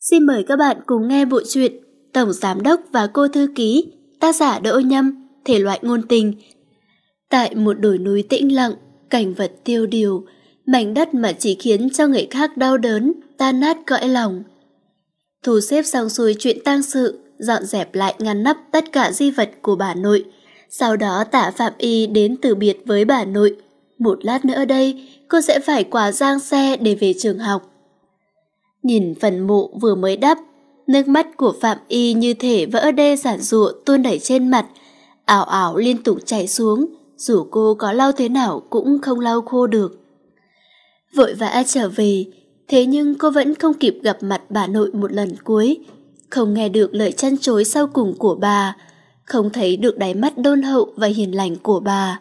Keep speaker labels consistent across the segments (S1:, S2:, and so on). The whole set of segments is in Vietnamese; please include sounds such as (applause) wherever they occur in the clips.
S1: Xin mời các bạn cùng nghe bộ truyện Tổng Giám Đốc và Cô Thư Ký, tác giả Đỗ Nhâm, thể loại ngôn tình. Tại một đồi núi tĩnh lặng, cảnh vật tiêu điều, mảnh đất mà chỉ khiến cho người khác đau đớn, tan nát cõi lòng. Thu xếp xong xuôi chuyện tang sự, dọn dẹp lại ngăn nắp tất cả di vật của bà nội. Sau đó tả Phạm Y đến từ biệt với bà nội. Một lát nữa đây, cô sẽ phải quả giang xe để về trường học. Nhìn phần mộ vừa mới đắp, nước mắt của Phạm Y như thể vỡ đê giản rụa tuôn đẩy trên mặt, ảo ảo liên tục chảy xuống, dù cô có lau thế nào cũng không lau khô được. Vội vã trở về, thế nhưng cô vẫn không kịp gặp mặt bà nội một lần cuối, không nghe được lời chăn chối sau cùng của bà, không thấy được đáy mắt đôn hậu và hiền lành của bà.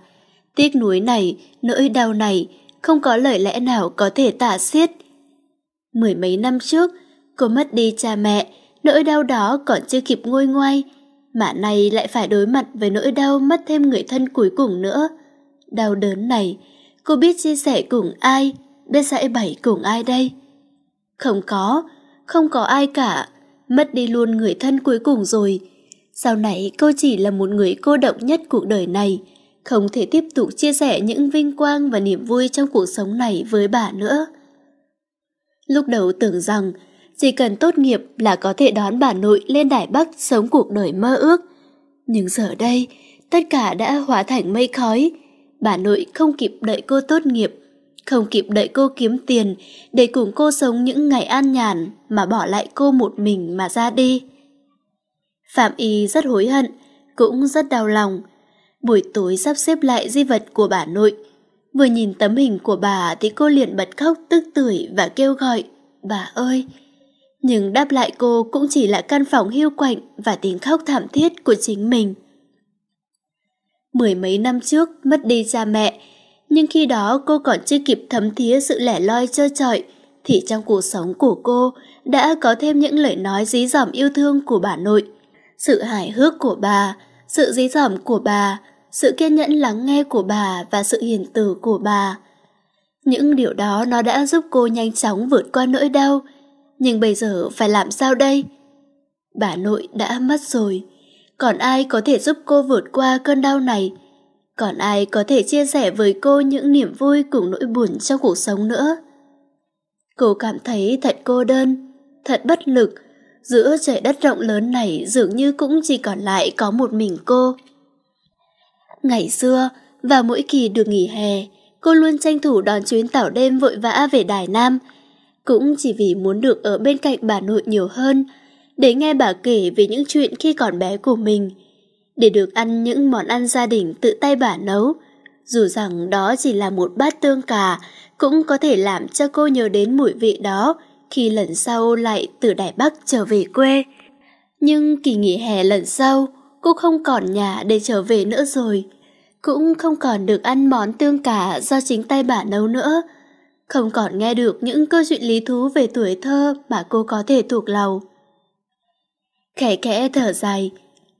S1: Tiếc nuối này, nỗi đau này, không có lời lẽ nào có thể tả xiết. Mười mấy năm trước, cô mất đi cha mẹ, nỗi đau đó còn chưa kịp ngôi ngoai, mà nay lại phải đối mặt với nỗi đau mất thêm người thân cuối cùng nữa. Đau đớn này, cô biết chia sẻ cùng ai, biết giải bảy cùng ai đây? Không có, không có ai cả, mất đi luôn người thân cuối cùng rồi. Sau này cô chỉ là một người cô độc nhất cuộc đời này, không thể tiếp tục chia sẻ những vinh quang và niềm vui trong cuộc sống này với bà nữa. Lúc đầu tưởng rằng chỉ cần tốt nghiệp là có thể đón bà nội lên Đài Bắc sống cuộc đời mơ ước. Nhưng giờ đây, tất cả đã hóa thành mây khói. Bà nội không kịp đợi cô tốt nghiệp, không kịp đợi cô kiếm tiền để cùng cô sống những ngày an nhàn mà bỏ lại cô một mình mà ra đi. Phạm Y rất hối hận, cũng rất đau lòng. Buổi tối sắp xếp lại di vật của bà nội – Vừa nhìn tấm hình của bà thì cô liền bật khóc tức tưởi và kêu gọi, bà ơi. Nhưng đáp lại cô cũng chỉ là căn phòng hiu quạnh và tiếng khóc thảm thiết của chính mình. Mười mấy năm trước mất đi cha mẹ, nhưng khi đó cô còn chưa kịp thấm thía sự lẻ loi trơ trọi, thì trong cuộc sống của cô đã có thêm những lời nói dí dỏm yêu thương của bà nội. Sự hài hước của bà, sự dí dỏm của bà sự kiên nhẫn lắng nghe của bà và sự hiền từ của bà. Những điều đó nó đã giúp cô nhanh chóng vượt qua nỗi đau, nhưng bây giờ phải làm sao đây? Bà nội đã mất rồi, còn ai có thể giúp cô vượt qua cơn đau này? Còn ai có thể chia sẻ với cô những niềm vui cùng nỗi buồn trong cuộc sống nữa? Cô cảm thấy thật cô đơn, thật bất lực, giữa trời đất rộng lớn này dường như cũng chỉ còn lại có một mình cô. Ngày xưa, và mỗi kỳ được nghỉ hè, cô luôn tranh thủ đón chuyến tảo đêm vội vã về Đài Nam, cũng chỉ vì muốn được ở bên cạnh bà nội nhiều hơn, để nghe bà kể về những chuyện khi còn bé của mình, để được ăn những món ăn gia đình tự tay bà nấu, dù rằng đó chỉ là một bát tương cà, cũng có thể làm cho cô nhớ đến mùi vị đó khi lần sau lại từ Đài Bắc trở về quê. Nhưng kỳ nghỉ hè lần sau, cô không còn nhà để trở về nữa rồi. Cũng không còn được ăn món tương cả do chính tay bà nấu nữa. Không còn nghe được những câu chuyện lý thú về tuổi thơ mà cô có thể thuộc lòng. Khẽ khẽ thở dài,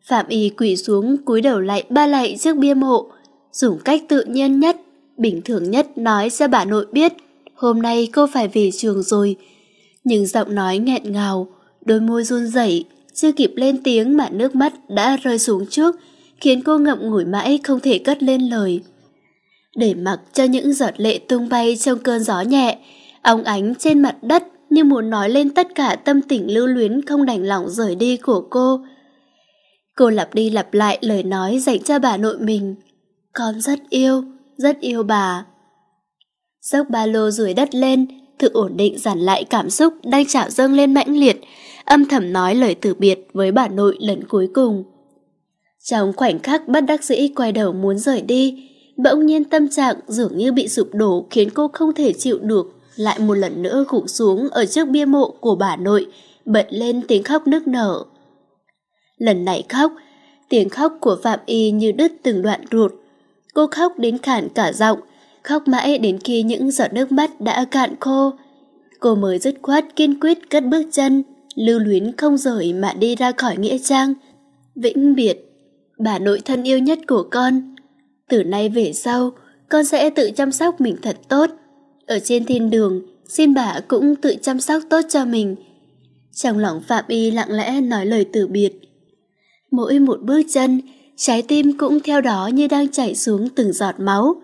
S1: Phạm Y quỳ xuống cúi đầu lại ba lạy trước bia mộ, dùng cách tự nhiên nhất, bình thường nhất nói cho bà nội biết hôm nay cô phải về trường rồi. Nhưng giọng nói nghẹn ngào, đôi môi run rẩy chưa kịp lên tiếng mà nước mắt đã rơi xuống trước, khiến cô ngậm ngủi mãi không thể cất lên lời. Để mặc cho những giọt lệ tung bay trong cơn gió nhẹ, óng ánh trên mặt đất như muốn nói lên tất cả tâm tình lưu luyến không đành lòng rời đi của cô. Cô lặp đi lặp lại lời nói dành cho bà nội mình. Con rất yêu, rất yêu bà. Dốc ba lô rủi đất lên, thử ổn định dàn lại cảm xúc đang trào dâng lên mãnh liệt, âm thầm nói lời từ biệt với bà nội lần cuối cùng. Trong khoảnh khắc bất đắc dĩ quay đầu muốn rời đi, bỗng nhiên tâm trạng dường như bị sụp đổ khiến cô không thể chịu được, lại một lần nữa gục xuống ở trước bia mộ của bà nội, bật lên tiếng khóc nức nở. Lần này khóc, tiếng khóc của Phạm Y như đứt từng đoạn ruột. Cô khóc đến khản cả giọng, khóc mãi đến khi những giọt nước mắt đã cạn khô. Cô mới dứt khoát kiên quyết cất bước chân, lưu luyến không rời mà đi ra khỏi nghĩa trang. Vĩnh biệt, bà nội thân yêu nhất của con. Từ nay về sau, con sẽ tự chăm sóc mình thật tốt. Ở trên thiên đường, xin bà cũng tự chăm sóc tốt cho mình. Trong lòng Phạm Y lặng lẽ nói lời từ biệt. Mỗi một bước chân, trái tim cũng theo đó như đang chảy xuống từng giọt máu.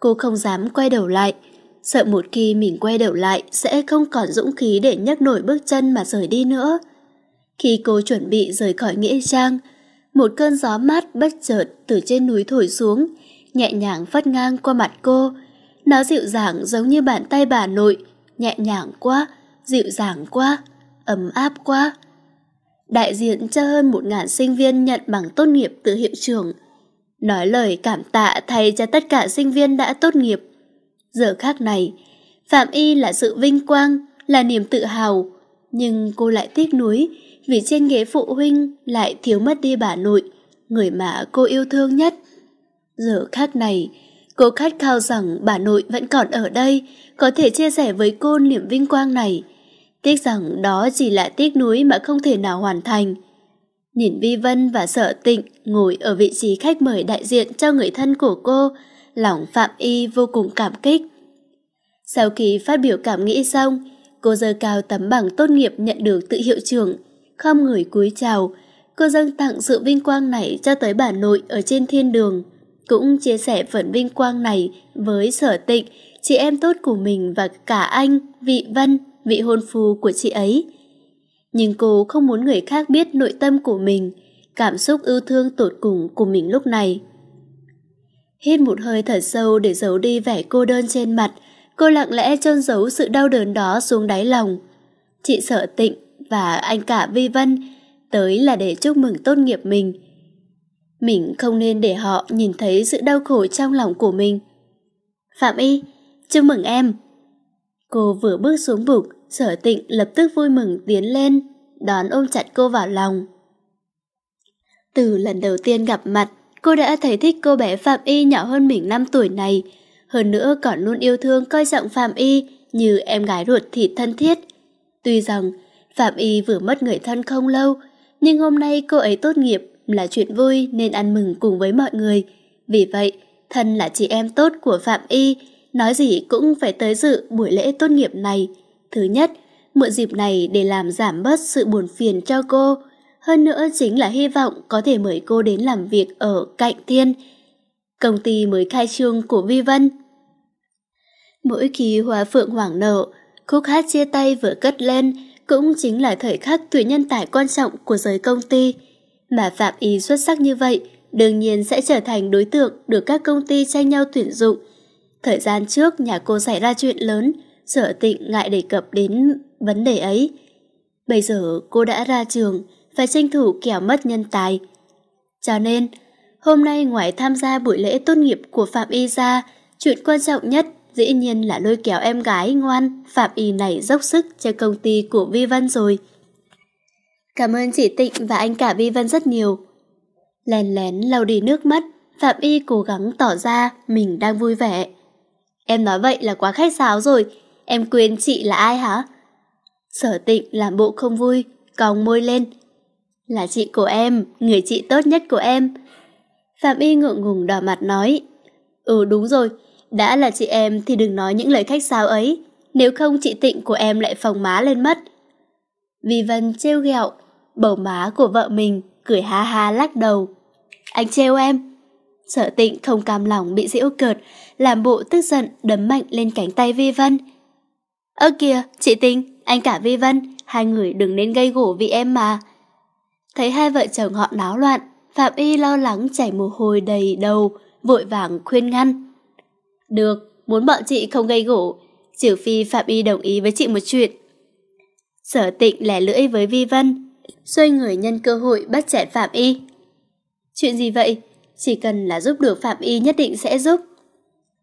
S1: Cô không dám quay đầu lại, sợ một khi mình quay đầu lại sẽ không còn dũng khí để nhấc nổi bước chân mà rời đi nữa. Khi cô chuẩn bị rời khỏi nghĩa trang, một cơn gió mát bất chợt từ trên núi thổi xuống, nhẹ nhàng phất ngang qua mặt cô. Nó dịu dàng giống như bàn tay bà nội, nhẹ nhàng quá, dịu dàng quá, ấm áp quá. Đại diện cho hơn một ngàn sinh viên nhận bằng tốt nghiệp từ hiệu trường, Nói lời cảm tạ thay cho tất cả sinh viên đã tốt nghiệp Giờ khác này, Phạm Y là sự vinh quang, là niềm tự hào, nhưng cô lại tiếc nuối vì trên ghế phụ huynh lại thiếu mất đi bà nội, người mà cô yêu thương nhất. Giờ khác này, cô khát khao rằng bà nội vẫn còn ở đây, có thể chia sẻ với cô niềm vinh quang này. Tiếc rằng đó chỉ là tiếc nuối mà không thể nào hoàn thành. Nhìn Vi Vân và Sở Tịnh ngồi ở vị trí khách mời đại diện cho người thân của cô, lòng Phạm Y vô cùng cảm kích. Sau khi phát biểu cảm nghĩ xong, cô dơ cao tấm bằng tốt nghiệp nhận được tự hiệu trưởng, không người cúi chào. Cô dâng tặng sự vinh quang này cho tới bà nội ở trên thiên đường, cũng chia sẻ phần vinh quang này với sở tịch, chị em tốt của mình và cả anh, vị văn, vị hôn phu của chị ấy. Nhưng cô không muốn người khác biết nội tâm của mình, cảm xúc ưu thương tột cùng của mình lúc này. Hít một hơi thật sâu để giấu đi vẻ cô đơn trên mặt, cô lặng lẽ chôn giấu sự đau đớn đó xuống đáy lòng. Chị sợ tịnh và anh cả Vi Vân tới là để chúc mừng tốt nghiệp mình. Mình không nên để họ nhìn thấy sự đau khổ trong lòng của mình. Phạm Y, chúc mừng em. Cô vừa bước xuống bục, sở tịnh lập tức vui mừng tiến lên, đón ôm chặt cô vào lòng. Từ lần đầu tiên gặp mặt, cô đã thấy thích cô bé Phạm Y nhỏ hơn mình 5 tuổi này. Hơn nữa còn luôn yêu thương coi trọng Phạm Y như em gái ruột thịt thân thiết. Tuy rằng Phạm Y vừa mất người thân không lâu, nhưng hôm nay cô ấy tốt nghiệp là chuyện vui nên ăn mừng cùng với mọi người. Vì vậy, thân là chị em tốt của Phạm Y, nói gì cũng phải tới dự buổi lễ tốt nghiệp này. Thứ nhất, mượn dịp này để làm giảm bớt sự buồn phiền cho cô hơn nữa chính là hy vọng có thể mời cô đến làm việc ở cạnh Thiên, công ty mới khai trương của Vi Vân. Mỗi khi hoa phượng hoảng nợ khúc hát chia tay vừa cất lên cũng chính là thời khắc tuyển nhân tài quan trọng của giới công ty. Mà Phạm Y xuất sắc như vậy, đương nhiên sẽ trở thành đối tượng được các công ty tranh nhau tuyển dụng. Thời gian trước nhà cô xảy ra chuyện lớn, sở tịnh ngại đề cập đến vấn đề ấy. Bây giờ cô đã ra trường, phải tranh thủ kẻo mất nhân tài. Cho nên, hôm nay ngoài tham gia buổi lễ tốt nghiệp của Phạm Y ra, chuyện quan trọng nhất dĩ nhiên là lôi kéo em gái ngoan Phạm Y này dốc sức cho công ty của Vi Vân rồi. Cảm ơn chị Tịnh và anh cả Vi Vân rất nhiều. Lén lén lau đi nước mắt, Phạm Y cố gắng tỏ ra mình đang vui vẻ. Em nói vậy là quá khách sáo rồi, em quên chị là ai hả? Sở tịnh làm bộ không vui, còng môi lên, là chị của em, người chị tốt nhất của em. Phạm Y ngượng ngùng đỏ mặt nói. Ừ đúng rồi, đã là chị em thì đừng nói những lời khách sáo ấy, nếu không chị Tịnh của em lại phồng má lên mất. Vi Vân trêu ghẹo, bầu má của vợ mình, cười ha ha lắc đầu. Anh trêu em. Sở Tịnh không cam lòng bị giễu cợt, làm bộ tức giận đấm mạnh lên cánh tay Vi Vân. Ơ kìa, chị Tịnh, anh cả Vi Vân, hai người đừng nên gây gổ vì em mà. Thấy hai vợ chồng họ náo loạn, Phạm Y lo lắng chảy mồ hôi đầy đầu, vội vàng khuyên ngăn. Được, muốn bọn chị không gây gỗ, trừ phi Phạm Y đồng ý với chị một chuyện. Sở tịnh lẻ lưỡi với Vi Vân, xoay người nhân cơ hội bắt trẻ Phạm Y. Chuyện gì vậy? Chỉ cần là giúp được Phạm Y nhất định sẽ giúp.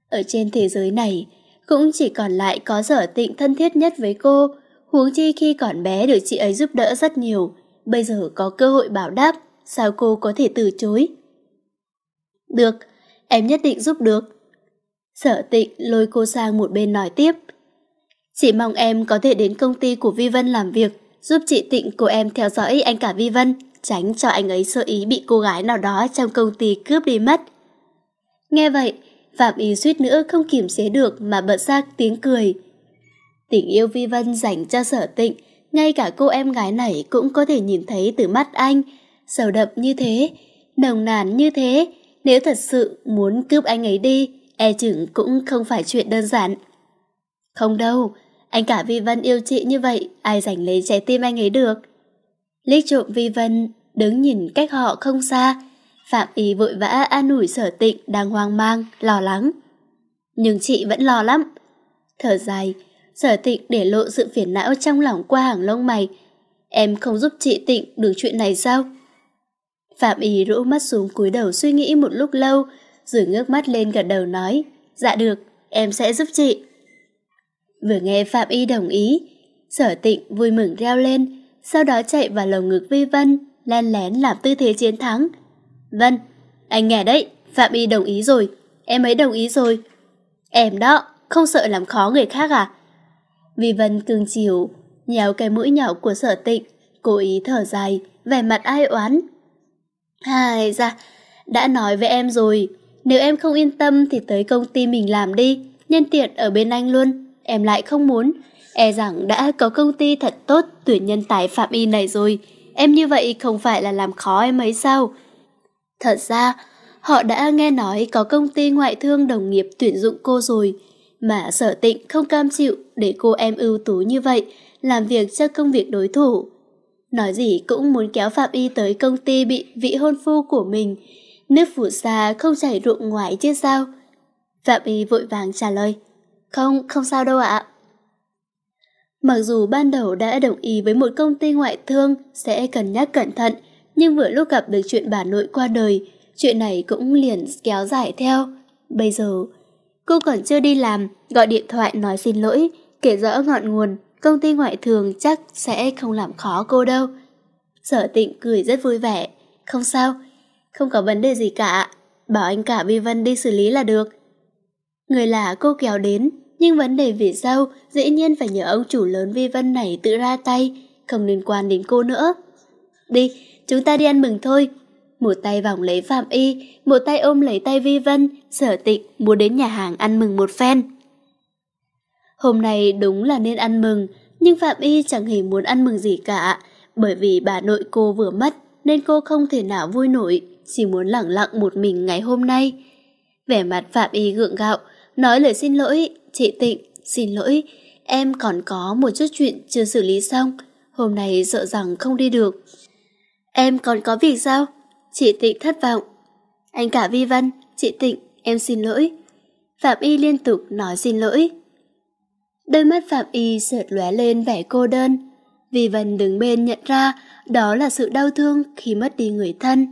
S1: Ở trên thế giới này, cũng chỉ còn lại có sở tịnh thân thiết nhất với cô, huống chi khi còn bé được chị ấy giúp đỡ rất nhiều, bây giờ có cơ hội bảo đáp, sao cô có thể từ chối? Được, em nhất định giúp được. Sở tịnh lôi cô sang một bên nói tiếp. Chị mong em có thể đến công ty của Vi Vân làm việc, giúp chị Tịnh của em theo dõi anh cả Vi Vân, tránh cho anh ấy sơ ý bị cô gái nào đó trong công ty cướp đi mất. Nghe vậy, Phạm Ý suýt nữa không kiềm chế được mà bật ra tiếng cười. Tình yêu Vi Vân dành cho sở tịnh ngay cả cô em gái này cũng có thể nhìn thấy từ mắt anh, sầu đậm như thế, nồng nàn như thế, nếu thật sự muốn cướp anh ấy đi, e chừng cũng không phải chuyện đơn giản. Không đâu, anh cả Vi Vân yêu chị như vậy, ai giành lấy trái tim anh ấy được. Lích trộm Vi Vân đứng nhìn cách họ không xa, Phạm Ý vội vã an ủi sở tịnh đang hoang mang, lo lắng. Nhưng chị vẫn lo lắm. Thở dài, Sở Tịnh để lộ sự phiền não trong lòng qua hàng lông mày. Em không giúp chị Tịnh được chuyện này sao? Phạm Y rũ mắt xuống cúi đầu suy nghĩ một lúc lâu, rồi ngước mắt lên gật đầu nói, dạ được, em sẽ giúp chị. Vừa nghe Phạm Y đồng ý, sở tịnh vui mừng reo lên, sau đó chạy vào lồng ngực Vi Vân, len lén làm tư thế chiến thắng. Vân, anh nghe đấy, Phạm Y đồng ý rồi, em ấy đồng ý rồi. Em đó, không sợ làm khó người khác à? Vi Vân cương chiều, nhéo cái mũi nhỏ của sở tịnh, cố ý thở dài, vẻ mặt ai oán. hai ra, đã nói với em rồi, nếu em không yên tâm thì tới công ty mình làm đi, nhân tiện ở bên anh luôn, em lại không muốn. E rằng đã có công ty thật tốt tuyển nhân tài phạm y này rồi, em như vậy không phải là làm khó em ấy sao? Thật ra, họ đã nghe nói có công ty ngoại thương đồng nghiệp tuyển dụng cô rồi, mà sở tịnh không cam chịu để cô em ưu tú như vậy làm việc cho công việc đối thủ. Nói gì cũng muốn kéo Phạm Y tới công ty bị vị hôn phu của mình. Nước phủ xa không chảy ruộng ngoài chứ sao? Phạm Y vội vàng trả lời. Không, không sao đâu ạ. Mặc dù ban đầu đã đồng ý với một công ty ngoại thương sẽ cân nhắc cẩn thận, nhưng vừa lúc gặp được chuyện bà nội qua đời, chuyện này cũng liền kéo dài theo. Bây giờ, Cô còn chưa đi làm, gọi điện thoại nói xin lỗi, kể rõ ngọn nguồn, công ty ngoại thường chắc sẽ không làm khó cô đâu. Sở tịnh cười rất vui vẻ, không sao, không có vấn đề gì cả, bảo anh cả Vi Vân đi xử lý là được. Người lạ cô kéo đến, nhưng vấn đề về sau dĩ nhiên phải nhờ ông chủ lớn Vi Vân này tự ra tay, không liên quan đến cô nữa. Đi, chúng ta đi ăn mừng thôi, một tay vòng lấy Phạm Y, một tay ôm lấy tay Vi Vân, sở tịch muốn đến nhà hàng ăn mừng một phen. Hôm nay đúng là nên ăn mừng, nhưng Phạm Y chẳng hề muốn ăn mừng gì cả, bởi vì bà nội cô vừa mất nên cô không thể nào vui nổi, chỉ muốn lặng lặng một mình ngày hôm nay. Vẻ mặt Phạm Y gượng gạo, nói lời xin lỗi, chị Tịnh, xin lỗi, em còn có một chút chuyện chưa xử lý xong, hôm nay sợ rằng không đi được. Em còn có việc sao? chị Tịnh thất vọng. Anh cả Vi Văn, chị Tịnh, em xin lỗi. Phạm Y liên tục nói xin lỗi. Đôi mắt Phạm Y sợt lóe lên vẻ cô đơn. Vi Văn đứng bên nhận ra đó là sự đau thương khi mất đi người thân.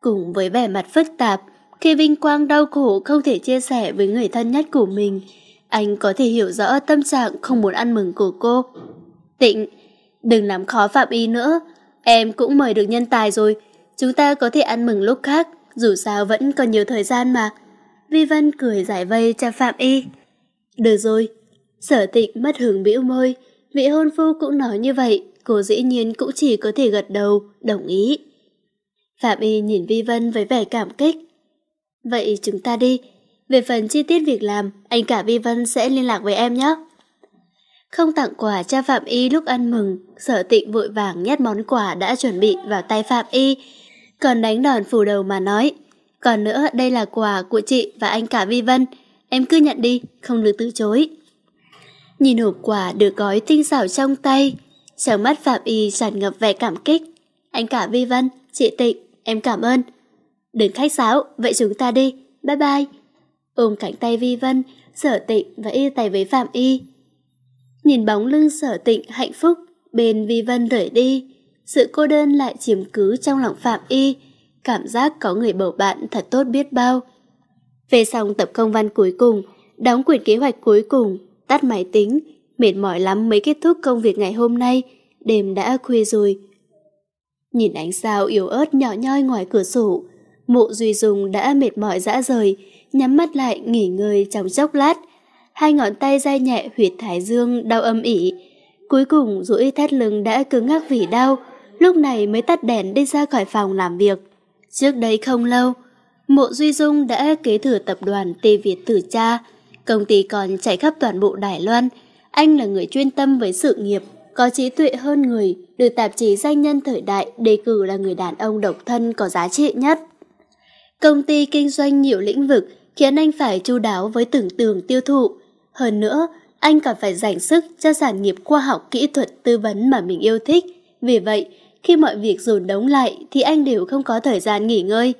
S1: Cùng với vẻ mặt phức tạp, khi vinh quang đau khổ không thể chia sẻ với người thân nhất của mình, anh có thể hiểu rõ tâm trạng không muốn ăn mừng của cô. Tịnh, đừng làm khó Phạm Y nữa, em cũng mời được nhân tài rồi, Chúng ta có thể ăn mừng lúc khác, dù sao vẫn còn nhiều thời gian mà. Vi Vân cười giải vây cho Phạm Y. Được rồi, sở tịch mất hứng bĩu môi, vị hôn phu cũng nói như vậy, cô dĩ nhiên cũng chỉ có thể gật đầu, đồng ý. Phạm Y nhìn Vi Vân với vẻ cảm kích. Vậy chúng ta đi. Về phần chi tiết việc làm, anh cả Vi Vân sẽ liên lạc với em nhé. Không tặng quà cho Phạm Y lúc ăn mừng, sở tịnh vội vàng nhét món quà đã chuẩn bị vào tay Phạm Y, còn đánh đòn phủ đầu mà nói. Còn nữa, đây là quà của chị và anh cả Vi Vân. Em cứ nhận đi, không được từ chối. Nhìn hộp quà được gói tinh xảo trong tay, trong mắt Phạm Y tràn ngập vẻ cảm kích. Anh cả Vi Vân, chị Tịnh, em cảm ơn. Đừng khách sáo, vậy chúng ta đi, bye bye. Ôm cánh tay Vi Vân, sở tịnh và y tay với Phạm Y. Nhìn bóng lưng sở tịnh hạnh phúc, bên Vi Vân rời đi, sự cô đơn lại chiếm cứ trong lòng Phạm Y. Cảm giác có người bầu bạn thật tốt biết bao. Về xong tập công văn cuối cùng, đóng quyển kế hoạch cuối cùng, tắt máy tính, mệt mỏi lắm mới kết thúc công việc ngày hôm nay, đêm đã khuya rồi. Nhìn ánh sao yếu ớt nhỏ nhoi ngoài cửa sổ, mụ Duy dùng đã mệt mỏi dã rời, nhắm mắt lại nghỉ ngơi trong chốc lát. Hai ngón tay dai nhẹ huyệt thái dương đau âm ỉ, cuối cùng duỗi thắt lưng đã cứng ngắc vì đau lúc này mới tắt đèn đi ra khỏi phòng làm việc. Trước đây không lâu, Mộ Duy Dung đã kế thừa tập đoàn T Việt tử cha, công ty còn chạy khắp toàn bộ Đài Loan. Anh là người chuyên tâm với sự nghiệp, có trí tuệ hơn người, được tạp chí danh nhân thời đại đề cử là người đàn ông độc thân có giá trị nhất. Công ty kinh doanh nhiều lĩnh vực khiến anh phải chu đáo với tưởng tượng tiêu thụ. Hơn nữa, anh còn phải dành sức cho sản nghiệp khoa học kỹ thuật tư vấn mà mình yêu thích. Vì vậy, khi mọi việc dồn đống lại thì anh đều không có thời gian nghỉ ngơi.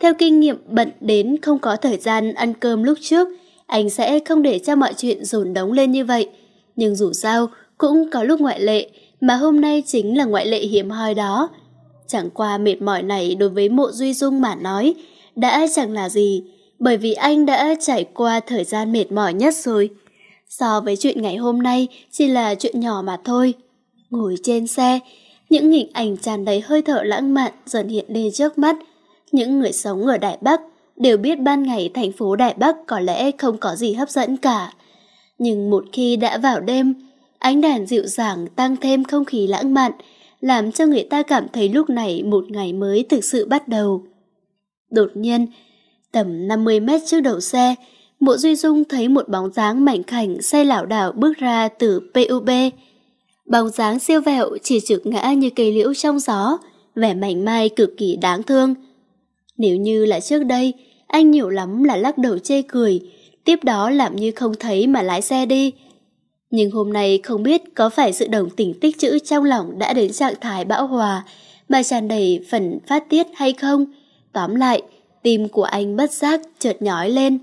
S1: Theo kinh nghiệm bận đến không có thời gian ăn cơm lúc trước, anh sẽ không để cho mọi chuyện dồn đống lên như vậy. Nhưng dù sao, cũng có lúc ngoại lệ, mà hôm nay chính là ngoại lệ hiếm hoi đó. Chẳng qua mệt mỏi này đối với mộ Duy Dung mà nói, đã chẳng là gì, bởi vì anh đã trải qua thời gian mệt mỏi nhất rồi. So với chuyện ngày hôm nay chỉ là chuyện nhỏ mà thôi. Ngồi trên xe, những hình ảnh tràn đầy hơi thở lãng mạn dần hiện lên trước mắt. Những người sống ở Đại Bắc đều biết ban ngày thành phố Đại Bắc có lẽ không có gì hấp dẫn cả. Nhưng một khi đã vào đêm, ánh đèn dịu dàng tăng thêm không khí lãng mạn, làm cho người ta cảm thấy lúc này một ngày mới thực sự bắt đầu. Đột nhiên, tầm 50 mét trước đầu xe, Mộ Duy Dung thấy một bóng dáng mảnh khảnh xe lảo đảo bước ra từ PUB, bóng dáng siêu vẹo chỉ trực ngã như cây liễu trong gió, vẻ mảnh mai cực kỳ đáng thương. Nếu như là trước đây, anh nhiều lắm là lắc đầu chê cười, tiếp đó làm như không thấy mà lái xe đi. Nhưng hôm nay không biết có phải sự đồng tình tích trữ trong lòng đã đến trạng thái bão hòa mà tràn đầy phần phát tiết hay không. Tóm lại, tim của anh bất giác chợt nhói lên.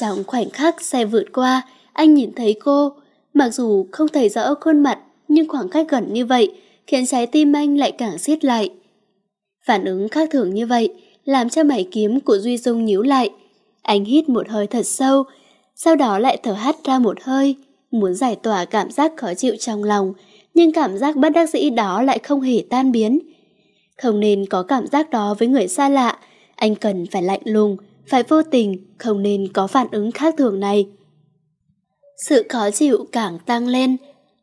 S1: Trong khoảnh khắc xe vượt qua, anh nhìn thấy cô, mặc dù không thấy rõ khuôn mặt nhưng khoảng cách gần như vậy khiến trái tim anh lại càng siết lại. Phản ứng khác thường như vậy làm cho mảy kiếm của Duy Dung nhíu lại. Anh hít một hơi thật sâu, sau đó lại thở hắt ra một hơi, muốn giải tỏa cảm giác khó chịu trong lòng, nhưng cảm giác bất đắc dĩ đó lại không hề tan biến. Không nên có cảm giác đó với người xa lạ, anh cần phải lạnh lùng, phải vô tình, không nên có phản ứng khác thường này. Sự khó chịu càng tăng lên,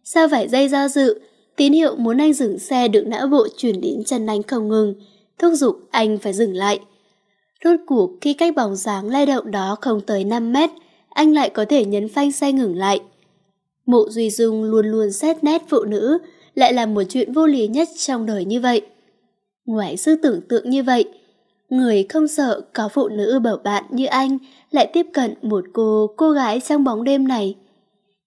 S1: Sao phải dây do dự? Tín hiệu muốn anh dừng xe được não bộ chuyển đến chân anh không ngừng, thúc giục anh phải dừng lại. Rốt cuộc khi cách bóng dáng lay động đó không tới 5 mét, anh lại có thể nhấn phanh xe ngừng lại. Mộ Duy Dung luôn luôn xét nét phụ nữ, lại là một chuyện vô lý nhất trong đời như vậy. Ngoài sự tưởng tượng như vậy, người không sợ có phụ nữ bảo bạn như anh lại tiếp cận một cô cô gái trong bóng đêm này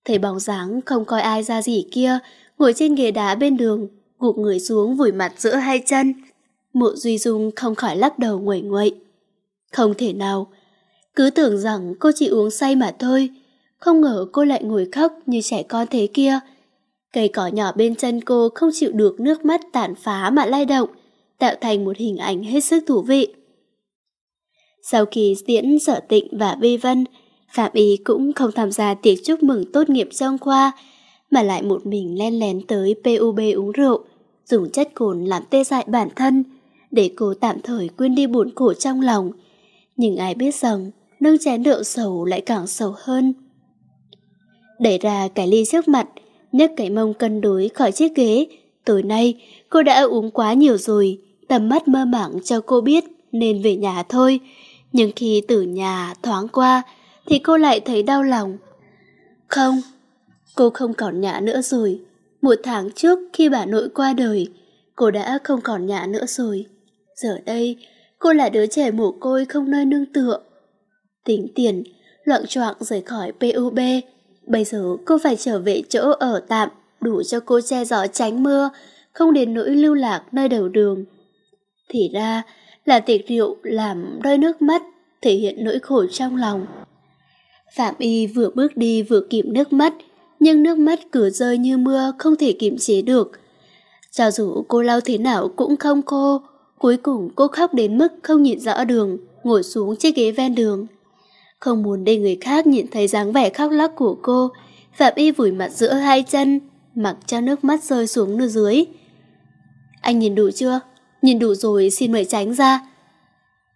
S1: Thấy bóng dáng không coi ai ra gì kia, ngồi trên ghế đá bên đường, gục người xuống vùi mặt giữa hai chân. Mộ Duy Dung không khỏi lắc đầu nguẩy nguậy. Không thể nào, cứ tưởng rằng cô chỉ uống say mà thôi, không ngờ cô lại ngồi khóc như trẻ con thế kia. Cây cỏ nhỏ bên chân cô không chịu được nước mắt tàn phá mà lay động, tạo thành một hình ảnh hết sức thú vị. Sau khi diễn sở tịnh và vi vân Phạm Y cũng không tham gia tiệc chúc mừng tốt nghiệp trong khoa, mà lại một mình len lén tới PUB uống rượu, dùng chất cồn làm tê dại bản thân, để cô tạm thời quên đi buồn khổ trong lòng. Nhưng ai biết rằng, nâng chén rượu sầu lại càng sầu hơn. Đẩy ra cái ly trước mặt, nhấc cái mông cân đối khỏi chiếc ghế. Tối nay, cô đã uống quá nhiều rồi, tầm mắt mơ mảng cho cô biết nên về nhà thôi. Nhưng khi từ nhà thoáng qua, thì cô lại thấy đau lòng. Không, cô không còn nhã nữa rồi. Một tháng trước khi bà nội qua đời, cô đã không còn nhã nữa rồi. Giờ đây, cô là đứa trẻ mồ côi không nơi nương tựa. Tính tiền, loạn choạng rời khỏi PUB, bây giờ cô phải trở về chỗ ở tạm, đủ cho cô che gió tránh mưa, không đến nỗi lưu lạc nơi đầu đường. Thì ra là tiệc rượu làm rơi nước mắt, thể hiện nỗi khổ trong lòng. Phạm Y vừa bước đi vừa kìm nước mắt, nhưng nước mắt cứ rơi như mưa không thể kiềm chế được. Cho dù cô lau thế nào cũng không khô, cuối cùng cô khóc đến mức không nhìn rõ đường, ngồi xuống chiếc ghế ven đường. Không muốn để người khác nhìn thấy dáng vẻ khóc lóc của cô, Phạm Y vùi mặt giữa hai chân, mặc cho nước mắt rơi xuống nơi dưới. Anh nhìn đủ chưa? Nhìn đủ rồi xin mời tránh ra.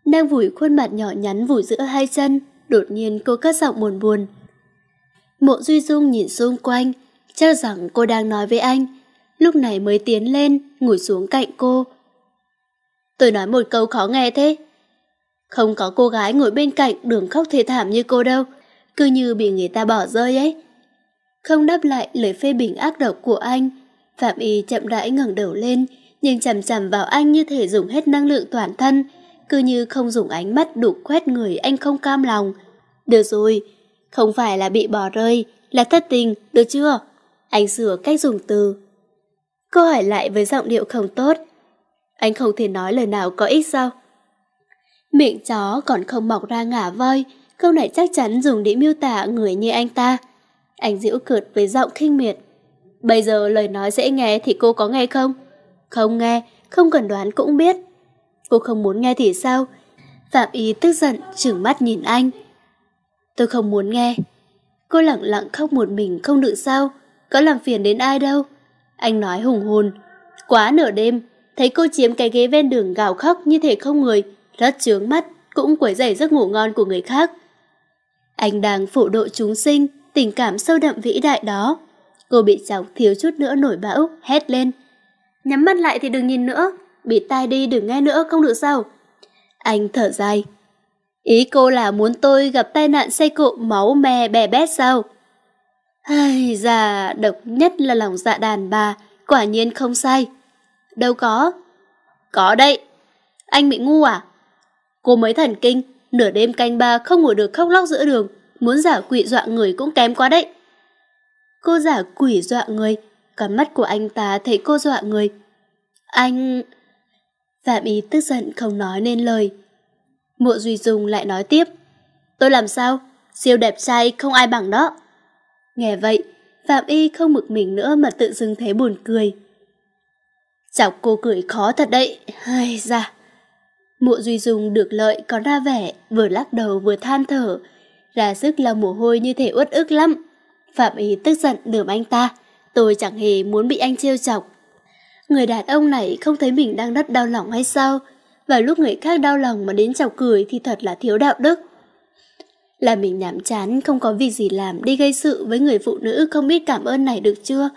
S1: Đang vùi khuôn mặt nhỏ nhắn vùi giữa hai chân, Đột nhiên cô cất giọng buồn buồn. Mộ Duy Dung nhìn xung quanh, cho rằng cô đang nói với anh. Lúc này mới tiến lên, ngồi xuống cạnh cô. Tôi nói một câu khó nghe thế. Không có cô gái ngồi bên cạnh đường khóc thê thảm như cô đâu, cứ như bị người ta bỏ rơi ấy. Không đáp lại lời phê bình ác độc của anh, Phạm Y chậm rãi ngẩng đầu lên, nhưng chằm chằm vào anh như thể dùng hết năng lượng toàn thân, cứ như không dùng ánh mắt đục quét người anh không cam lòng. Được rồi, không phải là bị bỏ rơi, là thất tình, được chưa? Anh sửa cách dùng từ. Cô hỏi lại với giọng điệu không tốt. Anh không thể nói lời nào có ích sao? Miệng chó còn không mọc ra ngả voi, câu này chắc chắn dùng để miêu tả người như anh ta. Anh giễu cợt với giọng khinh miệt. Bây giờ lời nói dễ nghe thì cô có nghe không? Không nghe, không cần đoán cũng biết. Cô không muốn nghe thì sao? Phạm Y tức giận, trừng mắt nhìn anh. Tôi không muốn nghe. Cô lặng lặng khóc một mình không được sao, có làm phiền đến ai đâu. Anh nói hùng hồn. Quá nửa đêm, thấy cô chiếm cái ghế ven đường gào khóc như thể không người, rất chướng mắt, cũng quấy rầy giấc ngủ ngon của người khác. Anh đang phổ độ chúng sinh, tình cảm sâu đậm vĩ đại đó. Cô bị chọc thiếu chút nữa nổi bão, hét lên. Nhắm mắt lại thì đừng nhìn nữa, bị tai đi đừng nghe nữa không được sao. Anh thở dài, Ý cô là muốn tôi gặp tai nạn xe cộ máu me bè bét sao? Ai già độc nhất là lòng dạ đàn bà, quả nhiên không sai. Đâu có. Có đấy. Anh bị ngu à? Cô mới thần kinh, nửa đêm canh ba không ngủ được khóc lóc giữa đường, muốn giả quỷ dọa người cũng kém quá đấy. Cô giả quỷ dọa người, còn mắt của anh ta thấy cô dọa người. Anh... Phạm Ý tức giận không nói nên lời. Mộ Duy Dung lại nói tiếp. Tôi làm sao? Siêu đẹp trai không ai bằng đó. Nghe vậy, Phạm Y không mực mình nữa mà tự dưng thấy buồn cười. Chọc cô cười khó thật đấy. hay da. Mộ Duy Dung được lợi còn ra vẻ, vừa lắc đầu vừa than thở. Ra sức là mồ hôi như thể uất ức lắm. Phạm Y tức giận đườm anh ta. Tôi chẳng hề muốn bị anh trêu chọc. Người đàn ông này không thấy mình đang rất đau lòng hay sao? và lúc người khác đau lòng mà đến chào cười thì thật là thiếu đạo đức. Là mình nhảm chán, không có việc gì làm đi gây sự với người phụ nữ không biết cảm ơn này được chưa?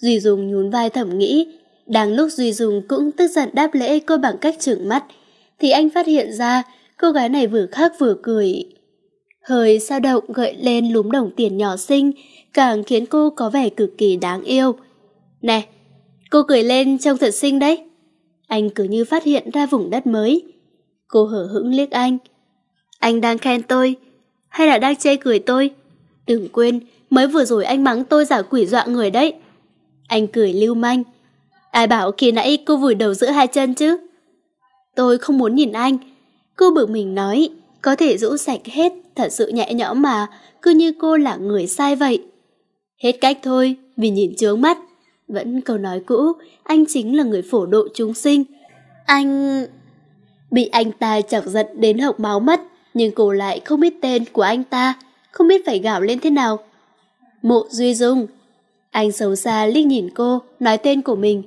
S1: Duy Dùng nhún vai thẩm nghĩ, đang lúc Duy Dùng cũng tức giận đáp lễ cô bằng cách trừng mắt, thì anh phát hiện ra cô gái này vừa khóc vừa cười. Hơi sao động gợi lên lúm đồng tiền nhỏ xinh, càng khiến cô có vẻ cực kỳ đáng yêu. nè cô cười lên trông thật xinh đấy. Anh cứ như phát hiện ra vùng đất mới. Cô hở hững liếc anh. Anh đang khen tôi, hay là đang chê cười tôi? Đừng quên, mới vừa rồi anh mắng tôi giả quỷ dọa người đấy. Anh cười lưu manh. Ai bảo khi nãy cô vùi đầu giữa hai chân chứ? Tôi không muốn nhìn anh. Cô bực mình nói, có thể rũ sạch hết, thật sự nhẹ nhõm mà, cứ như cô là người sai vậy. Hết cách thôi, vì nhìn trướng mắt. Vẫn câu nói cũ, anh chính là người phổ độ chúng sinh. Anh... Bị anh ta chọc giận đến hộc máu mất, nhưng cô lại không biết tên của anh ta, không biết phải gào lên thế nào. Mộ Duy Dung Anh xấu xa liếc nhìn cô, nói tên của mình.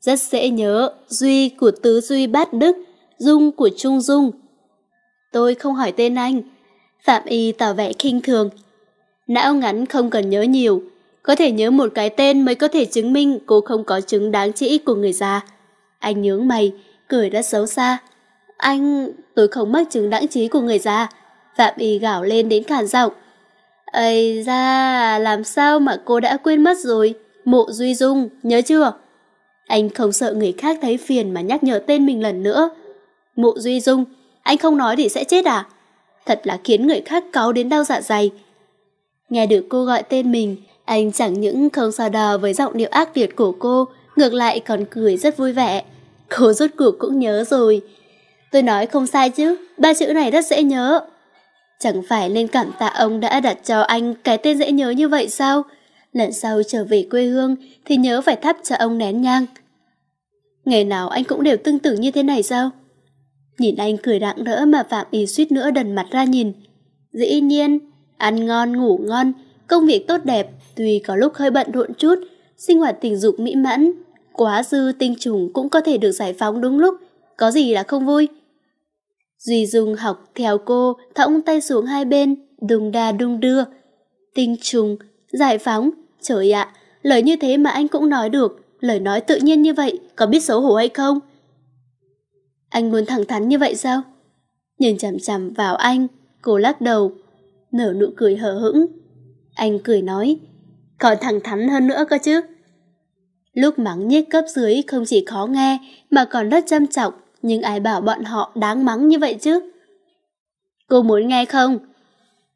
S1: Rất dễ nhớ, Duy của Tứ Duy Bát Đức, Dung của Trung Dung. Tôi không hỏi tên anh. Phạm Y tỏ vẻ khinh thường. Não ngắn không cần nhớ nhiều, có thể nhớ một cái tên mới có thể chứng minh cô không có chứng đáng chỉ của người già. Anh nhướng mày, cười rất xấu xa. Anh, tôi không mắc chứng đáng trí của người già. Phạm Y gào lên đến khàn giọng. Ây ra, làm sao mà cô đã quên mất rồi? Mộ Duy Dung, nhớ chưa? Anh không sợ người khác thấy phiền mà nhắc nhở tên mình lần nữa. Mộ Duy Dung, anh không nói thì sẽ chết à? Thật là khiến người khác cáu đến đau dạ dày. Nghe được cô gọi tên mình, anh chẳng những không so đò với giọng điệu ác liệt của cô, ngược lại còn cười rất vui vẻ. Cô rốt cuộc cũng nhớ rồi. Tôi nói không sai chứ, ba chữ này rất dễ nhớ. Chẳng phải nên cảm tạ ông đã đặt cho anh cái tên dễ nhớ như vậy sao? Lần sau trở về quê hương thì nhớ phải thắp cho ông nén nhang. Ngày nào anh cũng đều tương tự như thế này sao? Nhìn anh cười rạng rỡ mà Phạm ý suýt nữa đần mặt ra nhìn. Dĩ nhiên, ăn ngon, ngủ ngon, công việc tốt đẹp, Tuy có lúc hơi bận rộn chút, sinh hoạt tình dục mỹ mãn, quá dư tinh trùng cũng có thể được giải phóng đúng lúc, có gì là không vui. Duy Dung học theo cô, thõng tay xuống hai bên, đung đa đung đưa. Tinh trùng, giải phóng, trời ạ, lời như thế mà anh cũng nói được, lời nói tự nhiên như vậy, có biết xấu hổ hay không? Anh muốn thẳng thắn như vậy sao? Nhìn chằm chằm vào anh, cô lắc đầu, nở nụ cười hờ hững. Anh cười nói, còn thẳng thắn hơn nữa cơ chứ. Lúc mắng nhiếc cấp dưới không chỉ khó nghe mà còn rất châm trọng, nhưng ai bảo bọn họ đáng mắng như vậy chứ? Cô muốn nghe không?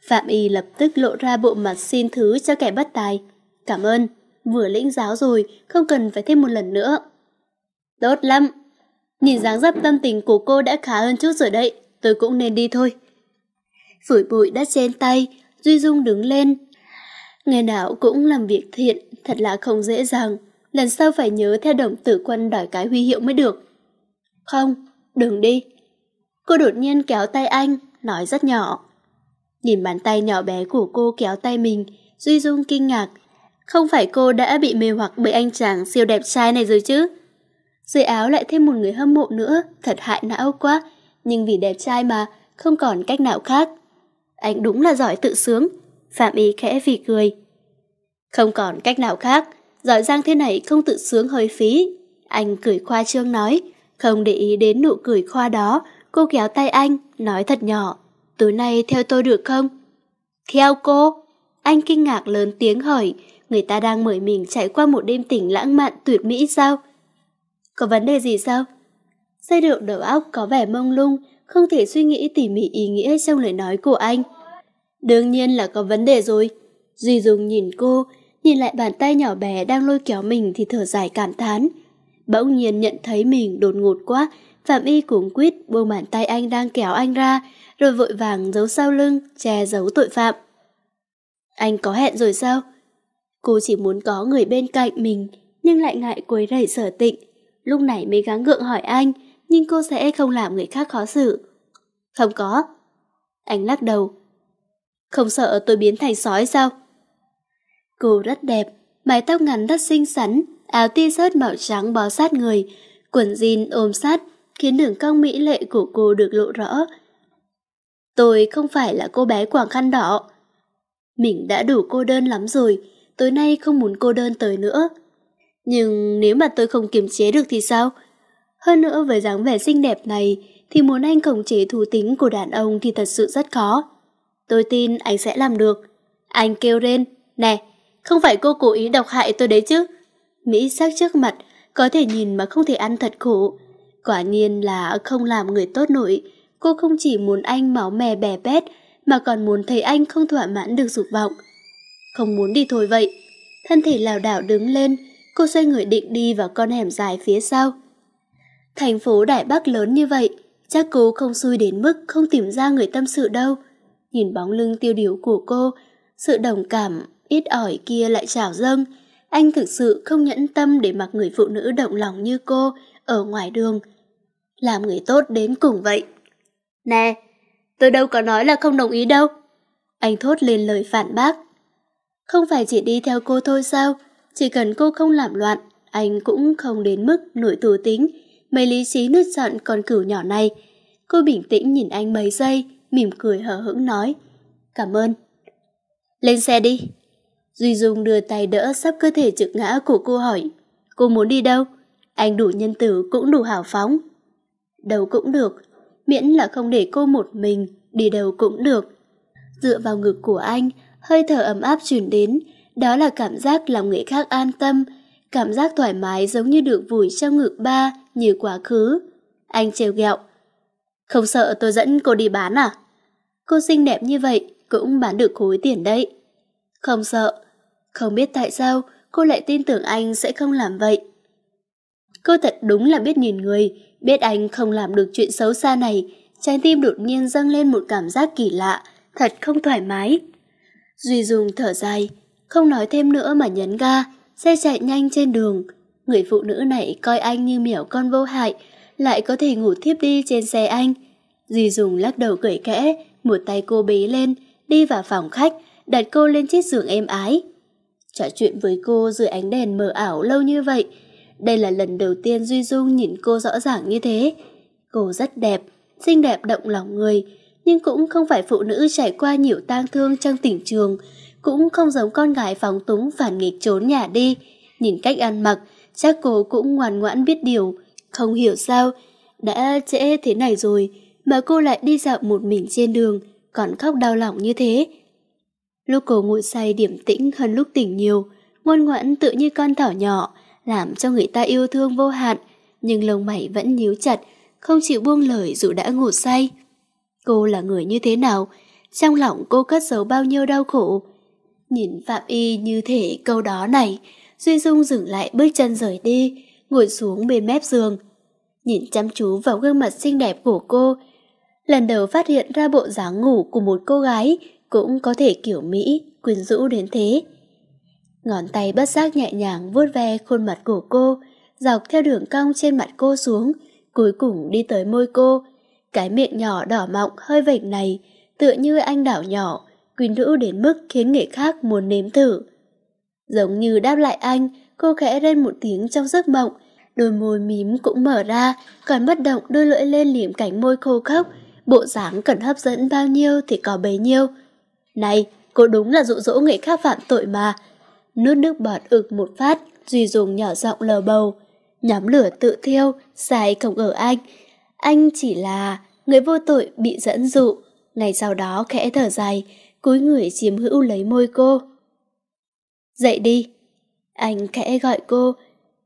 S1: Phạm Y lập tức lộ ra bộ mặt xin thứ cho kẻ bất tài. Cảm ơn, vừa lĩnh giáo rồi, không cần phải thêm một lần nữa. Tốt lắm, nhìn dáng dấp tâm tình của cô đã khá hơn chút rồi đấy, tôi cũng nên đi thôi. Phủi bụi đất trên tay, Duy Dung đứng lên, Ngày nào cũng làm việc thiện, thật là không dễ dàng. Lần sau phải nhớ theo đồng tử quân đòi cái huy hiệu mới được. Không, đừng đi. Cô đột nhiên kéo tay anh, nói rất nhỏ. Nhìn bàn tay nhỏ bé của cô kéo tay mình, Duy Dung kinh ngạc. Không phải cô đã bị mê hoặc bởi anh chàng siêu đẹp trai này rồi chứ? Dưới áo lại thêm một người hâm mộ nữa, thật hại não quá. Nhưng vì đẹp trai mà, không còn cách nào khác. Anh đúng là giỏi tự sướng, Phạm Y khẽ phì cười. Không còn cách nào khác, giỏi giang thế này không tự sướng hơi phí. Anh cười khoa trương nói, không để ý đến nụ cười khoa đó, cô kéo tay anh, nói thật nhỏ. Tối nay theo tôi được không? Theo cô? Anh kinh ngạc lớn tiếng hỏi, người ta đang mời mình trải qua một đêm tỉnh lãng mạn tuyệt mỹ sao? Có vấn đề gì sao? Giai điệu đầu óc có vẻ mông lung, không thể suy nghĩ tỉ mỉ ý nghĩa trong lời nói của anh. Đương nhiên là có vấn đề rồi. Duy Dung nhìn cô, nhìn lại bàn tay nhỏ bé đang lôi kéo mình thì thở dài cảm thán. Bỗng nhiên nhận thấy mình đột ngột quá, Phạm Y cuống quýt buông bàn tay anh đang kéo anh ra, rồi vội vàng giấu sau lưng, che giấu tội phạm. Anh có hẹn rồi sao? Cô chỉ muốn có người bên cạnh mình, nhưng lại ngại quấy rầy sở tịnh. Lúc này mới gắng gượng hỏi anh, nhưng cô sẽ không làm người khác khó xử. Không có. Anh lắc đầu, không sợ tôi biến thành sói sao? Cô rất đẹp, mái tóc ngắn rất xinh xắn, áo t-shirt màu trắng bó sát người, quần jean ôm sát, khiến đường cong mỹ lệ của cô được lộ rõ. Tôi không phải là cô bé quảng khăn đỏ. Mình đã đủ cô đơn lắm rồi, tối nay không muốn cô đơn tới nữa. Nhưng nếu mà tôi không kiềm chế được thì sao? Hơn nữa với dáng vẻ xinh đẹp này thì muốn anh khống chế thú tính của đàn ông thì thật sự rất khó tôi tin anh sẽ làm được. Anh kêu lên, nè, không phải cô cố ý độc hại tôi đấy chứ. Mỹ sắc trước mặt, có thể nhìn mà không thể ăn thật khổ. Quả nhiên là không làm người tốt nổi, cô không chỉ muốn anh máu mè bè bét, mà còn muốn thấy anh không thỏa mãn được dục vọng. Không muốn đi thôi vậy. Thân thể lảo đảo đứng lên, cô xoay người định đi vào con hẻm dài phía sau. Thành phố Đại Bắc lớn như vậy, chắc cô không xui đến mức không tìm ra người tâm sự đâu nhìn bóng lưng tiêu điều của cô, sự đồng cảm ít ỏi kia lại trào dâng. Anh thực sự không nhẫn tâm để mặc người phụ nữ động lòng như cô ở ngoài đường. Làm người tốt đến cùng vậy. Nè, tôi đâu có nói là không đồng ý đâu. Anh thốt lên lời phản bác. Không phải chỉ đi theo cô thôi sao? Chỉ cần cô không làm loạn, anh cũng không đến mức nổi tù tính. Mấy lý trí nứt giận con cửu nhỏ này. Cô bình tĩnh nhìn anh mấy giây, mỉm cười hờ hững nói, cảm ơn. Lên xe đi. Duy Dung đưa tay đỡ sắp cơ thể trực ngã của cô hỏi, cô muốn đi đâu? Anh đủ nhân tử cũng đủ hào phóng. Đâu cũng được, miễn là không để cô một mình, đi đâu cũng được. Dựa vào ngực của anh, hơi thở ấm áp truyền đến, đó là cảm giác làm người khác an tâm, cảm giác thoải mái giống như được vùi trong ngực ba như quá khứ. Anh trêu ghẹo. Không sợ tôi dẫn cô đi bán à? Cô xinh đẹp như vậy cũng bán được khối tiền đấy. Không sợ. Không biết tại sao cô lại tin tưởng anh sẽ không làm vậy. Cô thật đúng là biết nhìn người, biết anh không làm được chuyện xấu xa này, trái tim đột nhiên dâng lên một cảm giác kỳ lạ, thật không thoải mái. Duy Dung thở dài, không nói thêm nữa mà nhấn ga, xe chạy nhanh trên đường. Người phụ nữ này coi anh như mèo con vô hại, lại có thể ngủ thiếp đi trên xe anh. Duy Dung lắc đầu cười kẽ, một tay cô bế lên, đi vào phòng khách, đặt cô lên chiếc giường êm ái. Trò chuyện với cô dưới ánh đèn mờ ảo lâu như vậy, đây là lần đầu tiên Duy Dung nhìn cô rõ ràng như thế. Cô rất đẹp, xinh đẹp động lòng người, nhưng cũng không phải phụ nữ trải qua nhiều tang thương trong tỉnh trường, cũng không giống con gái phóng túng phản nghịch trốn nhà đi. Nhìn cách ăn mặc, chắc cô cũng ngoan ngoãn biết điều, không hiểu sao, đã trễ thế này rồi, mà cô lại đi dạo một mình trên đường, còn khóc đau lòng như thế. Lúc cô ngủ say điểm tĩnh hơn lúc tỉnh nhiều, ngoan ngoãn tự như con thỏ nhỏ, làm cho người ta yêu thương vô hạn, nhưng lông mày vẫn nhíu chặt, không chịu buông lời dù đã ngủ say. Cô là người như thế nào? Trong lòng cô cất giấu bao nhiêu đau khổ? Nhìn Phạm Y như thể câu đó này, Duy Dung dừng lại bước chân rời đi, ngồi xuống bên mép giường. Nhìn chăm chú vào gương mặt xinh đẹp của cô, lần đầu phát hiện ra bộ dáng ngủ của một cô gái cũng có thể kiểu Mỹ, quyến rũ đến thế. Ngón tay bất giác nhẹ nhàng vuốt ve khuôn mặt của cô, dọc theo đường cong trên mặt cô xuống, cuối cùng đi tới môi cô. Cái miệng nhỏ đỏ mọng hơi vệch này, tựa như anh đảo nhỏ, quyến rũ đến mức khiến người khác muốn nếm thử. Giống như đáp lại anh, cô khẽ lên một tiếng trong giấc mộng, đôi môi mím cũng mở ra, còn bất động đôi lưỡi lên liếm cánh môi khô khốc, bộ dáng cần hấp dẫn bao nhiêu thì có bấy nhiêu. Này, cô đúng là dụ dỗ người khác phạm tội mà. Nuốt nước bọt ực một phát, Duy Dùng nhỏ giọng lờ bầu. Nhóm lửa tự thiêu, sai không ở anh. Anh chỉ là người vô tội bị dẫn dụ. Ngày sau đó khẽ thở dài, cúi người chiếm hữu lấy môi cô. Dậy đi. Anh khẽ gọi cô.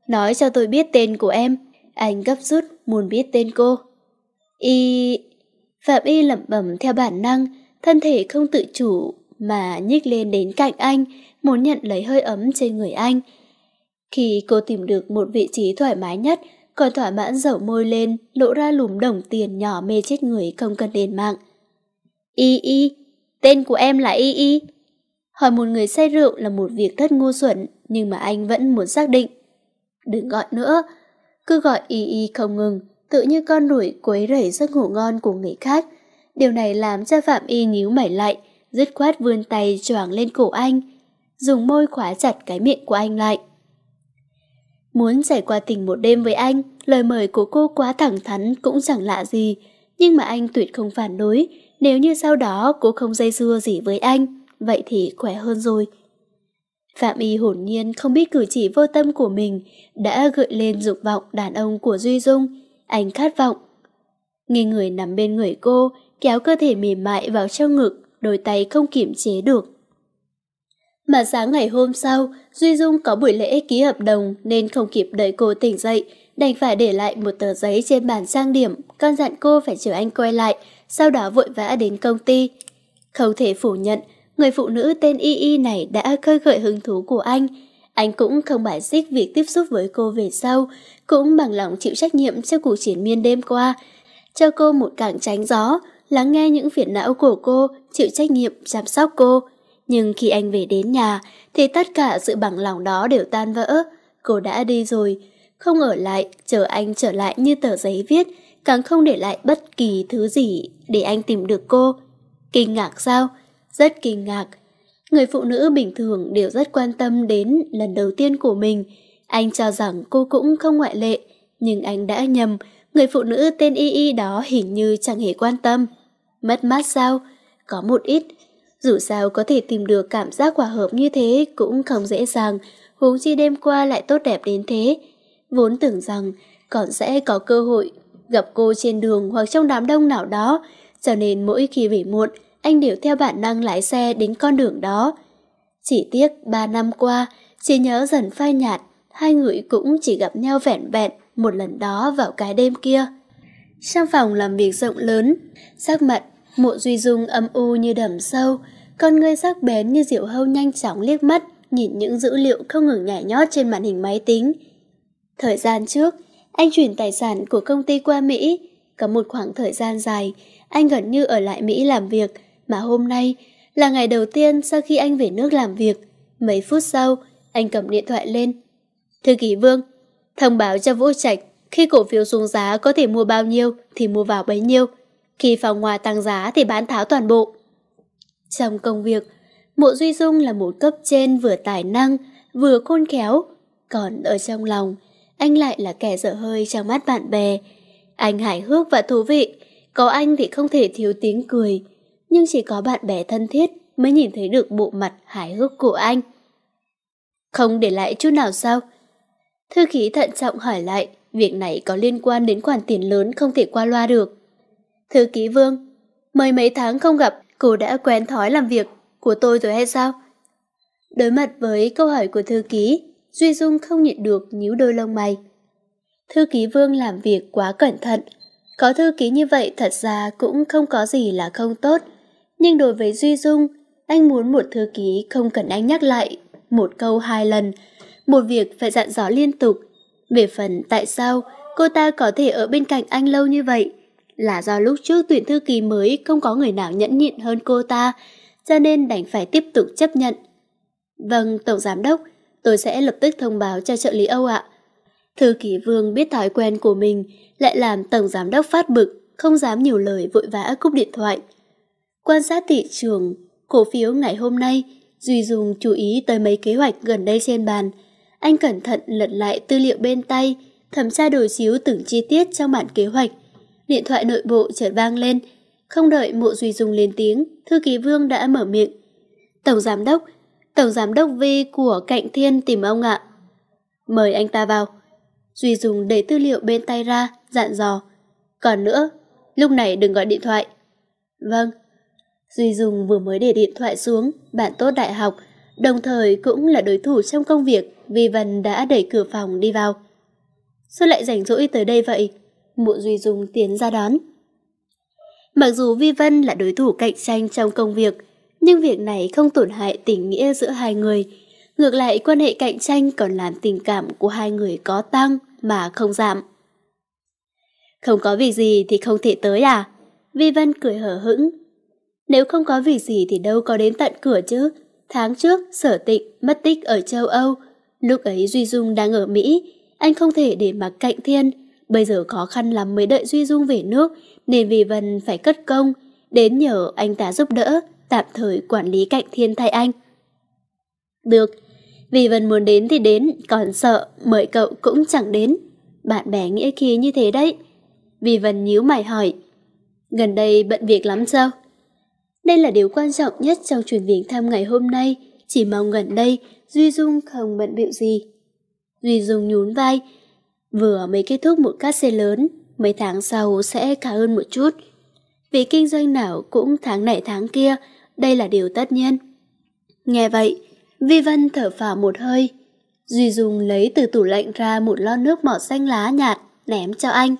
S1: Nói cho tôi biết tên của em. Anh gấp rút muốn biết tên cô. Y... Phạm Y lẩm bẩm theo bản năng, thân thể không tự chủ mà nhích lên đến cạnh anh, muốn nhận lấy hơi ấm trên người anh. Khi cô tìm được một vị trí thoải mái nhất, còn thỏa mãn dẩu môi lên, lộ ra lùm đồng tiền nhỏ mê chết người không cần đền mạng. Y Y, tên của em là Y Y. Hỏi một người say rượu là một việc rất ngu xuẩn, nhưng mà anh vẫn muốn xác định. Đừng gọi nữa, cứ gọi Y Y không ngừng, tự như con đuổi quấy rầy giấc ngủ ngon của người khác. Điều này làm cho Phạm Y nhíu mày lại, dứt khoát vươn tay choàng lên cổ anh, dùng môi khóa chặt cái miệng của anh lại. Muốn trải qua tình một đêm với anh, lời mời của cô quá thẳng thắn cũng chẳng lạ gì, nhưng mà anh tuyệt không phản đối, nếu như sau đó cô không dây dưa gì với anh, vậy thì khỏe hơn rồi. Phạm Y hồn nhiên không biết cử chỉ vô tâm của mình đã gợi lên dục vọng đàn ông của Duy Dung, anh khát vọng. Nghe người nằm bên người cô, kéo cơ thể mềm mại vào trong ngực, đôi tay không kiểm chế được. Mà sáng ngày hôm sau, Duy Dung có buổi lễ ký hợp đồng nên không kịp đợi cô tỉnh dậy, đành phải để lại một tờ giấy trên bàn trang điểm, con dặn cô phải chờ anh quay lại, sau đó vội vã đến công ty. Không thể phủ nhận, người phụ nữ tên Y Y này đã khơi gợi hứng thú của anh. Anh cũng không bài xích việc tiếp xúc với cô về sau, cũng bằng lòng chịu trách nhiệm cho cuộc triển miên đêm qua, cho cô một cảng tránh gió, lắng nghe những phiền não của cô, chịu trách nhiệm chăm sóc cô. Nhưng khi anh về đến nhà, thì tất cả sự bằng lòng đó đều tan vỡ. Cô đã đi rồi, không ở lại, chờ anh trở lại như tờ giấy viết, càng không để lại bất kỳ thứ gì để anh tìm được cô. Kinh ngạc sao? Rất kinh ngạc. Người phụ nữ bình thường đều rất quan tâm đến lần đầu tiên của mình, anh cho rằng cô cũng không ngoại lệ, nhưng anh đã nhầm, người phụ nữ tên Y Y đó hình như chẳng hề quan tâm. Mất mát sao? Có một ít. Dù sao có thể tìm được cảm giác hòa hợp như thế cũng không dễ dàng, huống chi đêm qua lại tốt đẹp đến thế. Vốn tưởng rằng còn sẽ có cơ hội gặp cô trên đường hoặc trong đám đông nào đó, cho nên mỗi khi về muộn, anh đều theo bản năng lái xe đến con đường đó. Chỉ tiếc ba năm qua, chỉ nhớ dần phai nhạt hai người cũng chỉ gặp nhau vẻn vẹn một lần đó vào cái đêm kia. Trong phòng làm việc rộng lớn, sắc mặt, mộ duy dung âm u như đầm sâu, con người sắc bén như diệu hâu nhanh chóng liếc mắt, nhìn những dữ liệu không ngừng nhảy nhót trên màn hình máy tính. Thời gian trước, anh chuyển tài sản của công ty qua Mỹ. Có một khoảng thời gian dài, anh gần như ở lại Mỹ làm việc, mà hôm nay là ngày đầu tiên sau khi anh về nước làm việc. Mấy phút sau, anh cầm điện thoại lên, Thư ký Vương thông báo cho Vũ Trạch khi cổ phiếu xuống giá có thể mua bao nhiêu thì mua vào bấy nhiêu, khi phòng hòa tăng giá thì bán tháo toàn bộ. Trong công việc, Mộ Duy Dung là một cấp trên vừa tài năng, vừa khôn khéo, còn ở trong lòng, anh lại là kẻ dở hơi trong mắt bạn bè. Anh hài hước và thú vị, có anh thì không thể thiếu tiếng cười, nhưng chỉ có bạn bè thân thiết mới nhìn thấy được bộ mặt hài hước của anh. Không để lại chút nào sao? Thư ký thận trọng hỏi lại, việc này có liên quan đến khoản tiền lớn không thể qua loa được. Thư ký Vương, mấy mấy tháng không gặp, cô đã quen thói làm việc của tôi rồi hay sao? Đối mặt với câu hỏi của thư ký, Duy Dung không nhịn được nhíu đôi lông mày. Thư ký Vương làm việc quá cẩn thận, có thư ký như vậy thật ra cũng không có gì là không tốt, nhưng đối với Duy Dung, anh muốn một thư ký không cần anh nhắc lại một câu hai lần một việc phải dặn dò liên tục. Về phần tại sao cô ta có thể ở bên cạnh anh lâu như vậy, là do lúc trước tuyển thư ký mới không có người nào nhẫn nhịn hơn cô ta, cho nên đành phải tiếp tục chấp nhận. Vâng, Tổng Giám Đốc, tôi sẽ lập tức thông báo cho trợ lý Âu ạ. Thư ký Vương biết thói quen của mình lại làm Tổng Giám Đốc phát bực, không dám nhiều lời vội vã cúp điện thoại. Quan sát thị trường, cổ phiếu ngày hôm nay, Duy dùng chú ý tới mấy kế hoạch gần đây trên bàn, anh cẩn thận lật lại tư liệu bên tay, thẩm tra đồ chiếu từng chi tiết trong bản kế hoạch. Điện thoại nội bộ chợt vang lên. Không đợi mộ duy dùng lên tiếng, thư ký Vương đã mở miệng. Tổng giám đốc, tổng giám đốc Vi của Cạnh Thiên tìm ông ạ. Mời anh ta vào. Duy Dùng để tư liệu bên tay ra, dặn dò. Còn nữa, lúc này đừng gọi điện thoại. Vâng. Duy Dùng vừa mới để điện thoại xuống, bạn tốt đại học, đồng thời cũng là đối thủ trong công việc Vi Vân đã đẩy cửa phòng đi vào. Sao lại rảnh rỗi tới đây vậy? Mộ Duy Dung tiến ra đón. Mặc dù Vi Vân là đối thủ cạnh tranh trong công việc, nhưng việc này không tổn hại tình nghĩa giữa hai người. Ngược lại, quan hệ cạnh tranh còn làm tình cảm của hai người có tăng mà không giảm. Không có việc gì thì không thể tới à? Vi Vân cười hở hững. Nếu không có việc gì thì đâu có đến tận cửa chứ. Tháng trước, sở tịnh, mất tích ở châu Âu, Lúc ấy Duy Dung đang ở Mỹ, anh không thể để mặc cạnh thiên. Bây giờ khó khăn lắm mới đợi Duy Dung về nước, nên Vì Vân phải cất công, đến nhờ anh ta giúp đỡ, tạm thời quản lý cạnh thiên thay anh. Được, Vì Vân muốn đến thì đến, còn sợ, mời cậu cũng chẳng đến. Bạn bè nghĩa khí như thế đấy. Vì Vân nhíu mày hỏi, gần đây bận việc lắm sao? Đây là điều quan trọng nhất trong truyền viếng thăm ngày hôm nay, chỉ mong gần đây Duy Dung không bận bịu gì. Duy Dung nhún vai, vừa mới kết thúc một cát xe lớn, mấy tháng sau sẽ khá hơn một chút. Vì kinh doanh nào cũng tháng này tháng kia, đây là điều tất nhiên. Nghe vậy, Vi Vân thở phào một hơi. Duy Dung lấy từ tủ lạnh ra một lon nước mỏ xanh lá nhạt, ném cho anh.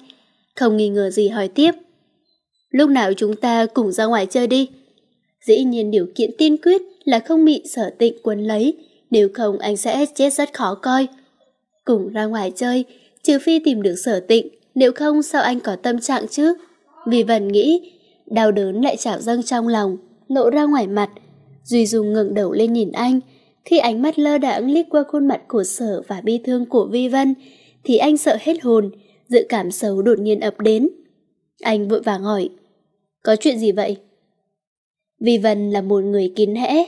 S1: Không nghi ngờ gì hỏi tiếp. Lúc nào chúng ta cùng ra ngoài chơi đi. Dĩ nhiên điều kiện tiên quyết là không bị sở tịnh quấn lấy, nếu không anh sẽ chết rất khó coi. Cùng ra ngoài chơi, trừ phi tìm được sở tịnh, nếu không sao anh có tâm trạng chứ? Vì vần nghĩ, đau đớn lại trào dâng trong lòng, lộ ra ngoài mặt. Duy dùng ngẩng đầu lên nhìn anh, khi ánh mắt lơ đãng liếc qua khuôn mặt của sở và bi thương của Vi Vân, thì anh sợ hết hồn, dự cảm xấu đột nhiên ập đến. Anh vội vàng hỏi, có chuyện gì vậy? Vi Vân là một người kín hẽ,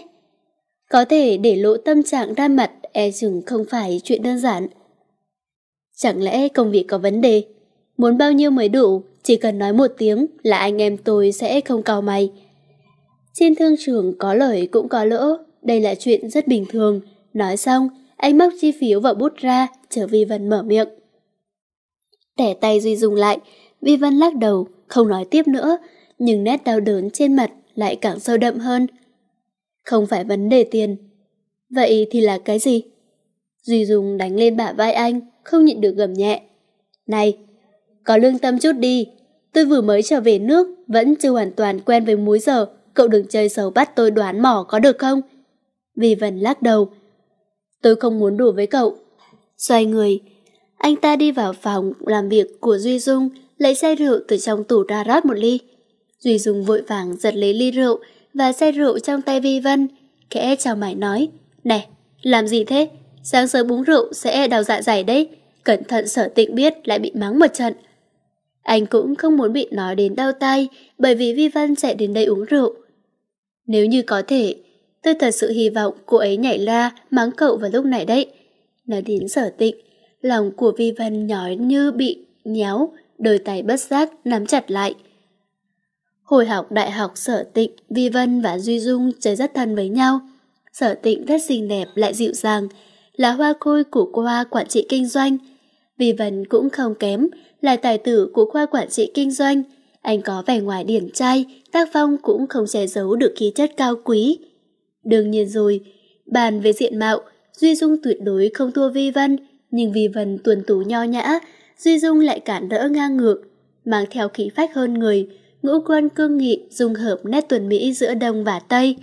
S1: có thể để lộ tâm trạng ra mặt e chừng không phải chuyện đơn giản. Chẳng lẽ công việc có vấn đề? Muốn bao nhiêu mới đủ, chỉ cần nói một tiếng là anh em tôi sẽ không cau mày. Trên thương trường có lời cũng có lỗ, đây là chuyện rất bình thường. Nói xong, anh móc chi phiếu và bút ra, chờ Vi Vân mở miệng. Tẻ tay Duy dùng lại, Vi Vân lắc đầu, không nói tiếp nữa, nhưng nét đau đớn trên mặt lại càng sâu đậm hơn không phải vấn đề tiền. Vậy thì là cái gì? Duy Dung đánh lên bả vai anh, không nhịn được gầm nhẹ. Này, có lương tâm chút đi, tôi vừa mới trở về nước, vẫn chưa hoàn toàn quen với múi giờ, cậu đừng chơi xấu bắt tôi đoán mỏ có được không? Vì Vân lắc đầu. Tôi không muốn đùa với cậu. Xoay người, anh ta đi vào phòng làm việc của Duy Dung, lấy chai rượu từ trong tủ ra rót một ly. Duy Dung vội vàng giật lấy ly rượu, và xe rượu trong tay Vi Vân, khẽ chào mải nói, Nè, làm gì thế? Sáng sớm uống rượu sẽ đào dạ dày đấy, cẩn thận sở tịnh biết lại bị mắng một trận. Anh cũng không muốn bị nói đến đau tay bởi vì Vi Vân sẽ đến đây uống rượu. Nếu như có thể, tôi thật sự hy vọng cô ấy nhảy la mắng cậu vào lúc này đấy. Nói đến sở tịnh, lòng của Vi Vân nhói như bị nhéo, đôi tay bất giác nắm chặt lại. Hồi học đại học sở tịnh, Vi Vân và Duy Dung chơi rất thân với nhau. Sở tịnh rất xinh đẹp lại dịu dàng, là hoa khôi của khoa quản trị kinh doanh. Vi Vân cũng không kém, là tài tử của khoa quản trị kinh doanh. Anh có vẻ ngoài điển trai, tác phong cũng không che giấu được khí chất cao quý. Đương nhiên rồi, bàn về diện mạo, Duy Dung tuyệt đối không thua Vi Vân, nhưng Vi Vân tuần tú nho nhã, Duy Dung lại cản đỡ ngang ngược, mang theo khí phách hơn người, ngũ quan cương nghị dung hợp nét tuần Mỹ giữa Đông và Tây.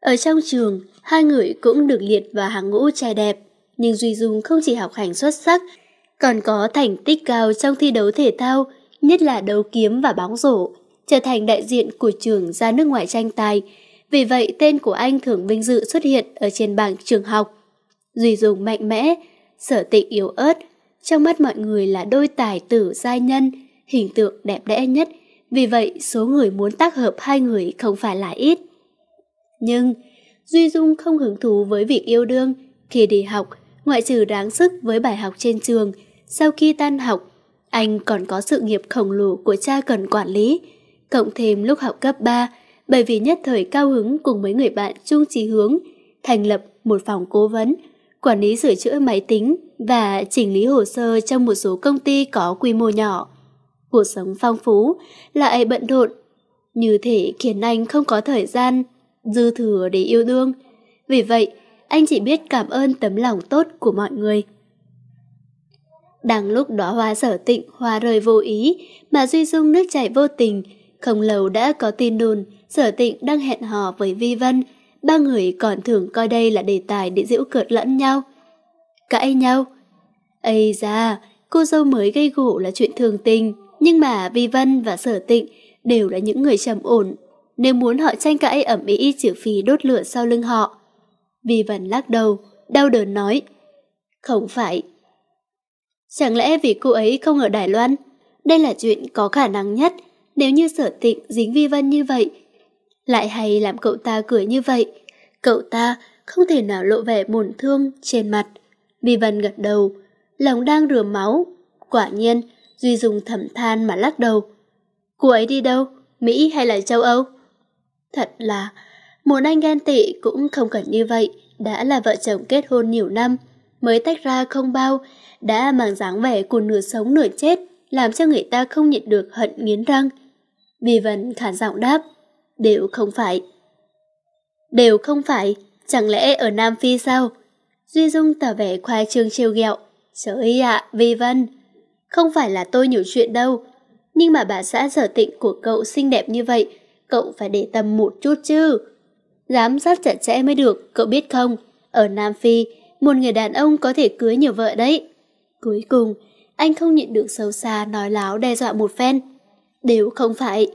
S1: Ở trong trường, hai người cũng được liệt vào hàng ngũ trai đẹp, nhưng Duy Dung không chỉ học hành xuất sắc, còn có thành tích cao trong thi đấu thể thao, nhất là đấu kiếm và bóng rổ, trở thành đại diện của trường ra nước ngoài tranh tài. Vì vậy, tên của anh thường vinh dự xuất hiện ở trên bảng trường học. Duy Dung mạnh mẽ, sở tịnh yếu ớt, trong mắt mọi người là đôi tài tử giai nhân, hình tượng đẹp đẽ nhất – vì vậy, số người muốn tác hợp hai người không phải là ít. Nhưng, Duy Dung không hứng thú với việc yêu đương. Khi đi học, ngoại trừ đáng sức với bài học trên trường, sau khi tan học, anh còn có sự nghiệp khổng lồ của cha cần quản lý. Cộng thêm lúc học cấp 3, bởi vì nhất thời cao hứng cùng mấy người bạn chung chí hướng, thành lập một phòng cố vấn, quản lý sửa chữa máy tính và chỉnh lý hồ sơ trong một số công ty có quy mô nhỏ cuộc sống phong phú, lại bận rộn. Như thể khiến Anh không có thời gian, dư thừa để yêu đương. Vì vậy, anh chỉ biết cảm ơn tấm lòng tốt của mọi người. Đang lúc đó hoa sở tịnh, hoa rơi vô ý, mà Duy Dung nước chảy vô tình. Không lâu đã có tin đồn, sở tịnh đang hẹn hò với Vi Vân. Ba người còn thường coi đây là đề tài để giễu cợt lẫn nhau. Cãi nhau. Ây ra cô dâu mới gây gỗ là chuyện thường tình. Nhưng mà Vi Vân và Sở Tịnh đều là những người trầm ổn, nếu muốn họ tranh cãi ẩm ý trừ phi đốt lửa sau lưng họ. Vi Vân lắc đầu, đau đớn nói. Không phải. Chẳng lẽ vì cô ấy không ở Đài Loan? Đây là chuyện có khả năng nhất nếu như sở tịnh dính Vi Vân như vậy. Lại hay làm cậu ta cười như vậy. Cậu ta không thể nào lộ vẻ buồn thương trên mặt. Vi Vân gật đầu, lòng đang rửa máu. Quả nhiên, Duy Dung thầm than mà lắc đầu. Cô ấy đi đâu? Mỹ hay là châu Âu? Thật là, muốn anh ghen tị cũng không cần như vậy. Đã là vợ chồng kết hôn nhiều năm, mới tách ra không bao, đã mang dáng vẻ của nửa sống nửa chết, làm cho người ta không nhịn được hận nghiến răng. Vì Vân khản giọng đáp, đều không phải. Đều không phải, chẳng lẽ ở Nam Phi sao? Duy Dung tỏ vẻ khoa trương trêu ghẹo. Trời ạ, Vi Vân, không phải là tôi nhiều chuyện đâu. Nhưng mà bà xã sở tịnh của cậu xinh đẹp như vậy, cậu phải để tâm một chút chứ. Giám sát chặt chẽ mới được, cậu biết không? Ở Nam Phi, một người đàn ông có thể cưới nhiều vợ đấy. Cuối cùng, anh không nhịn được xấu xa nói láo đe dọa một phen. Đều không phải...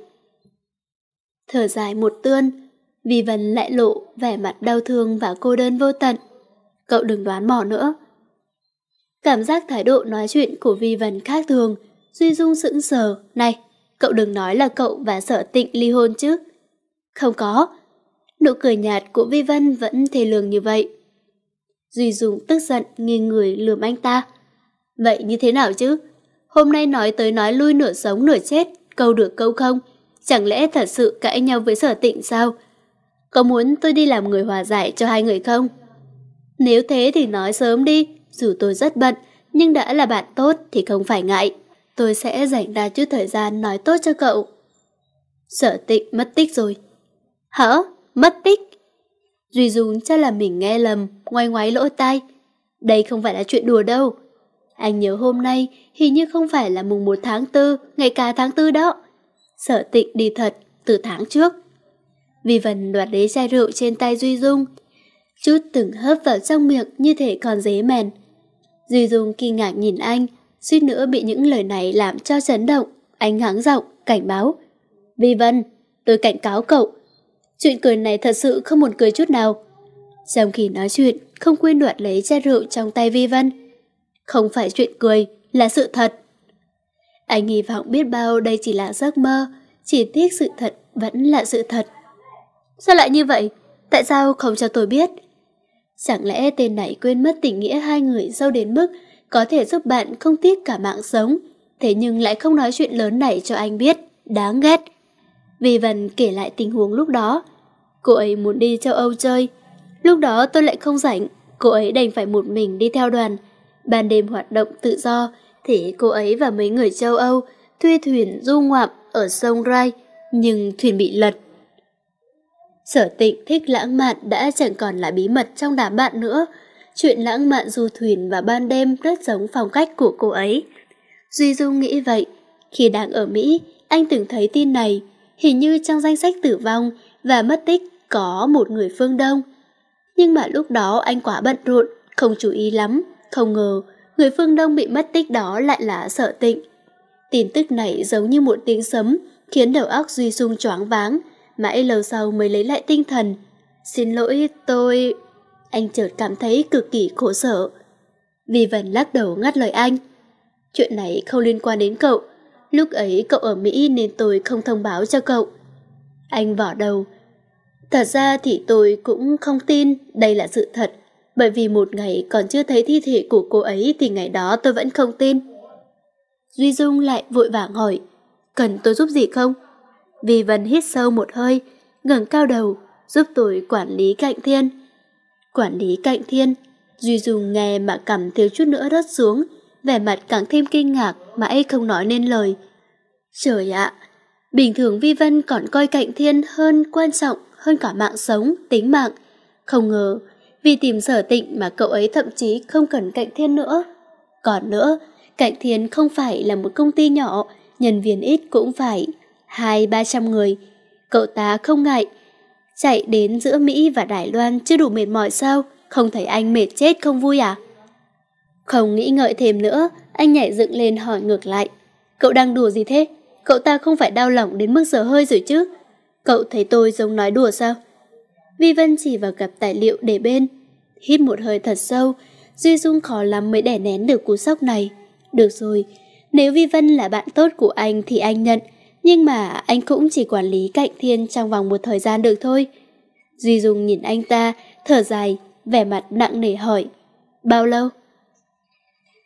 S1: Thở dài một tươn, Vi Vân lại lộ vẻ mặt đau thương và cô đơn vô tận. Cậu đừng đoán mò nữa, Cảm giác thái độ nói chuyện của Vi Văn khác thường, Duy Dung sững sờ, này, cậu đừng nói là cậu và sở tịnh ly hôn chứ. Không có, nụ cười nhạt của Vi Văn vẫn thề lường như vậy. Duy Dung tức giận nghiêng người lườm anh ta. Vậy như thế nào chứ? Hôm nay nói tới nói lui nửa sống nửa chết, câu được câu không? Chẳng lẽ thật sự cãi nhau với sở tịnh sao? Có muốn tôi đi làm người hòa giải cho hai người không? Nếu thế thì nói sớm đi, dù tôi rất bận, nhưng đã là bạn tốt thì không phải ngại. Tôi sẽ dành ra chút thời gian nói tốt cho cậu. Sở tịnh mất tích rồi. Hả? Mất tích? Duy Dung chắc là mình nghe lầm, ngoay ngoái lỗ tai. Đây không phải là chuyện đùa đâu. Anh nhớ hôm nay hình như không phải là mùng 1 tháng 4, ngày cả tháng 4 đó. Sở tịnh đi thật, từ tháng trước. Vì vần đoạt lấy chai rượu trên tay Duy Dung. Chút từng hớp vào trong miệng như thể còn dế mèn. Duy Dung kinh ngạc nhìn anh, suýt nữa bị những lời này làm cho chấn động. Anh hắng giọng, cảnh báo. Vi Vân, tôi cảnh cáo cậu. Chuyện cười này thật sự không một cười chút nào. Trong khi nói chuyện, không quên đoạt lấy chai rượu trong tay Vi Vân. Không phải chuyện cười, là sự thật. Anh hy vọng biết bao đây chỉ là giấc mơ, chỉ tiếc sự thật vẫn là sự thật. Sao lại như vậy? Tại sao không cho tôi biết? Chẳng lẽ tên này quên mất tình nghĩa hai người sâu đến mức có thể giúp bạn không tiếc cả mạng sống, thế nhưng lại không nói chuyện lớn này cho anh biết, đáng ghét. Vì vần kể lại tình huống lúc đó, cô ấy muốn đi châu Âu chơi, lúc đó tôi lại không rảnh, cô ấy đành phải một mình đi theo đoàn. Ban đêm hoạt động tự do, thì cô ấy và mấy người châu Âu thuê thuyền du ngoạm ở sông Rai, nhưng thuyền bị lật Sở tịnh thích lãng mạn đã chẳng còn là bí mật trong đám bạn nữa. Chuyện lãng mạn du thuyền và ban đêm rất giống phong cách của cô ấy. Duy Dung nghĩ vậy. Khi đang ở Mỹ, anh từng thấy tin này. Hình như trong danh sách tử vong và mất tích có một người phương Đông. Nhưng mà lúc đó anh quá bận rộn, không chú ý lắm. Không ngờ, người phương Đông bị mất tích đó lại là sở tịnh. Tin tức này giống như một tiếng sấm, khiến đầu óc Duy Dung choáng váng, mãi lâu sau mới lấy lại tinh thần. Xin lỗi, tôi... Anh chợt cảm thấy cực kỳ khổ sở. Vì Vân lắc đầu ngắt lời anh. Chuyện này không liên quan đến cậu. Lúc ấy cậu ở Mỹ nên tôi không thông báo cho cậu. Anh vỏ đầu. Thật ra thì tôi cũng không tin đây là sự thật. Bởi vì một ngày còn chưa thấy thi thể của cô ấy thì ngày đó tôi vẫn không tin. Duy Dung lại vội vàng hỏi. Cần tôi giúp gì không? Vi Vân hít sâu một hơi, ngẩng cao đầu, giúp tôi quản lý cạnh thiên. Quản lý cạnh thiên, Duy Dùng nghe mà cảm thiếu chút nữa rớt xuống, vẻ mặt càng thêm kinh ngạc mà ấy không nói nên lời. Trời ạ, bình thường Vi Vân còn coi cạnh thiên hơn quan trọng hơn cả mạng sống, tính mạng. Không ngờ, vì tìm sở tịnh mà cậu ấy thậm chí không cần cạnh thiên nữa. Còn nữa, cạnh thiên không phải là một công ty nhỏ, nhân viên ít cũng phải hai ba trăm người. Cậu ta không ngại. Chạy đến giữa Mỹ và Đài Loan chưa đủ mệt mỏi sao? Không thấy anh mệt chết không vui à? Không nghĩ ngợi thêm nữa, anh nhảy dựng lên hỏi ngược lại. Cậu đang đùa gì thế? Cậu ta không phải đau lòng đến mức giờ hơi rồi chứ? Cậu thấy tôi giống nói đùa sao? Vi Vân chỉ vào cặp tài liệu để bên. Hít một hơi thật sâu, Duy Dung khó lắm mới đẻ nén được cú sốc này. Được rồi, nếu Vi Vân là bạn tốt của anh thì anh nhận, nhưng mà anh cũng chỉ quản lý cạnh thiên trong vòng một thời gian được thôi. Duy Dung nhìn anh ta, thở dài, vẻ mặt nặng nề hỏi. Bao lâu?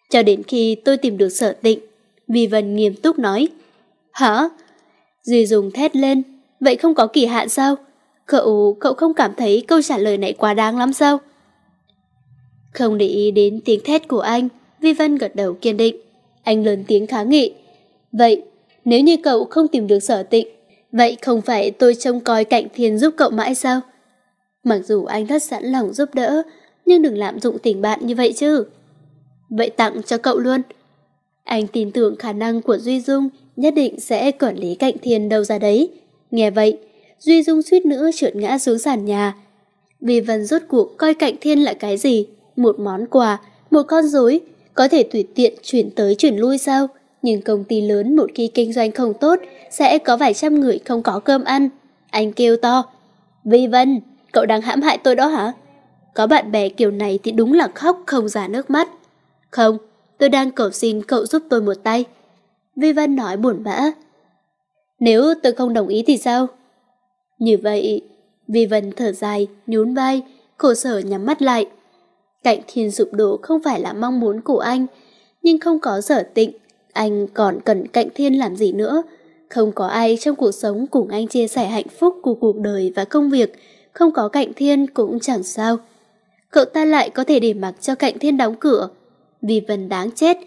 S1: Cho đến khi tôi tìm được sở tịnh, Vi Vân nghiêm túc nói. Hả? Duy Dung thét lên, vậy không có kỳ hạn sao? Cậu, cậu không cảm thấy câu trả lời này quá đáng lắm sao? Không để ý đến tiếng thét của anh, Vi Vân gật đầu kiên định. Anh lớn tiếng kháng nghị. Vậy nếu như cậu không tìm được sở tịnh, vậy không phải tôi trông coi cạnh thiên giúp cậu mãi sao? Mặc dù anh rất sẵn lòng giúp đỡ, nhưng đừng lạm dụng tình bạn như vậy chứ. Vậy tặng cho cậu luôn. Anh tin tưởng khả năng của Duy Dung nhất định sẽ quản lý cạnh thiên đâu ra đấy. Nghe vậy, Duy Dung suýt nữa trượt ngã xuống sàn nhà. Vì Vân rốt cuộc coi cạnh thiên là cái gì? Một món quà, một con rối, có thể tùy tiện chuyển tới chuyển lui sao? nhưng công ty lớn một khi kinh doanh không tốt, sẽ có vài trăm người không có cơm ăn. Anh kêu to, Vi Vân, cậu đang hãm hại tôi đó hả? Có bạn bè kiểu này thì đúng là khóc không giả nước mắt. Không, tôi đang cầu xin cậu giúp tôi một tay. Vi Vân nói buồn bã. Nếu tôi không đồng ý thì sao? Như vậy, Vi Vân thở dài, nhún vai, khổ sở nhắm mắt lại. Cạnh thiên sụp đổ không phải là mong muốn của anh, nhưng không có sở tịnh anh còn cần cạnh thiên làm gì nữa? Không có ai trong cuộc sống cùng anh chia sẻ hạnh phúc của cuộc đời và công việc, không có cạnh thiên cũng chẳng sao. Cậu ta lại có thể để mặc cho cạnh thiên đóng cửa. Vì Vân đáng chết.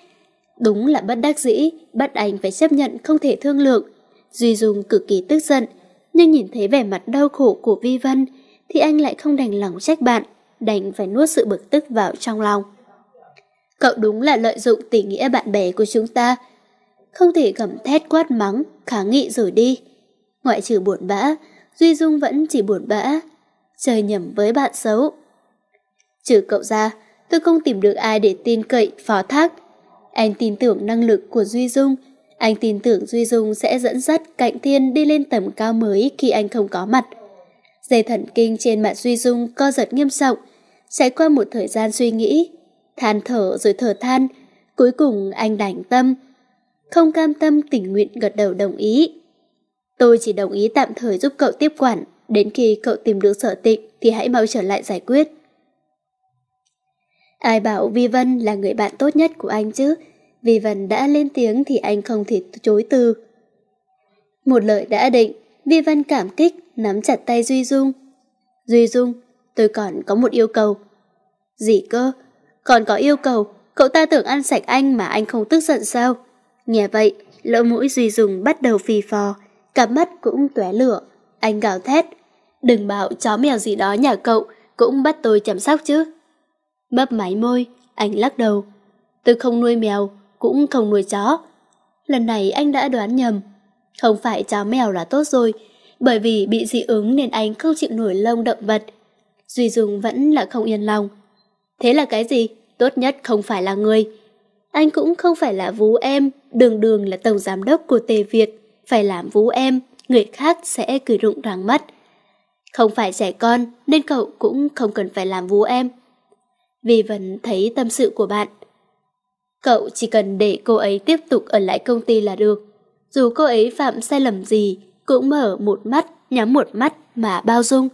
S1: Đúng là bất đắc dĩ, bắt anh phải chấp nhận không thể thương lượng. Duy Dung cực kỳ tức giận, nhưng nhìn thấy vẻ mặt đau khổ của Vi Vân, thì anh lại không đành lòng trách bạn, đành phải nuốt sự bực tức vào trong lòng. Cậu đúng là lợi dụng tình nghĩa bạn bè của chúng ta. Không thể gầm thét quát mắng, kháng nghị rồi đi. Ngoại trừ buồn bã, Duy Dung vẫn chỉ buồn bã. Chơi nhầm với bạn xấu. Trừ cậu ra, tôi không tìm được ai để tin cậy, phó thác. Anh tin tưởng năng lực của Duy Dung. Anh tin tưởng Duy Dung sẽ dẫn dắt Cạnh Thiên đi lên tầm cao mới khi anh không có mặt. Dây thần kinh trên mặt Duy Dung co giật nghiêm trọng. Trải qua một thời gian suy nghĩ, than thở rồi thở than. Cuối cùng anh đành tâm, không cam tâm tình nguyện gật đầu đồng ý. Tôi chỉ đồng ý tạm thời giúp cậu tiếp quản, đến khi cậu tìm được sở tịnh thì hãy mau trở lại giải quyết. Ai bảo Vi Vân là người bạn tốt nhất của anh chứ? Vi Vân đã lên tiếng thì anh không thể chối từ. Một lời đã định, Vi Vân cảm kích, nắm chặt tay Duy Dung. Duy Dung, tôi còn có một yêu cầu. Gì cơ? còn có yêu cầu, cậu ta tưởng ăn sạch anh mà anh không tức giận sao? Nghe vậy, lỗ mũi Duy Dùng bắt đầu phì phò, cặp mắt cũng tóe lửa. Anh gào thét, đừng bảo chó mèo gì đó nhà cậu cũng bắt tôi chăm sóc chứ. Mấp máy môi, anh lắc đầu. Tôi không nuôi mèo, cũng không nuôi chó. Lần này anh đã đoán nhầm. Không phải chó mèo là tốt rồi, bởi vì bị dị ứng nên anh không chịu nổi lông động vật. Duy dùng vẫn là không yên lòng. Thế là cái gì? Tốt nhất không phải là người. Anh cũng không phải là vú em, đường đường là tổng giám đốc của Tề Việt. Phải làm vú em, người khác sẽ cười rụng ràng mắt. Không phải trẻ con nên cậu cũng không cần phải làm vú em. Vì vẫn thấy tâm sự của bạn. Cậu chỉ cần để cô ấy tiếp tục ở lại công ty là được. Dù cô ấy phạm sai lầm gì, cũng mở một mắt, nhắm một mắt mà bao dung.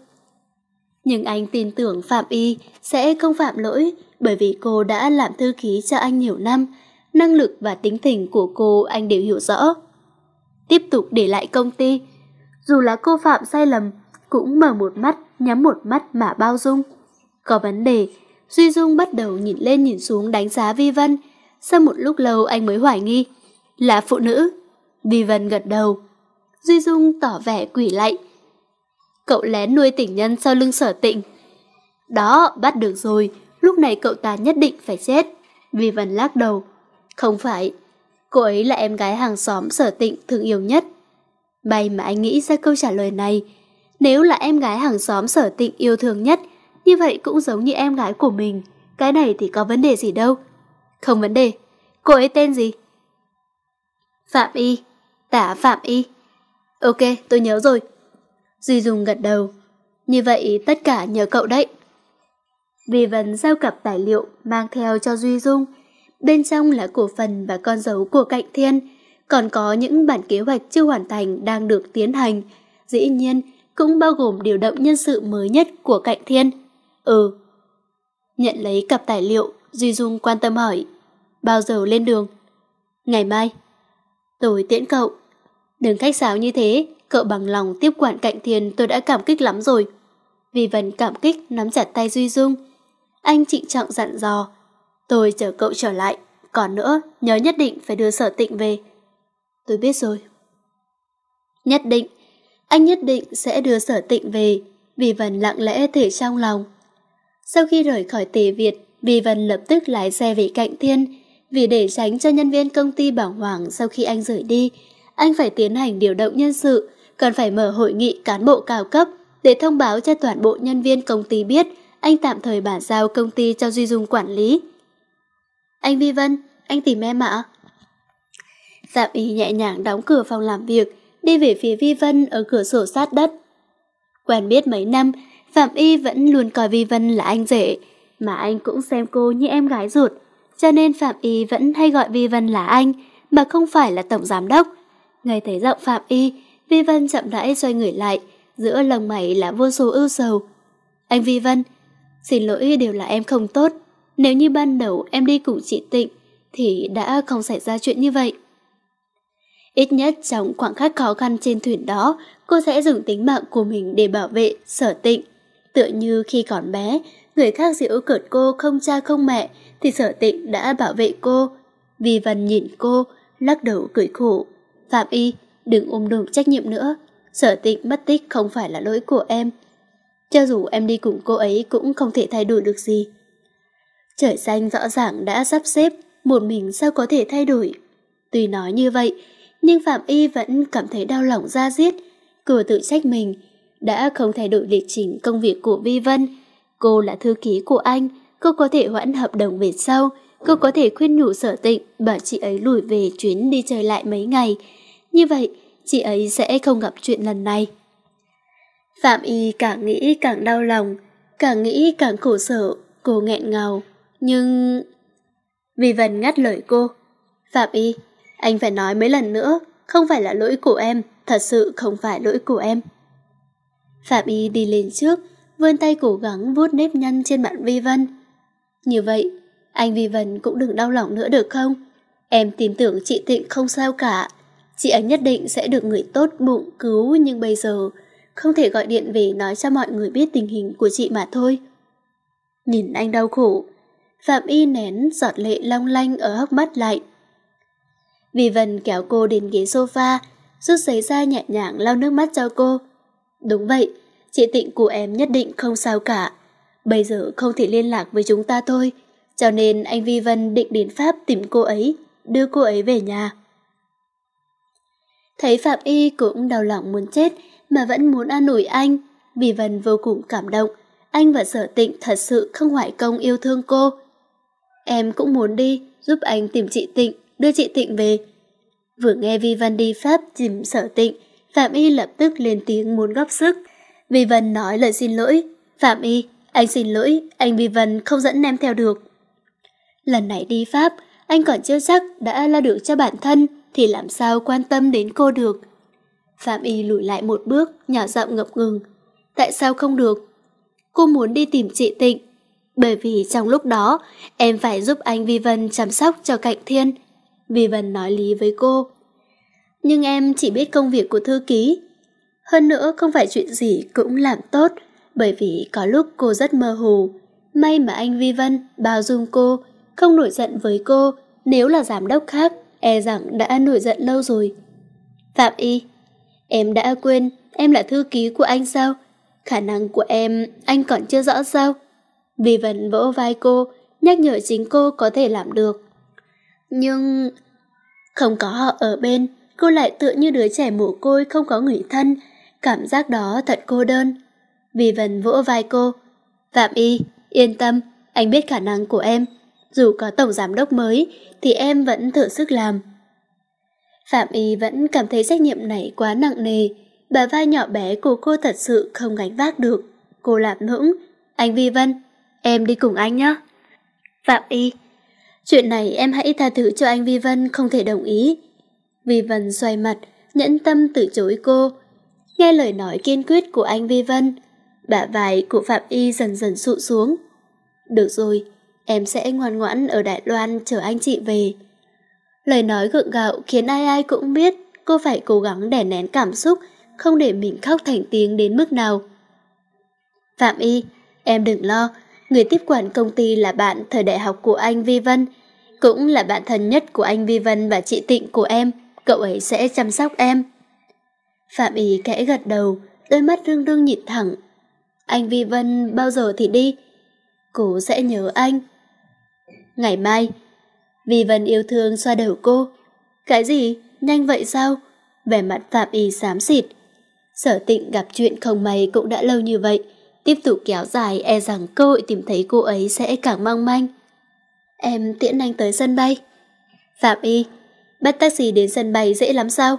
S1: Nhưng anh tin tưởng Phạm Y sẽ không phạm lỗi bởi vì cô đã làm thư ký cho anh nhiều năm, năng lực và tính tình của cô anh đều hiểu rõ. Tiếp tục để lại công ty, dù là cô phạm sai lầm, cũng mở một mắt, nhắm một mắt mà bao dung. Có vấn đề, Duy Dung bắt đầu nhìn lên nhìn xuống đánh giá Vi Vân, sau một lúc lâu anh mới hoài nghi, là phụ nữ. Vi Vân gật đầu. Duy Dung tỏ vẻ quỷ lạnh, cậu lén nuôi tình nhân sau lưng sở tịnh. Đó, bắt được rồi, lúc này cậu ta nhất định phải chết. Vì Vân lắc đầu. Không phải, cô ấy là em gái hàng xóm sở tịnh thương yêu nhất. May mà anh nghĩ ra câu trả lời này. Nếu là em gái hàng xóm sở tịnh yêu thương nhất, như vậy cũng giống như em gái của mình. Cái này thì có vấn đề gì đâu. Không vấn đề. Cô ấy tên gì? Phạm Y. Tả Phạm Y. Ok, tôi nhớ rồi. Duy Dung gật đầu. Như vậy tất cả nhờ cậu đấy. Vì Vân giao cặp tài liệu mang theo cho Duy Dung. Bên trong là cổ phần và con dấu của Cạnh Thiên, còn có những bản kế hoạch chưa hoàn thành đang được tiến hành. Dĩ nhiên, cũng bao gồm điều động nhân sự mới nhất của Cạnh Thiên. Ừ. Nhận lấy cặp tài liệu, Duy Dung quan tâm hỏi. Bao giờ lên đường? Ngày mai. Tôi tiễn cậu. Đừng khách sáo như thế, Cậu bằng lòng tiếp quản cạnh thiền tôi đã cảm kích lắm rồi. Vì Vân cảm kích nắm chặt tay Duy Dung. Anh trịnh trọng dặn dò. Tôi chờ cậu trở lại. Còn nữa, nhớ nhất định phải đưa sở tịnh về. Tôi biết rồi. Nhất định. Anh nhất định sẽ đưa sở tịnh về. Vì Vân lặng lẽ thể trong lòng. Sau khi rời khỏi tề Việt, Vì Vân lập tức lái xe về cạnh thiên. Vì để tránh cho nhân viên công ty bảo hoàng sau khi anh rời đi, anh phải tiến hành điều động nhân sự cần phải mở hội nghị cán bộ cao cấp để thông báo cho toàn bộ nhân viên công ty biết anh tạm thời bản giao công ty cho Duy Dung quản lý. Anh Vi Vân, anh tìm em ạ. phạm y nhẹ nhàng đóng cửa phòng làm việc, đi về phía Vi Vân ở cửa sổ sát đất. Quen biết mấy năm, Phạm Y vẫn luôn coi Vi Vân là anh rể, mà anh cũng xem cô như em gái ruột, cho nên Phạm Y vẫn hay gọi Vi Vân là anh, mà không phải là tổng giám đốc. Nghe thấy giọng Phạm Y, Vi Vân chậm rãi xoay người lại, giữa lòng mày là vô số ưu sầu. Anh Vi Vân, xin lỗi đều là em không tốt. Nếu như ban đầu em đi cùng chị Tịnh, thì đã không xảy ra chuyện như vậy. Ít nhất trong khoảng khắc khó khăn trên thuyền đó, cô sẽ dùng tính mạng của mình để bảo vệ sở tịnh. Tựa như khi còn bé, người khác giễu cợt cô không cha không mẹ, thì sở tịnh đã bảo vệ cô. Vì Vân nhìn cô, lắc đầu cười khổ. Phạm Y, đừng ôm đùm trách nhiệm nữa. Sở tịnh mất tích không phải là lỗi của em. Cho dù em đi cùng cô ấy cũng không thể thay đổi được gì. Trời xanh rõ ràng đã sắp xếp, một mình sao có thể thay đổi. Tuy nói như vậy, nhưng Phạm Y vẫn cảm thấy đau lòng ra diết. Cô tự trách mình, đã không thay đổi lịch trình công việc của Vi Vân. Cô là thư ký của anh, cô có thể hoãn hợp đồng về sau, cô có thể khuyên nhủ sở tịnh bảo chị ấy lùi về chuyến đi chơi lại mấy ngày, như vậy, chị ấy sẽ không gặp chuyện lần này. Phạm Y càng nghĩ càng đau lòng, càng nghĩ càng khổ sở, cô nghẹn ngào. Nhưng... Vì Vân ngắt lời cô. Phạm Y, anh phải nói mấy lần nữa, không phải là lỗi của em, thật sự không phải lỗi của em. Phạm Y đi lên trước, vươn tay cố gắng vuốt nếp nhăn trên mặt Vi Vân. Như vậy, anh Vi Vân cũng đừng đau lòng nữa được không? Em tin tưởng chị Tịnh không sao cả, chị ấy nhất định sẽ được người tốt bụng cứu nhưng bây giờ không thể gọi điện về nói cho mọi người biết tình hình của chị mà thôi. Nhìn anh đau khổ, Phạm Y nén giọt lệ long lanh ở hốc mắt lại. Vì Vân kéo cô đến ghế sofa, rút giấy ra nhẹ nhàng lau nước mắt cho cô. Đúng vậy, chị Tịnh của em nhất định không sao cả. Bây giờ không thể liên lạc với chúng ta thôi, cho nên anh Vi Vân định đến Pháp tìm cô ấy, đưa cô ấy về nhà. Thấy Phạm Y cũng đau lòng muốn chết mà vẫn muốn an ủi anh. Vì Vân vô cùng cảm động. Anh và sở tịnh thật sự không hoại công yêu thương cô. Em cũng muốn đi, giúp anh tìm chị Tịnh, đưa chị Tịnh về. Vừa nghe Vi Văn đi Pháp tìm sở tịnh, Phạm Y lập tức lên tiếng muốn góp sức. Vi vân nói lời xin lỗi. Phạm Y, anh xin lỗi, anh Vi vân không dẫn em theo được. Lần này đi Pháp, anh còn chưa chắc đã lo được cho bản thân thì làm sao quan tâm đến cô được. Phạm Y lùi lại một bước, nhỏ giọng ngập ngừng. Tại sao không được? Cô muốn đi tìm chị Tịnh. Bởi vì trong lúc đó, em phải giúp anh Vi Vân chăm sóc cho Cạnh Thiên. Vi Vân nói lý với cô. Nhưng em chỉ biết công việc của thư ký. Hơn nữa không phải chuyện gì cũng làm tốt, bởi vì có lúc cô rất mơ hồ. May mà anh Vi Vân bao dung cô, không nổi giận với cô nếu là giám đốc khác e rằng đã nổi giận lâu rồi. Phạm Y, em đã quên em là thư ký của anh sao? Khả năng của em anh còn chưa rõ sao? Vì Vân vỗ vai cô, nhắc nhở chính cô có thể làm được. Nhưng không có họ ở bên, cô lại tựa như đứa trẻ mồ côi không có người thân, cảm giác đó thật cô đơn. Vì Vân vỗ vai cô, Phạm Y, yên tâm, anh biết khả năng của em dù có tổng giám đốc mới, thì em vẫn thử sức làm. Phạm Y vẫn cảm thấy trách nhiệm này quá nặng nề, bà vai nhỏ bé của cô thật sự không gánh vác được. Cô lạp nũng, anh Vi Vân, em đi cùng anh nhé. Phạm Y, chuyện này em hãy tha thứ cho anh Vi Vân không thể đồng ý. Vi Vân xoay mặt, nhẫn tâm từ chối cô. Nghe lời nói kiên quyết của anh Vi Vân, bả vai của Phạm Y dần dần sụt xuống. Được rồi, em sẽ ngoan ngoãn ở đại Loan chờ anh chị về. Lời nói gượng gạo khiến ai ai cũng biết cô phải cố gắng đè nén cảm xúc, không để mình khóc thành tiếng đến mức nào. Phạm Y, em đừng lo, người tiếp quản công ty là bạn thời đại học của anh Vi Vân, cũng là bạn thân nhất của anh Vi Vân và chị Tịnh của em, cậu ấy sẽ chăm sóc em. Phạm Y kẽ gật đầu, đôi mắt rưng rưng nhịt thẳng. Anh Vi Vân bao giờ thì đi? Cô sẽ nhớ anh ngày mai. Vi Vân yêu thương xoa đầu cô. Cái gì? Nhanh vậy sao? Vẻ mặt Phạm Y xám xịt. Sở tịnh gặp chuyện không may cũng đã lâu như vậy. Tiếp tục kéo dài e rằng cơ hội tìm thấy cô ấy sẽ càng mong manh. Em tiễn anh tới sân bay. Phạm Y, bắt taxi đến sân bay dễ lắm sao?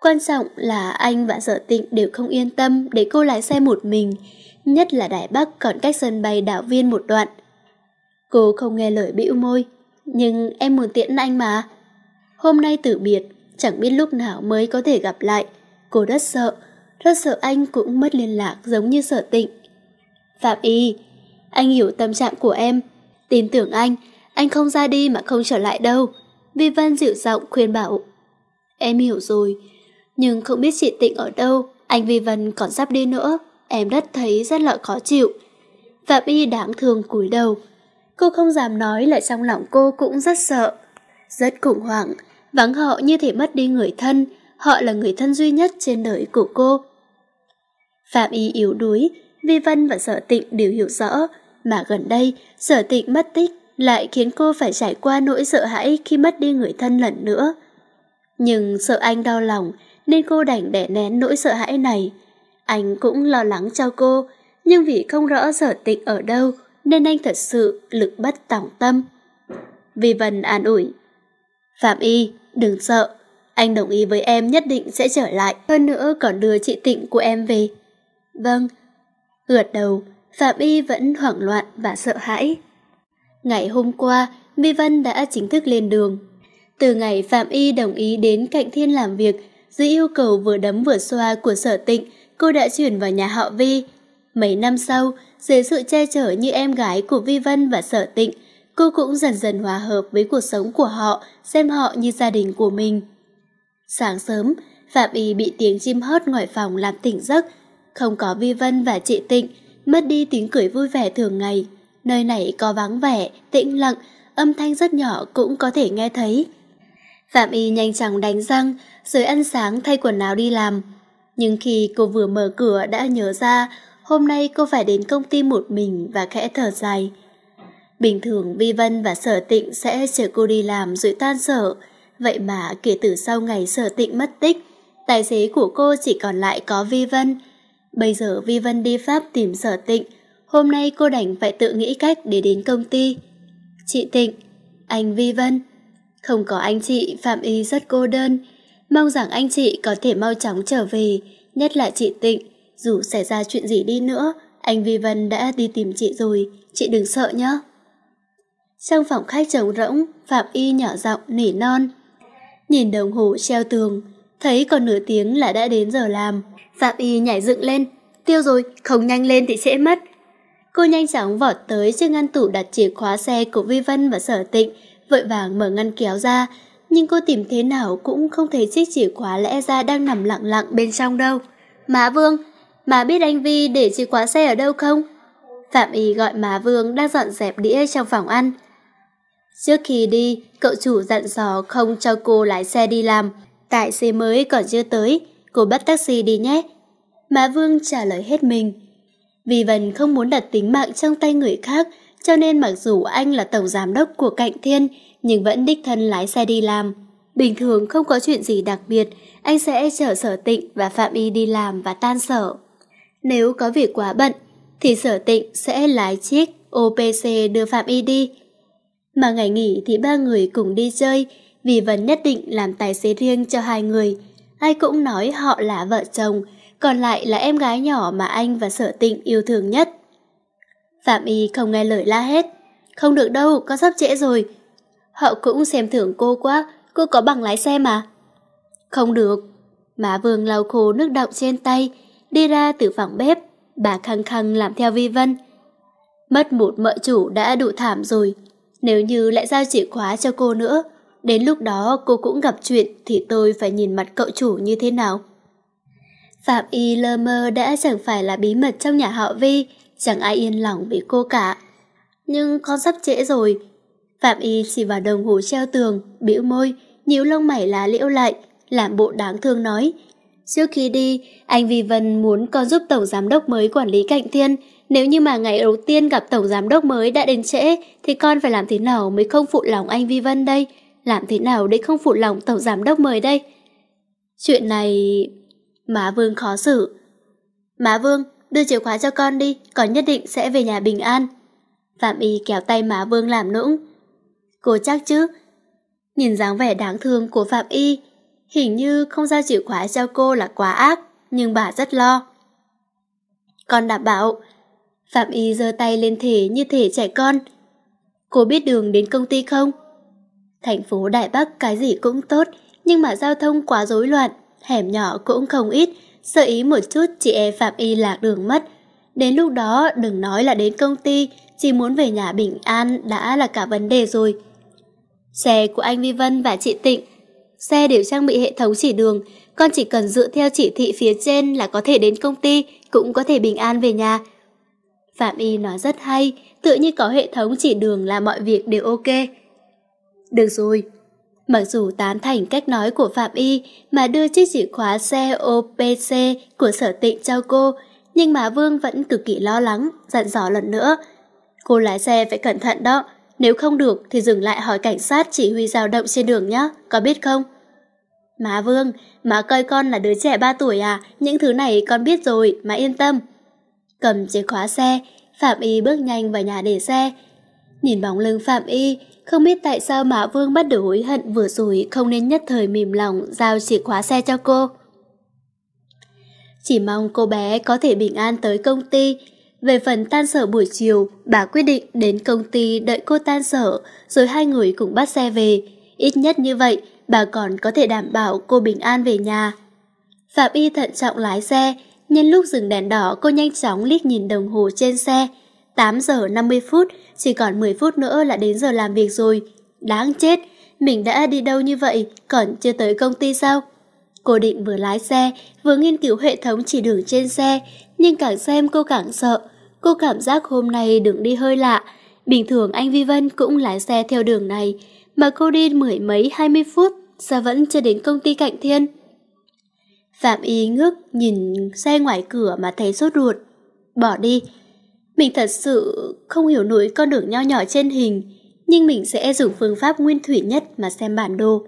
S1: Quan trọng là anh và sở tịnh đều không yên tâm để cô lái xe một mình, nhất là Đài Bắc còn cách sân bay đảo viên một đoạn – Cô không nghe lời bĩu môi, nhưng em muốn tiễn anh mà. Hôm nay tử biệt, chẳng biết lúc nào mới có thể gặp lại. Cô rất sợ, rất sợ anh cũng mất liên lạc giống như sợ tịnh. Phạm Y, anh hiểu tâm trạng của em. Tin tưởng anh, anh không ra đi mà không trở lại đâu. Vi văn dịu giọng khuyên bảo. Em hiểu rồi, nhưng không biết chị Tịnh ở đâu, anh Vi văn còn sắp đi nữa. Em rất thấy rất là khó chịu. Phạm Y đáng thương cúi đầu. Cô không dám nói lại trong lòng cô cũng rất sợ. Rất khủng hoảng, vắng họ như thể mất đi người thân, họ là người thân duy nhất trên đời của cô. Phạm Y yếu đuối, Vi Vân và Sở Tịnh đều hiểu rõ, mà gần đây Sở Tịnh mất tích lại khiến cô phải trải qua nỗi sợ hãi khi mất đi người thân lần nữa. Nhưng sợ anh đau lòng nên cô đành đẻ nén nỗi sợ hãi này. Anh cũng lo lắng cho cô, nhưng vì không rõ sở tịnh ở đâu nên anh thật sự lực bất tỏng tâm. Vi Vân an ủi. Phạm Y, đừng sợ, anh đồng ý với em nhất định sẽ trở lại, hơn nữa còn đưa chị Tịnh của em về. Vâng. Gật đầu, Phạm Y vẫn hoảng loạn và sợ hãi. Ngày hôm qua, Vi Vân đã chính thức lên đường. Từ ngày Phạm Y đồng ý đến cạnh thiên làm việc, dưới yêu cầu vừa đấm vừa xoa của sở tịnh, cô đã chuyển vào nhà họ Vi, Mấy năm sau, dưới sự che chở như em gái của Vi Vân và Sở Tịnh, cô cũng dần dần hòa hợp với cuộc sống của họ, xem họ như gia đình của mình. Sáng sớm, Phạm Y bị tiếng chim hót ngoài phòng làm tỉnh giấc. Không có Vi Vân và chị Tịnh, mất đi tiếng cười vui vẻ thường ngày. Nơi này có vắng vẻ, tĩnh lặng, âm thanh rất nhỏ cũng có thể nghe thấy. Phạm Y nhanh chóng đánh răng, rồi ăn sáng thay quần áo đi làm. Nhưng khi cô vừa mở cửa đã nhớ ra hôm nay cô phải đến công ty một mình và khẽ thở dài. Bình thường Vi Vân và Sở Tịnh sẽ chở cô đi làm rồi tan sở, vậy mà kể từ sau ngày Sở Tịnh mất tích, tài xế của cô chỉ còn lại có Vi Vân. Bây giờ Vi Vân đi Pháp tìm Sở Tịnh, hôm nay cô đành phải tự nghĩ cách để đến công ty. Chị Tịnh, anh Vi Vân, không có anh chị Phạm Y rất cô đơn, mong rằng anh chị có thể mau chóng trở về, nhất là chị Tịnh dù xảy ra chuyện gì đi nữa, anh Vi Vân đã đi tìm chị rồi, chị đừng sợ nhé. Trong phòng khách trống rỗng, Phạm Y nhỏ giọng nỉ non. Nhìn đồng hồ treo tường, thấy còn nửa tiếng là đã đến giờ làm. Phạm Y nhảy dựng lên, tiêu rồi, không nhanh lên thì sẽ mất. Cô nhanh chóng vọt tới chiếc ngăn tủ đặt chìa khóa xe của Vi Vân và Sở Tịnh, vội vàng mở ngăn kéo ra, nhưng cô tìm thế nào cũng không thấy chiếc chìa khóa lẽ ra đang nằm lặng lặng bên trong đâu. Má Vương, Má biết anh Vi để chìa khóa xe ở đâu không? Phạm Y gọi má Vương đang dọn dẹp đĩa trong phòng ăn. Trước khi đi, cậu chủ dặn dò không cho cô lái xe đi làm. Tại xe mới còn chưa tới, cô bắt taxi đi nhé. Má Vương trả lời hết mình. Vì Vân không muốn đặt tính mạng trong tay người khác, cho nên mặc dù anh là tổng giám đốc của Cạnh Thiên, nhưng vẫn đích thân lái xe đi làm. Bình thường không có chuyện gì đặc biệt, anh sẽ chở sở tịnh và Phạm Y đi làm và tan sở. Nếu có việc quá bận, thì sở tịnh sẽ lái chiếc OPC đưa Phạm Y đi. Mà ngày nghỉ thì ba người cùng đi chơi, vì Vân nhất định làm tài xế riêng cho hai người. Ai cũng nói họ là vợ chồng, còn lại là em gái nhỏ mà anh và sở tịnh yêu thương nhất. Phạm Y không nghe lời la hết. Không được đâu, có sắp trễ rồi. Họ cũng xem thưởng cô quá, cô có bằng lái xe mà. Không được. Má Vương lau khô nước đọng trên tay, Đi ra từ phòng bếp, bà khăng khăng làm theo Vi Vân. Mất một mợ chủ đã đủ thảm rồi, nếu như lại giao chìa khóa cho cô nữa, đến lúc đó cô cũng gặp chuyện thì tôi phải nhìn mặt cậu chủ như thế nào. Phạm Y lơ mơ đã chẳng phải là bí mật trong nhà họ Vi, chẳng ai yên lòng vì cô cả. Nhưng con sắp trễ rồi. Phạm Y chỉ vào đồng hồ treo tường, bĩu môi, nhíu lông mày lá liễu lại, làm bộ đáng thương nói – Trước khi đi, anh Vi Vân muốn con giúp tổng giám đốc mới quản lý cạnh thiên. Nếu như mà ngày đầu tiên gặp tổng giám đốc mới đã đến trễ, thì con phải làm thế nào mới không phụ lòng anh Vi Vân đây? Làm thế nào để không phụ lòng tổng giám đốc mới đây? Chuyện này... Má Vương khó xử. Má Vương, đưa chìa khóa cho con đi, con nhất định sẽ về nhà bình an. Phạm Y kéo tay má Vương làm nũng. Cô chắc chứ? Nhìn dáng vẻ đáng thương của Phạm Y, Hình như không giao chìa khóa cho cô là quá ác, nhưng bà rất lo. Con đảm bảo. Phạm Y giơ tay lên thể như thể trẻ con. Cô biết đường đến công ty không? Thành phố Đại Bắc cái gì cũng tốt, nhưng mà giao thông quá rối loạn, hẻm nhỏ cũng không ít, sơ ý một chút chị e Phạm Y lạc đường mất. Đến lúc đó đừng nói là đến công ty, chỉ muốn về nhà bình an đã là cả vấn đề rồi. Xe của anh Vi Vân và chị Tịnh xe đều trang bị hệ thống chỉ đường, con chỉ cần dựa theo chỉ thị phía trên là có thể đến công ty, cũng có thể bình an về nhà. Phạm Y nói rất hay, tự như có hệ thống chỉ đường là mọi việc đều ok. Được rồi. Mặc dù tán thành cách nói của Phạm Y mà đưa chiếc chìa khóa xe OPC của sở tịnh cho cô, nhưng mà Vương vẫn cực kỳ lo lắng, dặn dò lần nữa. Cô lái xe phải cẩn thận đó, nếu không được thì dừng lại hỏi cảnh sát chỉ huy dao động trên đường nhé, có biết không? Má Vương, má coi con là đứa trẻ 3 tuổi à, những thứ này con biết rồi, má yên tâm. Cầm chìa khóa xe, Phạm Y bước nhanh vào nhà để xe. Nhìn bóng lưng Phạm Y, không biết tại sao Má Vương bắt đầu hối hận vừa rồi không nên nhất thời mềm lòng giao chìa khóa xe cho cô. Chỉ mong cô bé có thể bình an tới công ty. Về phần tan sở buổi chiều, bà quyết định đến công ty đợi cô tan sở, rồi hai người cùng bắt xe về. Ít nhất như vậy, bà còn có thể đảm bảo cô bình an về nhà. Phạm Y thận trọng lái xe, nhân lúc dừng đèn đỏ cô nhanh chóng liếc nhìn đồng hồ trên xe. 8 giờ 50 phút, chỉ còn 10 phút nữa là đến giờ làm việc rồi. Đáng chết, mình đã đi đâu như vậy, còn chưa tới công ty sao? Cô định vừa lái xe, vừa nghiên cứu hệ thống chỉ đường trên xe, nhưng càng xem cô càng sợ. Cô cảm giác hôm nay đường đi hơi lạ. Bình thường anh Vi Vân cũng lái xe theo đường này, mà cô đi mười mấy hai mươi phút, sao vẫn chưa đến công ty cạnh thiên? Phạm Y ngước nhìn xe ngoài cửa mà thấy sốt ruột. Bỏ đi. Mình thật sự không hiểu nổi con đường nho nhỏ trên hình, nhưng mình sẽ dùng phương pháp nguyên thủy nhất mà xem bản đồ.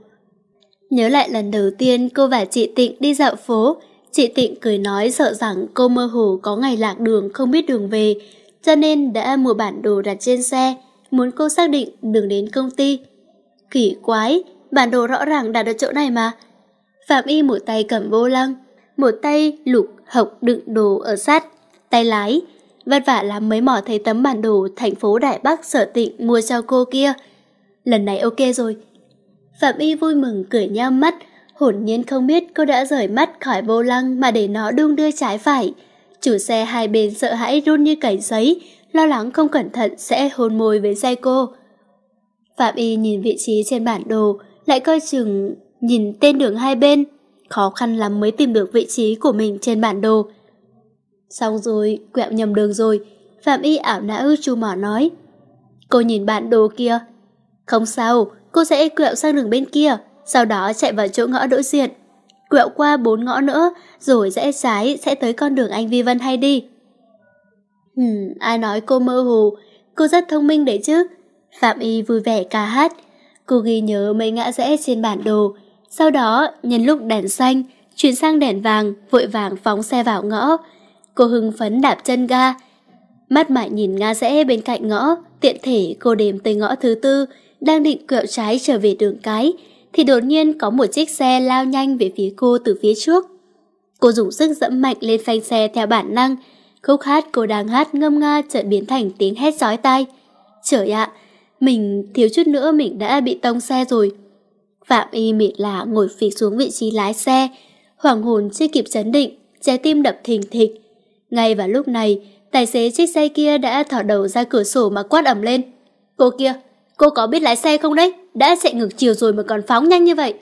S1: Nhớ lại lần đầu tiên cô và chị Tịnh đi dạo phố, chị Tịnh cười nói sợ rằng cô mơ hồ có ngày lạc đường không biết đường về, cho nên đã mua bản đồ đặt trên xe, muốn cô xác định đường đến công ty. Kỳ quái, bản đồ rõ ràng đặt ở chỗ này mà. Phạm Y một tay cầm vô lăng, một tay lục hộc đựng đồ ở sát, tay lái. Vất vả lắm mới mò thấy tấm bản đồ thành phố Đại Bắc sở tịnh mua cho cô kia. Lần này ok rồi. Phạm Y vui mừng cười nheo mắt, hồn nhiên không biết cô đã rời mắt khỏi vô lăng mà để nó đung đưa trái phải. Chủ xe hai bên sợ hãi run như cành giấy, lo lắng không cẩn thận sẽ hôn môi với xe cô. Phạm Y nhìn vị trí trên bản đồ, lại coi chừng nhìn tên đường hai bên, khó khăn lắm mới tìm được vị trí của mình trên bản đồ. Xong rồi, quẹo nhầm đường rồi, Phạm Y ảo não chu mỏ nói. Cô nhìn bản đồ kia. Không sao, cô sẽ quẹo sang đường bên kia, sau đó chạy vào chỗ ngõ đối diện. Quẹo qua bốn ngõ nữa, rồi rẽ trái sẽ tới con đường anh Vi Vân hay đi. Ừm, ai nói cô mơ hồ, cô rất thông minh đấy chứ. Phạm Y vui vẻ ca hát. Cô ghi nhớ mấy ngã rẽ trên bản đồ. Sau đó, nhân lúc đèn xanh, chuyển sang đèn vàng, vội vàng phóng xe vào ngõ. Cô hưng phấn đạp chân ga. Mắt mải nhìn ngã rẽ bên cạnh ngõ, tiện thể cô đếm tới ngõ thứ tư, đang định quẹo trái trở về đường cái, thì đột nhiên có một chiếc xe lao nhanh về phía cô từ phía trước. Cô dùng sức dẫm mạnh lên phanh xe theo bản năng, khúc hát cô đang hát ngâm nga chợt biến thành tiếng hét chói tai. Trời ạ, à, mình thiếu chút nữa mình đã bị tông xe rồi. Phạm Y mệt lạ ngồi phịch xuống vị trí lái xe. hoảng hồn chưa kịp chấn định, trái tim đập thình thịch. Ngay vào lúc này, tài xế chiếc xe kia đã thỏ đầu ra cửa sổ mà quát ẩm lên. Cô kia, cô có biết lái xe không đấy? Đã chạy ngược chiều rồi mà còn phóng nhanh như vậy.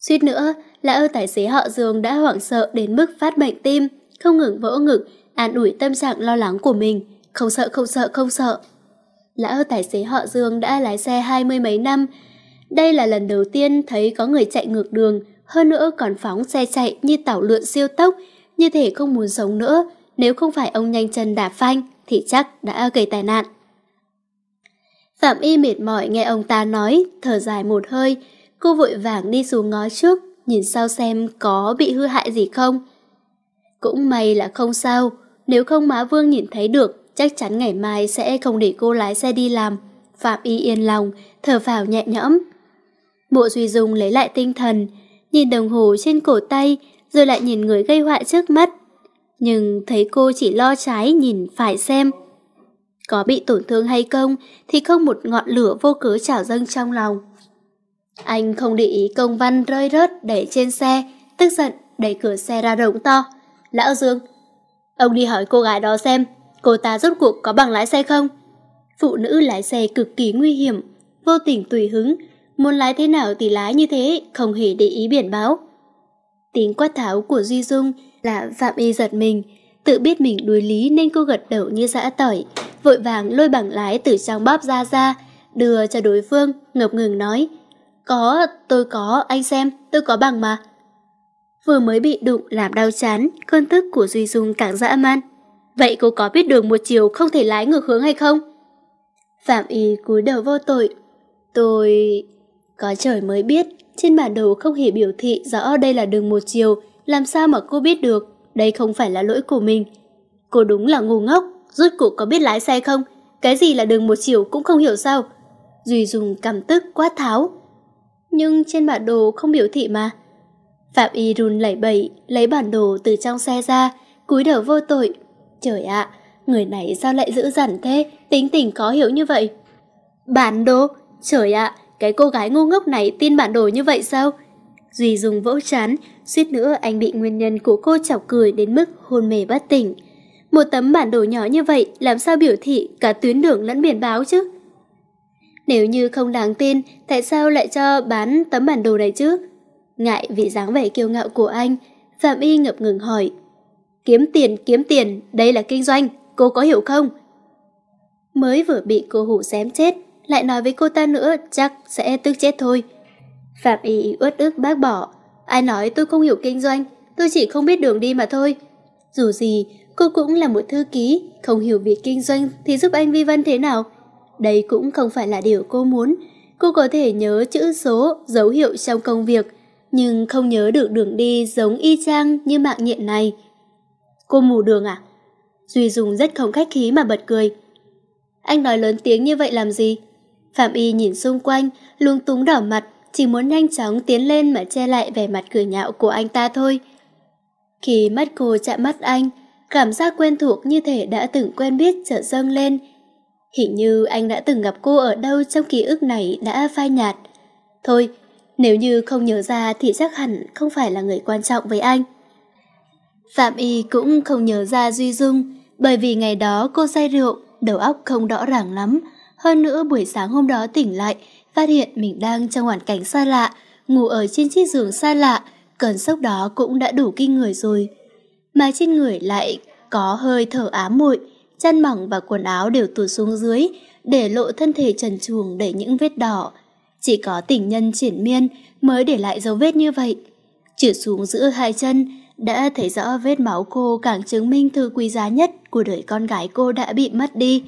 S1: Suýt nữa, là ơ tài xế họ Dương đã hoảng sợ đến mức phát bệnh tim, không ngừng vỗ ngực, an ủi tâm trạng lo lắng của mình. Không sợ, không sợ, không sợ lão tài xế họ Dương đã lái xe hai mươi mấy năm. Đây là lần đầu tiên thấy có người chạy ngược đường, hơn nữa còn phóng xe chạy như tảo lượn siêu tốc, như thể không muốn sống nữa, nếu không phải ông nhanh chân đạp phanh thì chắc đã gây tai nạn. Phạm Y mệt mỏi nghe ông ta nói, thở dài một hơi, cô vội vàng đi xuống ngó trước, nhìn sau xem có bị hư hại gì không. Cũng may là không sao, nếu không má Vương nhìn thấy được chắc chắn ngày mai sẽ không để cô lái xe đi làm. Phạm Y yên lòng, thở phào nhẹ nhõm. bộ Duy Dung lấy lại tinh thần, nhìn đồng hồ trên cổ tay, rồi lại nhìn người gây họa trước mắt. Nhưng thấy cô chỉ lo trái nhìn phải xem. Có bị tổn thương hay không thì không một ngọn lửa vô cớ trào dâng trong lòng. Anh không để ý công văn rơi rớt để trên xe, tức giận đẩy cửa xe ra rộng to. Lão Dương, ông đi hỏi cô gái đó xem cô ta rốt cuộc có bằng lái xe không? Phụ nữ lái xe cực kỳ nguy hiểm, vô tình tùy hứng, muốn lái thế nào thì lái như thế, không hề để ý biển báo. tính quát tháo của Duy Dung là Phạm Y giật mình, tự biết mình đuối lý nên cô gật đầu như giã tỏi, vội vàng lôi bằng lái từ trong bóp ra ra, đưa cho đối phương, ngập ngừng nói. Có, tôi có, anh xem, tôi có bằng mà. Vừa mới bị đụng làm đau chán, cơn tức của Duy Dung càng dã man. Vậy cô có biết đường một chiều không thể lái ngược hướng hay không? Phạm Y cúi đầu vô tội. Tôi... Có trời mới biết, trên bản đồ không hề biểu thị rõ đây là đường một chiều, làm sao mà cô biết được, đây không phải là lỗi của mình. Cô đúng là ngu ngốc, rốt cuộc có biết lái xe không? Cái gì là đường một chiều cũng không hiểu sao. Duy dùng cảm tức quá tháo. Nhưng trên bản đồ không biểu thị mà. Phạm Y run lẩy bẩy, lấy bản đồ từ trong xe ra, cúi đầu vô tội, Trời ạ, người này sao lại dữ dằn thế, tính tình khó hiểu như vậy. Bản đồ, trời ạ, cái cô gái ngu ngốc này tin bản đồ như vậy sao? Duy dùng vỗ chán, suýt nữa anh bị nguyên nhân của cô chọc cười đến mức hôn mê bất tỉnh. Một tấm bản đồ nhỏ như vậy làm sao biểu thị cả tuyến đường lẫn biển báo chứ? Nếu như không đáng tin, tại sao lại cho bán tấm bản đồ này chứ? Ngại vì dáng vẻ kiêu ngạo của anh, Phạm Y ngập ngừng hỏi. Kiếm tiền, kiếm tiền, đây là kinh doanh, cô có hiểu không? Mới vừa bị cô hủ xém chết, lại nói với cô ta nữa chắc sẽ tức chết thôi. Phạm Y uất ức bác bỏ, ai nói tôi không hiểu kinh doanh, tôi chỉ không biết đường đi mà thôi. Dù gì, cô cũng là một thư ký, không hiểu việc kinh doanh thì giúp anh Vi Văn thế nào? Đây cũng không phải là điều cô muốn. Cô có thể nhớ chữ số, dấu hiệu trong công việc, nhưng không nhớ được đường đi giống y chang như mạng nhện này. Cô mù đường à? Duy dùng rất không khách khí mà bật cười. Anh nói lớn tiếng như vậy làm gì? Phạm Y nhìn xung quanh, lúng túng đỏ mặt, chỉ muốn nhanh chóng tiến lên mà che lại vẻ mặt cười nhạo của anh ta thôi. Khi mắt cô chạm mắt anh, cảm giác quen thuộc như thể đã từng quen biết chợt dâng lên. Hình như anh đã từng gặp cô ở đâu trong ký ức này đã phai nhạt. Thôi, nếu như không nhớ ra thì chắc hẳn không phải là người quan trọng với anh. Phạm Y cũng không nhớ ra Duy Dung, bởi vì ngày đó cô say rượu, đầu óc không rõ ràng lắm. Hơn nữa buổi sáng hôm đó tỉnh lại, phát hiện mình đang trong hoàn cảnh xa lạ, ngủ ở trên chiếc giường xa lạ, cơn sốc đó cũng đã đủ kinh người rồi. Mà trên người lại có hơi thở ám muội, chân mỏng và quần áo đều tụt xuống dưới, để lộ thân thể trần truồng đầy những vết đỏ. Chỉ có tình nhân triển miên mới để lại dấu vết như vậy. Trượt xuống giữa hai chân, đã thấy rõ vết máu cô càng chứng minh thứ quý giá nhất của đời con gái cô đã bị mất đi.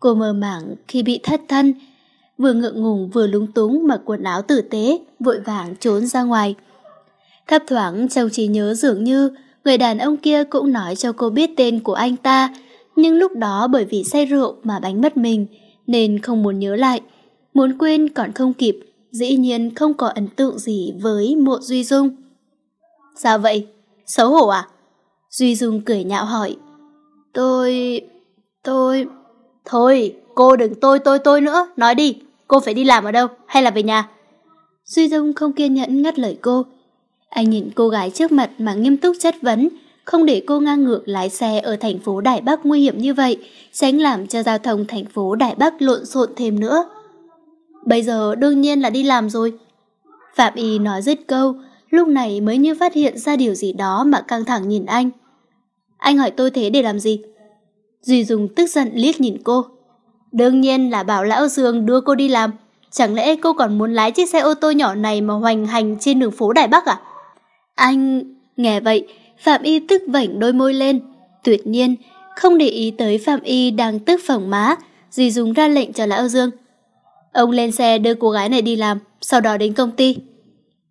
S1: Cô mơ màng khi bị thất thân, vừa ngượng ngùng vừa lúng túng mặc quần áo tử tế, vội vàng trốn ra ngoài. Thấp thoáng trong trí nhớ dường như người đàn ông kia cũng nói cho cô biết tên của anh ta, nhưng lúc đó bởi vì say rượu mà đánh mất mình nên không muốn nhớ lại, muốn quên còn không kịp, dĩ nhiên không có ấn tượng gì với Mộ Duy Dung. Sao vậy? Xấu hổ à? Duy Dung cười nhạo hỏi. Tôi... tôi... Thôi, cô đừng tôi tôi tôi nữa, nói đi, cô phải đi làm ở đâu, hay là về nhà? Duy Dung không kiên nhẫn ngắt lời cô. Anh nhìn cô gái trước mặt mà nghiêm túc chất vấn, không để cô ngang ngược lái xe ở thành phố Đài Bắc nguy hiểm như vậy, tránh làm cho giao thông thành phố Đài Bắc lộn xộn thêm nữa. Bây giờ đương nhiên là đi làm rồi. Phạm Y nói dứt câu, lúc này mới như phát hiện ra điều gì đó mà căng thẳng nhìn anh. Anh hỏi tôi thế để làm gì? Duy Dung tức giận liếc nhìn cô. Đương nhiên là bảo lão Dương đưa cô đi làm. Chẳng lẽ cô còn muốn lái chiếc xe ô tô nhỏ này mà hoành hành trên đường phố Đài Bắc à? Anh... Nghe vậy, Phạm Y tức vảnh đôi môi lên. Tuyệt nhiên, không để ý tới Phạm Y đang tức phỏng má, Duy Dung ra lệnh cho lão Dương. Ông lên xe đưa cô gái này đi làm, sau đó đến công ty.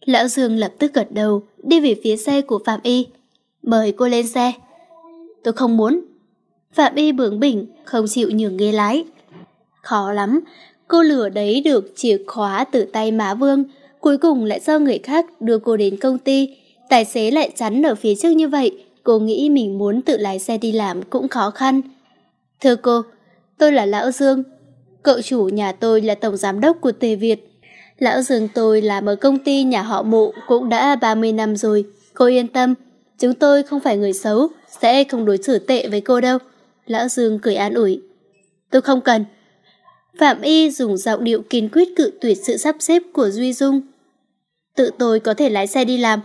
S1: Lão Dương lập tức gật đầu, đi về phía xe của Phạm Y. Mời cô lên xe. Tôi không muốn. Phạm Y bướng bỉnh, không chịu nhường ghế lái. Khó lắm, cô lửa đấy được chìa khóa từ tay Má Vương, cuối cùng lại do người khác đưa cô đến công ty. Tài xế lại chắn ở phía trước như vậy, cô nghĩ mình muốn tự lái xe đi làm cũng khó khăn. Thưa cô, tôi là Lão Dương. Cậu chủ nhà tôi là tổng giám đốc của Tề Việt. Lão dường tôi làm ở công ty nhà họ mụ cũng đã 30 năm rồi. Cô yên tâm, chúng tôi không phải người xấu, sẽ không đối xử tệ với cô đâu. Lão Dương cười an ủi. Tôi không cần. Phạm Y dùng giọng điệu kiên quyết cự tuyệt sự sắp xếp của Duy Dung. Tự tôi có thể lái xe đi làm.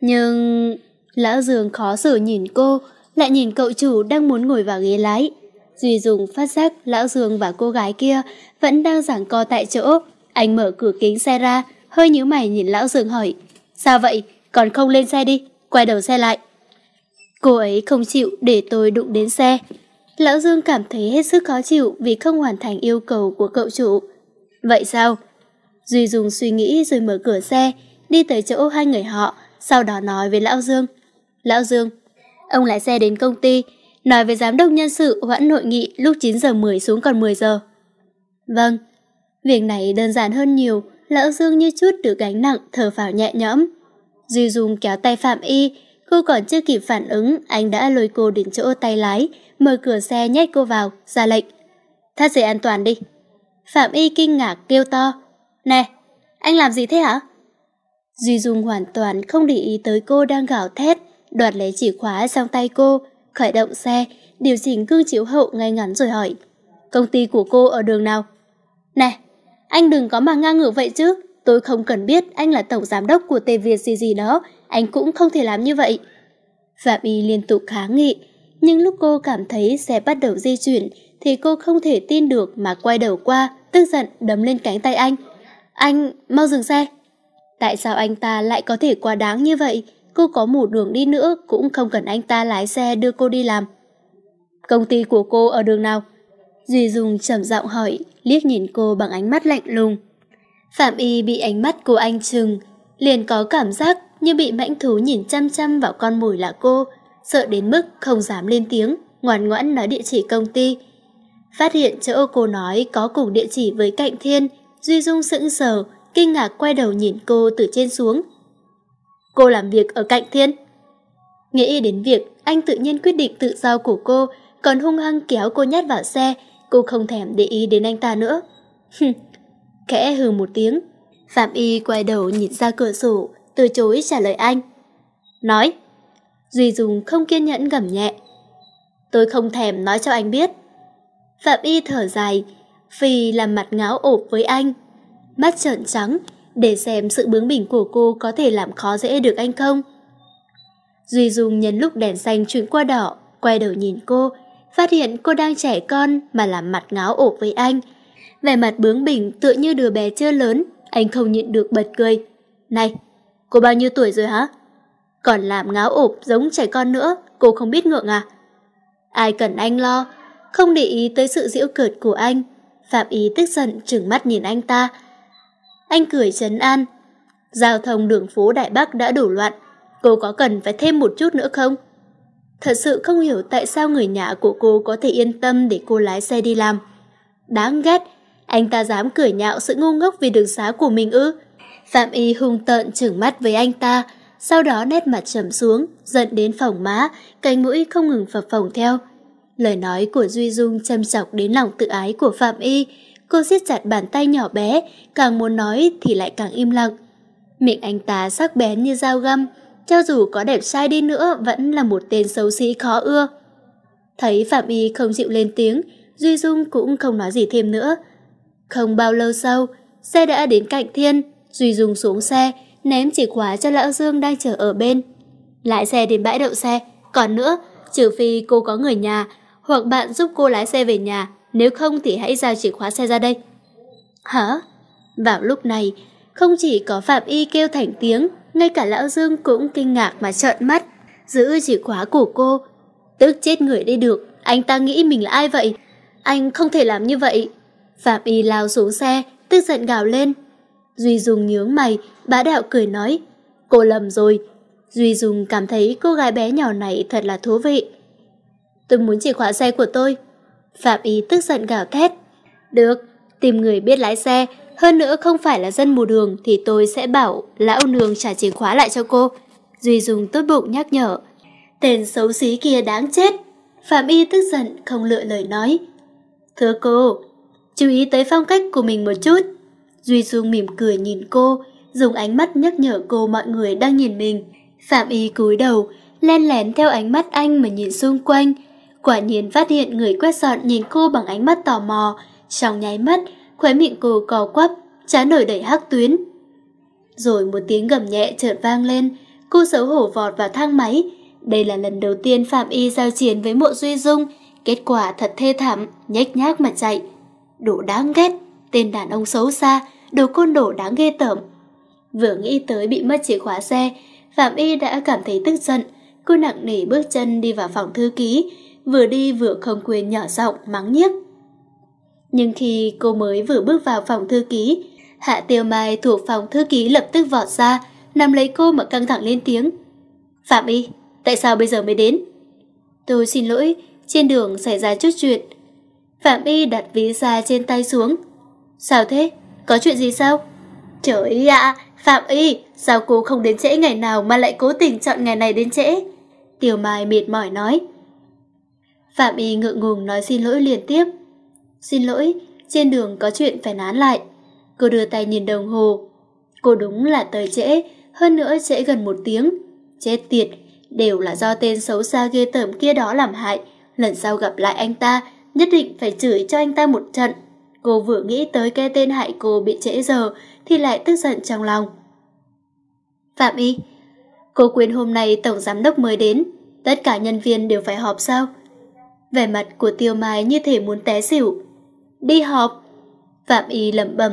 S1: Nhưng... Lão Dương khó xử nhìn cô, lại nhìn cậu chủ đang muốn ngồi vào ghế lái. Duy Dung phát giác Lão Dương và cô gái kia vẫn đang giảng co tại chỗ, anh mở cửa kính xe ra, hơi nhíu mày nhìn lão dường hỏi. Sao vậy? Còn không lên xe đi, quay đầu xe lại. Cô ấy không chịu để tôi đụng đến xe. Lão Dương cảm thấy hết sức khó chịu vì không hoàn thành yêu cầu của cậu chủ. Vậy sao? Duy Dùng suy nghĩ rồi mở cửa xe, đi tới chỗ hai người họ, sau đó nói với Lão Dương. Lão Dương, ông lái xe đến công ty, nói với giám đốc nhân sự hoãn nội nghị lúc 9 giờ 10 xuống còn 10 giờ. Vâng, Việc này đơn giản hơn nhiều, lão Dương như chút được gánh nặng thở phào nhẹ nhõm. Duy Dung kéo tay Phạm Y, cô còn chưa kịp phản ứng, anh đã lôi cô đến chỗ tay lái, mở cửa xe nhét cô vào, ra lệnh. Thắt dây an toàn đi. Phạm Y kinh ngạc kêu to. Nè, anh làm gì thế hả? Duy Dung hoàn toàn không để ý tới cô đang gào thét, đoạt lấy chìa khóa sang tay cô, khởi động xe, điều chỉnh gương chiếu hậu ngay ngắn rồi hỏi. Công ty của cô ở đường nào? Nè, anh đừng có mà ngang ngược vậy chứ. Tôi không cần biết anh là tổng giám đốc của TV gì gì đó. Anh cũng không thể làm như vậy. Phạm Y liên tục kháng nghị. Nhưng lúc cô cảm thấy xe bắt đầu di chuyển thì cô không thể tin được mà quay đầu qua, tức giận đấm lên cánh tay anh. Anh, mau dừng xe. Tại sao anh ta lại có thể quá đáng như vậy? Cô có mù đường đi nữa cũng không cần anh ta lái xe đưa cô đi làm. Công ty của cô ở đường nào? Duy Dung trầm giọng hỏi, liếc nhìn cô bằng ánh mắt lạnh lùng. Phạm Y bị ánh mắt của anh chừng, liền có cảm giác như bị mãnh thú nhìn chăm chăm vào con mồi là cô, sợ đến mức không dám lên tiếng, ngoan ngoãn nói địa chỉ công ty. Phát hiện chỗ cô nói có cùng địa chỉ với Cạnh Thiên, Duy Dung sững sờ, kinh ngạc quay đầu nhìn cô từ trên xuống. Cô làm việc ở Cạnh Thiên. Nghĩ đến việc anh tự nhiên quyết định tự do của cô, còn hung hăng kéo cô nhát vào xe, Cô không thèm để ý đến anh ta nữa. Khẽ hừ một tiếng, Phạm Y quay đầu nhìn ra cửa sổ, từ chối trả lời anh. Nói, Duy Dùng không kiên nhẫn gầm nhẹ. Tôi không thèm nói cho anh biết. Phạm Y thở dài, Phi làm mặt ngáo ộp với anh. Mắt trợn trắng, để xem sự bướng bỉnh của cô có thể làm khó dễ được anh không. Duy Dung nhân lúc đèn xanh chuyển qua đỏ, quay đầu nhìn cô, phát hiện cô đang trẻ con mà làm mặt ngáo ổ với anh. Vẻ mặt bướng bỉnh tựa như đứa bé chưa lớn, anh không nhịn được bật cười. Này, cô bao nhiêu tuổi rồi hả? Còn làm ngáo ộp giống trẻ con nữa, cô không biết ngượng à? Ai cần anh lo, không để ý tới sự giễu cợt của anh. Phạm Ý tức giận trừng mắt nhìn anh ta. Anh cười chấn an. Giao thông đường phố Đại Bắc đã đủ loạn, cô có cần phải thêm một chút nữa không? Thật sự không hiểu tại sao người nhà của cô có thể yên tâm để cô lái xe đi làm. Đáng ghét, anh ta dám cười nhạo sự ngu ngốc vì đường xá của mình ư. Phạm Y hung tợn trừng mắt với anh ta, sau đó nét mặt trầm xuống, giận đến phỏng má, cánh mũi không ngừng phập phồng theo. Lời nói của Duy Dung châm chọc đến lòng tự ái của Phạm Y, cô siết chặt bàn tay nhỏ bé, càng muốn nói thì lại càng im lặng. Miệng anh ta sắc bén như dao găm, cho dù có đẹp trai đi nữa vẫn là một tên xấu xí khó ưa. Thấy Phạm Y không chịu lên tiếng, Duy Dung cũng không nói gì thêm nữa. Không bao lâu sau, xe đã đến cạnh Thiên, Duy Dung xuống xe, ném chìa khóa cho Lão Dương đang chờ ở bên. Lái xe đến bãi đậu xe, còn nữa, trừ phi cô có người nhà, hoặc bạn giúp cô lái xe về nhà, nếu không thì hãy giao chìa khóa xe ra đây. Hả? Vào lúc này, không chỉ có Phạm Y kêu thành tiếng ngay cả lão Dương cũng kinh ngạc mà trợn mắt, giữ chìa khóa của cô. Tức chết người đi được, anh ta nghĩ mình là ai vậy? Anh không thể làm như vậy. Phạm Y lao xuống xe, tức giận gào lên. Duy Dung nhướng mày, bá đạo cười nói, cô lầm rồi. Duy Dung cảm thấy cô gái bé nhỏ này thật là thú vị. Tôi muốn chìa khóa xe của tôi. Phạm Y tức giận gào thét. Được, tìm người biết lái xe, hơn nữa không phải là dân mù đường thì tôi sẽ bảo lão nương trả chìa khóa lại cho cô. Duy dùng tốt bụng nhắc nhở. Tên xấu xí kia đáng chết. Phạm Y tức giận không lựa lời nói. Thưa cô, chú ý tới phong cách của mình một chút. Duy Dung mỉm cười nhìn cô, dùng ánh mắt nhắc nhở cô mọi người đang nhìn mình. Phạm Y cúi đầu, len lén theo ánh mắt anh mà nhìn xung quanh. Quả nhiên phát hiện người quét dọn nhìn cô bằng ánh mắt tò mò, trong nháy mắt khóe miệng cô co quắp, chán nổi đầy hắc tuyến. Rồi một tiếng gầm nhẹ chợt vang lên, cô xấu hổ vọt vào thang máy. Đây là lần đầu tiên Phạm Y giao chiến với mộ Duy Dung, kết quả thật thê thảm, nhếch nhác mà chạy. đủ đáng ghét, tên đàn ông xấu xa, đồ côn đồ đáng ghê tởm. Vừa nghĩ tới bị mất chìa khóa xe, Phạm Y đã cảm thấy tức giận. Cô nặng nề bước chân đi vào phòng thư ký, vừa đi vừa không quên nhỏ giọng mắng nhiếc. Nhưng khi cô mới vừa bước vào phòng thư ký, Hạ Tiêu Mai thuộc phòng thư ký lập tức vọt ra, nằm lấy cô mà căng thẳng lên tiếng. Phạm Y, tại sao bây giờ mới đến? Tôi xin lỗi, trên đường xảy ra chút chuyện. Phạm Y đặt ví ra trên tay xuống. Sao thế? Có chuyện gì sao? Trời ạ, Phạm Y, sao cô không đến trễ ngày nào mà lại cố tình chọn ngày này đến trễ? Tiểu Mai mệt mỏi nói. Phạm Y ngượng ngùng nói xin lỗi liên tiếp. Xin lỗi, trên đường có chuyện phải nán lại. Cô đưa tay nhìn đồng hồ. Cô đúng là tới trễ, hơn nữa trễ gần một tiếng. Chết tiệt, đều là do tên xấu xa ghê tởm kia đó làm hại. Lần sau gặp lại anh ta, nhất định phải chửi cho anh ta một trận. Cô vừa nghĩ tới cái tên hại cô bị trễ giờ thì lại tức giận trong lòng. Phạm Y Cô quyền hôm nay tổng giám đốc mới đến, tất cả nhân viên đều phải họp sao? Vẻ mặt của Tiêu Mai như thể muốn té xỉu đi họp. Phạm Y lẩm bẩm,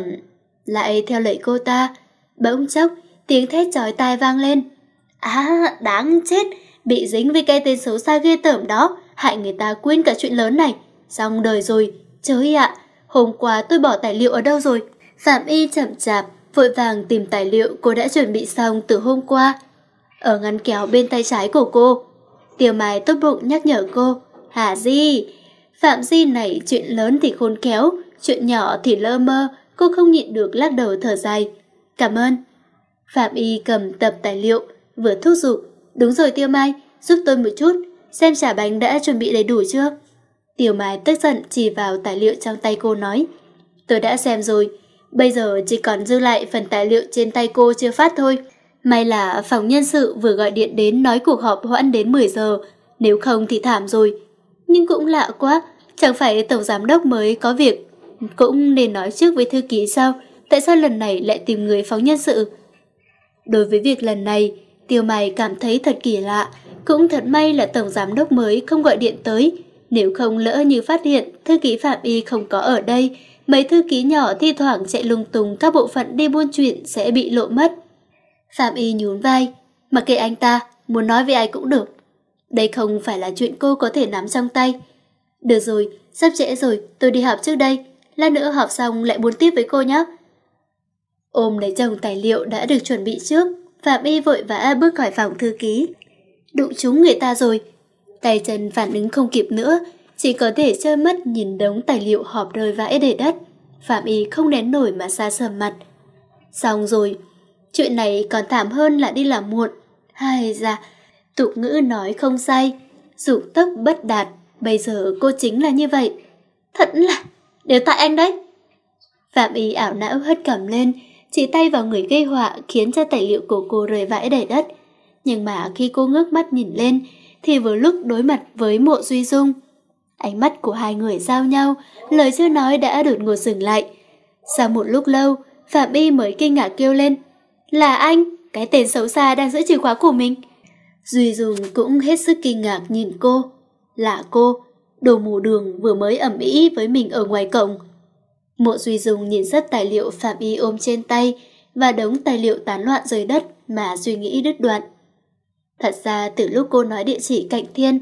S1: lại theo lời cô ta, bỗng chốc tiếng thét chói tai vang lên. À, đáng chết, bị dính với cái tên xấu xa ghê tởm đó, hại người ta quên cả chuyện lớn này. Xong đời rồi, trời ạ, hôm qua tôi bỏ tài liệu ở đâu rồi? Phạm Y chậm chạp, vội vàng tìm tài liệu cô đã chuẩn bị xong từ hôm qua. Ở ngăn kéo bên tay trái của cô, Tiểu Mai tốt bụng nhắc nhở cô, Hà Di, Phạm Di này chuyện lớn thì khôn khéo, chuyện nhỏ thì lơ mơ, cô không nhịn được lắc đầu thở dài. Cảm ơn. Phạm Y cầm tập tài liệu, vừa thúc giục. Đúng rồi Tiêu Mai, giúp tôi một chút, xem trả bánh đã chuẩn bị đầy đủ chưa? Tiêu Mai tức giận chỉ vào tài liệu trong tay cô nói. Tôi đã xem rồi, bây giờ chỉ còn dư lại phần tài liệu trên tay cô chưa phát thôi. May là phòng nhân sự vừa gọi điện đến nói cuộc họp hoãn đến 10 giờ, nếu không thì thảm rồi. Nhưng cũng lạ quá, Chẳng phải tổng giám đốc mới có việc Cũng nên nói trước với thư ký sao Tại sao lần này lại tìm người phóng nhân sự Đối với việc lần này Tiêu Mày cảm thấy thật kỳ lạ Cũng thật may là tổng giám đốc mới không gọi điện tới Nếu không lỡ như phát hiện Thư ký Phạm Y không có ở đây Mấy thư ký nhỏ thi thoảng chạy lung tung Các bộ phận đi buôn chuyện sẽ bị lộ mất Phạm Y nhún vai Mặc kệ anh ta, muốn nói với ai cũng được Đây không phải là chuyện cô có thể nắm trong tay được rồi, sắp trễ rồi, tôi đi học trước đây. Lát nữa học xong lại buôn tiếp với cô nhé. Ôm lấy chồng tài liệu đã được chuẩn bị trước, Phạm Y vội vã bước khỏi phòng thư ký. Đụng trúng người ta rồi. Tay chân phản ứng không kịp nữa, chỉ có thể trơ mất nhìn đống tài liệu họp rơi vãi để đất. Phạm Y không nén nổi mà xa sầm mặt. Xong rồi, chuyện này còn thảm hơn là đi làm muộn. Hay da, tục ngữ nói không sai, dụng tốc bất đạt. Bây giờ cô chính là như vậy. Thật là, đều tại anh đấy. Phạm ý ảo não hất cầm lên, chỉ tay vào người gây họa khiến cho tài liệu của cô rơi vãi đầy đất. Nhưng mà khi cô ngước mắt nhìn lên, thì vừa lúc đối mặt với mộ duy dung. Ánh mắt của hai người giao nhau, lời chưa nói đã đột ngột dừng lại. Sau một lúc lâu, Phạm Y mới kinh ngạc kêu lên. Là anh, cái tên xấu xa đang giữ chìa khóa của mình. Duy Dung cũng hết sức kinh ngạc nhìn cô là cô, đồ mù đường vừa mới ẩm ý với mình ở ngoài cổng. Mộ Duy Dung nhìn rất tài liệu Phạm Y ôm trên tay và đống tài liệu tán loạn rơi đất mà suy nghĩ đứt đoạn. Thật ra từ lúc cô nói địa chỉ cạnh thiên,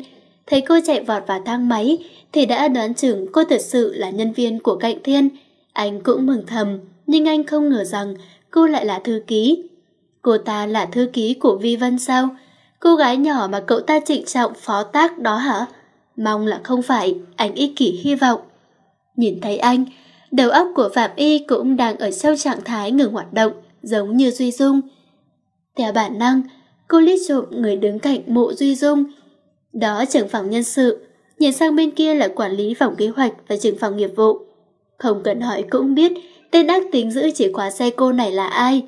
S1: thấy cô chạy vọt vào thang máy thì đã đoán chừng cô thật sự là nhân viên của cạnh thiên. Anh cũng mừng thầm, nhưng anh không ngờ rằng cô lại là thư ký. Cô ta là thư ký của Vi Văn sao? Cô gái nhỏ mà cậu ta trịnh trọng phó tác đó hả? mong là không phải, anh ích kỷ hy vọng. Nhìn thấy anh, đầu óc của Phạm Y cũng đang ở sâu trạng thái ngừng hoạt động, giống như Duy Dung. Theo bản năng, cô lít trộm người đứng cạnh mộ Duy Dung. Đó trưởng phòng nhân sự, nhìn sang bên kia là quản lý phòng kế hoạch và trưởng phòng nghiệp vụ. Không cần hỏi cũng biết tên ác tính giữ chìa khóa xe cô này là ai.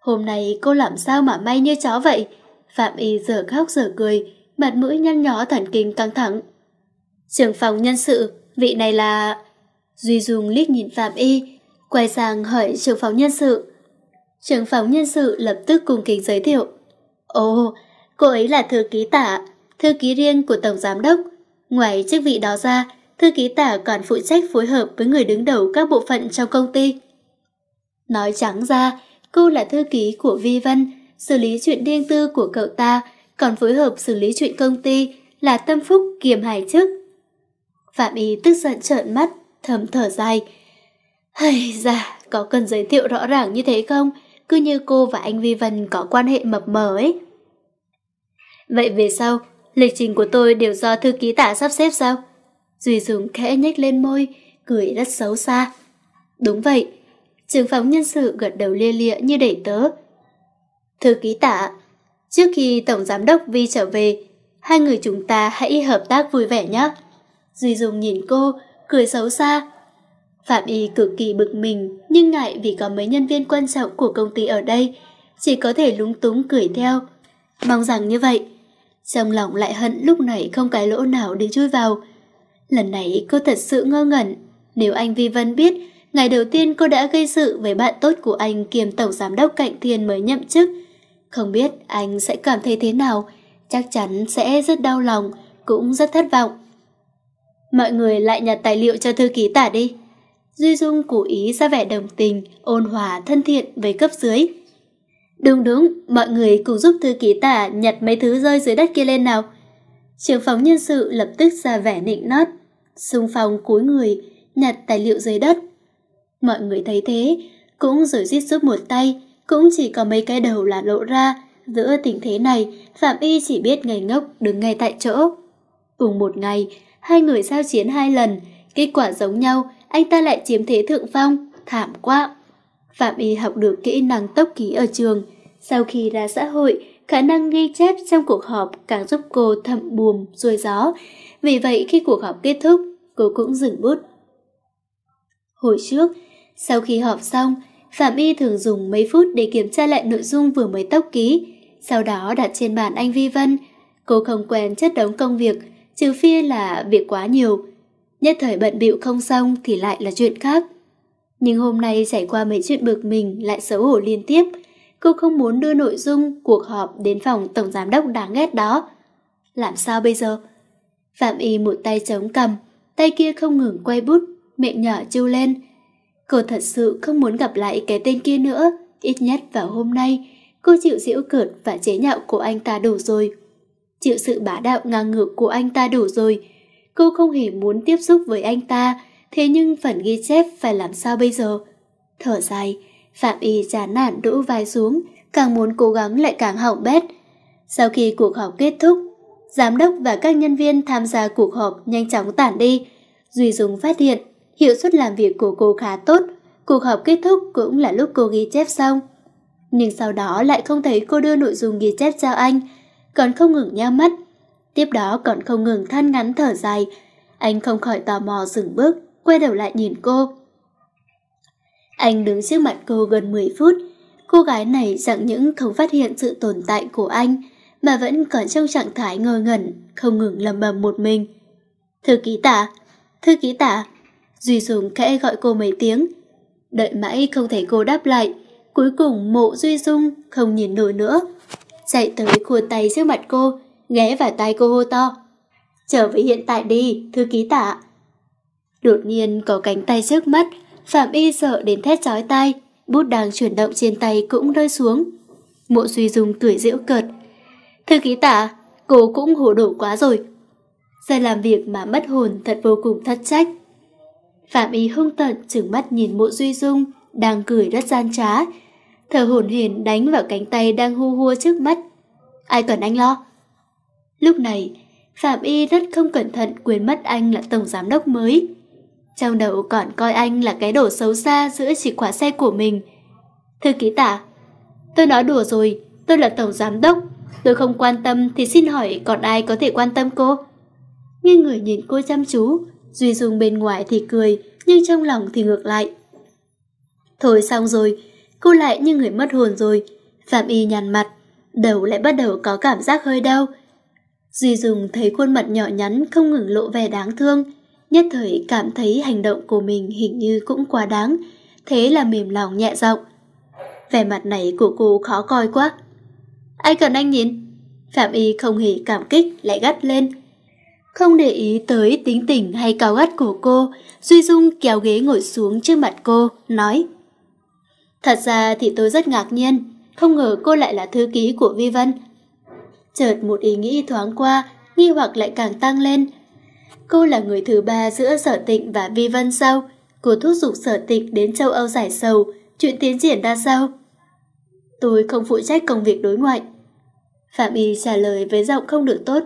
S1: Hôm nay cô làm sao mà may như chó vậy? Phạm Y giờ khóc giờ cười, mặt mũi nhăn nhó thần kinh căng thẳng. Trưởng phòng nhân sự, vị này là... Duy dùng liếc nhìn Phạm Y, quay sang hỏi trưởng phòng nhân sự. Trưởng phòng nhân sự lập tức cung kính giới thiệu. Ồ, cô ấy là thư ký tả, thư ký riêng của Tổng Giám đốc. Ngoài chức vị đó ra, thư ký tả còn phụ trách phối hợp với người đứng đầu các bộ phận trong công ty. Nói trắng ra, cô là thư ký của Vi Văn, xử lý chuyện riêng tư của cậu ta, còn phối hợp xử lý chuyện công ty là tâm phúc kiềm hài chức Phạm Y tức giận trợn mắt, thầm thở dài. Hây da, có cần giới thiệu rõ ràng như thế không? Cứ như cô và anh Vi Vân có quan hệ mập mờ ấy. Vậy về sau, lịch trình của tôi đều do thư ký tả sắp xếp sao? Duy Dũng khẽ nhếch lên môi, cười rất xấu xa. Đúng vậy, trưởng phòng nhân sự gật đầu lia lịa như đẩy tớ. Thư ký tả, trước khi Tổng Giám đốc Vi trở về, hai người chúng ta hãy hợp tác vui vẻ nhé. Duy Dung nhìn cô, cười xấu xa. Phạm Y cực kỳ bực mình, nhưng ngại vì có mấy nhân viên quan trọng của công ty ở đây, chỉ có thể lúng túng cười theo. Mong rằng như vậy. Trong lòng lại hận lúc nãy không cái lỗ nào để chui vào. Lần này cô thật sự ngơ ngẩn. Nếu anh Vi Vân biết, ngày đầu tiên cô đã gây sự với bạn tốt của anh kiêm tổng giám đốc Cạnh Thiên mới nhậm chức. Không biết anh sẽ cảm thấy thế nào, chắc chắn sẽ rất đau lòng, cũng rất thất vọng. Mọi người lại nhặt tài liệu cho thư ký tả đi. Duy Dung cố ý ra vẻ đồng tình, ôn hòa, thân thiện với cấp dưới. Đúng đúng, mọi người cùng giúp thư ký tả nhặt mấy thứ rơi dưới đất kia lên nào. Trưởng phóng nhân sự lập tức ra vẻ nịnh nót, xung phong cúi người, nhặt tài liệu dưới đất. Mọi người thấy thế, cũng rồi rít giúp một tay, cũng chỉ có mấy cái đầu là lộ ra. Giữa tình thế này, Phạm Y chỉ biết ngây ngốc đứng ngay tại chỗ. Cùng một ngày, Hai người giao chiến hai lần, kết quả giống nhau, anh ta lại chiếm thế thượng phong, thảm quá. Phạm Y học được kỹ năng tốc ký ở trường. Sau khi ra xã hội, khả năng ghi chép trong cuộc họp càng giúp cô thậm buồm, xuôi gió. Vì vậy khi cuộc họp kết thúc, cô cũng dừng bút. Hồi trước, sau khi họp xong, Phạm Y thường dùng mấy phút để kiểm tra lại nội dung vừa mới tốc ký, sau đó đặt trên bàn anh Vi Vân. Cô không quen chất đống công việc, trừ phi là việc quá nhiều. Nhất thời bận bịu không xong thì lại là chuyện khác. Nhưng hôm nay trải qua mấy chuyện bực mình lại xấu hổ liên tiếp, cô không muốn đưa nội dung cuộc họp đến phòng tổng giám đốc đáng ghét đó. Làm sao bây giờ? Phạm Y một tay chống cầm, tay kia không ngừng quay bút, miệng nhỏ chu lên. Cô thật sự không muốn gặp lại cái tên kia nữa, ít nhất vào hôm nay, cô chịu giễu cợt và chế nhạo của anh ta đủ rồi. Chịu sự bá đạo ngang ngược của anh ta đủ rồi. Cô không hề muốn tiếp xúc với anh ta, thế nhưng phần ghi chép phải làm sao bây giờ? Thở dài, Phạm Y chán nản đỗ vai xuống, càng muốn cố gắng lại càng hỏng bét. Sau khi cuộc họp kết thúc, giám đốc và các nhân viên tham gia cuộc họp nhanh chóng tản đi. Duy Dung phát hiện hiệu suất làm việc của cô khá tốt, cuộc họp kết thúc cũng là lúc cô ghi chép xong. Nhưng sau đó lại không thấy cô đưa nội dung ghi chép cho anh, còn không ngừng nheo mắt. Tiếp đó còn không ngừng than ngắn thở dài. Anh không khỏi tò mò dừng bước, quay đầu lại nhìn cô. Anh đứng trước mặt cô gần 10 phút. Cô gái này dặn những không phát hiện sự tồn tại của anh, mà vẫn còn trong trạng thái ngơ ngẩn, không ngừng lầm bầm một mình. Thư ký tả, thư ký tả. Duy Dung khẽ gọi cô mấy tiếng. Đợi mãi không thấy cô đáp lại, cuối cùng mộ Duy Dung không nhìn nổi nữa chạy tới khua tay trước mặt cô, ghé vào tai cô hô to. Trở về hiện tại đi, thư ký tạ. Đột nhiên có cánh tay trước mắt, Phạm Y sợ đến thét chói tai, bút đang chuyển động trên tay cũng rơi xuống. Mộ suy dung cười giễu cợt. Thư ký tạ, cô cũng hồ đồ quá rồi. Giờ làm việc mà mất hồn thật vô cùng thất trách. Phạm Y hung tận chừng mắt nhìn mộ Duy Dung đang cười rất gian trá, thở hổn hển đánh vào cánh tay đang hu hua trước mắt. Ai cần anh lo? Lúc này, Phạm Y rất không cẩn thận quên mất anh là tổng giám đốc mới. Trong đầu còn coi anh là cái đồ xấu xa giữa chìa khóa xe của mình. Thư ký tả, tôi nói đùa rồi, tôi là tổng giám đốc, tôi không quan tâm thì xin hỏi còn ai có thể quan tâm cô? nghe người nhìn cô chăm chú, Duy Dung bên ngoài thì cười, nhưng trong lòng thì ngược lại. Thôi xong rồi, cô lại như người mất hồn rồi. Phạm Y nhàn mặt, đầu lại bắt đầu có cảm giác hơi đau. Duy Dùng thấy khuôn mặt nhỏ nhắn không ngừng lộ vẻ đáng thương, nhất thời cảm thấy hành động của mình hình như cũng quá đáng, thế là mềm lòng nhẹ giọng. Vẻ mặt này của cô khó coi quá. Ai cần anh nhìn? Phạm Y không hề cảm kích lại gắt lên. Không để ý tới tính tình hay cao gắt của cô, Duy Dung kéo ghế ngồi xuống trước mặt cô, nói Thật ra thì tôi rất ngạc nhiên, không ngờ cô lại là thư ký của Vi Vân. Chợt một ý nghĩ thoáng qua, nghi hoặc lại càng tăng lên. Cô là người thứ ba giữa sở tịnh và Vi Vân sao? Cô thúc giục sở tịnh đến châu Âu giải sầu, chuyện tiến triển ra sao? Tôi không phụ trách công việc đối ngoại. Phạm Y trả lời với giọng không được tốt.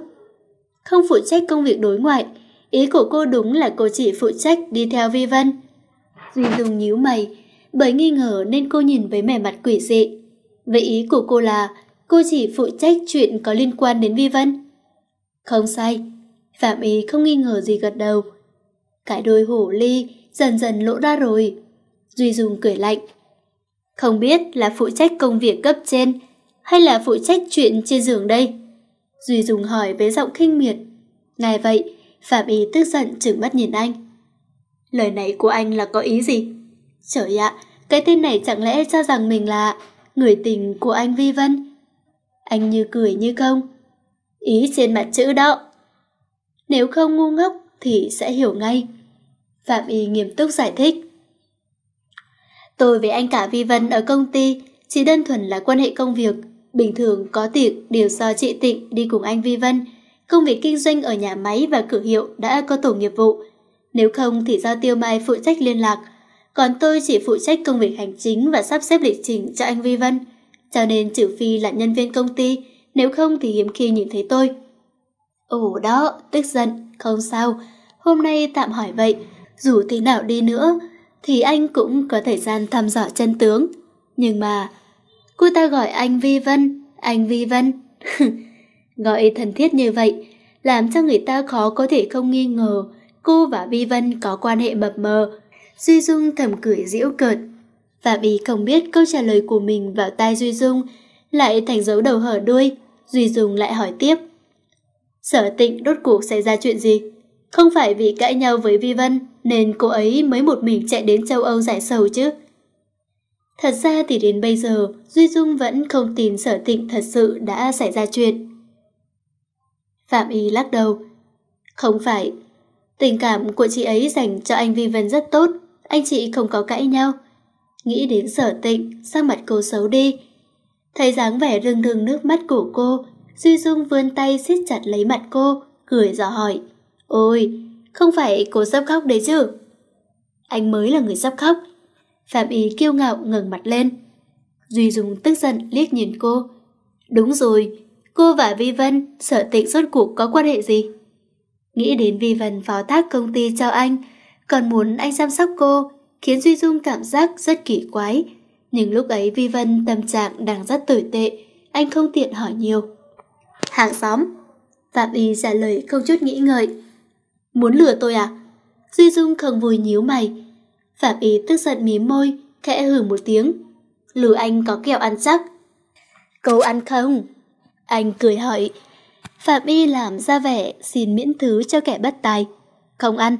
S1: Không phụ trách công việc đối ngoại, ý của cô đúng là cô chỉ phụ trách đi theo Vi Vân. Duy Dung nhíu mày, bởi nghi ngờ nên cô nhìn với vẻ mặt quỷ dị. Vậy ý của cô là cô chỉ phụ trách chuyện có liên quan đến Vi Vân? Không sai, Phạm Ý không nghi ngờ gì gật đầu. Cái đôi hổ ly dần dần lỗ ra rồi. Duy Dung cười lạnh. Không biết là phụ trách công việc cấp trên hay là phụ trách chuyện trên giường đây? Duy Dung hỏi với giọng khinh miệt. ngài vậy, Phạm Ý tức giận trừng mắt nhìn anh. Lời này của anh là có ý gì? Trời ạ, cái tên này chẳng lẽ cho rằng mình là người tình của anh Vi Vân? Anh như cười như không. Ý trên mặt chữ đó. Nếu không ngu ngốc thì sẽ hiểu ngay. Phạm Y nghiêm túc giải thích. Tôi với anh cả Vi Vân ở công ty chỉ đơn thuần là quan hệ công việc. Bình thường có tiệc đều do chị Tịnh đi cùng anh Vi Vân. Công việc kinh doanh ở nhà máy và cửa hiệu đã có tổ nghiệp vụ. Nếu không thì do Tiêu Mai phụ trách liên lạc còn tôi chỉ phụ trách công việc hành chính và sắp xếp lịch trình cho anh Vi Vân. Cho nên trừ phi là nhân viên công ty, nếu không thì hiếm khi nhìn thấy tôi. Ồ đó, tức giận, không sao, hôm nay tạm hỏi vậy, dù thế nào đi nữa, thì anh cũng có thời gian thăm dò chân tướng. Nhưng mà, cô ta gọi anh Vi Vân, anh Vi Vân. (laughs) gọi thân thiết như vậy, làm cho người ta khó có thể không nghi ngờ cô và Vi Vân có quan hệ mập mờ, Duy Dung thầm cười giễu cợt. Phạm Bì không biết câu trả lời của mình vào tai Duy Dung, lại thành dấu đầu hở đuôi. Duy Dung lại hỏi tiếp. Sở tịnh đốt cuộc xảy ra chuyện gì? Không phải vì cãi nhau với Vi Vân nên cô ấy mới một mình chạy đến châu Âu giải sầu chứ. Thật ra thì đến bây giờ, Duy Dung vẫn không tin sở tịnh thật sự đã xảy ra chuyện. Phạm Y lắc đầu. Không phải, tình cảm của chị ấy dành cho anh Vi Vân rất tốt, anh chị không có cãi nhau. Nghĩ đến sở tịnh, sang mặt cô xấu đi. Thấy dáng vẻ rưng rưng nước mắt của cô, Duy Dung vươn tay siết chặt lấy mặt cô, cười dò hỏi. Ôi, không phải cô sắp khóc đấy chứ? Anh mới là người sắp khóc. Phạm Ý kiêu ngạo ngừng mặt lên. Duy Dung tức giận liếc nhìn cô. Đúng rồi, cô và Vi Vân sở tịnh rốt cuộc có quan hệ gì? Nghĩ đến Vi Vân phó thác công ty cho anh, còn muốn anh chăm sóc cô, khiến Duy Dung cảm giác rất kỳ quái. Nhưng lúc ấy Vi Vân tâm trạng đang rất tồi tệ, anh không tiện hỏi nhiều. Hàng xóm, Phạm Y trả lời không chút nghĩ ngợi. Muốn lừa tôi à? Duy Dung không vui nhíu mày. Phạm Y tức giận mím môi, khẽ hừ một tiếng. Lừa anh có kẹo ăn chắc. Câu ăn không? Anh cười hỏi. Phạm Y làm ra vẻ xin miễn thứ cho kẻ bất tài. Không ăn.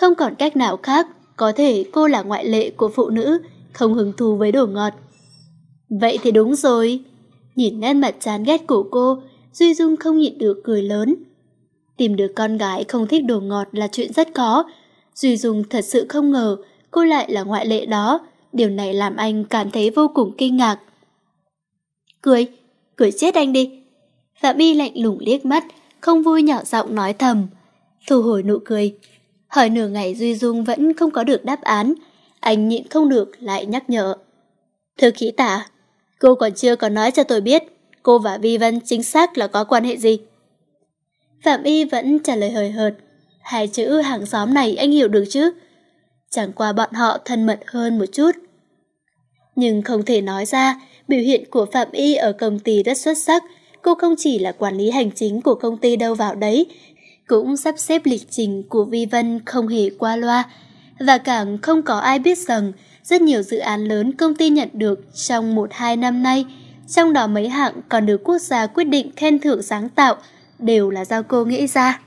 S1: Không còn cách nào khác, có thể cô là ngoại lệ của phụ nữ, không hứng thú với đồ ngọt. Vậy thì đúng rồi. Nhìn nét mặt chán ghét của cô, Duy Dung không nhịn được cười lớn. Tìm được con gái không thích đồ ngọt là chuyện rất khó. Duy Dung thật sự không ngờ cô lại là ngoại lệ đó. Điều này làm anh cảm thấy vô cùng kinh ngạc. Cười, cười chết anh đi. Phạm Y lạnh lùng liếc mắt, không vui nhỏ giọng nói thầm. Thu hồi nụ cười, Hỏi nửa ngày Duy Dung vẫn không có được đáp án, anh nhịn không được lại nhắc nhở. Thư ký tả, cô còn chưa có nói cho tôi biết cô và Vi Vân chính xác là có quan hệ gì. Phạm Y vẫn trả lời hời hợt, hai chữ hàng xóm này anh hiểu được chứ? Chẳng qua bọn họ thân mật hơn một chút. Nhưng không thể nói ra, biểu hiện của Phạm Y ở công ty rất xuất sắc, cô không chỉ là quản lý hành chính của công ty đâu vào đấy, cũng sắp xếp lịch trình của Vi Vân không hề qua loa, và càng không có ai biết rằng rất nhiều dự án lớn công ty nhận được trong 1-2 năm nay, trong đó mấy hạng còn được quốc gia quyết định khen thưởng sáng tạo, đều là do cô nghĩ ra.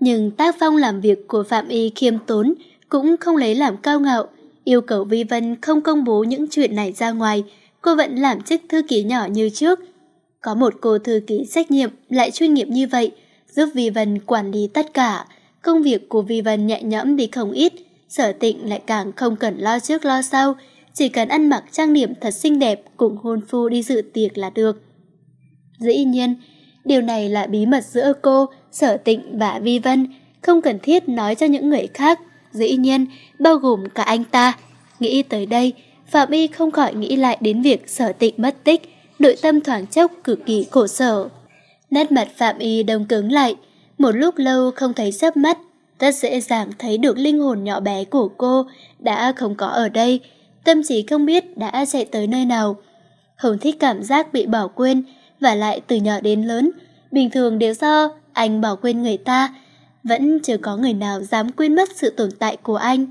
S1: Nhưng tác phong làm việc của Phạm Y khiêm tốn cũng không lấy làm cao ngạo, yêu cầu Vi Vân không công bố những chuyện này ra ngoài, cô vẫn làm chức thư ký nhỏ như trước. Có một cô thư ký trách nhiệm lại chuyên nghiệp như vậy, giúp Vi Vân quản lý tất cả. Công việc của Vi Vân nhẹ nhõm đi không ít, sở tịnh lại càng không cần lo trước lo sau, chỉ cần ăn mặc trang điểm thật xinh đẹp cùng hôn phu đi dự tiệc là được. Dĩ nhiên, điều này là bí mật giữa cô, sở tịnh và Vi Vân, không cần thiết nói cho những người khác, dĩ nhiên, bao gồm cả anh ta. Nghĩ tới đây, Phạm Y không khỏi nghĩ lại đến việc sở tịnh mất tích, nội tâm thoáng chốc cực kỳ khổ sở nét mặt Phạm Y đông cứng lại, một lúc lâu không thấy sấp mắt, rất dễ dàng thấy được linh hồn nhỏ bé của cô đã không có ở đây, tâm trí không biết đã chạy tới nơi nào. không thích cảm giác bị bỏ quên, và lại từ nhỏ đến lớn, bình thường đều do anh bỏ quên người ta, vẫn chưa có người nào dám quên mất sự tồn tại của anh.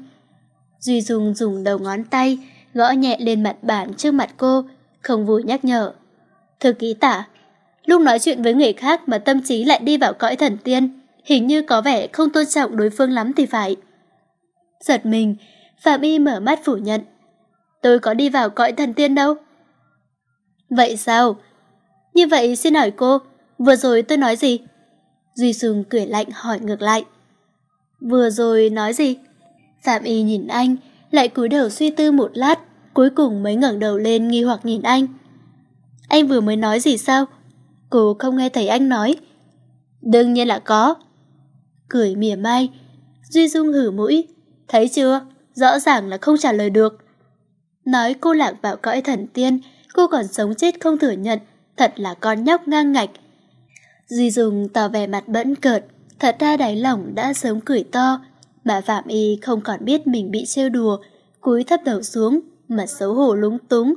S1: Duy dùng dùng đầu ngón tay, gõ nhẹ lên mặt bản trước mặt cô, không vui nhắc nhở. Thư ký tả, lúc nói chuyện với người khác mà tâm trí lại đi vào cõi thần tiên, hình như có vẻ không tôn trọng đối phương lắm thì phải. Giật mình, Phạm Y mở mắt phủ nhận. Tôi có đi vào cõi thần tiên đâu. Vậy sao? Như vậy xin hỏi cô, vừa rồi tôi nói gì? Duy Sùng cười lạnh hỏi ngược lại. Vừa rồi nói gì? Phạm Y nhìn anh, lại cúi đầu suy tư một lát, cuối cùng mới ngẩng đầu lên nghi hoặc nhìn anh. Anh vừa mới nói gì sao? Cô không nghe thấy anh nói. Đương nhiên là có. Cười mỉa mai. Duy Dung hử mũi. Thấy chưa? Rõ ràng là không trả lời được. Nói cô lạc vào cõi thần tiên, cô còn sống chết không thừa nhận. Thật là con nhóc ngang ngạch. Duy Dung tỏ vẻ mặt bẫn cợt. Thật ra đáy lòng đã sớm cười to. Bà Phạm Y không còn biết mình bị trêu đùa. Cúi thấp đầu xuống, mặt xấu hổ lúng túng.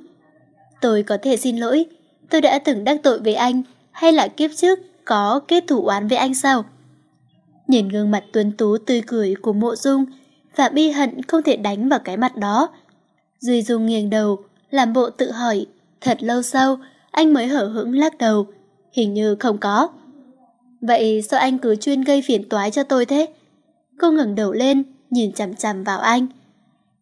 S1: Tôi có thể xin lỗi, tôi đã từng đắc tội với anh, hay là kiếp trước có kết thủ oán với anh sao? Nhìn gương mặt tuấn tú tươi cười của mộ dung, và bi hận không thể đánh vào cái mặt đó. Duy Dung nghiêng đầu, làm bộ tự hỏi, thật lâu sau, anh mới hở hững lắc đầu, hình như không có. Vậy sao anh cứ chuyên gây phiền toái cho tôi thế? Cô ngẩng đầu lên, nhìn chằm chằm vào anh.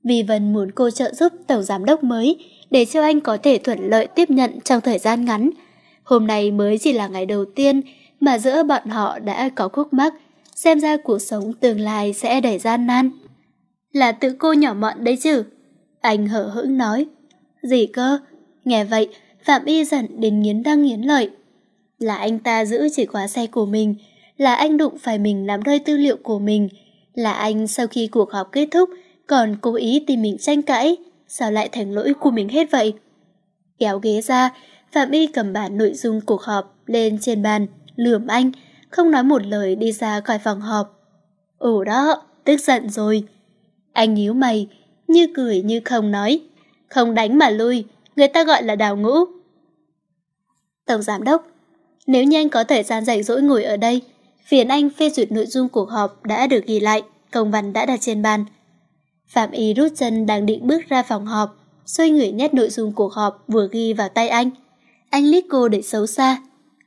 S1: Vì Vân muốn cô trợ giúp tổng giám đốc mới để cho anh có thể thuận lợi tiếp nhận trong thời gian ngắn, Hôm nay mới chỉ là ngày đầu tiên mà giữa bọn họ đã có khúc mắc, xem ra cuộc sống tương lai sẽ đầy gian nan. Là tự cô nhỏ mọn đấy chứ? Anh hở hững nói. Gì cơ? Nghe vậy, Phạm Y giận đến nghiến răng nghiến lợi. Là anh ta giữ chìa khóa xe của mình, là anh đụng phải mình làm rơi tư liệu của mình, là anh sau khi cuộc họp kết thúc còn cố ý tìm mình tranh cãi, sao lại thành lỗi của mình hết vậy? Kéo ghế ra, Phạm Y cầm bản nội dung cuộc họp lên trên bàn, lườm anh, không nói một lời đi ra khỏi phòng họp. Ồ đó, tức giận rồi. Anh nhíu mày, như cười như không nói. Không đánh mà lui, người ta gọi là đào ngũ. Tổng Giám đốc, nếu như anh có thời gian rảnh rỗi ngồi ở đây, phiền anh phê duyệt nội dung cuộc họp đã được ghi lại, công văn đã đặt trên bàn. Phạm Y rút chân đang định bước ra phòng họp, xoay người nhét nội dung cuộc họp vừa ghi vào tay anh. Anh liếc cô để xấu xa.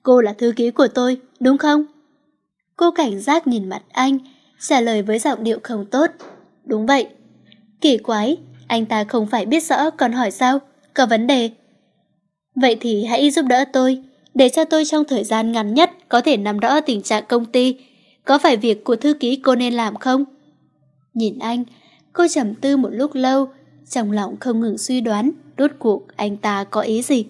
S1: Cô là thư ký của tôi, đúng không? Cô cảnh giác nhìn mặt anh, trả lời với giọng điệu không tốt. Đúng vậy. Kỳ quái, anh ta không phải biết rõ còn hỏi sao, có vấn đề. Vậy thì hãy giúp đỡ tôi, để cho tôi trong thời gian ngắn nhất có thể nắm rõ tình trạng công ty. Có phải việc của thư ký cô nên làm không? Nhìn anh, cô trầm tư một lúc lâu, trong lòng không ngừng suy đoán rốt cuộc anh ta có ý gì.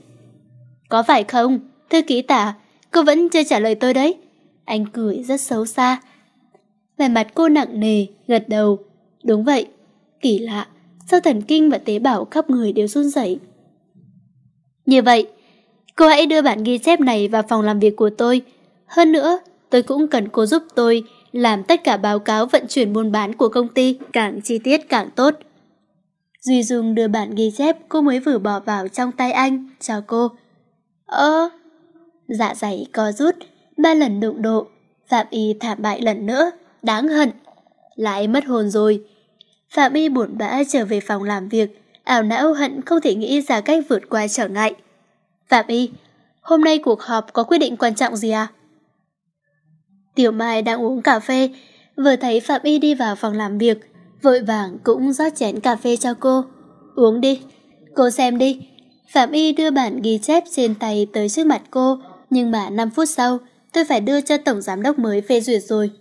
S1: Có phải không? Thư ký tả, cô vẫn chưa trả lời tôi đấy. Anh cười rất xấu xa. Vẻ mặt cô nặng nề, gật đầu. Đúng vậy. Kỳ lạ, sao thần kinh và tế bào khắp người đều run rẩy. Như vậy, cô hãy đưa bản ghi chép này vào phòng làm việc của tôi. Hơn nữa, tôi cũng cần cô giúp tôi làm tất cả báo cáo vận chuyển buôn bán của công ty càng chi tiết càng tốt. Duy Dung đưa bản ghi chép cô mới vừa bỏ vào trong tay anh, chào cô. Ơ, dạ dày co rút, ba lần đụng độ, Phạm Y thảm bại lần nữa, đáng hận. Lại mất hồn rồi. Phạm Y buồn bã trở về phòng làm việc, ảo não hận không thể nghĩ ra cách vượt qua trở ngại. Phạm Y, hôm nay cuộc họp có quyết định quan trọng gì à? Tiểu Mai đang uống cà phê, vừa thấy Phạm Y đi vào phòng làm việc, vội vàng cũng rót chén cà phê cho cô. Uống đi, cô xem đi, Phạm Y đưa bản ghi chép trên tay tới trước mặt cô, nhưng mà 5 phút sau, tôi phải đưa cho tổng giám đốc mới phê duyệt rồi.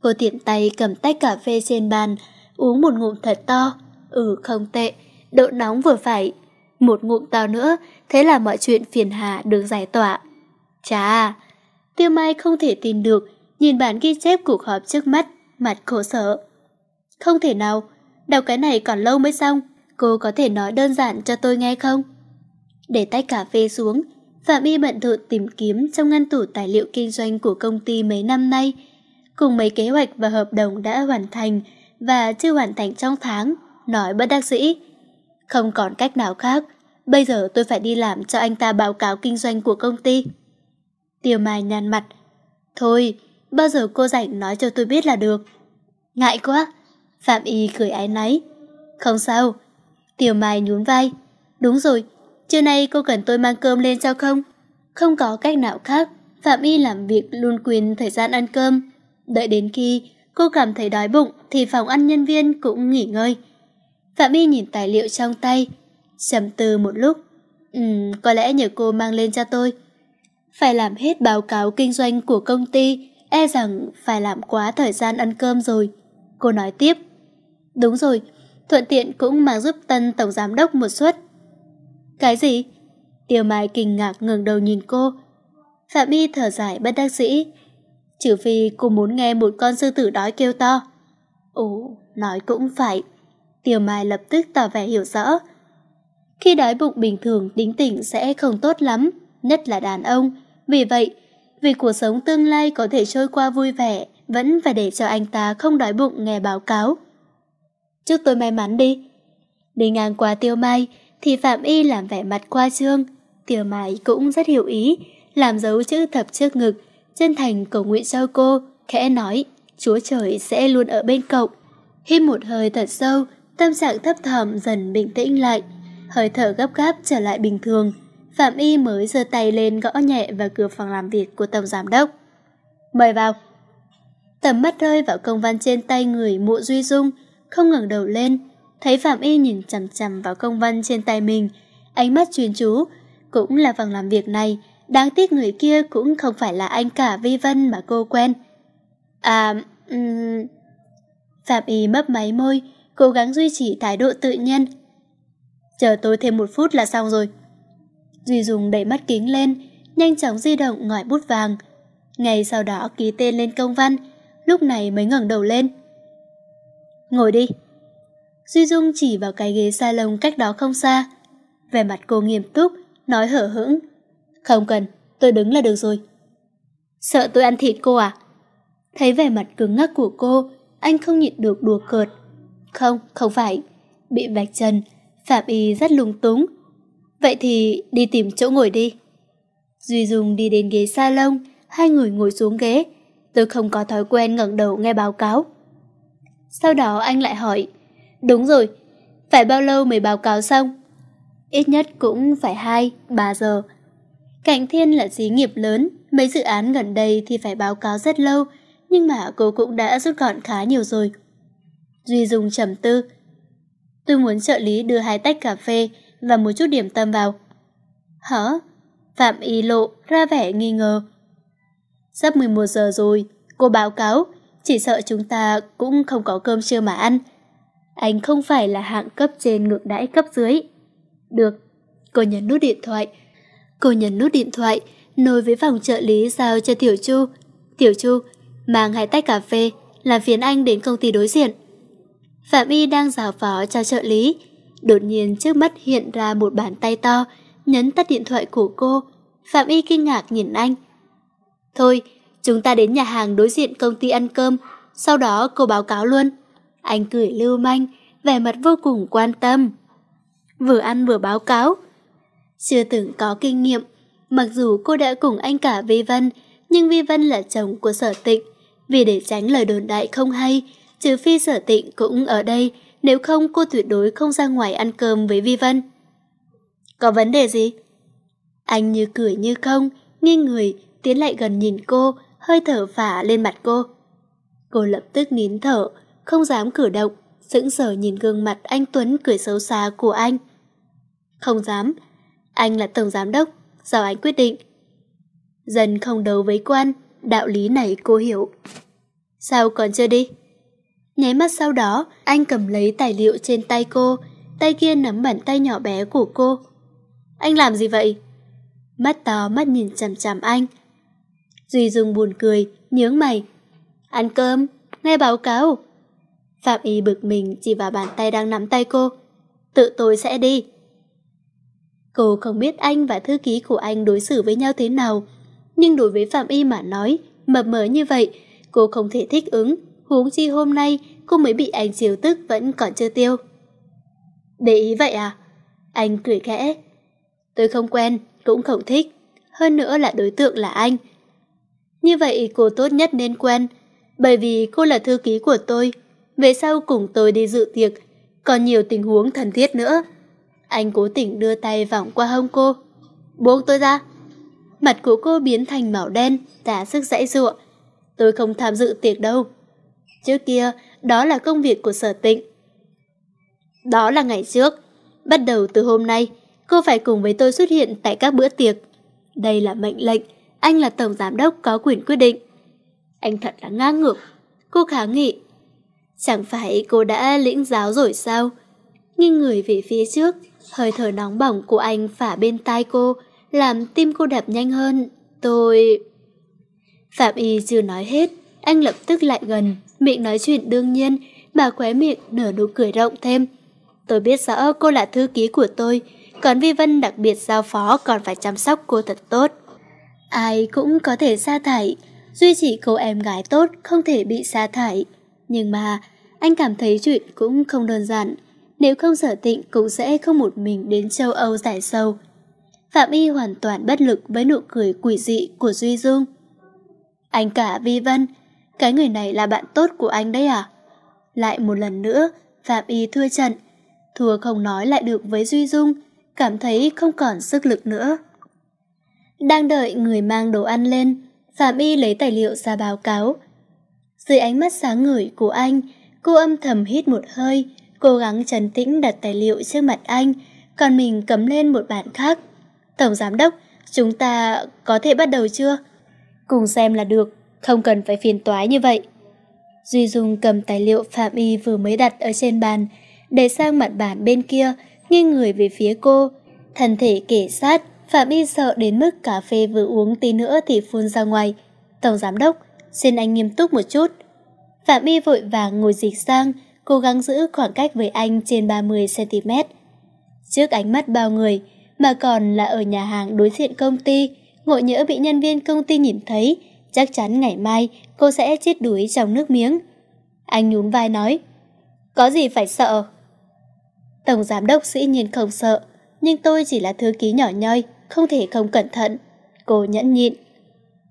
S1: Cô tiện tay cầm tách cà phê trên bàn, uống một ngụm thật to. Ừ, không tệ, độ nóng vừa phải. Một ngụm to nữa, thế là mọi chuyện phiền hà được giải tỏa. Chà, tiêu mai không thể tin được, nhìn bản ghi chép cuộc họp trước mắt, mặt khổ sở. Không thể nào, đọc cái này còn lâu mới xong, cô có thể nói đơn giản cho tôi nghe không? để tách cà phê xuống. Phạm Y bận rộn tìm kiếm trong ngăn tủ tài liệu kinh doanh của công ty mấy năm nay, cùng mấy kế hoạch và hợp đồng đã hoàn thành và chưa hoàn thành trong tháng, nói bất đắc dĩ. Không còn cách nào khác, bây giờ tôi phải đi làm cho anh ta báo cáo kinh doanh của công ty. Tiêu Mai nhàn mặt. Thôi, bao giờ cô rảnh nói cho tôi biết là được. Ngại quá. Phạm Y cười ái náy. Không sao. Tiểu Mai nhún vai. Đúng rồi, Trưa nay cô cần tôi mang cơm lên sao không? Không có cách nào khác, Phạm Y làm việc luôn quyền thời gian ăn cơm. Đợi đến khi cô cảm thấy đói bụng thì phòng ăn nhân viên cũng nghỉ ngơi. Phạm Y nhìn tài liệu trong tay, trầm tư một lúc. Ừ, có lẽ nhờ cô mang lên cho tôi. Phải làm hết báo cáo kinh doanh của công ty, e rằng phải làm quá thời gian ăn cơm rồi. Cô nói tiếp. Đúng rồi, thuận tiện cũng mang giúp tân tổng giám đốc một suất. Cái gì? Tiêu Mai kinh ngạc ngẩng đầu nhìn cô. Phạm Y thở dài bất đắc dĩ. Trừ phi cô muốn nghe một con sư tử đói kêu to. Ồ, nói cũng phải. Tiêu Mai lập tức tỏ vẻ hiểu rõ. Khi đói bụng bình thường đính tỉnh sẽ không tốt lắm, nhất là đàn ông. Vì vậy, vì cuộc sống tương lai có thể trôi qua vui vẻ, vẫn phải để cho anh ta không đói bụng nghe báo cáo. Chúc tôi may mắn đi. Đi ngang qua Tiêu Mai, thì Phạm Y làm vẻ mặt qua trương. Tiểu Mại cũng rất hiểu ý, làm dấu chữ thập trước ngực, chân thành cầu nguyện cho cô, khẽ nói, Chúa Trời sẽ luôn ở bên cậu. Hít một hơi thật sâu, tâm trạng thấp thỏm dần bình tĩnh lại, hơi thở gấp gáp trở lại bình thường. Phạm Y mới giơ tay lên gõ nhẹ vào cửa phòng làm việc của Tổng Giám Đốc. Mời vào. Tầm mắt rơi vào công văn trên tay người mụ Duy Dung, không ngẩng đầu lên, Thấy Phạm Y nhìn chằm chằm vào công văn trên tay mình, ánh mắt chuyên chú, cũng là vòng làm việc này, đáng tiếc người kia cũng không phải là anh cả Vi Vân mà cô quen. À, um... Phạm Y mấp máy môi, cố gắng duy trì thái độ tự nhiên. Chờ tôi thêm một phút là xong rồi. Duy Dùng đẩy mắt kính lên, nhanh chóng di động ngòi bút vàng. Ngay sau đó ký tên lên công văn, lúc này mới ngẩng đầu lên. Ngồi đi. Duy Dung chỉ vào cái ghế salon cách đó không xa. Vẻ mặt cô nghiêm túc, nói hở hững. Không cần, tôi đứng là được rồi. Sợ tôi ăn thịt cô à? Thấy vẻ mặt cứng ngắc của cô, anh không nhịn được đùa cợt. Không, không phải. Bị vạch chân. Phạm Y rất lung túng. Vậy thì đi tìm chỗ ngồi đi. Duy Dung đi đến ghế salon, hai người ngồi xuống ghế. Tôi không có thói quen ngẩng đầu nghe báo cáo. Sau đó anh lại hỏi, Đúng rồi, phải bao lâu mới báo cáo xong? Ít nhất cũng phải 2, 3 giờ. Cảnh Thiên là xí nghiệp lớn, mấy dự án gần đây thì phải báo cáo rất lâu, nhưng mà cô cũng đã rút gọn khá nhiều rồi. Duy Dung trầm tư. Tôi muốn trợ lý đưa hai tách cà phê và một chút điểm tâm vào. Hả? Phạm Y lộ ra vẻ nghi ngờ. Sắp 11 giờ rồi, cô báo cáo, chỉ sợ chúng ta cũng không có cơm trưa mà ăn anh không phải là hạng cấp trên ngược đãi cấp dưới. Được, cô nhấn nút điện thoại. Cô nhấn nút điện thoại, nối với phòng trợ lý giao cho Tiểu Chu. Tiểu Chu, mang hai tách cà phê, làm phiền anh đến công ty đối diện. Phạm Y đang rào phó cho trợ lý. Đột nhiên trước mắt hiện ra một bàn tay to, nhấn tắt điện thoại của cô. Phạm Y kinh ngạc nhìn anh. Thôi, chúng ta đến nhà hàng đối diện công ty ăn cơm, sau đó cô báo cáo luôn. Anh cười lưu manh, vẻ mặt vô cùng quan tâm. Vừa ăn vừa báo cáo. Chưa từng có kinh nghiệm, mặc dù cô đã cùng anh cả Vi Văn, nhưng Vi Văn là chồng của sở tịnh. Vì để tránh lời đồn đại không hay, trừ phi sở tịnh cũng ở đây, nếu không cô tuyệt đối không ra ngoài ăn cơm với Vi Văn. Có vấn đề gì? Anh như cười như không, nghiêng người, tiến lại gần nhìn cô, hơi thở phả lên mặt cô. Cô lập tức nín thở, không dám cử động, sững sờ nhìn gương mặt anh Tuấn cười xấu xa của anh. Không dám, anh là tổng giám đốc, do anh quyết định. dần không đấu với quan, đạo lý này cô hiểu. Sao còn chưa đi? Nháy mắt sau đó, anh cầm lấy tài liệu trên tay cô, tay kia nắm bàn tay nhỏ bé của cô. Anh làm gì vậy? Mắt to mắt nhìn chằm chằm anh. Duy Dung buồn cười, nhướng mày. Ăn cơm, nghe báo cáo. Phạm Y bực mình chỉ vào bàn tay đang nắm tay cô. Tự tôi sẽ đi. Cô không biết anh và thư ký của anh đối xử với nhau thế nào, nhưng đối với Phạm Y mà nói, mập mờ như vậy, cô không thể thích ứng, huống chi hôm nay cô mới bị anh chiều tức vẫn còn chưa tiêu. Để ý vậy à? Anh cười khẽ. Tôi không quen, cũng không thích, hơn nữa là đối tượng là anh. Như vậy cô tốt nhất nên quen, bởi vì cô là thư ký của tôi, về sau cùng tôi đi dự tiệc, còn nhiều tình huống thân thiết nữa. Anh cố tình đưa tay vòng qua hông cô. Buông tôi ra. Mặt của cô biến thành màu đen, đã sức dãy ruộng. Tôi không tham dự tiệc đâu. Trước kia, đó là công việc của sở tịnh. Đó là ngày trước. Bắt đầu từ hôm nay, cô phải cùng với tôi xuất hiện tại các bữa tiệc. Đây là mệnh lệnh, anh là tổng giám đốc có quyền quyết định. Anh thật là ngang ngược. Cô kháng nghị, Chẳng phải cô đã lĩnh giáo rồi sao? Nghiêng người về phía trước, hơi thở nóng bỏng của anh phả bên tai cô, làm tim cô đập nhanh hơn. Tôi... Phạm Y chưa nói hết, anh lập tức lại gần, miệng nói chuyện đương nhiên, bà khóe miệng nở nụ cười rộng thêm. Tôi biết rõ cô là thư ký của tôi, còn Vi Vân đặc biệt giao phó còn phải chăm sóc cô thật tốt. Ai cũng có thể sa thải, duy chỉ cô em gái tốt không thể bị sa thải. Nhưng mà, anh cảm thấy chuyện cũng không đơn giản. Nếu không sở tịnh cũng sẽ không một mình đến châu Âu giải sâu. Phạm Y hoàn toàn bất lực với nụ cười quỷ dị của Duy Dung. Anh cả Vi vân cái người này là bạn tốt của anh đấy à? Lại một lần nữa, Phạm Y thua trận. Thua không nói lại được với Duy Dung, cảm thấy không còn sức lực nữa. Đang đợi người mang đồ ăn lên, Phạm Y lấy tài liệu ra báo cáo, dưới ánh mắt sáng ngửi của anh, cô âm thầm hít một hơi, cố gắng trấn tĩnh đặt tài liệu trước mặt anh, còn mình cấm lên một bản khác. Tổng giám đốc, chúng ta có thể bắt đầu chưa? Cùng xem là được, không cần phải phiền toái như vậy. Duy Dung cầm tài liệu Phạm Y vừa mới đặt ở trên bàn, để sang mặt bàn bên kia, nghiêng người về phía cô. Thân thể kể sát, Phạm Y sợ đến mức cà phê vừa uống tí nữa thì phun ra ngoài. Tổng giám đốc, xin anh nghiêm túc một chút. Phạm Y vội vàng ngồi dịch sang, cố gắng giữ khoảng cách với anh trên 30cm. Trước ánh mắt bao người, mà còn là ở nhà hàng đối diện công ty, ngộ nhỡ bị nhân viên công ty nhìn thấy, chắc chắn ngày mai cô sẽ chết đuối trong nước miếng. Anh nhún vai nói, có gì phải sợ? Tổng giám đốc dĩ nhiên không sợ, nhưng tôi chỉ là thư ký nhỏ nhoi, không thể không cẩn thận. Cô nhẫn nhịn,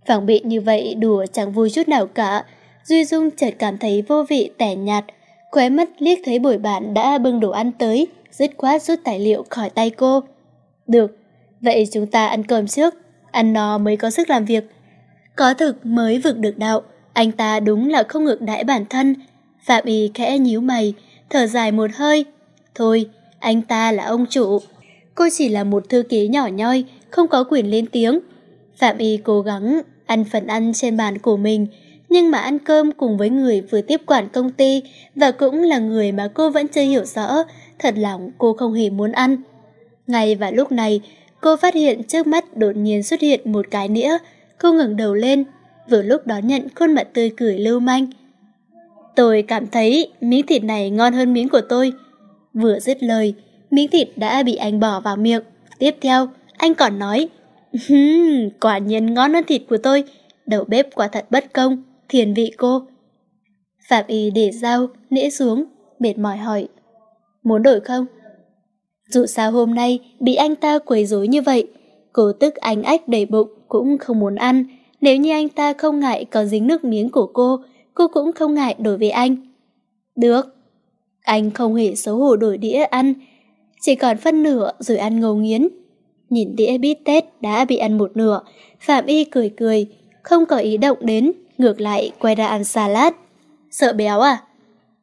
S1: phản biện như vậy đùa chẳng vui chút nào cả. Duy Dung chợt cảm thấy vô vị tẻ nhạt. Khóe mắt liếc thấy buổi bạn đã bưng đồ ăn tới, dứt khoát rút tài liệu khỏi tay cô. Được, vậy chúng ta ăn cơm trước, ăn no mới có sức làm việc. Có thực mới vực được đạo, anh ta đúng là không ngược đãi bản thân. Phạm Y khẽ nhíu mày, thở dài một hơi. Thôi, anh ta là ông chủ. Cô chỉ là một thư ký nhỏ nhoi, không có quyền lên tiếng. Phạm Y cố gắng ăn phần ăn trên bàn của mình, nhưng mà ăn cơm cùng với người vừa tiếp quản công ty và cũng là người mà cô vẫn chưa hiểu rõ, thật lòng cô không hề muốn ăn. Ngay vào lúc này, cô phát hiện trước mắt đột nhiên xuất hiện một cái nĩa, cô ngẩng đầu lên, vừa lúc đó nhận khuôn mặt tươi cười lưu manh. Tôi cảm thấy miếng thịt này ngon hơn miếng của tôi. Vừa dứt lời, miếng thịt đã bị anh bỏ vào miệng. Tiếp theo, anh còn nói quả nhiên ngon hơn thịt của tôi, đầu bếp quả thật bất công, thiền vị cô. Phạm Y để dao, nĩa xuống, mệt mỏi hỏi. Muốn đổi không? Dù sao hôm nay bị anh ta quấy rối như vậy, cô tức anh ách đầy bụng cũng không muốn ăn. Nếu như anh ta không ngại có dính nước miếng của cô, cô cũng không ngại đổi với anh. Được. Anh không hề xấu hổ đổi đĩa ăn, chỉ còn phân nửa rồi ăn ngầu nghiến nhìn đĩa bít tết đã bị ăn một nửa, Phạm Y cười cười, không có ý động đến, ngược lại quay ra ăn salad. Sợ béo à?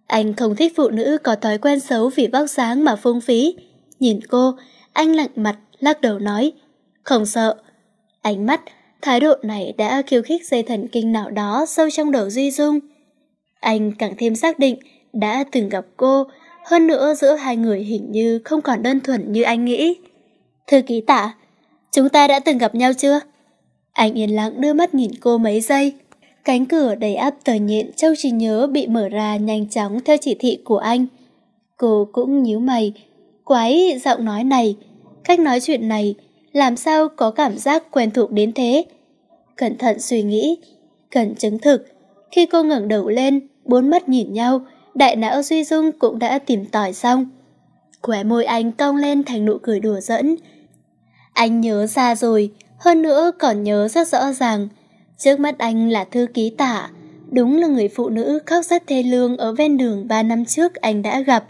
S1: Anh không thích phụ nữ có thói quen xấu vì vóc dáng mà phung phí. Nhìn cô, anh lạnh mặt, lắc đầu nói, không sợ. Ánh mắt, thái độ này đã khiêu khích dây thần kinh nào đó sâu trong đầu Duy Dung. Anh càng thêm xác định đã từng gặp cô, hơn nữa giữa hai người hình như không còn đơn thuần như anh nghĩ. Thư ký tả, chúng ta đã từng gặp nhau chưa? Anh yên lặng đưa mắt nhìn cô mấy giây. Cánh cửa đầy áp tờ nhện châu trí nhớ bị mở ra nhanh chóng theo chỉ thị của anh. Cô cũng nhíu mày. Quái giọng nói này, cách nói chuyện này, làm sao có cảm giác quen thuộc đến thế? Cẩn thận suy nghĩ, cần chứng thực. Khi cô ngẩng đầu lên, bốn mắt nhìn nhau, đại não Duy Dung cũng đã tìm tỏi xong. Khóe môi anh cong lên thành nụ cười đùa dẫn, anh nhớ ra rồi, hơn nữa còn nhớ rất rõ ràng. Trước mắt anh là thư ký tả, đúng là người phụ nữ khóc rất thê lương ở ven đường ba năm trước anh đã gặp.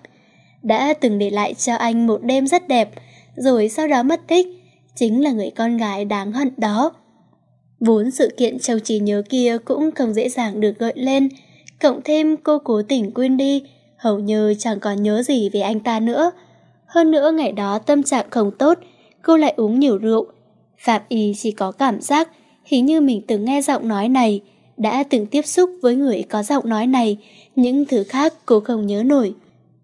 S1: Đã từng để lại cho anh một đêm rất đẹp, rồi sau đó mất tích, chính là người con gái đáng hận đó. Vốn sự kiện châu trí nhớ kia cũng không dễ dàng được gợi lên, cộng thêm cô cố tình quên đi, hầu như chẳng còn nhớ gì về anh ta nữa. Hơn nữa ngày đó tâm trạng không tốt, cô lại uống nhiều rượu. Phạm Y chỉ có cảm giác hình như mình từng nghe giọng nói này, đã từng tiếp xúc với người có giọng nói này, những thứ khác cô không nhớ nổi.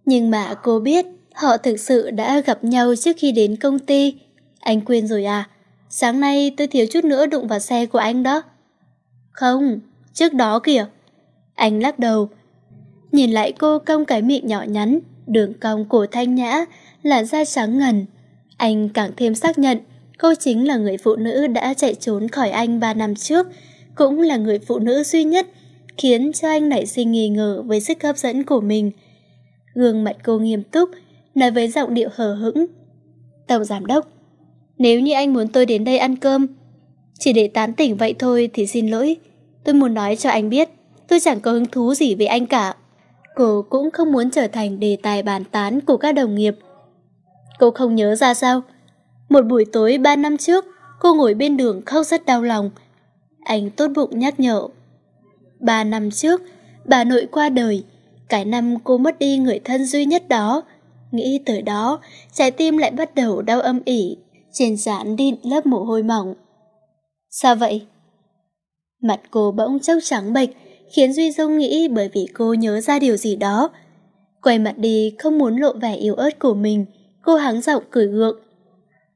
S1: Nhưng mà cô biết họ thực sự đã gặp nhau trước khi đến công ty. Anh quên rồi à? Sáng nay tôi thiếu chút nữa đụng vào xe của anh đó. Không, trước đó kìa. Anh lắc đầu. Nhìn lại cô cong cái miệng nhỏ nhắn, đường cong cổ thanh nhã, làn da trắng ngần, anh càng thêm xác nhận cô chính là người phụ nữ đã chạy trốn khỏi anh ba năm trước, cũng là người phụ nữ duy nhất khiến cho anh nảy sinh nghi ngờ với sức hấp dẫn của mình. Gương mặt cô nghiêm túc, nói với giọng điệu hờ hững. Tổng giám đốc, nếu như anh muốn tôi đến đây ăn cơm, chỉ để tán tỉnh vậy thôi thì xin lỗi. Tôi muốn nói cho anh biết, tôi chẳng có hứng thú gì với anh cả. Cô cũng không muốn trở thành đề tài bàn tán của các đồng nghiệp cô không nhớ ra sao. Một buổi tối ba năm trước, cô ngồi bên đường khóc rất đau lòng. Anh tốt bụng nhắc nhở. Ba năm trước, bà nội qua đời. Cái năm cô mất đi người thân duy nhất đó. Nghĩ tới đó, trái tim lại bắt đầu đau âm ỉ. Trên trán đi lớp mồ hôi mỏng. Sao vậy? Mặt cô bỗng chốc trắng bệch, khiến Duy Dung nghĩ bởi vì cô nhớ ra điều gì đó. Quay mặt đi không muốn lộ vẻ yếu ớt của mình. Cô háng giọng cười gượng.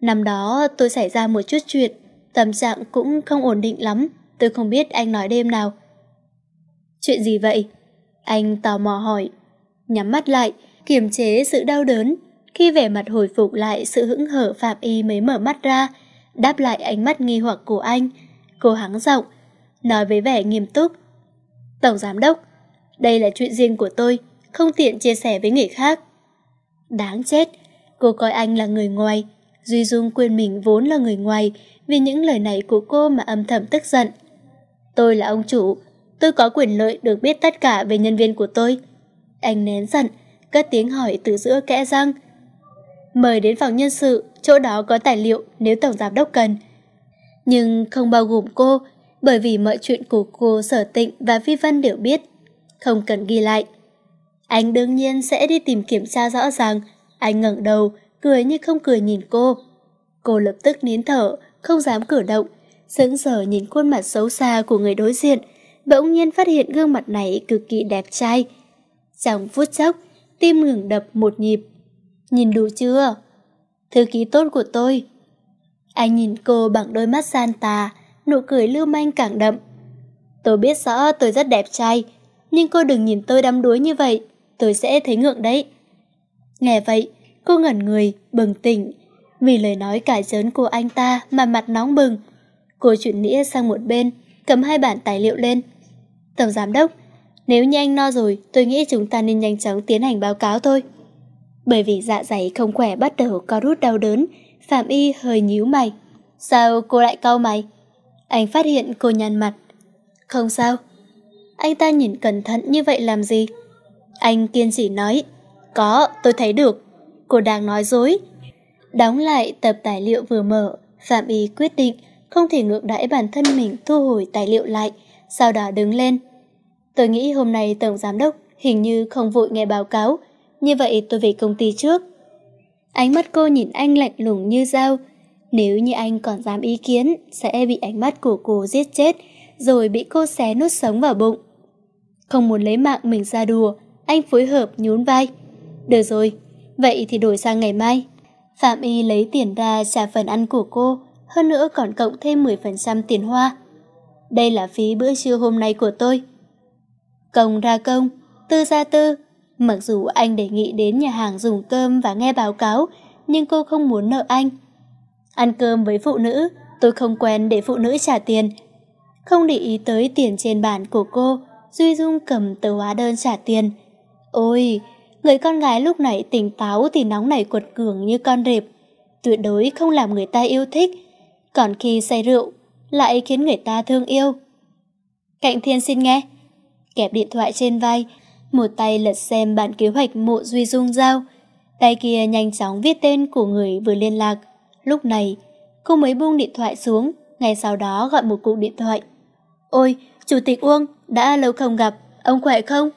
S1: Năm đó tôi xảy ra một chút chuyện, tâm trạng cũng không ổn định lắm, tôi không biết anh nói đêm nào. Chuyện gì vậy? Anh tò mò hỏi. Nhắm mắt lại, kiềm chế sự đau đớn. Khi vẻ mặt hồi phục lại sự hững hở Phạm Y mới mở mắt ra, đáp lại ánh mắt nghi hoặc của anh. Cô hắng giọng, nói với vẻ nghiêm túc. Tổng Giám Đốc, đây là chuyện riêng của tôi, không tiện chia sẻ với người khác. Đáng chết, Cô coi anh là người ngoài. Duy Dung quên mình vốn là người ngoài vì những lời này của cô mà âm thầm tức giận. Tôi là ông chủ, tôi có quyền lợi được biết tất cả về nhân viên của tôi. Anh nén giận, cất tiếng hỏi từ giữa kẽ răng. Mời đến phòng nhân sự, chỗ đó có tài liệu nếu tổng giám đốc cần. Nhưng không bao gồm cô, bởi vì mọi chuyện của cô sở tịnh và Vi văn đều biết, không cần ghi lại. Anh đương nhiên sẽ đi tìm kiểm tra rõ ràng anh ngẩng đầu, cười như không cười nhìn cô. Cô lập tức nín thở, không dám cử động, sững sờ nhìn khuôn mặt xấu xa của người đối diện, bỗng nhiên phát hiện gương mặt này cực kỳ đẹp trai. Trong phút chốc, tim ngừng đập một nhịp. Nhìn đủ chưa? Thư ký tốt của tôi. Anh nhìn cô bằng đôi mắt san tà, nụ cười lưu manh càng đậm. Tôi biết rõ tôi rất đẹp trai, nhưng cô đừng nhìn tôi đắm đuối như vậy, tôi sẽ thấy ngượng đấy. Nghe vậy, Cô ngẩn người, bừng tỉnh. Vì lời nói cải giớn của anh ta mà mặt nóng bừng. Cô chuyển nghĩa sang một bên, cầm hai bản tài liệu lên. Tổng giám đốc, nếu như anh no rồi, tôi nghĩ chúng ta nên nhanh chóng tiến hành báo cáo thôi. Bởi vì dạ dày không khỏe bắt đầu có rút đau đớn, Phạm Y hơi nhíu mày. Sao cô lại cau mày? Anh phát hiện cô nhăn mặt. Không sao. Anh ta nhìn cẩn thận như vậy làm gì? Anh kiên trì nói. Có, tôi thấy được cô đang nói dối. Đóng lại tập tài liệu vừa mở, Phạm Y quyết định không thể ngược đãi bản thân mình thu hồi tài liệu lại, sau đó đứng lên. Tôi nghĩ hôm nay Tổng Giám đốc hình như không vội nghe báo cáo, như vậy tôi về công ty trước. Ánh mắt cô nhìn anh lạnh lùng như dao, nếu như anh còn dám ý kiến sẽ bị ánh mắt của cô giết chết, rồi bị cô xé nút sống vào bụng. Không muốn lấy mạng mình ra đùa, anh phối hợp nhún vai. Được rồi, Vậy thì đổi sang ngày mai. Phạm Y lấy tiền ra trả phần ăn của cô, hơn nữa còn cộng thêm 10% tiền hoa. Đây là phí bữa trưa hôm nay của tôi. Công ra công, tư ra tư. Mặc dù anh đề nghị đến nhà hàng dùng cơm và nghe báo cáo, nhưng cô không muốn nợ anh. Ăn cơm với phụ nữ, tôi không quen để phụ nữ trả tiền. Không để ý tới tiền trên bàn của cô, Duy Dung cầm tờ hóa đơn trả tiền. Ôi, Người con gái lúc này tỉnh táo thì nóng nảy cuột cường như con rệp, tuyệt đối không làm người ta yêu thích, còn khi say rượu lại khiến người ta thương yêu. Cạnh thiên xin nghe, kẹp điện thoại trên vai, một tay lật xem bản kế hoạch mộ Duy Dung giao, tay kia nhanh chóng viết tên của người vừa liên lạc. Lúc này, cô mới buông điện thoại xuống, ngay sau đó gọi một cuộc điện thoại. Ôi, Chủ tịch Uông, đã lâu không gặp, ông khỏe không?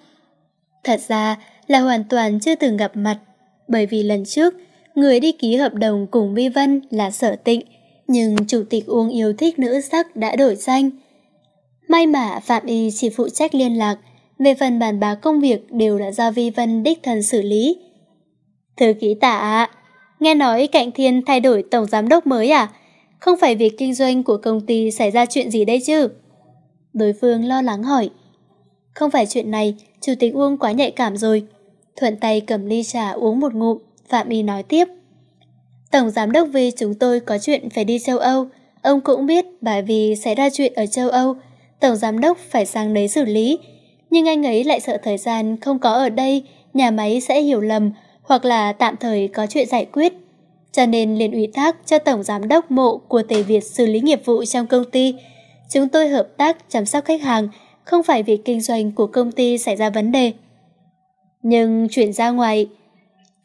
S1: Thật ra, là hoàn toàn chưa từng gặp mặt, bởi vì lần trước, người đi ký hợp đồng cùng Vi Vân là sở tịnh, nhưng chủ tịch Uông yêu thích nữ sắc đã đổi danh. May mà Phạm Y chỉ phụ trách liên lạc, về phần bàn bạc bà công việc đều đã do Vi Vân đích thân xử lý. Thư ký ạ, nghe nói Cạnh Thiên thay đổi tổng giám đốc mới à? Không phải việc kinh doanh của công ty xảy ra chuyện gì đây chứ? Đối phương lo lắng hỏi. Không phải chuyện này, Chủ tịch Uông quá nhạy cảm rồi thuận tay cầm ly trà uống một ngụm, Phạm Y nói tiếp. Tổng Giám đốc Vi chúng tôi có chuyện phải đi châu Âu, ông cũng biết bà vì xảy ra chuyện ở châu Âu, Tổng Giám đốc phải sang đấy xử lý, nhưng anh ấy lại sợ thời gian không có ở đây, nhà máy sẽ hiểu lầm hoặc là tạm thời có chuyện giải quyết. Cho nên liền ủy thác cho Tổng Giám đốc mộ của Tề Việt xử lý nghiệp vụ trong công ty. Chúng tôi hợp tác chăm sóc khách hàng, không phải việc kinh doanh của công ty xảy ra vấn đề nhưng chuyện ra ngoài.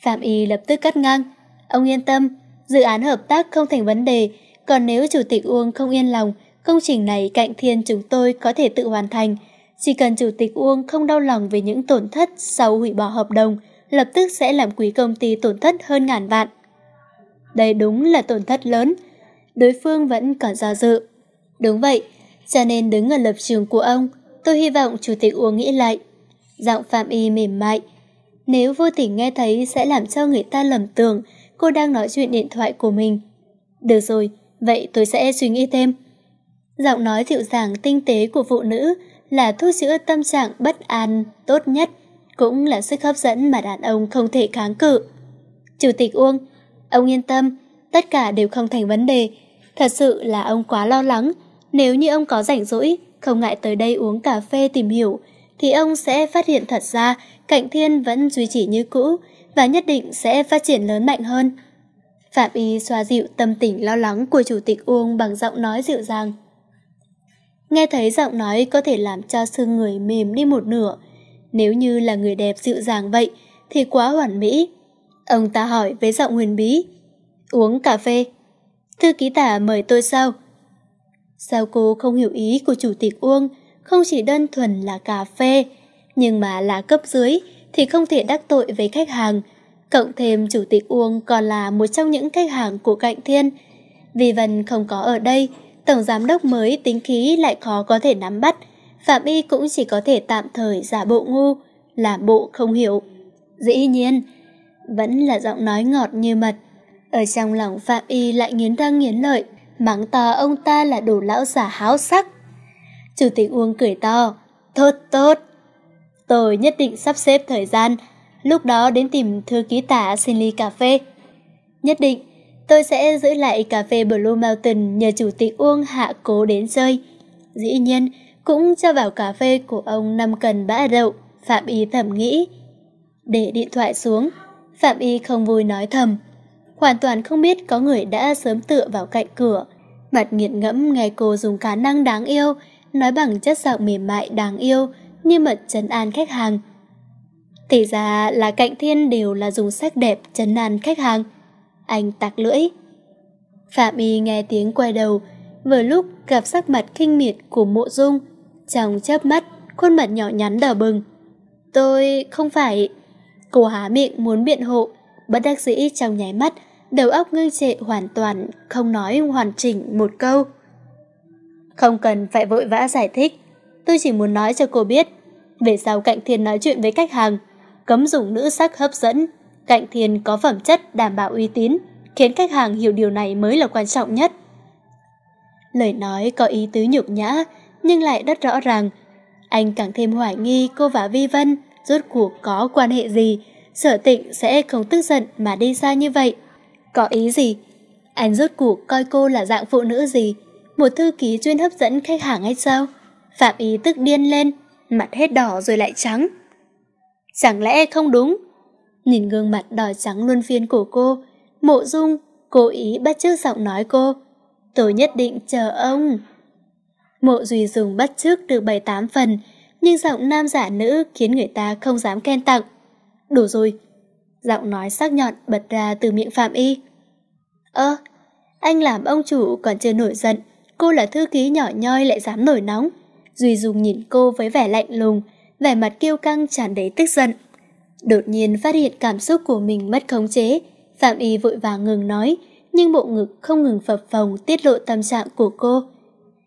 S1: Phạm Y lập tức cắt ngang. Ông yên tâm, dự án hợp tác không thành vấn đề, còn nếu Chủ tịch Uông không yên lòng, công trình này cạnh thiên chúng tôi có thể tự hoàn thành. Chỉ cần Chủ tịch Uông không đau lòng về những tổn thất sau hủy bỏ hợp đồng, lập tức sẽ làm quý công ty tổn thất hơn ngàn vạn. Đây đúng là tổn thất lớn. Đối phương vẫn còn do dự. Đúng vậy, cho nên đứng ở lập trường của ông, tôi hy vọng Chủ tịch Uông nghĩ lại. Giọng Phạm Y mềm mại, nếu vô tình nghe thấy sẽ làm cho người ta lầm tưởng cô đang nói chuyện điện thoại của mình. Được rồi, vậy tôi sẽ suy nghĩ thêm. Giọng nói dịu dàng tinh tế của phụ nữ là thuốc chữa tâm trạng bất an tốt nhất, cũng là sức hấp dẫn mà đàn ông không thể kháng cự. Chủ tịch Uông, ông yên tâm, tất cả đều không thành vấn đề. Thật sự là ông quá lo lắng, nếu như ông có rảnh rỗi, không ngại tới đây uống cà phê tìm hiểu, thì ông sẽ phát hiện thật ra Cạnh thiên vẫn duy trì như cũ và nhất định sẽ phát triển lớn mạnh hơn. Phạm Y xoa dịu tâm tình lo lắng của Chủ tịch Uông bằng giọng nói dịu dàng. Nghe thấy giọng nói có thể làm cho xương người mềm đi một nửa. Nếu như là người đẹp dịu dàng vậy thì quá hoàn mỹ. Ông ta hỏi với giọng huyền bí. Uống cà phê. Thư ký tả mời tôi sao? Sao cô không hiểu ý của Chủ tịch Uông không chỉ đơn thuần là cà phê nhưng mà là cấp dưới thì không thể đắc tội với khách hàng. Cộng thêm Chủ tịch Uông còn là một trong những khách hàng của Cạnh Thiên. Vì Vân không có ở đây, Tổng Giám đốc mới tính khí lại khó có thể nắm bắt. Phạm Y cũng chỉ có thể tạm thời giả bộ ngu, là bộ không hiểu. Dĩ nhiên, vẫn là giọng nói ngọt như mật. Ở trong lòng Phạm Y lại nghiến răng nghiến lợi, mắng to ông ta là đồ lão giả háo sắc. Chủ tịch Uông cười to, tốt tốt. Tôi nhất định sắp xếp thời gian, lúc đó đến tìm thư ký tả xin ly cà phê. Nhất định, tôi sẽ giữ lại cà phê Blue Mountain nhờ chủ tịch Uông hạ cố đến chơi. Dĩ nhiên, cũng cho vào cà phê của ông năm cần bã đậu, Phạm Y thầm nghĩ. Để điện thoại xuống, Phạm Y không vui nói thầm. Hoàn toàn không biết có người đã sớm tựa vào cạnh cửa. Mặt nghiệt ngẫm nghe cô dùng khả năng đáng yêu, nói bằng chất giọng mềm mại đáng yêu, như mật chấn an khách hàng. Thì ra là cạnh thiên đều là dùng sách đẹp chấn an khách hàng. Anh tạc lưỡi. Phạm Y nghe tiếng quay đầu, vừa lúc gặp sắc mặt kinh miệt của mộ dung. Trong chớp mắt, khuôn mặt nhỏ nhắn đỏ bừng. Tôi không phải... Cô há miệng muốn biện hộ, bất đắc dĩ trong nháy mắt, đầu óc ngưng trệ hoàn toàn, không nói hoàn chỉnh một câu. Không cần phải vội vã giải thích, tôi chỉ muốn nói cho cô biết. Về sau Cạnh Thiên nói chuyện với khách hàng, cấm dùng nữ sắc hấp dẫn. Cạnh Thiên có phẩm chất đảm bảo uy tín, khiến khách hàng hiểu điều này mới là quan trọng nhất. Lời nói có ý tứ nhục nhã, nhưng lại rất rõ ràng. Anh càng thêm hoài nghi cô và Vi Vân rốt cuộc có quan hệ gì, sở tịnh sẽ không tức giận mà đi xa như vậy. Có ý gì? Anh rốt cuộc coi cô là dạng phụ nữ gì? Một thư ký chuyên hấp dẫn khách hàng hay sao? Phạm Y tức điên lên, mặt hết đỏ rồi lại trắng. Chẳng lẽ không đúng? Nhìn gương mặt đỏ trắng luân phiên của cô, mộ dung, cố ý bắt chước giọng nói cô. Tôi nhất định chờ ông. Mộ Duy dùng bắt chước từ 7-8 phần, nhưng giọng nam giả nữ khiến người ta không dám khen tặng. Đủ rồi. Giọng nói sắc nhọn bật ra từ miệng Phạm Y. Ơ, anh làm ông chủ còn chưa nổi giận, cô là thư ký nhỏ nhoi lại dám nổi nóng. Duy Dung nhìn cô với vẻ lạnh lùng, vẻ mặt kiêu căng tràn đầy tức giận. Đột nhiên phát hiện cảm xúc của mình mất khống chế, Phạm Y vội vàng ngừng nói, nhưng bộ ngực không ngừng phập phồng tiết lộ tâm trạng của cô.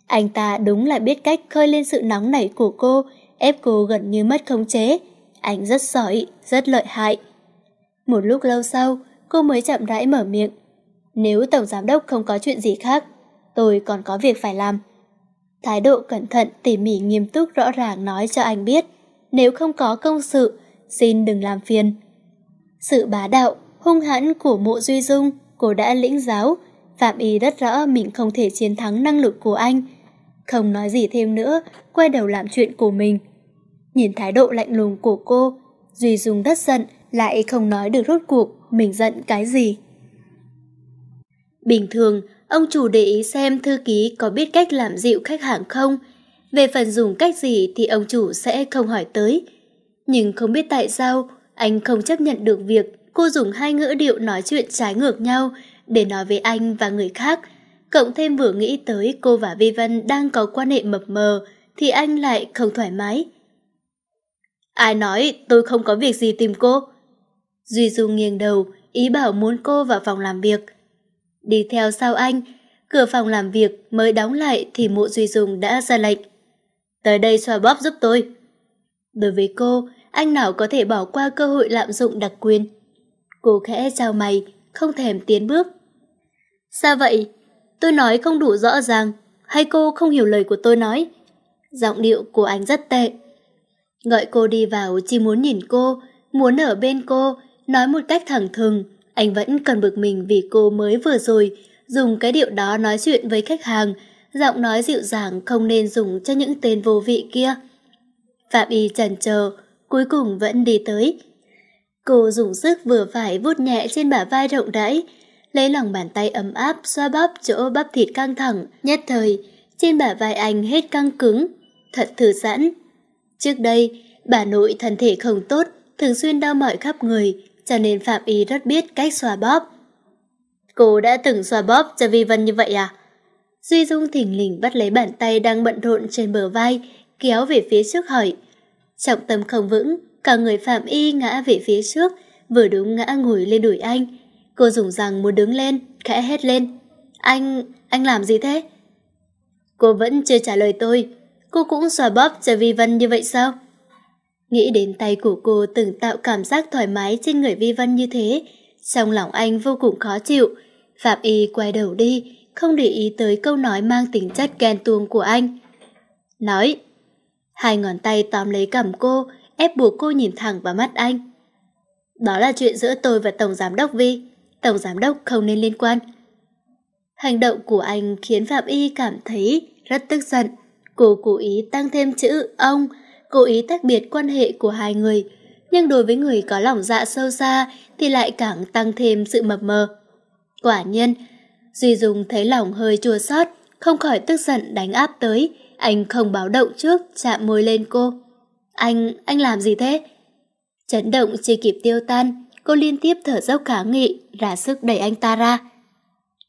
S1: Anh ta đúng là biết cách khơi lên sự nóng nảy của cô, ép cô gần như mất khống chế. Anh rất giỏi, rất lợi hại. Một lúc lâu sau, cô mới chậm rãi mở miệng. Nếu Tổng Giám Đốc không có chuyện gì khác, tôi còn có việc phải làm. Thái độ cẩn thận, tỉ mỉ nghiêm túc rõ ràng nói cho anh biết, nếu không có công sự, xin đừng làm phiền. Sự bá đạo, hung hãn của mộ Duy Dung, cô đã lĩnh giáo, Phạm Y rất rõ mình không thể chiến thắng năng lực của anh. Không nói gì thêm nữa, quay đầu làm chuyện của mình. Nhìn thái độ lạnh lùng của cô, Duy Dung rất giận, lại không nói được rốt cuộc mình giận cái gì. Bình thường, ông chủ để ý xem thư ký có biết cách làm dịu khách hàng không. Về phần dùng cách gì thì ông chủ sẽ không hỏi tới. Nhưng không biết tại sao, anh không chấp nhận được việc cô dùng hai ngữ điệu nói chuyện trái ngược nhau để nói với anh và người khác. Cộng thêm vừa nghĩ tới cô và Vi Văn đang có quan hệ mập mờ thì anh lại không thoải mái. Ai nói tôi không có việc gì tìm cô? Duy Du nghiêng đầu, ý bảo muốn cô vào phòng làm việc đi theo sau anh. Cửa phòng làm việc mới đóng lại thì mộ duy dùng đã ra lệnh. Tới đây xoa bóp giúp tôi. Đối với cô, anh nào có thể bỏ qua cơ hội lạm dụng đặc quyền. Cô khẽ chào mày, không thèm tiến bước. Sao vậy? Tôi nói không đủ rõ ràng, hay cô không hiểu lời của tôi nói? Giọng điệu của anh rất tệ. Gọi cô đi vào chỉ muốn nhìn cô, muốn ở bên cô, nói một cách thẳng thừng, anh vẫn còn bực mình vì cô mới vừa rồi dùng cái điệu đó nói chuyện với khách hàng, giọng nói dịu dàng không nên dùng cho những tên vô vị kia. Phạm Y chần chờ, cuối cùng vẫn đi tới. Cô dùng sức vừa phải vuốt nhẹ trên bả vai rộng rãi, lấy lòng bàn tay ấm áp xoa bóp chỗ bắp thịt căng thẳng, nhất thời, trên bả vai anh hết căng cứng, thật thư giãn. Trước đây, bà nội thân thể không tốt, thường xuyên đau mỏi khắp người, cho nên Phạm Y rất biết cách xoa bóp. Cô đã từng xoa bóp cho Vi Vân như vậy à? Duy Dung thỉnh lình bắt lấy bàn tay đang bận rộn trên bờ vai, kéo về phía trước hỏi. Trọng tâm không vững, cả người Phạm Y ngã về phía trước, vừa đúng ngã ngồi lên đuổi anh. Cô dùng rằng muốn đứng lên, khẽ hét lên. Anh, anh làm gì thế? Cô vẫn chưa trả lời tôi. Cô cũng xòa bóp cho Vi Vân như vậy sao? Nghĩ đến tay của cô từng tạo cảm giác thoải mái trên người Vi Vân như thế, trong lòng anh vô cùng khó chịu. Phạm Y quay đầu đi, không để ý tới câu nói mang tính chất ghen tuông của anh. Nói, hai ngón tay tóm lấy cầm cô, ép buộc cô nhìn thẳng vào mắt anh. Đó là chuyện giữa tôi và Tổng Giám đốc Vi, Tổng Giám đốc không nên liên quan. Hành động của anh khiến Phạm Y cảm thấy rất tức giận. Cô cố ý tăng thêm chữ ông cố ý tách biệt quan hệ của hai người, nhưng đối với người có lòng dạ sâu xa thì lại càng tăng thêm sự mập mờ. Quả nhiên, Duy Dung thấy lòng hơi chua xót, không khỏi tức giận đánh áp tới, anh không báo động trước chạm môi lên cô. Anh, anh làm gì thế? Chấn động chưa kịp tiêu tan, cô liên tiếp thở dốc kháng nghị, ra sức đẩy anh ta ra.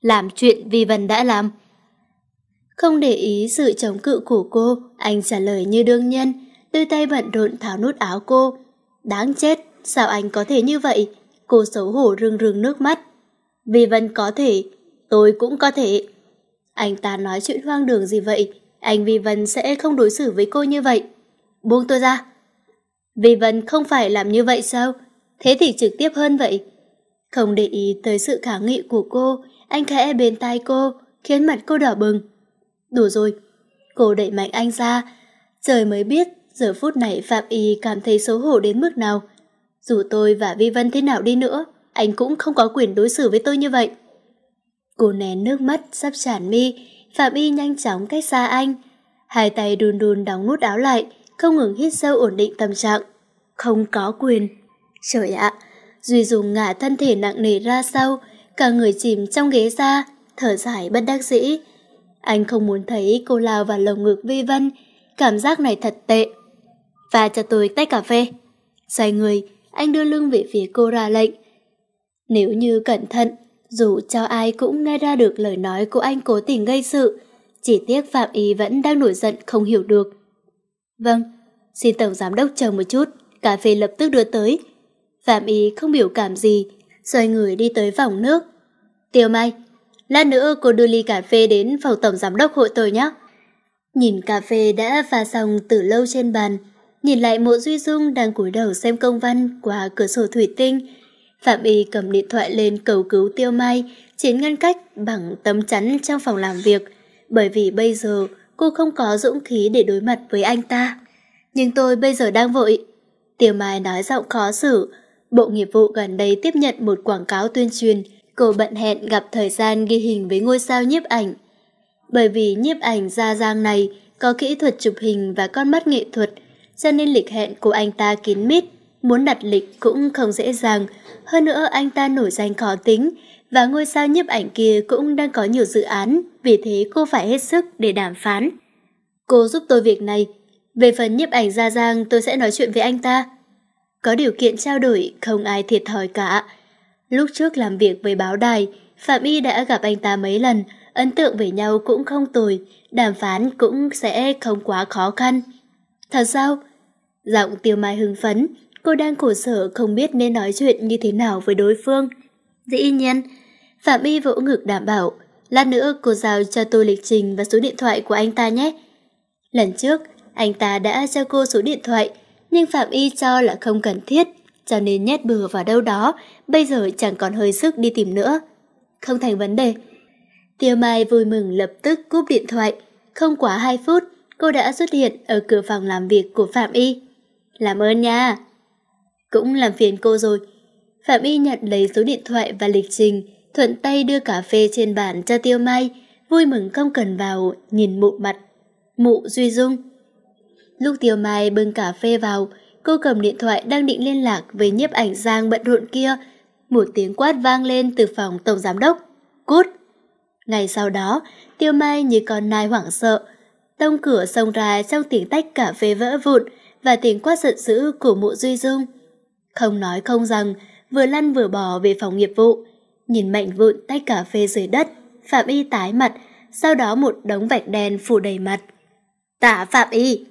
S1: Làm chuyện vì Vân đã làm. Không để ý sự chống cự của cô, anh trả lời như đương nhiên, đôi tay bận rộn tháo nút áo cô. Đáng chết, sao anh có thể như vậy? Cô xấu hổ rưng rưng nước mắt. Vì Vân có thể, tôi cũng có thể. Anh ta nói chuyện hoang đường gì vậy? Anh vì Vân sẽ không đối xử với cô như vậy. Buông tôi ra. vì Vân không phải làm như vậy sao? Thế thì trực tiếp hơn vậy. Không để ý tới sự kháng nghị của cô, anh khẽ bên tai cô, khiến mặt cô đỏ bừng. Đủ rồi. Cô đẩy mạnh anh ra. Trời mới biết giờ phút này Phạm Y cảm thấy xấu hổ đến mức nào. Dù tôi và Vi Vân thế nào đi nữa, anh cũng không có quyền đối xử với tôi như vậy. Cô nén nước mắt sắp tràn mi, Phạm Y nhanh chóng cách xa anh. Hai tay đùn đùn đóng nút áo lại, không ngừng hít sâu ổn định tâm trạng. Không có quyền. Trời ạ, Duy Dùng ngả thân thể nặng nề ra sau, cả người chìm trong ghế ra, thở dài bất đắc dĩ. Anh không muốn thấy cô lao vào lồng ngực Vi Vân, cảm giác này thật tệ và cho tôi tách cà phê. Xoay người, anh đưa lưng về phía cô ra lệnh. Nếu như cẩn thận, dù cho ai cũng nghe ra được lời nói của anh cố tình gây sự, chỉ tiếc Phạm Y vẫn đang nổi giận không hiểu được. Vâng, xin Tổng Giám Đốc chờ một chút, cà phê lập tức đưa tới. Phạm Y không biểu cảm gì, xoay người đi tới phòng nước. Tiêu Mai, lát nữa cô đưa ly cà phê đến phòng Tổng Giám Đốc hội tôi nhé. Nhìn cà phê đã pha xong từ lâu trên bàn, nhìn lại mộ duy dung đang cúi đầu xem công văn qua cửa sổ thủy tinh. Phạm Y cầm điện thoại lên cầu cứu Tiêu Mai, chiến ngăn cách bằng tấm chắn trong phòng làm việc, bởi vì bây giờ cô không có dũng khí để đối mặt với anh ta. Nhưng tôi bây giờ đang vội. Tiêu Mai nói giọng khó xử, Bộ nghiệp vụ gần đây tiếp nhận một quảng cáo tuyên truyền, cô bận hẹn gặp thời gian ghi hình với ngôi sao nhiếp ảnh. Bởi vì nhiếp ảnh gia giang này có kỹ thuật chụp hình và con mắt nghệ thuật, cho nên lịch hẹn của anh ta kín mít, muốn đặt lịch cũng không dễ dàng. Hơn nữa anh ta nổi danh khó tính, và ngôi sao nhiếp ảnh kia cũng đang có nhiều dự án, vì thế cô phải hết sức để đàm phán. Cô giúp tôi việc này. Về phần nhiếp ảnh Gia Giang tôi sẽ nói chuyện với anh ta. Có điều kiện trao đổi, không ai thiệt thòi cả. Lúc trước làm việc với báo đài, Phạm Y đã gặp anh ta mấy lần, ấn tượng về nhau cũng không tồi, đàm phán cũng sẽ không quá khó khăn. Thật sao? Giọng tiêu mai hưng phấn, cô đang khổ sở không biết nên nói chuyện như thế nào với đối phương. Dĩ nhiên, Phạm Y vỗ ngực đảm bảo, lát nữa cô giao cho tôi lịch trình và số điện thoại của anh ta nhé. Lần trước, anh ta đã cho cô số điện thoại, nhưng Phạm Y cho là không cần thiết, cho nên nhét bừa vào đâu đó, bây giờ chẳng còn hơi sức đi tìm nữa. Không thành vấn đề. Tiêu Mai vui mừng lập tức cúp điện thoại, không quá 2 phút, cô đã xuất hiện ở cửa phòng làm việc của Phạm Y. Làm ơn nha. Cũng làm phiền cô rồi. Phạm Y nhận lấy số điện thoại và lịch trình, thuận tay đưa cà phê trên bàn cho Tiêu Mai, vui mừng không cần vào, nhìn mụ mặt. Mụ Duy Dung. Lúc Tiêu Mai bưng cà phê vào, cô cầm điện thoại đang định liên lạc với nhiếp ảnh Giang bận rộn kia. Một tiếng quát vang lên từ phòng tổng giám đốc. Cút! Ngày sau đó, Tiêu Mai như con nai hoảng sợ, tông cửa xông ra trong tiếng tách cà phê vỡ vụn và tiếng quát giận dữ của mụ Duy Dung. Không nói không rằng, vừa lăn vừa bò về phòng nghiệp vụ. Nhìn mạnh vụn tách cà phê dưới đất, Phạm Y tái mặt, sau đó một đống vạch đen phủ đầy mặt. Tả Phạm Y!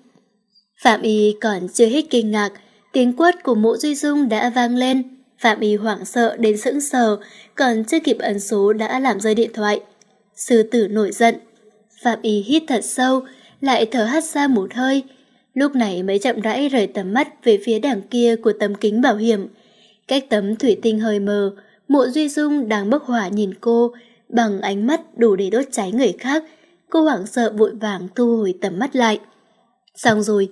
S1: Phạm Y còn chưa hết kinh ngạc, tiếng quát của mụ Duy Dung đã vang lên. Phạm Y hoảng sợ đến sững sờ, còn chưa kịp ấn số đã làm rơi điện thoại. Sư tử nổi giận, Phạm Y hít thật sâu, lại thở hắt ra một hơi. Lúc này mới chậm rãi rời tầm mắt về phía đằng kia của tấm kính bảo hiểm. Cách tấm thủy tinh hơi mờ, mộ Duy Dung đang bốc hỏa nhìn cô bằng ánh mắt đủ để đốt cháy người khác. Cô hoảng sợ vội vàng thu hồi tầm mắt lại. Xong rồi,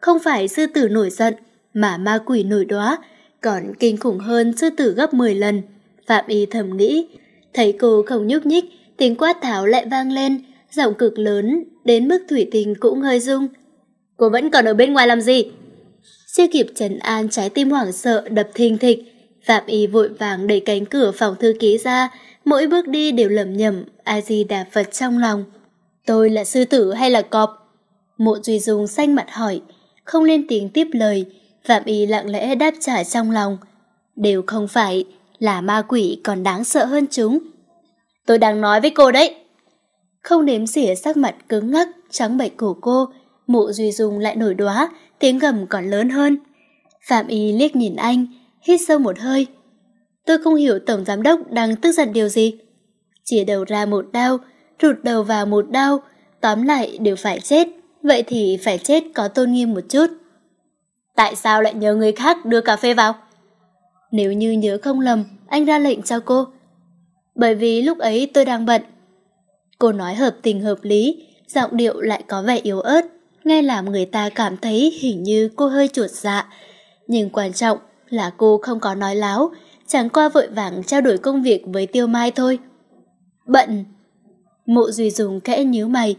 S1: không phải sư tử nổi giận mà ma quỷ nổi đóa, còn kinh khủng hơn sư tử gấp 10 lần. Phạm Y thầm nghĩ, thấy cô không nhúc nhích, tiếng quát tháo lại vang lên, giọng cực lớn, đến mức thủy tình cũng hơi rung. Cô vẫn còn ở bên ngoài làm gì? Chưa kịp trần an trái tim hoảng sợ đập thình thịch, Phạm Y vội vàng đẩy cánh cửa phòng thư ký ra, mỗi bước đi đều lẩm nhẩm A-di đà Phật trong lòng. Tôi là sư tử hay là cọp? Mộ Duy Dung xanh mặt hỏi, không lên tiếng tiếp lời, Phạm Y lặng lẽ đáp trả trong lòng. Đều không phải, là ma quỷ còn đáng sợ hơn chúng. Tôi đang nói với cô đấy không nếm xỉa sắc mặt cứng ngắc, trắng bệch của cô, mụ Duy Dung lại nổi đóa, tiếng gầm còn lớn hơn. Phạm Y liếc nhìn anh, hít sâu một hơi. Tôi không hiểu Tổng Giám Đốc đang tức giận điều gì. Chỉa đầu ra một đau, rụt đầu vào một đau, tóm lại đều phải chết, vậy thì phải chết có tôn nghiêm một chút. Tại sao lại nhờ người khác đưa cà phê vào? Nếu như nhớ không lầm, anh ra lệnh cho cô. Bởi vì lúc ấy tôi đang bận, Cô nói hợp tình hợp lý, giọng điệu lại có vẻ yếu ớt, nghe làm người ta cảm thấy hình như cô hơi chuột dạ. Nhưng quan trọng là cô không có nói láo, chẳng qua vội vàng trao đổi công việc với Tiêu Mai thôi. Bận! mụ Duy Dùng kẽ nhíu mày.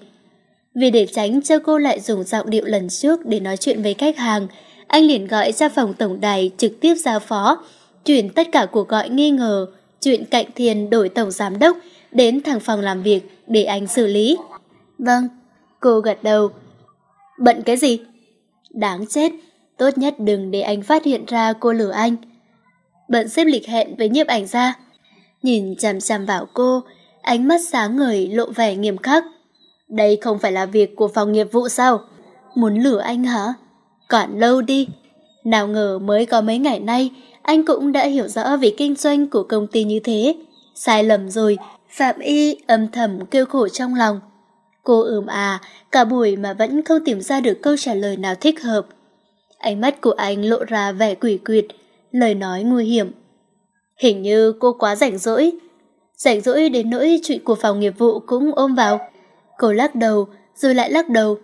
S1: Vì để tránh cho cô lại dùng giọng điệu lần trước để nói chuyện với khách hàng, anh liền gọi ra phòng tổng đài trực tiếp giao phó, chuyển tất cả cuộc gọi nghi ngờ, chuyện cạnh thiền đổi tổng giám đốc đến thẳng phòng làm việc để anh xử lý. Vâng, cô gật đầu. Bận cái gì? Đáng chết, tốt nhất đừng để anh phát hiện ra cô lừa anh. Bận xếp lịch hẹn với nhiếp ảnh ra. Nhìn chằm chằm vào cô, ánh mắt sáng ngời lộ vẻ nghiêm khắc. Đây không phải là việc của phòng nghiệp vụ sao? Muốn lừa anh hả? Còn lâu đi. Nào ngờ mới có mấy ngày nay, anh cũng đã hiểu rõ về kinh doanh của công ty như thế. Sai lầm rồi, Phạm Y âm thầm kêu khổ trong lòng. Cô ừm à, cả buổi mà vẫn không tìm ra được câu trả lời nào thích hợp. Ánh mắt của anh lộ ra vẻ quỷ quyệt, lời nói nguy hiểm. Hình như cô quá rảnh rỗi. Rảnh rỗi đến nỗi chuyện của phòng nghiệp vụ cũng ôm vào. Cô lắc đầu, rồi lại lắc đầu.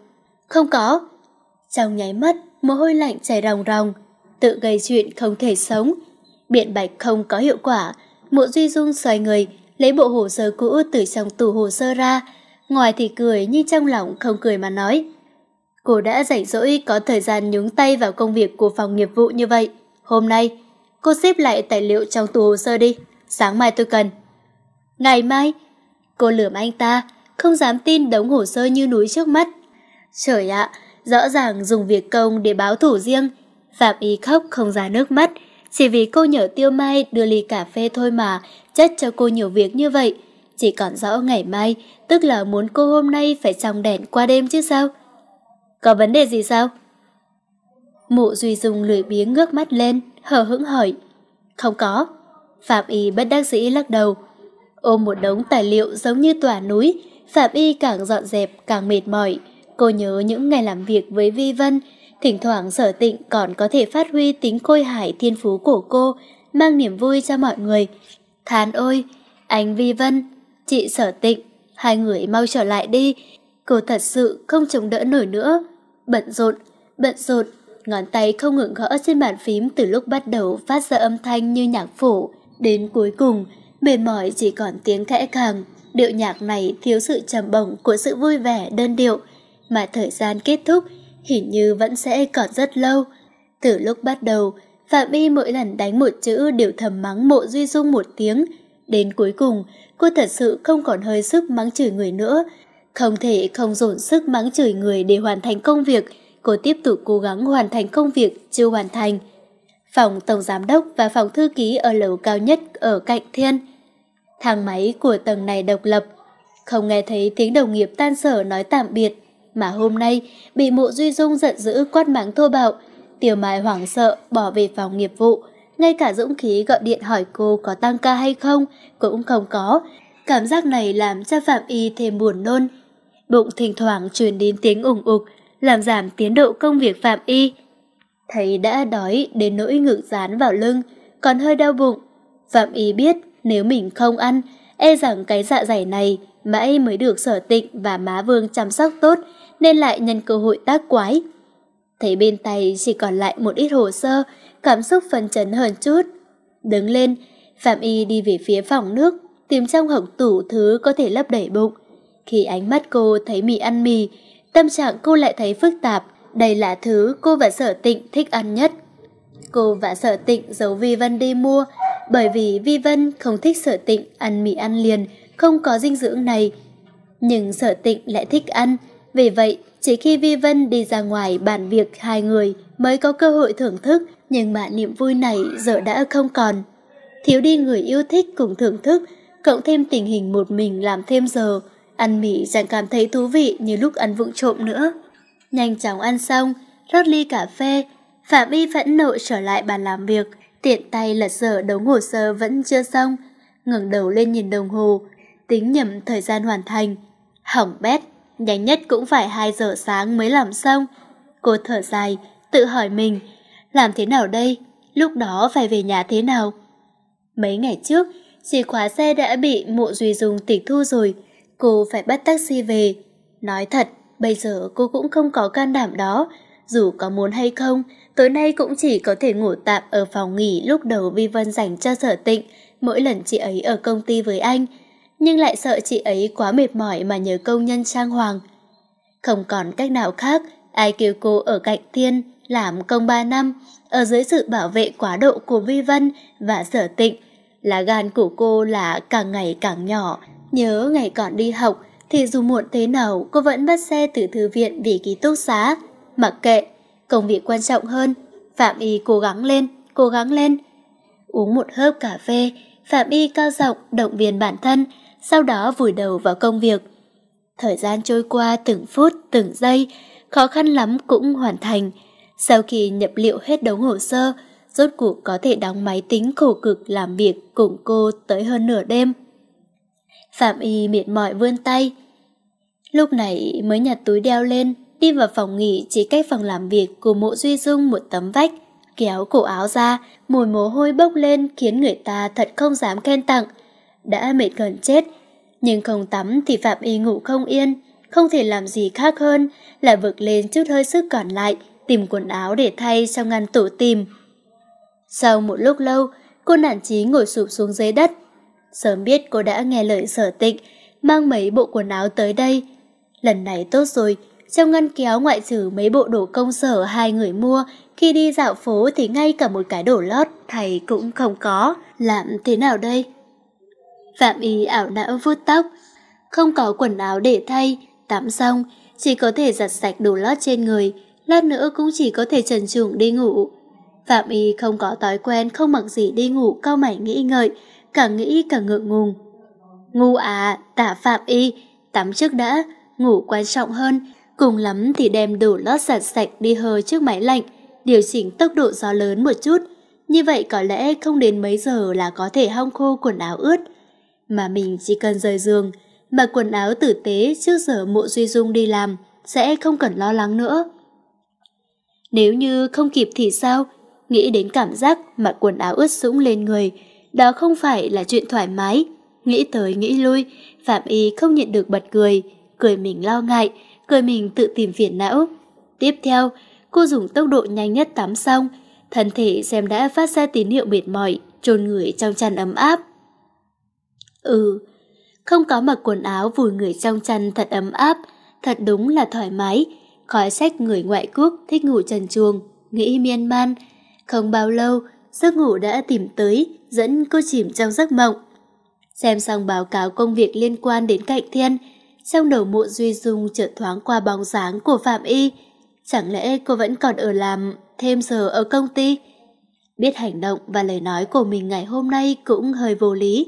S1: Không có. Trong nháy mắt, mồ hôi lạnh chảy ròng ròng. Tự gây chuyện không thể sống. Biện bạch không có hiệu quả. Mộ Duy Dung xoay người, lấy bộ hồ sơ cũ từ trong tủ hồ sơ ra, ngoài thì cười nhưng trong lòng không cười mà nói. Cô đã rảnh rỗi có thời gian nhúng tay vào công việc của phòng nghiệp vụ như vậy. Hôm nay, cô xếp lại tài liệu trong tủ hồ sơ đi, sáng mai tôi cần. Ngày mai, cô lườm anh ta, không dám tin đống hồ sơ như núi trước mắt. Trời ạ, rõ ràng dùng việc công để báo thủ riêng. Phạm Y khóc không ra nước mắt, chỉ vì cô nhờ Tiêu Mai đưa ly cà phê thôi mà chất cho cô nhiều việc như vậy. Chỉ còn rõ ngày mai, tức là muốn cô hôm nay phải trong đèn qua đêm chứ sao? Có vấn đề gì sao? Mụ Duy Dung lười biếng ngước mắt lên, hờ hững hỏi. Không có. Phạm Y bất đắc dĩ lắc đầu. Ôm một đống tài liệu giống như tòa núi, Phạm Y càng dọn dẹp càng mệt mỏi. Cô nhớ những ngày làm việc với Vi Vân, thỉnh thoảng sở tịnh còn có thể phát huy tính khôi hải thiên phú của cô, mang niềm vui cho mọi người. Than ôi, anh Vi Vân, chị Sở Tịnh, hai người mau trở lại đi. Cô thật sự không chống đỡ nổi nữa. Bận rộn, bận rộn, ngón tay không ngừng gõ trên bàn phím từ lúc bắt đầu phát ra âm thanh như nhạc phổ. Đến cuối cùng, mệt mỏi chỉ còn tiếng khẽ càng. Điệu nhạc này thiếu sự trầm bổng của sự vui vẻ đơn điệu, mà thời gian kết thúc hình như vẫn sẽ còn rất lâu. Từ lúc bắt đầu, Phạm My mỗi lần đánh một chữ đều thầm mắng mộ Duy Dung một tiếng. Đến cuối cùng, cô thật sự không còn hơi sức mắng chửi người nữa. Không thể không dồn sức mắng chửi người để hoàn thành công việc. Cô tiếp tục cố gắng hoàn thành công việc chưa hoàn thành. Phòng Tổng Giám Đốc và phòng Thư Ký ở lầu cao nhất ở cạnh Thiên. Thang máy của tầng này độc lập. Không nghe thấy tiếng đồng nghiệp tan sở nói tạm biệt. Mà hôm nay, bị mộ Duy Dung giận dữ quát mắng thô bạo, Tiểu Mai hoảng sợ bỏ về phòng nghiệp vụ, ngay cả dũng khí gọi điện hỏi cô có tăng ca hay không cũng không có. Cảm giác này làm cho Phạm Y thêm buồn nôn. Bụng thỉnh thoảng truyền đến tiếng ủng ục, làm giảm tiến độ công việc Phạm Y. Thấy đã đói đến nỗi ngực dán vào lưng, còn hơi đau bụng. Phạm Y biết nếu mình không ăn, e rằng cái dạ dày này mãi mới được sở tịnh và má vương chăm sóc tốt nên lại nhân cơ hội tác quái Thấy bên tay chỉ còn lại một ít hồ sơ, cảm xúc phấn chấn hơn chút. Đứng lên, Phạm Y đi về phía phòng nước, tìm trong hộc tủ thứ có thể lấp đầy bụng. Khi ánh mắt cô thấy mì ăn mì, tâm trạng cô lại thấy phức tạp. Đây là thứ cô và sở tịnh thích ăn nhất. Cô và sở tịnh giấu Vi Vân đi mua, bởi vì Vi Vân không thích sở tịnh ăn mì ăn liền, không có dinh dưỡng này. Nhưng sở tịnh lại thích ăn, vì vậy chỉ khi Vi Vân đi ra ngoài bàn việc hai người mới có cơ hội thưởng thức, nhưng mà niềm vui này giờ đã không còn. Thiếu đi người yêu thích cùng thưởng thức, cộng thêm tình hình một mình làm thêm giờ, ăn mì chẳng cảm thấy thú vị như lúc ăn vụng trộm nữa. Nhanh chóng ăn xong, rót ly cà phê, Phạm Y phẫn nộ trở lại bàn làm việc, tiện tay lật dở đống hồ sơ vẫn chưa xong, ngẩng đầu lên nhìn đồng hồ, tính nhầm thời gian hoàn thành. Hỏng bét! nhanh nhất cũng phải 2 giờ sáng mới làm xong. Cô thở dài, tự hỏi mình, làm thế nào đây? Lúc đó phải về nhà thế nào? Mấy ngày trước, chìa khóa xe đã bị mộ duy dùng tịch thu rồi, cô phải bắt taxi về. Nói thật, bây giờ cô cũng không có can đảm đó, dù có muốn hay không, tối nay cũng chỉ có thể ngủ tạm ở phòng nghỉ lúc đầu Vi Vân dành cho sở tịnh, mỗi lần chị ấy ở công ty với anh, nhưng lại sợ chị ấy quá mệt mỏi mà nhớ công nhân trang hoàng. Không còn cách nào khác, ai kêu cô ở cạnh Thiên làm công 3 năm, ở dưới sự bảo vệ quá độ của Vi Vân và Sở Tịnh, là gan của cô là càng ngày càng nhỏ. Nhớ ngày còn đi học thì dù muộn thế nào cô vẫn bắt xe từ thư viện vì ký túc xá, mặc kệ, công việc quan trọng hơn. Phạm Y cố gắng lên, cố gắng lên. Uống một hớp cà phê, Phạm Y cao giọng động viên bản thân, sau đó vùi đầu vào công việc. Thời gian trôi qua từng phút, từng giây, khó khăn lắm cũng hoàn thành. Sau khi nhập liệu hết đống hồ sơ, rốt cuộc có thể đóng máy tính khổ cực làm việc cùng cô tới hơn nửa đêm. Phạm Y mệt mỏi vươn tay. Lúc này mới nhặt túi đeo lên, đi vào phòng nghỉ chỉ cách phòng làm việc của mộ Duy Dung một tấm vách, kéo cổ áo ra, mùi mồ hôi bốc lên khiến người ta thật không dám khen tặng đã mệt gần chết. Nhưng không tắm thì Phạm Y ngủ không yên, không thể làm gì khác hơn là vực lên chút hơi sức còn lại, tìm quần áo để thay trong ngăn tủ tìm. Sau một lúc lâu, cô nản chí ngồi sụp xuống dưới đất. Sớm biết cô đã nghe lời sở tịch, mang mấy bộ quần áo tới đây. Lần này tốt rồi, trong ngăn kéo ngoại trừ mấy bộ đồ công sở hai người mua, khi đi dạo phố thì ngay cả một cái đồ lót thầy cũng không có. Làm thế nào đây? Phạm Y ảo não vuốt tóc. Không có quần áo để thay, tắm xong, chỉ có thể giặt sạch đồ lót trên người, lát nữa cũng chỉ có thể trần trùng đi ngủ. Phạm Y không có thói quen không mặc gì đi ngủ cao mày nghĩ ngợi, càng nghĩ càng ngượng ngùng. Ngu à, tả Phạm Y, tắm trước đã, ngủ quan trọng hơn, cùng lắm thì đem đồ lót giặt sạch đi hơi trước máy lạnh, điều chỉnh tốc độ gió lớn một chút, như vậy có lẽ không đến mấy giờ là có thể hong khô quần áo ướt mà mình chỉ cần rời giường, mặc quần áo tử tế trước giờ mộ Duy Dung đi làm, sẽ không cần lo lắng nữa. Nếu như không kịp thì sao? Nghĩ đến cảm giác mặc quần áo ướt sũng lên người, đó không phải là chuyện thoải mái. Nghĩ tới nghĩ lui, Phạm Y không nhận được bật cười, cười mình lo ngại, cười mình tự tìm phiền não. Tiếp theo, cô dùng tốc độ nhanh nhất tắm xong, thân thể xem đã phát ra tín hiệu mệt mỏi, trôn người trong chăn ấm áp. Ừ, không có mặc quần áo vùi người trong chăn thật ấm áp, thật đúng là thoải mái. Khói sách người ngoại quốc thích ngủ trần chuồng, nghĩ miên man. Không bao lâu, giấc ngủ đã tìm tới, dẫn cô chìm trong giấc mộng. Xem xong báo cáo công việc liên quan đến cạnh thiên, trong đầu mộ Duy Dung chợt thoáng qua bóng dáng của Phạm Y. Chẳng lẽ cô vẫn còn ở làm thêm giờ ở công ty? Biết hành động và lời nói của mình ngày hôm nay cũng hơi vô lý,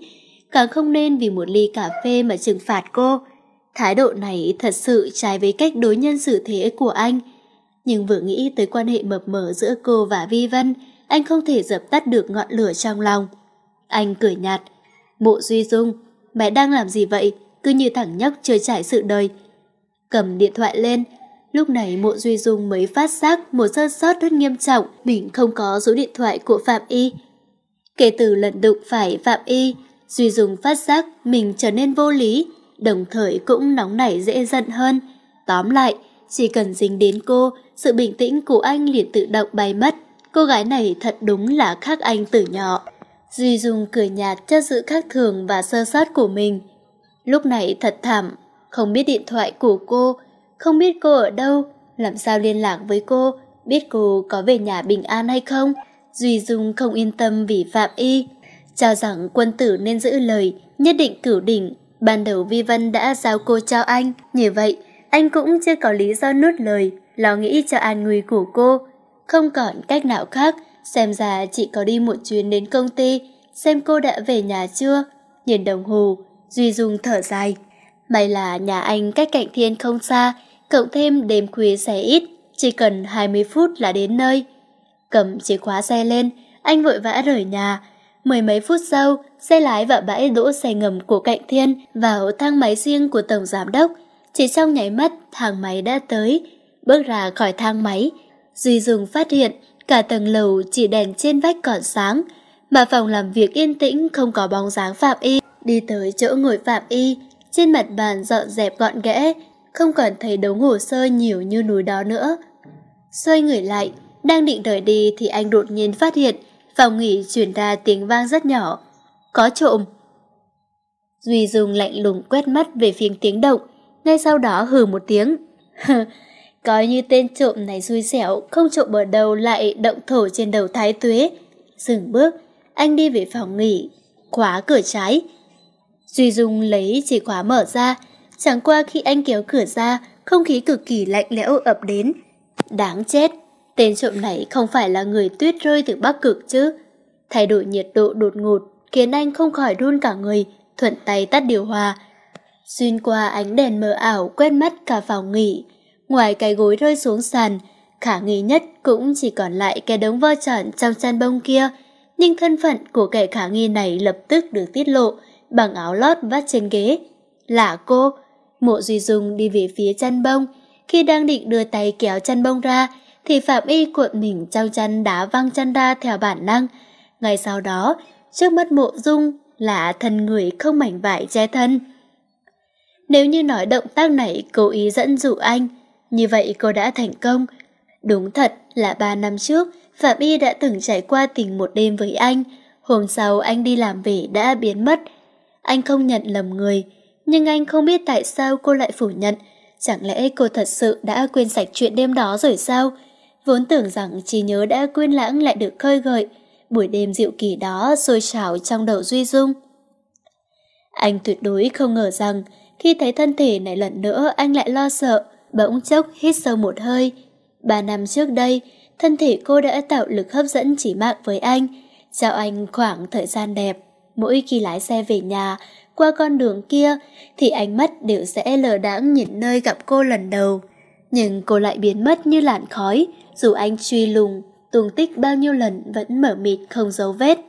S1: càng không nên vì một ly cà phê mà trừng phạt cô. Thái độ này thật sự trái với cách đối nhân xử thế của anh. Nhưng vừa nghĩ tới quan hệ mập mờ giữa cô và Vi Vân, anh không thể dập tắt được ngọn lửa trong lòng. Anh cười nhạt, mộ duy dung, mẹ đang làm gì vậy, cứ như thẳng nhóc chưa trải sự đời. Cầm điện thoại lên, lúc này mộ duy dung mới phát giác một sơ sót rất nghiêm trọng, mình không có số điện thoại của Phạm Y. Kể từ lần đụng phải Phạm Y, Duy Dung phát giác mình trở nên vô lý, đồng thời cũng nóng nảy dễ giận hơn. Tóm lại, chỉ cần dính đến cô, sự bình tĩnh của anh liền tự động bay mất. Cô gái này thật đúng là khác anh từ nhỏ. Duy Dung cười nhạt cho sự khác thường và sơ sót của mình. Lúc này thật thảm, không biết điện thoại của cô, không biết cô ở đâu, làm sao liên lạc với cô, biết cô có về nhà bình an hay không. Duy Dung không yên tâm vì Phạm Y cho rằng quân tử nên giữ lời, nhất định cửu đỉnh. Ban đầu Vi Vân đã giao cô cho anh, như vậy, anh cũng chưa có lý do nuốt lời, lo nghĩ cho an nguy của cô. Không còn cách nào khác, xem ra chị có đi một chuyến đến công ty, xem cô đã về nhà chưa. Nhìn đồng hồ, Duy Dung thở dài. May là nhà anh cách cạnh thiên không xa, cộng thêm đêm khuya xe ít, chỉ cần 20 phút là đến nơi. Cầm chìa khóa xe lên, anh vội vã rời nhà, Mười mấy phút sau, xe lái vào bãi đỗ xe ngầm của Cạnh Thiên vào thang máy riêng của Tổng Giám Đốc. Chỉ trong nháy mắt, thang máy đã tới. Bước ra khỏi thang máy, Duy Dung phát hiện cả tầng lầu chỉ đèn trên vách còn sáng, mà phòng làm việc yên tĩnh không có bóng dáng Phạm Y. Đi tới chỗ ngồi Phạm Y, trên mặt bàn dọn dẹp gọn ghẽ, không còn thấy đống hồ sơ nhiều như núi đó nữa. Xoay người lại, đang định rời đi thì anh đột nhiên phát hiện phòng nghỉ truyền ra tiếng vang rất nhỏ. Có trộm. Duy Dung lạnh lùng quét mắt về phiên tiếng động, ngay sau đó hừ một tiếng. (laughs) Coi như tên trộm này xui xẻo, không trộm ở đầu lại động thổ trên đầu thái tuế. Dừng bước, anh đi về phòng nghỉ, khóa cửa trái. Duy Dung lấy chìa khóa mở ra, chẳng qua khi anh kéo cửa ra, không khí cực kỳ lạnh lẽo ập đến. Đáng chết! Tên trộm này không phải là người tuyết rơi từ Bắc Cực chứ. Thay đổi nhiệt độ đột ngột khiến anh không khỏi run cả người, thuận tay tắt điều hòa. Xuyên qua ánh đèn mờ ảo quét mắt cả phòng nghỉ. Ngoài cái gối rơi xuống sàn, khả nghi nhất cũng chỉ còn lại cái đống vơ tròn trong chăn bông kia. Nhưng thân phận của kẻ khả nghi này lập tức được tiết lộ bằng áo lót vắt trên ghế. Là cô, mộ duy dung đi về phía chăn bông. Khi đang định đưa tay kéo chăn bông ra, thì Phạm Y cuộn mình trao chân đá văng chân ra theo bản năng. Ngay sau đó, trước mắt mộ dung là thân người không mảnh vải che thân. Nếu như nói động tác này cố ý dẫn dụ anh, như vậy cô đã thành công. Đúng thật là ba năm trước, Phạm Y đã từng trải qua tình một đêm với anh. Hôm sau anh đi làm về đã biến mất. Anh không nhận lầm người, nhưng anh không biết tại sao cô lại phủ nhận. Chẳng lẽ cô thật sự đã quên sạch chuyện đêm đó rồi sao? Vốn tưởng rằng trí nhớ đã quên lãng lại được khơi gợi, buổi đêm dịu kỳ đó sôi trào trong đầu Duy Dung. Anh tuyệt đối không ngờ rằng khi thấy thân thể này lần nữa anh lại lo sợ, bỗng chốc hít sâu một hơi. Ba năm trước đây, thân thể cô đã tạo lực hấp dẫn chỉ mạng với anh, cho anh khoảng thời gian đẹp. Mỗi khi lái xe về nhà, qua con đường kia, thì ánh mắt đều sẽ lờ đãng nhìn nơi gặp cô lần đầu. Nhưng cô lại biến mất như làn khói, dù anh truy lùng, tung tích bao nhiêu lần vẫn mở mịt không dấu vết.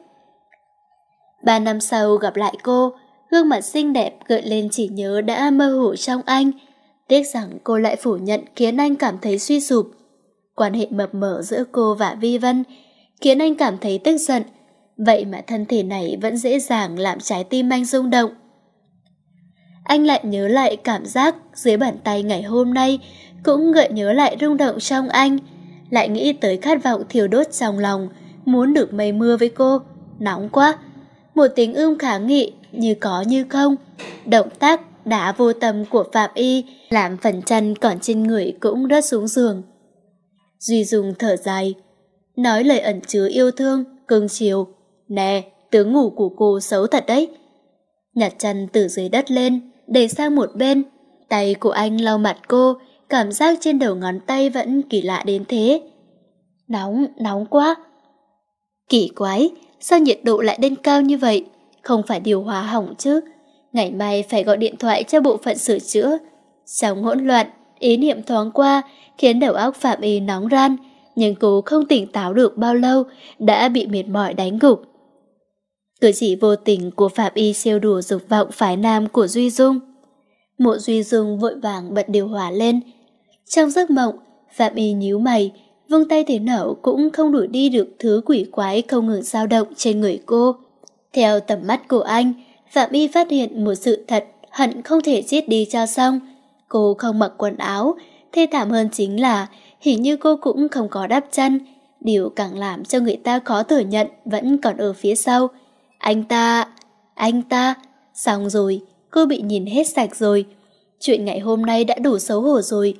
S1: Ba năm sau gặp lại cô, gương mặt xinh đẹp gợi lên chỉ nhớ đã mơ hồ trong anh. Tiếc rằng cô lại phủ nhận khiến anh cảm thấy suy sụp. Quan hệ mập mờ giữa cô và Vi Vân khiến anh cảm thấy tức giận. Vậy mà thân thể này vẫn dễ dàng làm trái tim anh rung động. Anh lại nhớ lại cảm giác dưới bàn tay ngày hôm nay cũng gợi nhớ lại rung động trong anh lại nghĩ tới khát vọng thiêu đốt trong lòng, muốn được mây mưa với cô. Nóng quá! Một tiếng ưm kháng nghị, như có như không. Động tác đã vô tâm của Phạm Y, làm phần chân còn trên người cũng rớt xuống giường. Duy dùng thở dài, nói lời ẩn chứa yêu thương, cưng chiều. Nè, tướng ngủ của cô xấu thật đấy. Nhặt chân từ dưới đất lên, để sang một bên, tay của anh lau mặt cô, cảm giác trên đầu ngón tay vẫn kỳ lạ đến thế. Nóng, nóng quá. Kỳ quái, sao nhiệt độ lại lên cao như vậy? Không phải điều hòa hỏng chứ. Ngày mai phải gọi điện thoại cho bộ phận sửa chữa. Trong hỗn loạn, ý niệm thoáng qua khiến đầu óc Phạm Y nóng ran, nhưng cô không tỉnh táo được bao lâu, đã bị mệt mỏi đánh gục. Cử chỉ vô tình của Phạm Y siêu đùa dục vọng phái nam của Duy Dung. Mộ Duy Dung vội vàng bật điều hòa lên, trong giấc mộng, Phạm Y nhíu mày, vung tay thế nào cũng không đuổi đi được thứ quỷ quái không ngừng dao động trên người cô. Theo tầm mắt của anh, Phạm Y phát hiện một sự thật hận không thể giết đi cho xong. Cô không mặc quần áo, thê thảm hơn chính là hình như cô cũng không có đắp chân, điều càng làm cho người ta khó thừa nhận vẫn còn ở phía sau. Anh ta, anh ta, xong rồi, cô bị nhìn hết sạch rồi. Chuyện ngày hôm nay đã đủ xấu hổ rồi,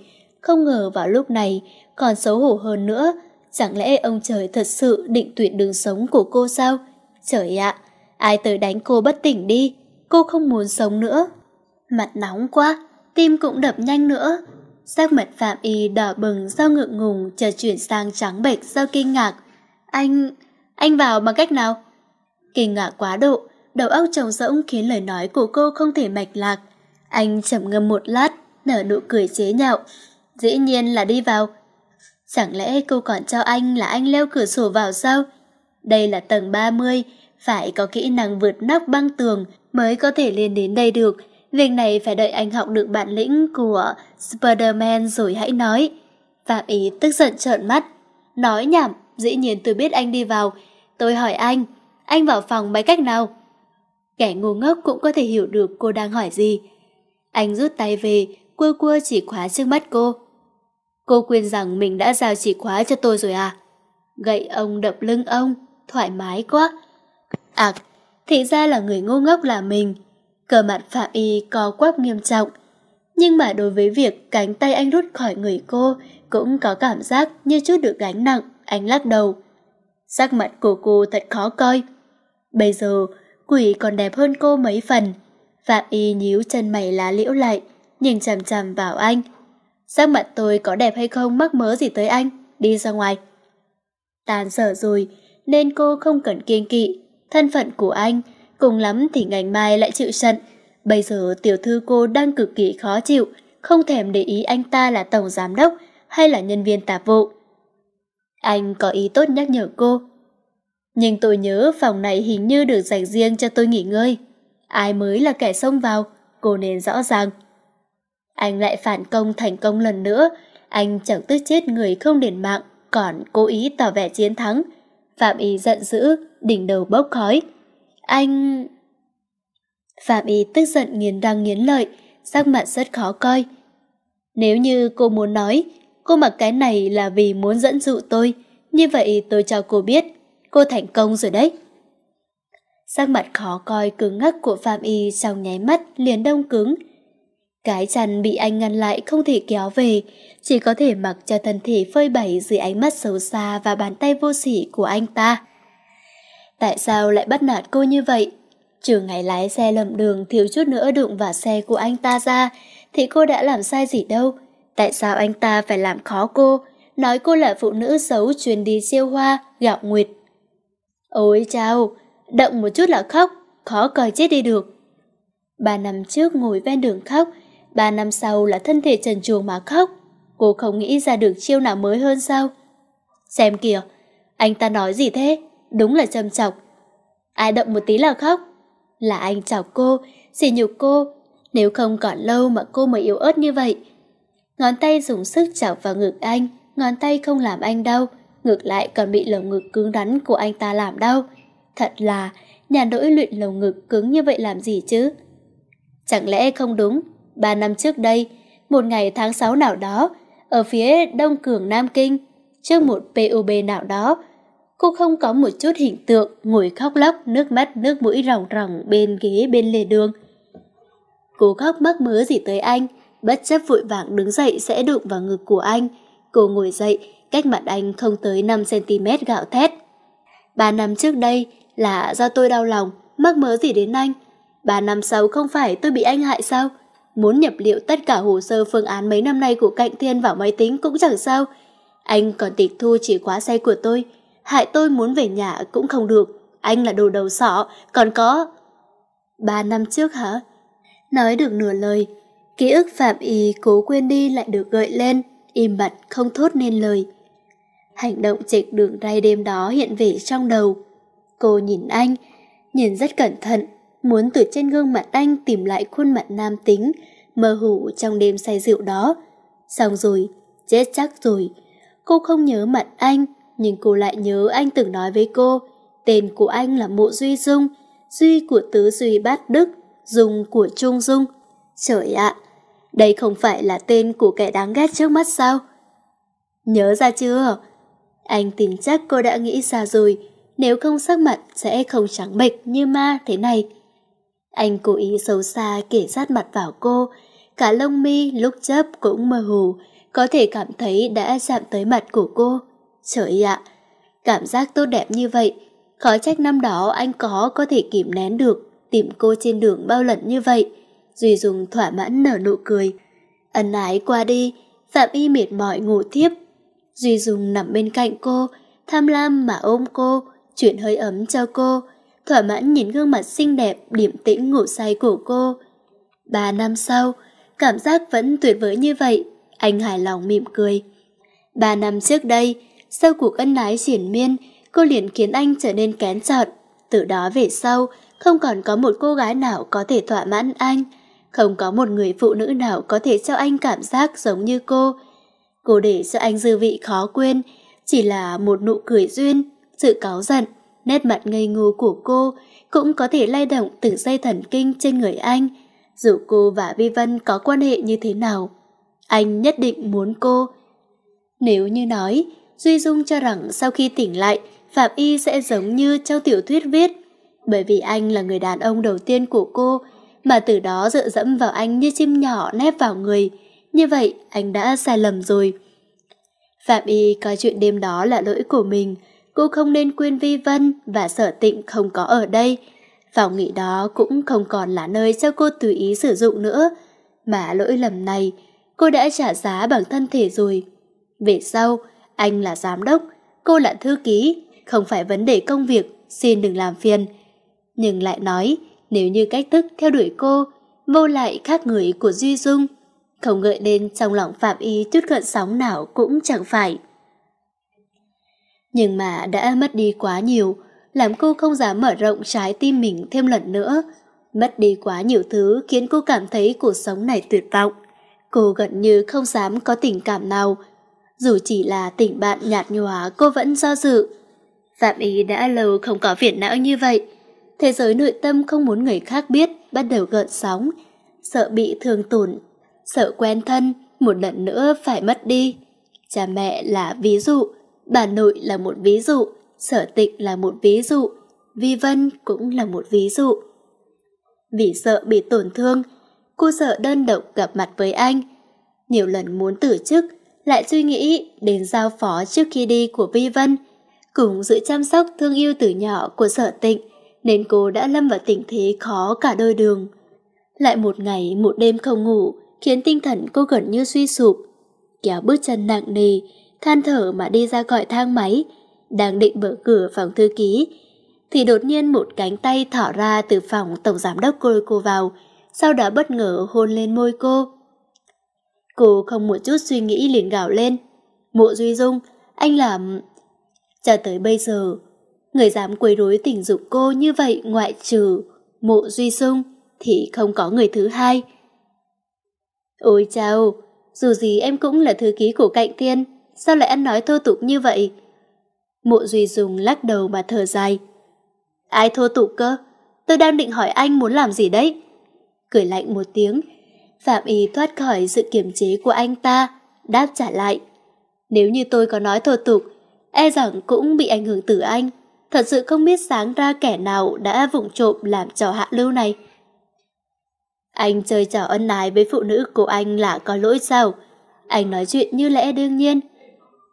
S1: không ngờ vào lúc này còn xấu hổ hơn nữa. Chẳng lẽ ông trời thật sự định tuyển đường sống của cô sao? Trời ạ, ai tới đánh cô bất tỉnh đi, cô không muốn sống nữa. Mặt nóng quá, tim cũng đập nhanh nữa. Sắc mặt Phạm Y đỏ bừng do ngượng ngùng chờ chuyển sang trắng bệch do kinh ngạc. Anh... anh vào bằng cách nào? Kinh ngạc quá độ, đầu óc trống rỗng khiến lời nói của cô không thể mạch lạc. Anh chậm ngâm một lát, nở nụ cười chế nhạo, dĩ nhiên là đi vào. Chẳng lẽ cô còn cho anh là anh leo cửa sổ vào sao? Đây là tầng 30, phải có kỹ năng vượt nóc băng tường mới có thể lên đến đây được. Việc này phải đợi anh học được bản lĩnh của Spider-Man rồi hãy nói. Phạm Ý tức giận trợn mắt. Nói nhảm, dĩ nhiên tôi biết anh đi vào. Tôi hỏi anh, anh vào phòng bằng cách nào? Kẻ ngu ngốc cũng có thể hiểu được cô đang hỏi gì. Anh rút tay về, cua cua chỉ khóa trước mắt cô. Cô quên rằng mình đã giao chìa khóa cho tôi rồi à? Gậy ông đập lưng ông, thoải mái quá. À, thì ra là người ngu ngốc là mình. Cờ mặt Phạm Y co quắp nghiêm trọng. Nhưng mà đối với việc cánh tay anh rút khỏi người cô cũng có cảm giác như chút được gánh nặng, anh lắc đầu. Sắc mặt của cô thật khó coi. Bây giờ, quỷ còn đẹp hơn cô mấy phần. Phạm Y nhíu chân mày lá liễu lại, nhìn chằm chằm vào anh. Sắc mặt tôi có đẹp hay không mắc mớ gì tới anh, đi ra ngoài. Tàn sở rồi, nên cô không cần kiên kỵ. Thân phận của anh, cùng lắm thì ngành mai lại chịu trận. Bây giờ tiểu thư cô đang cực kỳ khó chịu, không thèm để ý anh ta là tổng giám đốc hay là nhân viên tạp vụ. Anh có ý tốt nhắc nhở cô. Nhưng tôi nhớ phòng này hình như được dành riêng cho tôi nghỉ ngơi. Ai mới là kẻ xông vào, cô nên rõ ràng. Anh lại phản công thành công lần nữa, anh chẳng tức chết người không đền mạng, còn cố ý tỏ vẻ chiến thắng. Phạm Y giận dữ, đỉnh đầu bốc khói. Anh... Phạm Y tức giận nghiến răng nghiến lợi, sắc mặt rất khó coi. Nếu như cô muốn nói, cô mặc cái này là vì muốn dẫn dụ tôi, như vậy tôi cho cô biết, cô thành công rồi đấy. Sắc mặt khó coi cứng ngắc của Phạm Y trong nháy mắt liền đông cứng, cái chăn bị anh ngăn lại không thể kéo về, chỉ có thể mặc cho thân thể phơi bày dưới ánh mắt xấu xa và bàn tay vô sỉ của anh ta. Tại sao lại bắt nạt cô như vậy? Trừ ngày lái xe lầm đường thiếu chút nữa đụng vào xe của anh ta ra, thì cô đã làm sai gì đâu. Tại sao anh ta phải làm khó cô, nói cô là phụ nữ xấu truyền đi siêu hoa, gạo nguyệt. Ôi chao, động một chút là khóc, khó coi chết đi được. Ba năm trước ngồi ven đường khóc, Ba năm sau là thân thể trần truồng mà khóc. Cô không nghĩ ra được chiêu nào mới hơn sao? Xem kìa, anh ta nói gì thế? Đúng là châm chọc. Ai động một tí là khóc. Là anh chọc cô, xỉ nhục cô. Nếu không còn lâu mà cô mới yếu ớt như vậy. Ngón tay dùng sức chọc vào ngực anh, ngón tay không làm anh đau, ngược lại còn bị lồng ngực cứng đắn của anh ta làm đau. Thật là, nhà đỗi luyện lồng ngực cứng như vậy làm gì chứ? Chẳng lẽ không đúng, ba năm trước đây, một ngày tháng 6 nào đó, ở phía đông cường Nam Kinh, trước một pub nào đó, cô không có một chút hình tượng ngồi khóc lóc nước mắt nước mũi ròng ròng bên ghế bên lề đường. Cô khóc mắc mớ gì tới anh, bất chấp vội vàng đứng dậy sẽ đụng vào ngực của anh. Cô ngồi dậy, cách mặt anh không tới 5cm gạo thét. Ba năm trước đây là do tôi đau lòng, mắc mớ gì đến anh. Ba năm sau không phải tôi bị anh hại sao? muốn nhập liệu tất cả hồ sơ phương án mấy năm nay của Cạnh Thiên vào máy tính cũng chẳng sao. Anh còn tịch thu chìa khóa xe của tôi, hại tôi muốn về nhà cũng không được. Anh là đồ đầu sọ. còn có... Ba năm trước hả? Nói được nửa lời, ký ức phạm ý cố quên đi lại được gợi lên, im bặt không thốt nên lời. Hành động chệch đường ray đêm đó hiện về trong đầu. Cô nhìn anh, nhìn rất cẩn thận, muốn từ trên gương mặt anh tìm lại khuôn mặt nam tính, mơ hồ trong đêm say rượu đó. Xong rồi, chết chắc rồi. Cô không nhớ mặt anh, nhưng cô lại nhớ anh từng nói với cô. Tên của anh là Mộ Duy Dung, Duy của Tứ Duy Bát Đức, Dung của Trung Dung. Trời ạ, đây không phải là tên của kẻ đáng ghét trước mắt sao? Nhớ ra chưa? Anh tin chắc cô đã nghĩ ra rồi, nếu không sắc mặt sẽ không trắng bệch như ma thế này. Anh cố ý xấu xa kể sát mặt vào cô, cả lông mi lúc chớp cũng mơ hồ, có thể cảm thấy đã chạm tới mặt của cô. Trời ạ, cảm giác tốt đẹp như vậy, khó trách năm đó anh có có thể kìm nén được, tìm cô trên đường bao lần như vậy. Duy Dung thỏa mãn nở nụ cười. Ân ái qua đi, Phạm Y mệt mỏi ngủ thiếp. Duy Dung nằm bên cạnh cô, tham lam mà ôm cô, chuyển hơi ấm cho cô, thỏa mãn nhìn gương mặt xinh đẹp, điểm tĩnh ngủ say của cô. Ba năm sau, cảm giác vẫn tuyệt vời như vậy, anh hài lòng mỉm cười. Ba năm trước đây, sau cuộc ân ái triển miên, cô liền khiến anh trở nên kén chọn. Từ đó về sau, không còn có một cô gái nào có thể thỏa mãn anh, không có một người phụ nữ nào có thể cho anh cảm giác giống như cô. Cô để cho anh dư vị khó quên, chỉ là một nụ cười duyên, sự cáu giận, nét mặt ngây ngô của cô cũng có thể lay động từng dây thần kinh trên người anh, dù cô và Vi Vân có quan hệ như thế nào. Anh nhất định muốn cô. Nếu như nói, Duy Dung cho rằng sau khi tỉnh lại, Phạm Y sẽ giống như trong tiểu thuyết viết, bởi vì anh là người đàn ông đầu tiên của cô, mà từ đó dựa dẫm vào anh như chim nhỏ nép vào người. Như vậy, anh đã sai lầm rồi. Phạm Y coi chuyện đêm đó là lỗi của mình, cô không nên quên Vi Vân và sở tịnh không có ở đây. Phòng nghỉ đó cũng không còn là nơi cho cô tùy ý sử dụng nữa. Mà lỗi lầm này, cô đã trả giá bằng thân thể rồi. Về sau, anh là giám đốc, cô là thư ký, không phải vấn đề công việc, xin đừng làm phiền. Nhưng lại nói, nếu như cách thức theo đuổi cô, vô lại khác người của Duy Dung, không gợi đến trong lòng Phạm Y chút gợn sóng nào cũng chẳng phải nhưng mà đã mất đi quá nhiều, làm cô không dám mở rộng trái tim mình thêm lần nữa. Mất đi quá nhiều thứ khiến cô cảm thấy cuộc sống này tuyệt vọng. Cô gần như không dám có tình cảm nào. Dù chỉ là tình bạn nhạt nhòa cô vẫn do dự. Phạm ý đã lâu không có phiền não như vậy. Thế giới nội tâm không muốn người khác biết bắt đầu gợn sóng. Sợ bị thương tổn, sợ quen thân, một lần nữa phải mất đi. Cha mẹ là ví dụ, Bà nội là một ví dụ, sở tịch là một ví dụ, Vi Vân cũng là một ví dụ. Vì sợ bị tổn thương, cô sợ đơn độc gặp mặt với anh. Nhiều lần muốn từ chức, lại suy nghĩ đến giao phó trước khi đi của Vi Vân. Cùng sự chăm sóc thương yêu từ nhỏ của sở tịnh, nên cô đã lâm vào tình thế khó cả đôi đường. Lại một ngày một đêm không ngủ, khiến tinh thần cô gần như suy sụp. Kéo bước chân nặng nề, than thở mà đi ra gọi thang máy, đang định mở cửa phòng thư ký, thì đột nhiên một cánh tay thỏ ra từ phòng tổng giám đốc cô cô vào, sau đó bất ngờ hôn lên môi cô. Cô không một chút suy nghĩ liền gào lên. Mộ Duy Dung, anh làm... Cho tới bây giờ, người dám quấy rối tình dục cô như vậy ngoại trừ Mộ Duy Dung thì không có người thứ hai. Ôi chao, dù gì em cũng là thư ký của Cạnh Thiên, sao lại ăn nói thô tục như vậy? Mộ Duy Dùng lắc đầu mà thở dài. Ai thô tục cơ? Tôi đang định hỏi anh muốn làm gì đấy? Cười lạnh một tiếng, Phạm Y thoát khỏi sự kiểm chế của anh ta, đáp trả lại. Nếu như tôi có nói thô tục, e rằng cũng bị ảnh hưởng từ anh. Thật sự không biết sáng ra kẻ nào đã vụng trộm làm trò hạ lưu này. Anh chơi trò ân ái với phụ nữ của anh là có lỗi sao? Anh nói chuyện như lẽ đương nhiên,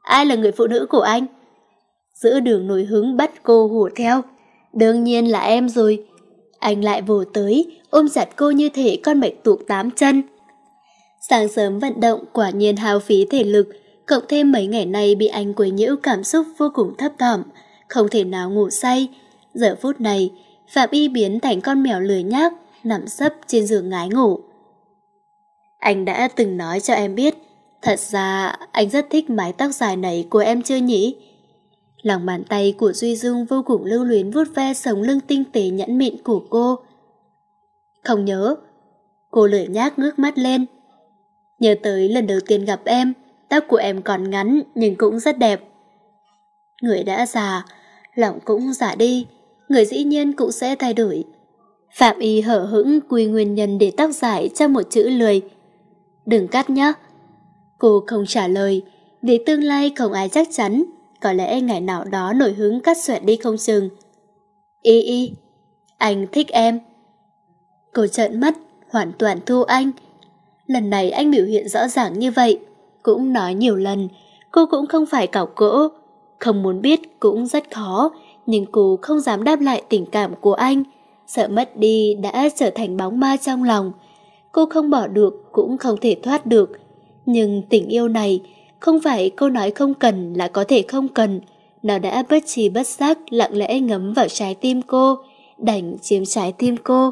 S1: Ai là người phụ nữ của anh? Giữa đường nổi hứng bắt cô hùa theo. Đương nhiên là em rồi. Anh lại vồ tới, ôm chặt cô như thể con bạch tuộc tám chân. Sáng sớm vận động quả nhiên hao phí thể lực, cộng thêm mấy ngày nay bị anh quấy nhiễu cảm xúc vô cùng thấp thỏm, không thể nào ngủ say. Giờ phút này, Phạm Y biến thành con mèo lười nhác, nằm sấp trên giường ngái ngủ. Anh đã từng nói cho em biết, Thật ra anh rất thích mái tóc dài này của em chưa nhỉ? Lòng bàn tay của Duy Dung vô cùng lưu luyến vuốt ve sống lưng tinh tế nhẵn mịn của cô. Không nhớ. Cô lười nhác ngước mắt lên. Nhớ tới lần đầu tiên gặp em, tóc của em còn ngắn nhưng cũng rất đẹp. Người đã già, lòng cũng già đi, người dĩ nhiên cũng sẽ thay đổi. Phạm Y hở hững quy nguyên nhân để tóc dài cho một chữ lười. Đừng cắt nhé, Cô không trả lời, vì tương lai không ai chắc chắn, có lẽ ngày nào đó nổi hứng cắt xoẹt đi không chừng. Y y, anh thích em. Cô trợn mắt, hoàn toàn thu anh. Lần này anh biểu hiện rõ ràng như vậy, cũng nói nhiều lần, cô cũng không phải cảo cỗ, không muốn biết cũng rất khó, nhưng cô không dám đáp lại tình cảm của anh, sợ mất đi đã trở thành bóng ma trong lòng. Cô không bỏ được cũng không thể thoát được, nhưng tình yêu này không phải câu nói không cần là có thể không cần. Nó đã bất trí bất giác lặng lẽ ngấm vào trái tim cô, đành chiếm trái tim cô.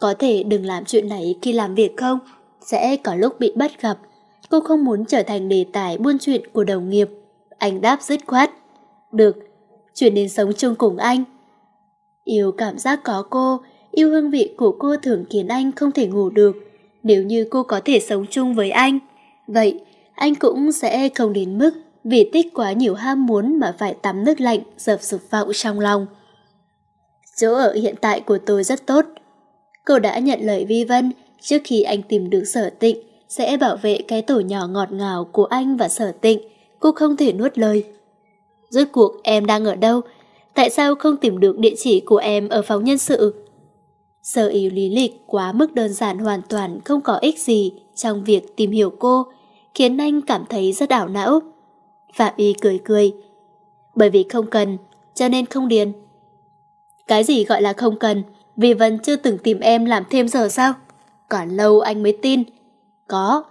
S1: Có thể đừng làm chuyện này khi làm việc không? Sẽ có lúc bị bắt gặp. Cô không muốn trở thành đề tài buôn chuyện của đồng nghiệp. Anh đáp dứt khoát. Được, chuyển đến sống chung cùng anh. Yêu cảm giác có cô, yêu hương vị của cô thường khiến anh không thể ngủ được nếu như cô có thể sống chung với anh. Vậy, anh cũng sẽ không đến mức vì tích quá nhiều ham muốn mà phải tắm nước lạnh dập sụp vạo trong lòng. Chỗ ở hiện tại của tôi rất tốt. Cô đã nhận lời Vi Vân trước khi anh tìm được sở tịnh sẽ bảo vệ cái tổ nhỏ ngọt ngào của anh và sở tịnh. Cô không thể nuốt lời. Rốt cuộc em đang ở đâu? Tại sao không tìm được địa chỉ của em ở phòng nhân sự? Sơ yếu lý lịch quá mức đơn giản hoàn toàn không có ích gì trong việc tìm hiểu cô, khiến anh cảm thấy rất đảo não. Phạm Y cười cười. Bởi vì không cần, cho nên không điền. Cái gì gọi là không cần, vì Vân chưa từng tìm em làm thêm giờ sao? Còn lâu anh mới tin. Có.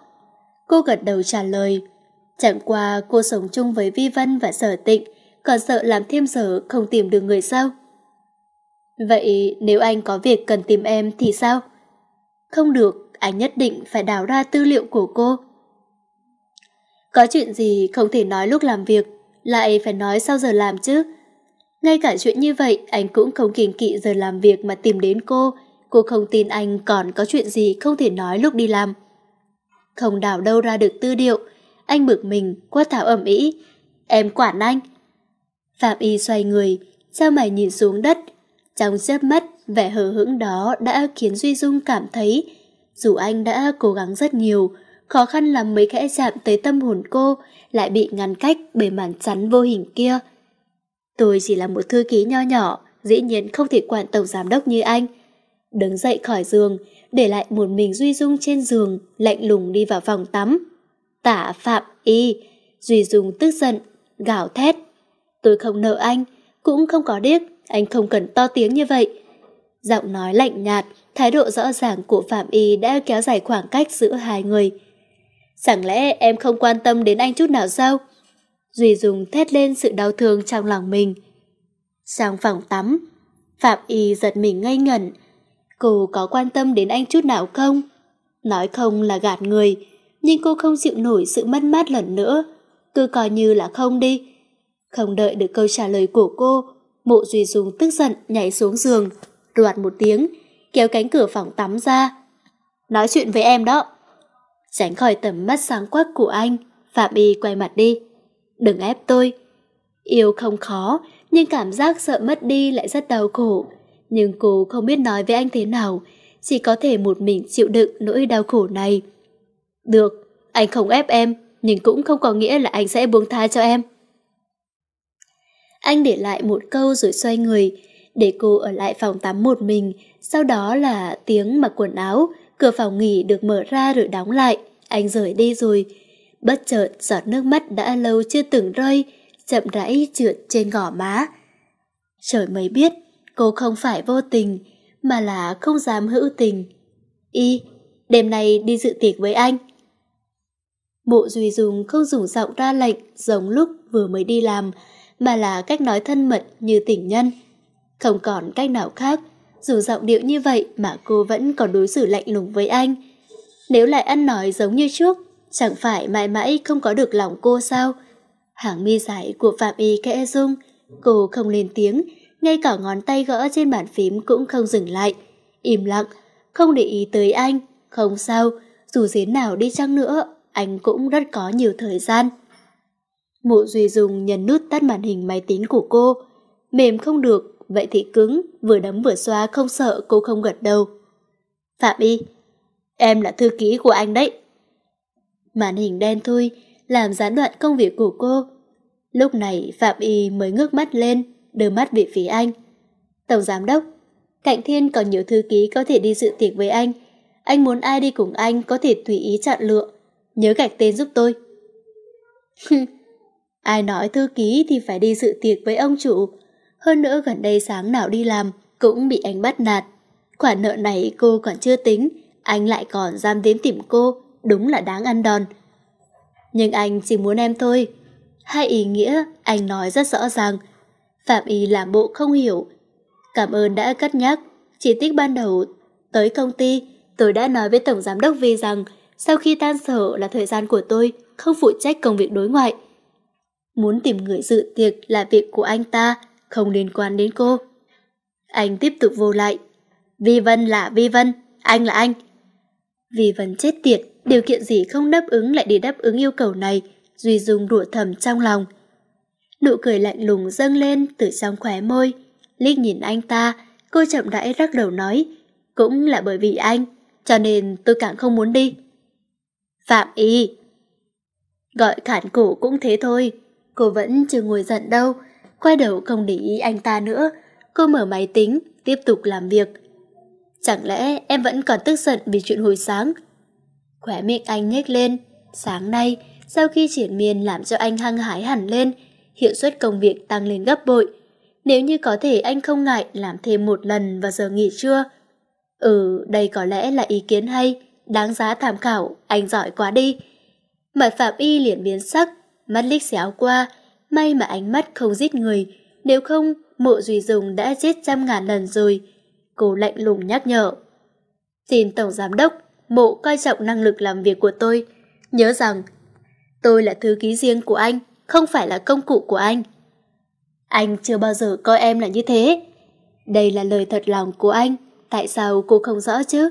S1: Cô gật đầu trả lời. Chẳng qua cô sống chung với Vi Vân và sở tịnh, còn sợ làm thêm giờ không tìm được người sao? Vậy nếu anh có việc cần tìm em thì sao? Không được, anh nhất định phải đào ra tư liệu của cô. Có chuyện gì không thể nói lúc làm việc, lại phải nói sau giờ làm chứ. Ngay cả chuyện như vậy, anh cũng không kiêng kỵ giờ làm việc mà tìm đến cô. Cô không tin anh còn có chuyện gì không thể nói lúc đi làm. Không đào đâu ra được tư liệu, anh bực mình, quát tháo ẩm ý. Em quản anh. Phạm Y xoay người, sao mày nhìn xuống đất, trong chớp mắt, vẻ hờ hững đó đã khiến Duy Dung cảm thấy dù anh đã cố gắng rất nhiều, khó khăn làm mấy kẽ chạm tới tâm hồn cô lại bị ngăn cách bởi màn chắn vô hình kia. Tôi chỉ là một thư ký nho nhỏ, dĩ nhiên không thể quản tổng giám đốc như anh. Đứng dậy khỏi giường, để lại một mình Duy Dung trên giường, lạnh lùng đi vào phòng tắm. Tả phạm y, Duy Dung tức giận, gào thét. Tôi không nợ anh, cũng không có điếc, anh không cần to tiếng như vậy. Giọng nói lạnh nhạt, thái độ rõ ràng của Phạm Y đã kéo dài khoảng cách giữa hai người. Chẳng lẽ em không quan tâm đến anh chút nào sao? Duy Dung thét lên sự đau thương trong lòng mình. Sang phòng tắm, Phạm Y giật mình ngây ngẩn. Cô có quan tâm đến anh chút nào không? Nói không là gạt người, nhưng cô không chịu nổi sự mất mát lần nữa. Cứ coi như là không đi. Không đợi được câu trả lời của cô, Mộ Duy Dung tức giận nhảy xuống giường, đoạt một tiếng, kéo cánh cửa phòng tắm ra. Nói chuyện với em đó. Tránh khỏi tầm mắt sáng quắc của anh, Phạm Y quay mặt đi. Đừng ép tôi. Yêu không khó, nhưng cảm giác sợ mất đi lại rất đau khổ. Nhưng cô không biết nói với anh thế nào, chỉ có thể một mình chịu đựng nỗi đau khổ này. Được, anh không ép em, nhưng cũng không có nghĩa là anh sẽ buông tha cho em. Anh để lại một câu rồi xoay người, để cô ở lại phòng tắm một mình, sau đó là tiếng mặc quần áo, cửa phòng nghỉ được mở ra rồi đóng lại, anh rời đi rồi. Bất chợt giọt nước mắt đã lâu chưa từng rơi, chậm rãi trượt trên gò má. Trời mới biết, cô không phải vô tình, mà là không dám hữu tình. Y, đêm nay đi dự tiệc với anh. Mộ Duy dùng không dùng giọng ra lệnh giống lúc vừa mới đi làm, mà là cách nói thân mật như tình nhân. Không còn cách nào khác, dù giọng điệu như vậy mà cô vẫn còn đối xử lạnh lùng với anh. Nếu lại ăn nói giống như trước, chẳng phải mãi mãi không có được lòng cô sao? Hàng mi dài của Phạm Y kẽ rung, cô không lên tiếng, ngay cả ngón tay gõ trên bàn phím cũng không dừng lại. Im lặng, không để ý tới anh, không sao, dù thế nào đi chăng nữa, anh cũng rất có nhiều thời gian. Mộ Duy Dung nhấn nút tắt màn hình máy tính của cô. Mềm không được, vậy thì cứng, vừa đấm vừa xóa không sợ cô không gật đầu. Phạm Y, em là thư ký của anh đấy. Màn hình đen thui, làm gián đoạn công việc của cô. Lúc này Phạm Y mới ngước mắt lên, đưa mắt về phía anh. Tổng giám đốc, Cạnh Thiên còn nhiều thư ký có thể đi dự tiệc với anh. Anh muốn ai đi cùng anh có thể tùy ý chọn lựa. Nhớ gạch tên giúp tôi. (laughs) Ai nói thư ký thì phải đi dự tiệc với ông chủ. Hơn nữa gần đây sáng nào đi làm cũng bị anh bắt nạt. Khoản nợ này cô còn chưa tính, anh lại còn dám đến tìm cô, đúng là đáng ăn đòn. Nhưng anh chỉ muốn em thôi. Hai ý nghĩa anh nói rất rõ ràng. Phạm Y làm bộ không hiểu. Cảm ơn đã cất nhắc, chỉ tích ban đầu tới công ty, tôi đã nói với Tổng Giám đốc Vi rằng sau khi tan sở là thời gian của tôi, không phụ trách công việc đối ngoại. Muốn tìm người dự tiệc là việc của anh ta, không liên quan đến cô. Anh tiếp tục vô lại. Vi Vân là Vi Vân, anh là anh. Vi Vân chết tiệt, điều kiện gì không đáp ứng lại để đáp ứng yêu cầu này, Duy Dung đùa thầm trong lòng. Nụ cười lạnh lùng dâng lên từ trong khóe môi. Liếc nhìn anh ta, cô chậm rãi rắc đầu nói, cũng là bởi vì anh, cho nên tôi càng không muốn đi. Phạm Y Gọi khản cổ cũng thế thôi, cô vẫn chưa ngồi giận đâu. Quay đầu không để ý anh ta nữa, cô mở máy tính, tiếp tục làm việc. Chẳng lẽ em vẫn còn tức giận vì chuyện hồi sáng? Khỏe miệng anh nhếch lên. Sáng nay, sau khi triển miên làm cho anh hăng hái hẳn lên, hiệu suất công việc tăng lên gấp bội. Nếu như có thể anh không ngại làm thêm một lần vào giờ nghỉ trưa. Ừ, đây có lẽ là ý kiến hay, đáng giá tham khảo, anh giỏi quá đi. Mặt Phạm Y liền biến sắc, mắt lích xéo qua, may mà ánh mắt không giết người, nếu không mộ duy dùng đã giết trăm ngàn lần rồi. Cô lạnh lùng nhắc nhở. Xin Tổng Giám Đốc, mộ coi trọng năng lực làm việc của tôi. Nhớ rằng, tôi là thư ký riêng của anh, không phải là công cụ của anh. Anh chưa bao giờ coi em là như thế. Đây là lời thật lòng của anh, tại sao cô không rõ chứ?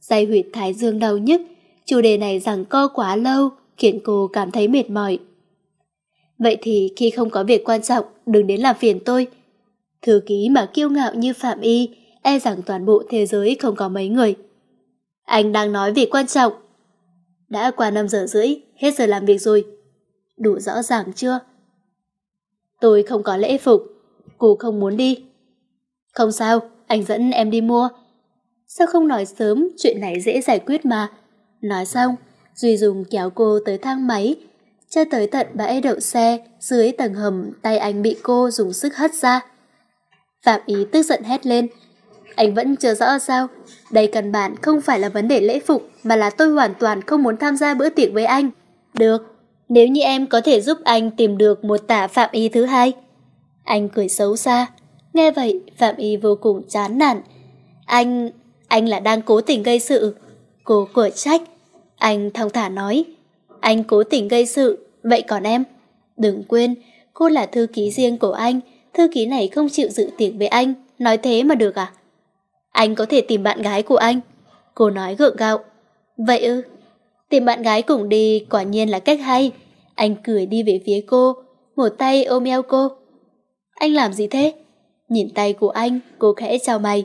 S1: Dây huyệt thái dương đau nhức, chủ đề này rằng co quá lâu, khiến cô cảm thấy mệt mỏi. Vậy thì khi không có việc quan trọng, đừng đến làm phiền tôi. Thư ký mà kiêu ngạo như Phạm Y, e rằng toàn bộ thế giới không có mấy người. Anh đang nói việc quan trọng. Đã qua 5 giờ rưỡi, hết giờ làm việc rồi. Đủ rõ ràng chưa? Tôi không có lễ phục, cô không muốn đi. Không sao, anh dẫn em đi mua. Sao không nói sớm, chuyện này dễ giải quyết mà. Nói xong, Duy Dùng kéo cô tới thang máy, cho tới tận bãi đậu xe, dưới tầng hầm tay anh bị cô dùng sức hất ra. Phạm Ý tức giận hét lên. Anh vẫn chưa rõ sao, đây căn bản không phải là vấn đề lễ phục mà là tôi hoàn toàn không muốn tham gia bữa tiệc với anh. Được, nếu như em có thể giúp anh tìm được một tả Phạm ý thứ hai. Anh cười xấu xa. Nghe vậy, Phạm ý vô cùng chán nản. Anh, anh là đang cố tình gây sự. Cô của trách. Anh thong thả nói. Anh cố tình gây sự, vậy còn em? Đừng quên, cô là thư ký riêng của anh, thư ký này không chịu dự tiệc với anh, nói thế mà được à? Anh có thể tìm bạn gái của anh. Cô nói gượng gạo. Vậy ư? Tìm bạn gái cùng đi quả nhiên là cách hay. Anh cười đi về phía cô, một tay ôm eo cô. Anh làm gì thế? Nhìn tay của anh, cô khẽ chào mày.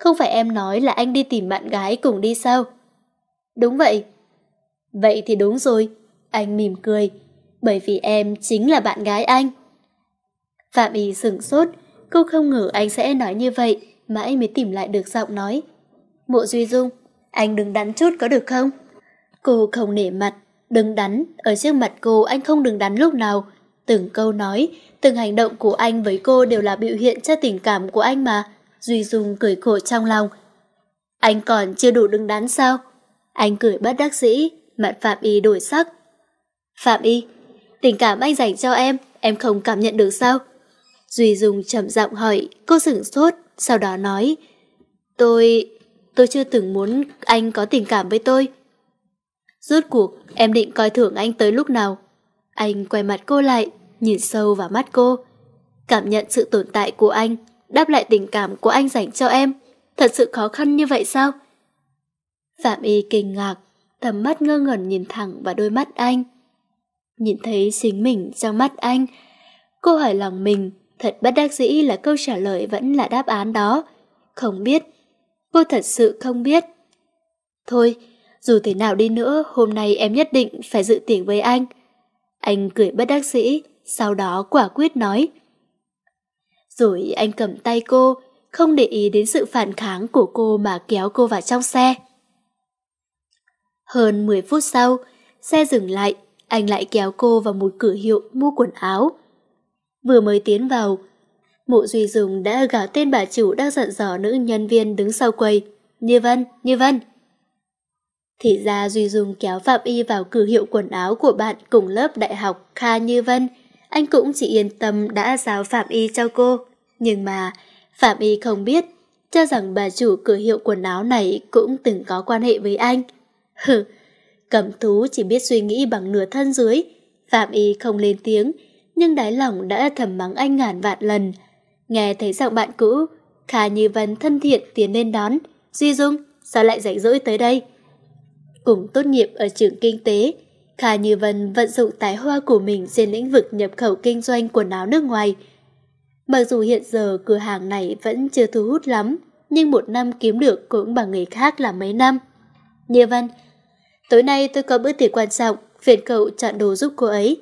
S1: Không phải em nói là anh đi tìm bạn gái cùng đi sao? Đúng vậy, Vậy thì đúng rồi, anh mỉm cười, bởi vì em chính là bạn gái anh. Phạm Y sửng sốt, cô không ngờ anh sẽ nói như vậy, mãi mới tìm lại được giọng nói. Mộ Duy Dung, anh đừng đắn chút có được không? Cô không nể mặt, đừng đắn, ở trước mặt cô anh không đừng đắn lúc nào. Từng câu nói, từng hành động của anh với cô đều là biểu hiện cho tình cảm của anh mà. Duy Dung cười khổ trong lòng. Anh còn chưa đủ đứng đắn sao? Anh cười bất đắc dĩ. Mặt Phạm Y đổi sắc. Phạm Y, tình cảm anh dành cho em, em không cảm nhận được sao? Duy Dung trầm giọng hỏi, cô sửng sốt, sau đó nói. Tôi... tôi chưa từng muốn anh có tình cảm với tôi. Rốt cuộc, em định coi thưởng anh tới lúc nào? Anh quay mặt cô lại, nhìn sâu vào mắt cô. Cảm nhận sự tồn tại của anh, đáp lại tình cảm của anh dành cho em. Thật sự khó khăn như vậy sao? Phạm Y kinh ngạc, tầm mắt ngơ ngẩn nhìn thẳng vào đôi mắt anh. Nhìn thấy chính mình trong mắt anh, cô hỏi lòng mình, thật bất đắc dĩ là câu trả lời vẫn là đáp án đó. Không biết, cô thật sự không biết. Thôi, dù thế nào đi nữa, hôm nay em nhất định phải dự tiệc với anh. Anh cười bất đắc dĩ, sau đó quả quyết nói. Rồi anh cầm tay cô, không để ý đến sự phản kháng của cô mà kéo cô vào trong xe. Hơn 10 phút sau, xe dừng lại, anh lại kéo cô vào một cửa hiệu mua quần áo. Vừa mới tiến vào, Mộ Duy Dùng đã gào tên bà chủ đang dặn dò nữ nhân viên đứng sau quầy. Như Vân, Như Vân. Thì ra Duy Dung kéo Phạm Y vào cửa hiệu quần áo của bạn cùng lớp đại học Kha Như Vân. Anh cũng chỉ yên tâm đã giao Phạm Y cho cô. Nhưng mà Phạm Y không biết, cho rằng bà chủ cửa hiệu quần áo này cũng từng có quan hệ với anh. Hừ, cẩm tú chỉ biết suy nghĩ bằng nửa thân dưới. Phạm Y không lên tiếng, nhưng đáy lòng đã thầm mắng anh ngàn vạn lần. Nghe thấy giọng bạn cũ, Kha như Vân thân thiện tiến lên đón. Duy Dung, sao lại rảnh rỗi tới đây? Cùng tốt nghiệp ở trường kinh tế, Kha Như Vân vận dụng tài hoa của mình trên lĩnh vực nhập khẩu kinh doanh quần áo nước ngoài. Mặc dù hiện giờ cửa hàng này vẫn chưa thu hút lắm, nhưng một năm kiếm được cũng bằng người khác là mấy năm. Như Vân, Tối nay tôi có bữa tiệc quan trọng, phiền cậu chọn đồ giúp cô ấy.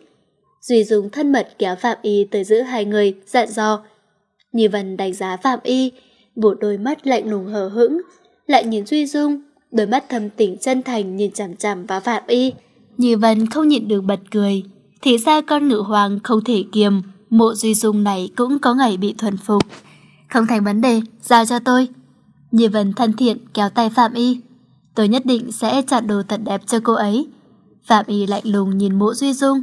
S1: Duy Dung thân mật kéo Phạm Y tới giữa hai người, dặn dò. Như Vân đánh giá Phạm Y, một đôi mắt lạnh lùng hờ hững, lại nhìn Duy Dung, đôi mắt thầm tỉnh chân thành nhìn chằm chằm vào Phạm Y. Như Vân không nhịn được bật cười, thì ra con ngự hoàng không thể kiềm, mộ Duy Dung này cũng có ngày bị thuần phục. Không thành vấn đề, giao cho tôi. Như Vân thân thiện kéo tay Phạm Y. Tôi nhất định sẽ chặt đồ thật đẹp cho cô ấy. Phạm Y lạnh lùng nhìn mộ Duy Dung.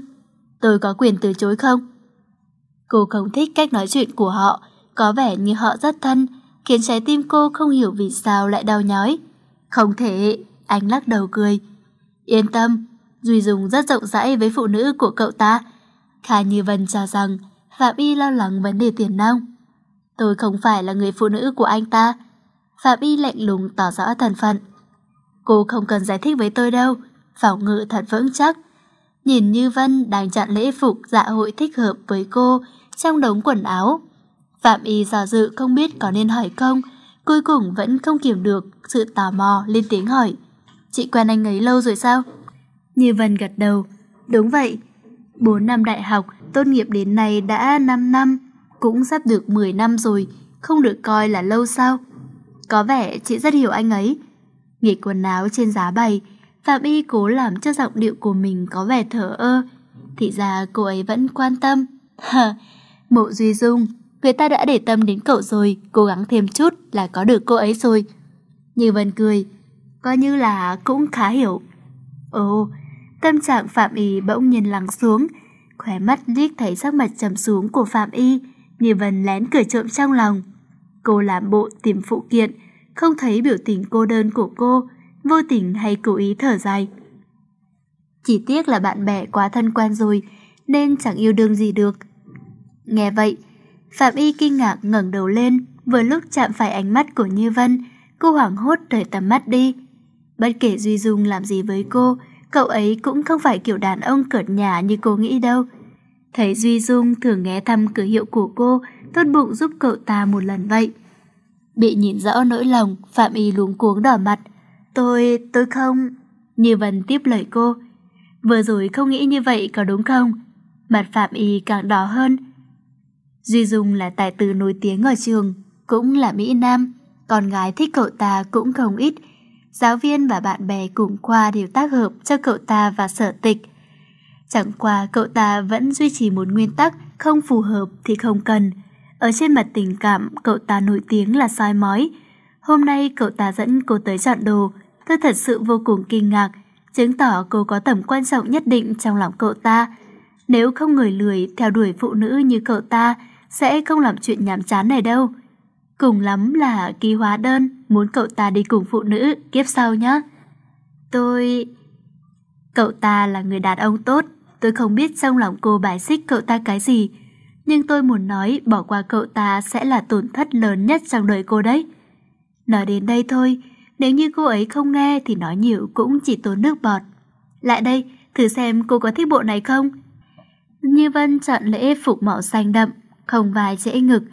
S1: Tôi có quyền từ chối không? Cô không thích cách nói chuyện của họ, có vẻ như họ rất thân, khiến trái tim cô không hiểu vì sao lại đau nhói. Không thể, anh lắc đầu cười. Yên tâm, Duy Dung rất rộng rãi với phụ nữ của cậu ta. Khả Như Vân cho rằng Phạm Y lo lắng vấn đề tiền nông Tôi không phải là người phụ nữ của anh ta. Phạm Y lạnh lùng tỏ rõ thân phận. Cô không cần giải thích với tôi đâu, Phảo Ngự thật vững chắc. Nhìn Như Vân đang chọn lễ phục dạ hội thích hợp với cô trong đống quần áo. Phạm Y do dự không biết có nên hỏi không, cuối cùng vẫn không kiểm được sự tò mò lên tiếng hỏi. Chị quen anh ấy lâu rồi sao? Như Vân gật đầu. Đúng vậy, bốn năm đại học, tốt nghiệp đến nay đã năm năm, cũng sắp được mười năm rồi, không được coi là lâu sao. Có vẻ chị rất hiểu anh ấy, nghịch quần áo trên giá bày. Phạm Y cố làm cho giọng điệu của mình có vẻ thở ơ. Thì ra cô ấy vẫn quan tâm. Mộ Duy Dung, người ta đã để tâm đến cậu rồi, cố gắng thêm chút là có được cô ấy rồi. Như Vân cười, coi như là cũng khá hiểu. Ồ, tâm trạng Phạm Y bỗng nhiên lắng xuống, khóe mắt liếc thấy sắc mặt trầm xuống của Phạm Y, Như Vân lén cười trộm trong lòng. Cô làm bộ tìm phụ kiện, không thấy biểu tình cô đơn của cô, vô tình hay cố ý thở dài. Chỉ tiếc là bạn bè quá thân quen rồi, nên chẳng yêu đương gì được. Nghe vậy, Phạm Y kinh ngạc ngẩng đầu lên, vừa lúc chạm phải ánh mắt của Như Vân, cô hoảng hốt rời tầm mắt đi. Bất kể Duy Dung làm gì với cô, cậu ấy cũng không phải kiểu đàn ông cợt nhả như cô nghĩ đâu. Thấy Duy Dung thường ghé thăm cửa hiệu của cô, tốt bụng giúp cậu ta một lần vậy. Bị nhìn rõ nỗi lòng, Phạm Y luống cuống đỏ mặt. Tôi, tôi không... Như Vân tiếp lời cô. Vừa rồi không nghĩ như vậy có đúng không? Mặt Phạm Y càng đỏ hơn. Duy Dung là tài tử nổi tiếng ở trường, cũng là Mỹ Nam. Con gái thích cậu ta cũng không ít. Giáo viên và bạn bè cùng khoa đều tác hợp cho cậu ta và sở tịch. Chẳng qua cậu ta vẫn duy trì một nguyên tắc không phù hợp thì không cần – ở trên mặt tình cảm, cậu ta nổi tiếng là soi mói. Hôm nay cậu ta dẫn cô tới chọn đồ. Tôi thật sự vô cùng kinh ngạc, chứng tỏ cô có tầm quan trọng nhất định trong lòng cậu ta. Nếu không người lười theo đuổi phụ nữ như cậu ta, sẽ không làm chuyện nhảm chán này đâu. Cùng lắm là ký hóa đơn, muốn cậu ta đi cùng phụ nữ kiếp sau nhé. Tôi... Cậu ta là người đàn ông tốt, tôi không biết trong lòng cô bài xích cậu ta cái gì, nhưng tôi muốn nói bỏ qua cậu ta sẽ là tổn thất lớn nhất trong đời cô đấy. Nói đến đây thôi, nếu như cô ấy không nghe thì nói nhiều cũng chỉ tốn nước bọt. Lại đây, thử xem cô có thích bộ này không? Như Vân chọn lễ phục màu xanh đậm, không vai trễ ngực,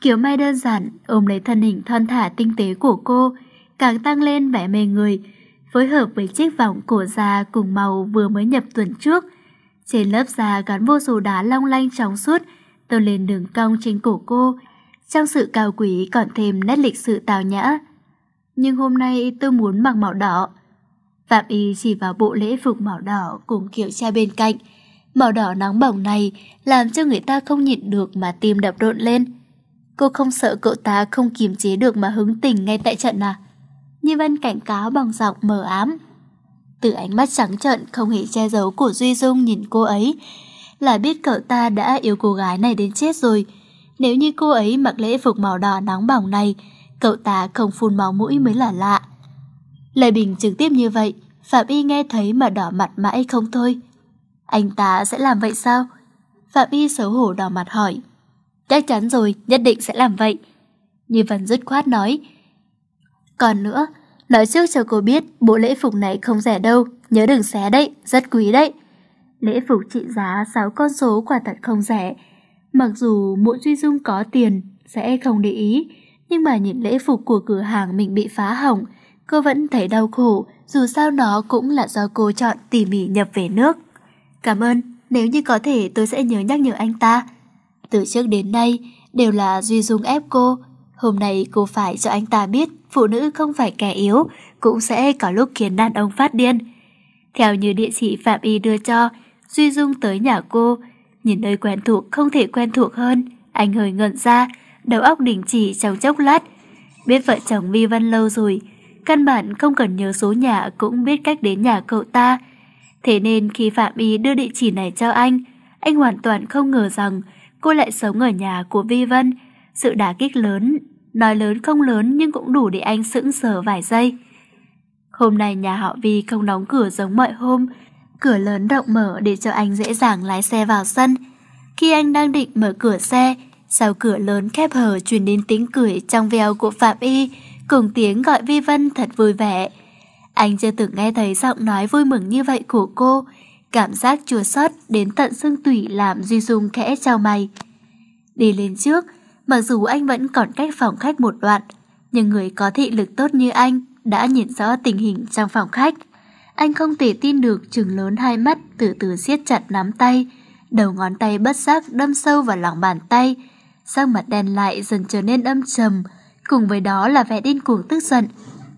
S1: kiểu may đơn giản ôm lấy thân hình thon thả tinh tế của cô, càng tăng lên vẻ mê người, phối hợp với chiếc vòng cổ da cùng màu vừa mới nhập tuần trước. Trên lớp da gắn vô số đá long lanh trong suốt, tôi lên đường cong trên cổ cô, trang sự cao quý còn thêm nét lịch sự tào nhã. Nhưng hôm nay tôi muốn mặc màu đỏ. Phạm Y chỉ vào bộ lễ phục màu đỏ cùng kiểu cha bên cạnh. Màu đỏ nóng bỏng này làm cho người ta không nhịn được mà tim đập rộn lên. Cô không sợ cậu ta không kiềm chế được mà hứng tình ngay tại trận à? Như Văn cảnh cáo bằng giọng mờ ám. Từ ánh mắt trắng trợn không hề che giấu của Duy Dung nhìn cô ấy, là biết cậu ta đã yêu cô gái này đến chết rồi. Nếu như cô ấy mặc lễ phục màu đỏ nóng bỏng này, cậu ta không phun máu mũi mới là lạ. Lời bình trực tiếp như vậy, Phạm Y nghe thấy mà đỏ mặt mãi không thôi. Anh ta sẽ làm vậy sao? Phạm Y xấu hổ đỏ mặt hỏi. Chắc chắn rồi, nhất định sẽ làm vậy. Như Văn dứt khoát nói. Còn nữa, nói trước cho cô biết bộ lễ phục này không rẻ đâu, nhớ đừng xé đấy, rất quý đấy. Lễ phục trị giá 6 con số quả thật không rẻ. Mặc dù mỗi Duy Dung có tiền, sẽ không để ý, nhưng mà nhìn lễ phục của cửa hàng mình bị phá hỏng, cô vẫn thấy đau khổ, dù sao nó cũng là do cô chọn tỉ mỉ nhập về nước. Cảm ơn, nếu như có thể tôi sẽ nhớ nhắc nhở anh ta. Từ trước đến nay, đều là Duy Dung ép cô. Hôm nay cô phải cho anh ta biết phụ nữ không phải kẻ yếu, cũng sẽ có lúc khiến đàn ông phát điên. Theo như địa chỉ Phạm Y đưa cho, Duy Dung tới nhà cô. Nhìn nơi quen thuộc không thể quen thuộc hơn, anh hơi ngẩn ra, đầu óc đình chỉ trong chốc lát. Biết vợ chồng Vi Văn lâu rồi, căn bản không cần nhớ số nhà cũng biết cách đến nhà cậu ta. Thế nên khi Phạm Y đưa địa chỉ này cho anh, anh hoàn toàn không ngờ rằng cô lại sống ở nhà của Vi văn Sự đả kích lớn, nói lớn không lớn nhưng cũng đủ để anh sững sờ vài giây. Hôm nay nhà họ Vi không đóng cửa giống mọi hôm, cửa lớn rộng mở để cho anh dễ dàng lái xe vào sân. Khi anh đang định mở cửa xe, sau cửa lớn khép hờ truyền đến tiếng cười trong veo của Phạm Y, cùng tiếng gọi Vi Vân thật vui vẻ. Anh chưa từng nghe thấy giọng nói vui mừng như vậy của cô, cảm giác chua xót đến tận xương tủy làm Duy Dung khẽ trao mày. Đi lên trước, mặc dù anh vẫn còn cách phòng khách một đoạn, nhưng người có thị lực tốt như anh đã nhìn rõ tình hình trong phòng khách. Anh không thể tin được chừng lớn hai mắt từ từ siết chặt nắm tay, đầu ngón tay bất giác đâm sâu vào lòng bàn tay, sắc mặt đen lại dần trở nên âm trầm, cùng với đó là vẻ điên cuồng tức giận.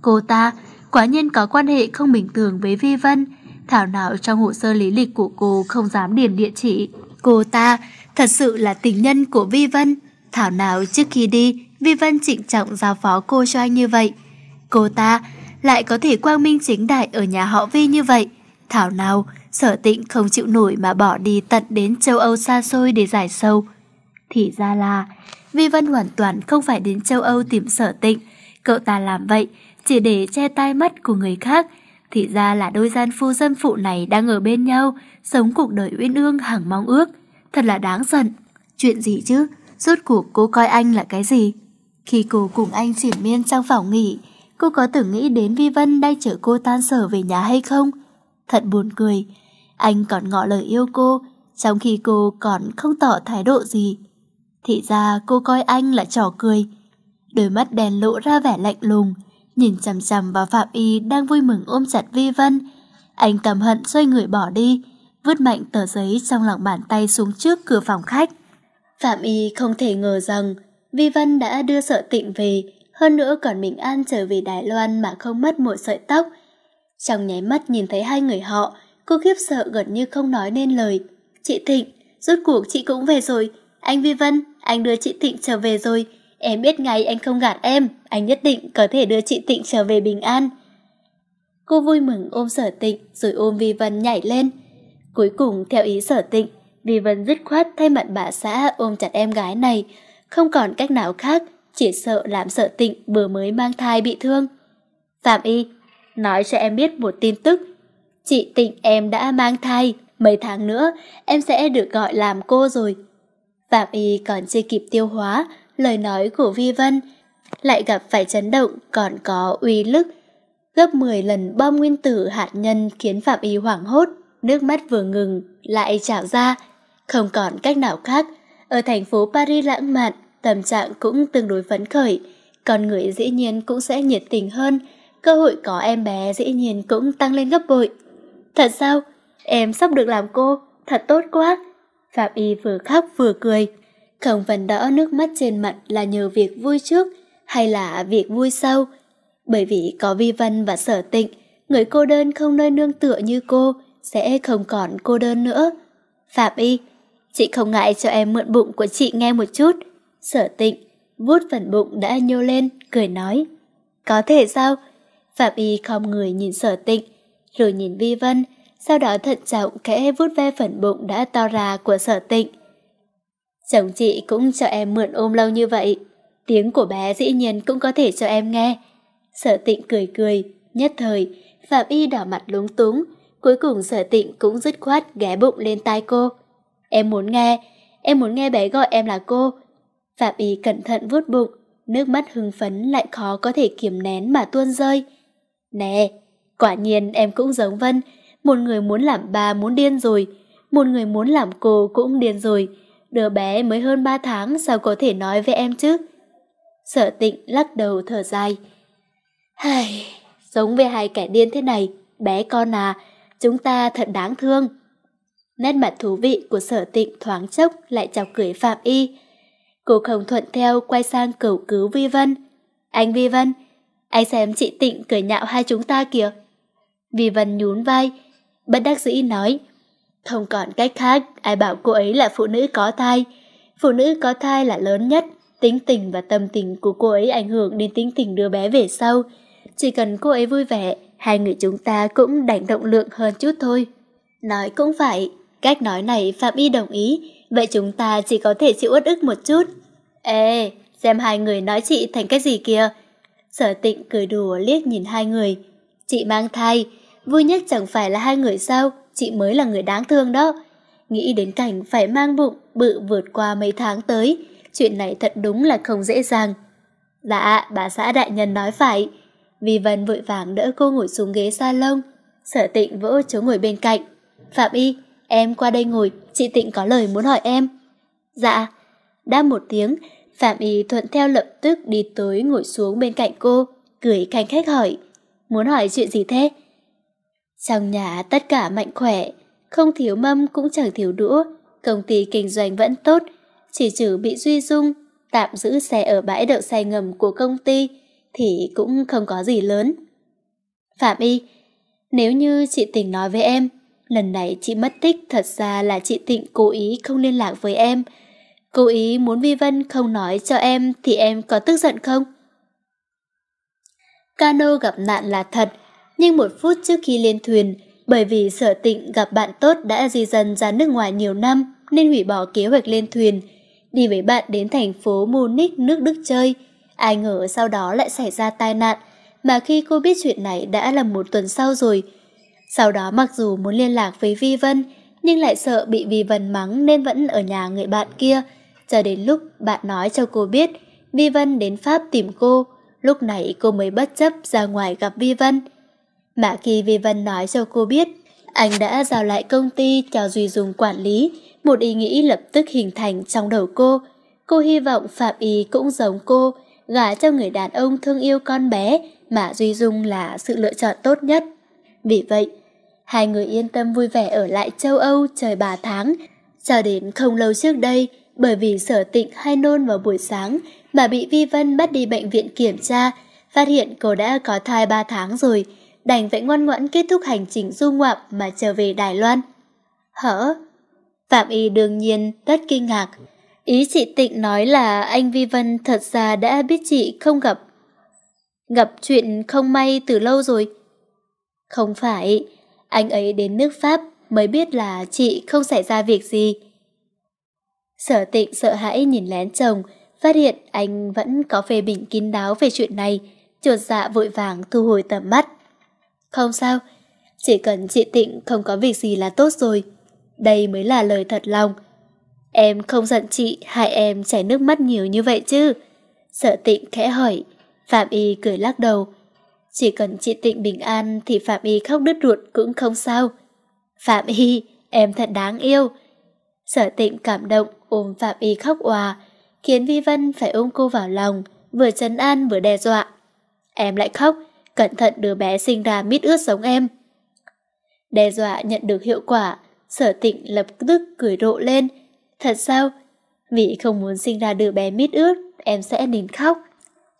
S1: Cô ta quả nhiên có quan hệ không bình thường với Vi Vân, thảo nào trong hồ sơ lý lịch của cô không dám điền địa chỉ. Cô ta thật sự là tình nhân của Vi Vân, thảo nào trước khi đi Vi Vân trịnh trọng giao phó cô cho anh như vậy. Cô ta lại có thể quang minh chính đại ở nhà họ Vi như vậy. Thảo nào, sở tịnh không chịu nổi mà bỏ đi tận đến châu Âu xa xôi để giải sâu. Thì ra là, Vi Vân hoàn toàn không phải đến châu Âu tìm sở tịnh, cậu ta làm vậy chỉ để che tai mắt của người khác. Thì ra là đôi gian phu dâm phụ này đang ở bên nhau, sống cuộc đời uyên ương hằng mong ước. Thật là đáng giận. Chuyện gì chứ? Rốt cuộc cô coi anh là cái gì? Khi cô cùng anh triển miên trong phòng nghỉ, cô có từng nghĩ đến Vi Vân đang chở cô tan sở về nhà hay không? Thật buồn cười, anh còn ngỏ lời yêu cô, trong khi cô còn không tỏ thái độ gì. Thì ra cô coi anh là trò cười. Đôi mắt đèn lộ ra vẻ lạnh lùng, nhìn chằm chằm vào Phạm Y đang vui mừng ôm chặt Vi Vân. Anh cầm hận xoay người bỏ đi, vứt mạnh tờ giấy trong lòng bàn tay xuống trước cửa phòng khách. Phạm Y không thể ngờ rằng Vi Vân đã đưa sợ tịnh về hơn nữa còn bình an trở về Đài Loan mà không mất một sợi tóc. Trong nháy mắt nhìn thấy hai người họ, cô khiếp sợ gần như không nói nên lời. Chị Thịnh, rốt cuộc chị cũng về rồi. Anh Vi Vân, anh đưa chị Thịnh trở về rồi. Em biết ngay anh không gạt em, anh nhất định có thể đưa chị Thịnh trở về bình an. Cô vui mừng ôm sở tịnh rồi ôm Vi Vân nhảy lên. Cuối cùng theo ý sở tịnh, Vi Vân dứt khoát thay mặt bà xã ôm chặt em gái này, không còn cách nào khác chỉ sợ làm sợ tịnh vừa mới mang thai bị thương. Phạm Y, nói cho em biết một tin tức. Chị tịnh em đã mang thai, mấy tháng nữa em sẽ được gọi làm cô rồi. Phạm Y còn chưa kịp tiêu hóa, lời nói của Vi Vân lại gặp phải chấn động còn có uy lực. Gấp 10 lần bom nguyên tử hạt nhân khiến Phạm Y hoảng hốt, nước mắt vừa ngừng, lại trào ra. Không còn cách nào khác, ở thành phố Paris lãng mạn tâm trạng cũng tương đối phấn khởi, con người dĩ nhiên cũng sẽ nhiệt tình hơn, cơ hội có em bé dĩ nhiên cũng tăng lên gấp bội. Thật sao? Em sắp được làm cô, thật tốt quá. Phạm Y vừa khóc vừa cười. Không phần đỡ nước mắt trên mặt là nhờ việc vui trước hay là việc vui sau. Bởi vì có Vi Văn và Sở Tịnh, người cô đơn không nơi nương tựa như cô sẽ không còn cô đơn nữa. Phạm Y, chị không ngại cho em mượn bụng của chị nghe một chút sở tịnh, vuốt phần bụng đã nhô lên, cười nói. Có thể sao? Phạm Y không người nhìn sở tịnh, rồi nhìn Vi Vân, sau đó thận trọng kẽ vuốt ve phần bụng đã to ra của sở tịnh. Chồng chị cũng cho em mượn ôm lâu như vậy, tiếng của bé dĩ nhiên cũng có thể cho em nghe. Sở tịnh cười cười, nhất thời, Phạm Y đỏ mặt lúng túng, cuối cùng sở tịnh cũng dứt khoát ghé bụng lên tai cô. Em muốn nghe, em muốn nghe bé gọi em là cô, Phạm Y cẩn thận vuốt bụng, nước mắt hưng phấn lại khó có thể kiềm nén mà tuôn rơi. Nè, quả nhiên em cũng giống Vân, một người muốn làm bà muốn điên rồi, một người muốn làm cô cũng điên rồi, đứa bé mới hơn 3 tháng sao có thể nói với em chứ? Sở tịnh lắc đầu thở dài. Hây, giống với hai kẻ điên thế này, bé con à, chúng ta thật đáng thương. Nét mặt thú vị của sở tịnh thoáng chốc lại chọc cười Phạm Y. Cô không thuận theo quay sang cầu cứu Vi Vân. Anh Vi Vân, anh xem chị Tịnh cười nhạo hai chúng ta kìa. Vi Vân nhún vai, bất đắc dĩ nói. Không còn cách khác, ai bảo cô ấy là phụ nữ có thai. Phụ nữ có thai là lớn nhất, tính tình và tâm tình của cô ấy ảnh hưởng đến tính tình đứa bé về sau. Chỉ cần cô ấy vui vẻ, hai người chúng ta cũng đành động lượng hơn chút thôi. Nói cũng phải, cách nói này Phạm Y đồng ý, Vậy chúng ta chỉ có thể chịu uất ức một chút. Ê, xem hai người nói chị thành cái gì kìa. Sở tịnh cười đùa liếc nhìn hai người. Chị mang thai, vui nhất chẳng phải là hai người sao, chị mới là người đáng thương đó. Nghĩ đến cảnh phải mang bụng, bự vượt qua mấy tháng tới, chuyện này thật đúng là không dễ dàng. Dạ, bà xã đại nhân nói phải. Vì Vân vội vàng đỡ cô ngồi xuống ghế salon. Sở tịnh vỗ chỗ ngồi bên cạnh. Phạm Y, em qua đây ngồi, chị Tịnh có lời muốn hỏi em. Dạ, đã một tiếng, Phạm Y thuận theo lập tức đi tới ngồi xuống bên cạnh cô, cười khanh khách hỏi, muốn hỏi chuyện gì thế? Trong nhà tất cả mạnh khỏe, không thiếu mâm cũng chẳng thiếu đũa, công ty kinh doanh vẫn tốt, chỉ trừ bị Duy Dung tạm giữ xe ở bãi đậu xe ngầm của công ty thì cũng không có gì lớn. Phạm Y, nếu như chị Tình nói với em, lần này chị mất tích thật ra là chị Tịnh cố ý không liên lạc với em. Cố ý muốn Vi Vân không nói cho em thì em có tức giận không? Cano gặp nạn là thật, nhưng một phút trước khi lên thuyền, bởi vì sở tịnh gặp bạn tốt đã di dân ra nước ngoài nhiều năm nên hủy bỏ kế hoạch lên thuyền, đi với bạn đến thành phố Munich nước Đức chơi. Ai ngờ sau đó lại xảy ra tai nạn, mà khi cô biết chuyện này đã là một tuần sau rồi, sau đó mặc dù muốn liên lạc với Vi Vân, nhưng lại sợ bị Vi Vân mắng nên vẫn ở nhà người bạn kia. Cho đến lúc bạn nói cho cô biết, Vi Vân đến Pháp tìm cô, lúc này cô mới bất chấp ra ngoài gặp Vi Vân. Mà khi Vi Vân nói cho cô biết, anh đã giao lại công ty cho Duy Dung quản lý, một ý nghĩ lập tức hình thành trong đầu cô. Cô hy vọng Phạm Y cũng giống cô, gả cho người đàn ông thương yêu con bé mà Duy Dung là sự lựa chọn tốt nhất. Vì vậy, hai người yên tâm vui vẻ ở lại châu Âu trời bà tháng. Cho đến không lâu trước đây, bởi vì sở tịnh hay nôn vào buổi sáng mà bị Vi Vân bắt đi bệnh viện kiểm tra, phát hiện cô đã có thai 3 tháng rồi, đành phải ngoan ngoãn kết thúc hành trình du ngoạn mà trở về Đài Loan. hỡ Phạm Y đương nhiên rất kinh ngạc. Ý chị Tịnh nói là anh Vi Vân thật ra đã biết chị không gặp. Gặp chuyện không may từ lâu rồi. Không phải, anh ấy đến nước Pháp mới biết là chị không xảy ra việc gì. Sở tịnh sợ hãi nhìn lén chồng, phát hiện anh vẫn có phê bình kín đáo về chuyện này, chuột dạ vội vàng thu hồi tầm mắt. Không sao, chỉ cần chị Tịnh không có việc gì là tốt rồi. Đây mới là lời thật lòng. Em không giận chị hại em chảy nước mắt nhiều như vậy chứ? Sở Tịnh khẽ hỏi. Phạm Y cười lắc đầu. Chỉ cần chị Tịnh bình an thì Phạm Y khóc đứt ruột cũng không sao. Phạm Y, em thật đáng yêu. Sở Tịnh cảm động ôm Phạm Y khóc òa, khiến Vi Vân phải ôm cô vào lòng, vừa chấn an vừa đe dọa. Em lại khóc, cẩn thận đứa bé sinh ra mít ướt sống em. Đe dọa nhận được hiệu quả, sở tịnh lập tức cười rộ lên. Thật sao? Vì không muốn sinh ra đứa bé mít ướt, em sẽ nín khóc.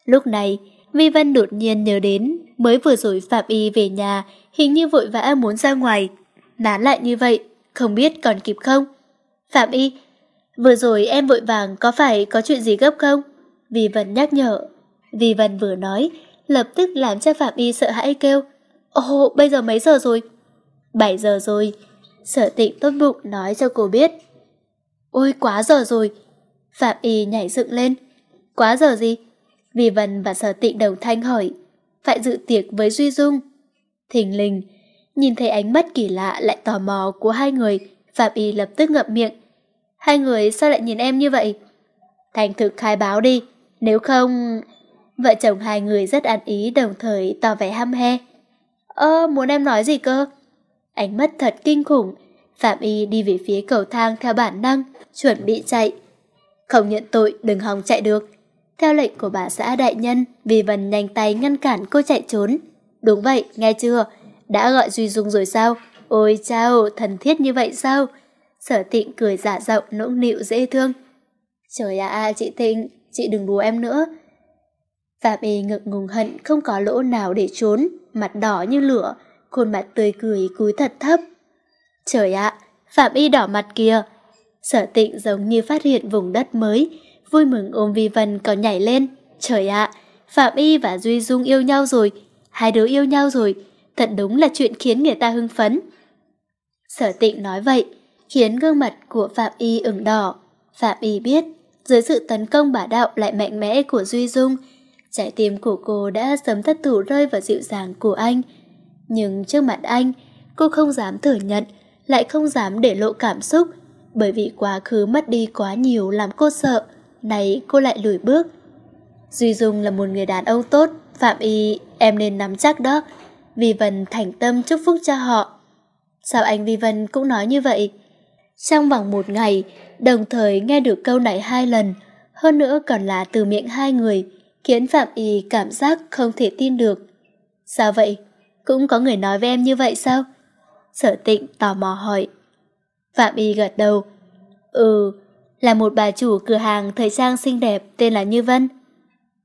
S1: Lúc này, Vi Văn đột nhiên nhớ đến, mới vừa rồi Phạm Y về nhà, hình như vội vã muốn ra ngoài. Nán lại như vậy, không biết còn kịp không? Phạm Y, vừa rồi em vội vàng có phải có chuyện gì gấp không? Vi Văn nhắc nhở. Vi Văn vừa nói, lập tức làm cho Phạm Y sợ hãi kêu. Ồ, bây giờ mấy giờ rồi? 7 giờ rồi. Sở tịnh tốt bụng nói cho cô biết. Ôi quá giờ rồi. Phạm Y nhảy dựng lên. Quá giờ gì? Vì Vân và Sở Tịnh đồng thanh hỏi, phải dự tiệc với Duy Dung. Thình lình, nhìn thấy ánh mắt kỳ lạ lại tò mò của hai người, Phạm Y lập tức ngậm miệng. Hai người sao lại nhìn em như vậy? Thành thực khai báo đi, nếu không... Vợ chồng hai người rất ăn ý đồng thời tỏ vẻ ham he. Ơ, muốn em nói gì cơ? Ánh mắt thật kinh khủng, Phạm Y đi về phía cầu thang theo bản năng, chuẩn bị chạy. Không nhận tội, đừng hòng chạy được. Theo lệnh của bà xã đại nhân, Vì Vân nhanh tay ngăn cản cô chạy trốn. Đúng vậy, nghe chưa? Đã gọi Duy Dung rồi sao? Ôi chao, thần thiết như vậy sao? Sở tịnh cười giả dạ giọng nũng nịu dễ thương. Trời ạ, chị Tịnh, chị đừng đùa em nữa. Phạm Y ngực ngùng hận không có lỗ nào để trốn, mặt đỏ như lửa, khuôn mặt tươi cười cúi thật thấp. Trời ạ, Phạm Y đỏ mặt kìa. Sở tịnh giống như phát hiện vùng đất mới, vui mừng ôm Vi Vân còn nhảy lên. Trời ạ, Phạm Y và Duy Dung yêu nhau rồi, hai đứa yêu nhau rồi, thật đúng là chuyện khiến người ta hưng phấn. Sở tịnh nói vậy, khiến gương mặt của Phạm Y ửng đỏ. Phạm Y biết, dưới sự tấn công bả đạo lại mạnh mẽ của Duy Dung, trái tim của cô đã sớm thất thủ rơi vào dịu dàng của anh. Nhưng trước mặt anh, cô không dám thừa nhận, lại không dám để lộ cảm xúc, bởi vì quá khứ mất đi quá nhiều làm cô sợ này cô lại lùi bước. Duy Dung là một người đàn ông tốt, Phạm Y, em nên nắm chắc đó. Vi Vân thành tâm chúc phúc cho họ. Sao anh Vi Vân cũng nói như vậy? Trong vòng một ngày, đồng thời nghe được câu này hai lần, hơn nữa còn là từ miệng hai người, khiến Phạm Y cảm giác không thể tin được. Sao vậy? Cũng có người nói với em như vậy sao? Sở tịnh tò mò hỏi. Phạm Y gật đầu. Ừ, là một bà chủ cửa hàng thời trang xinh đẹp tên là Như Vân.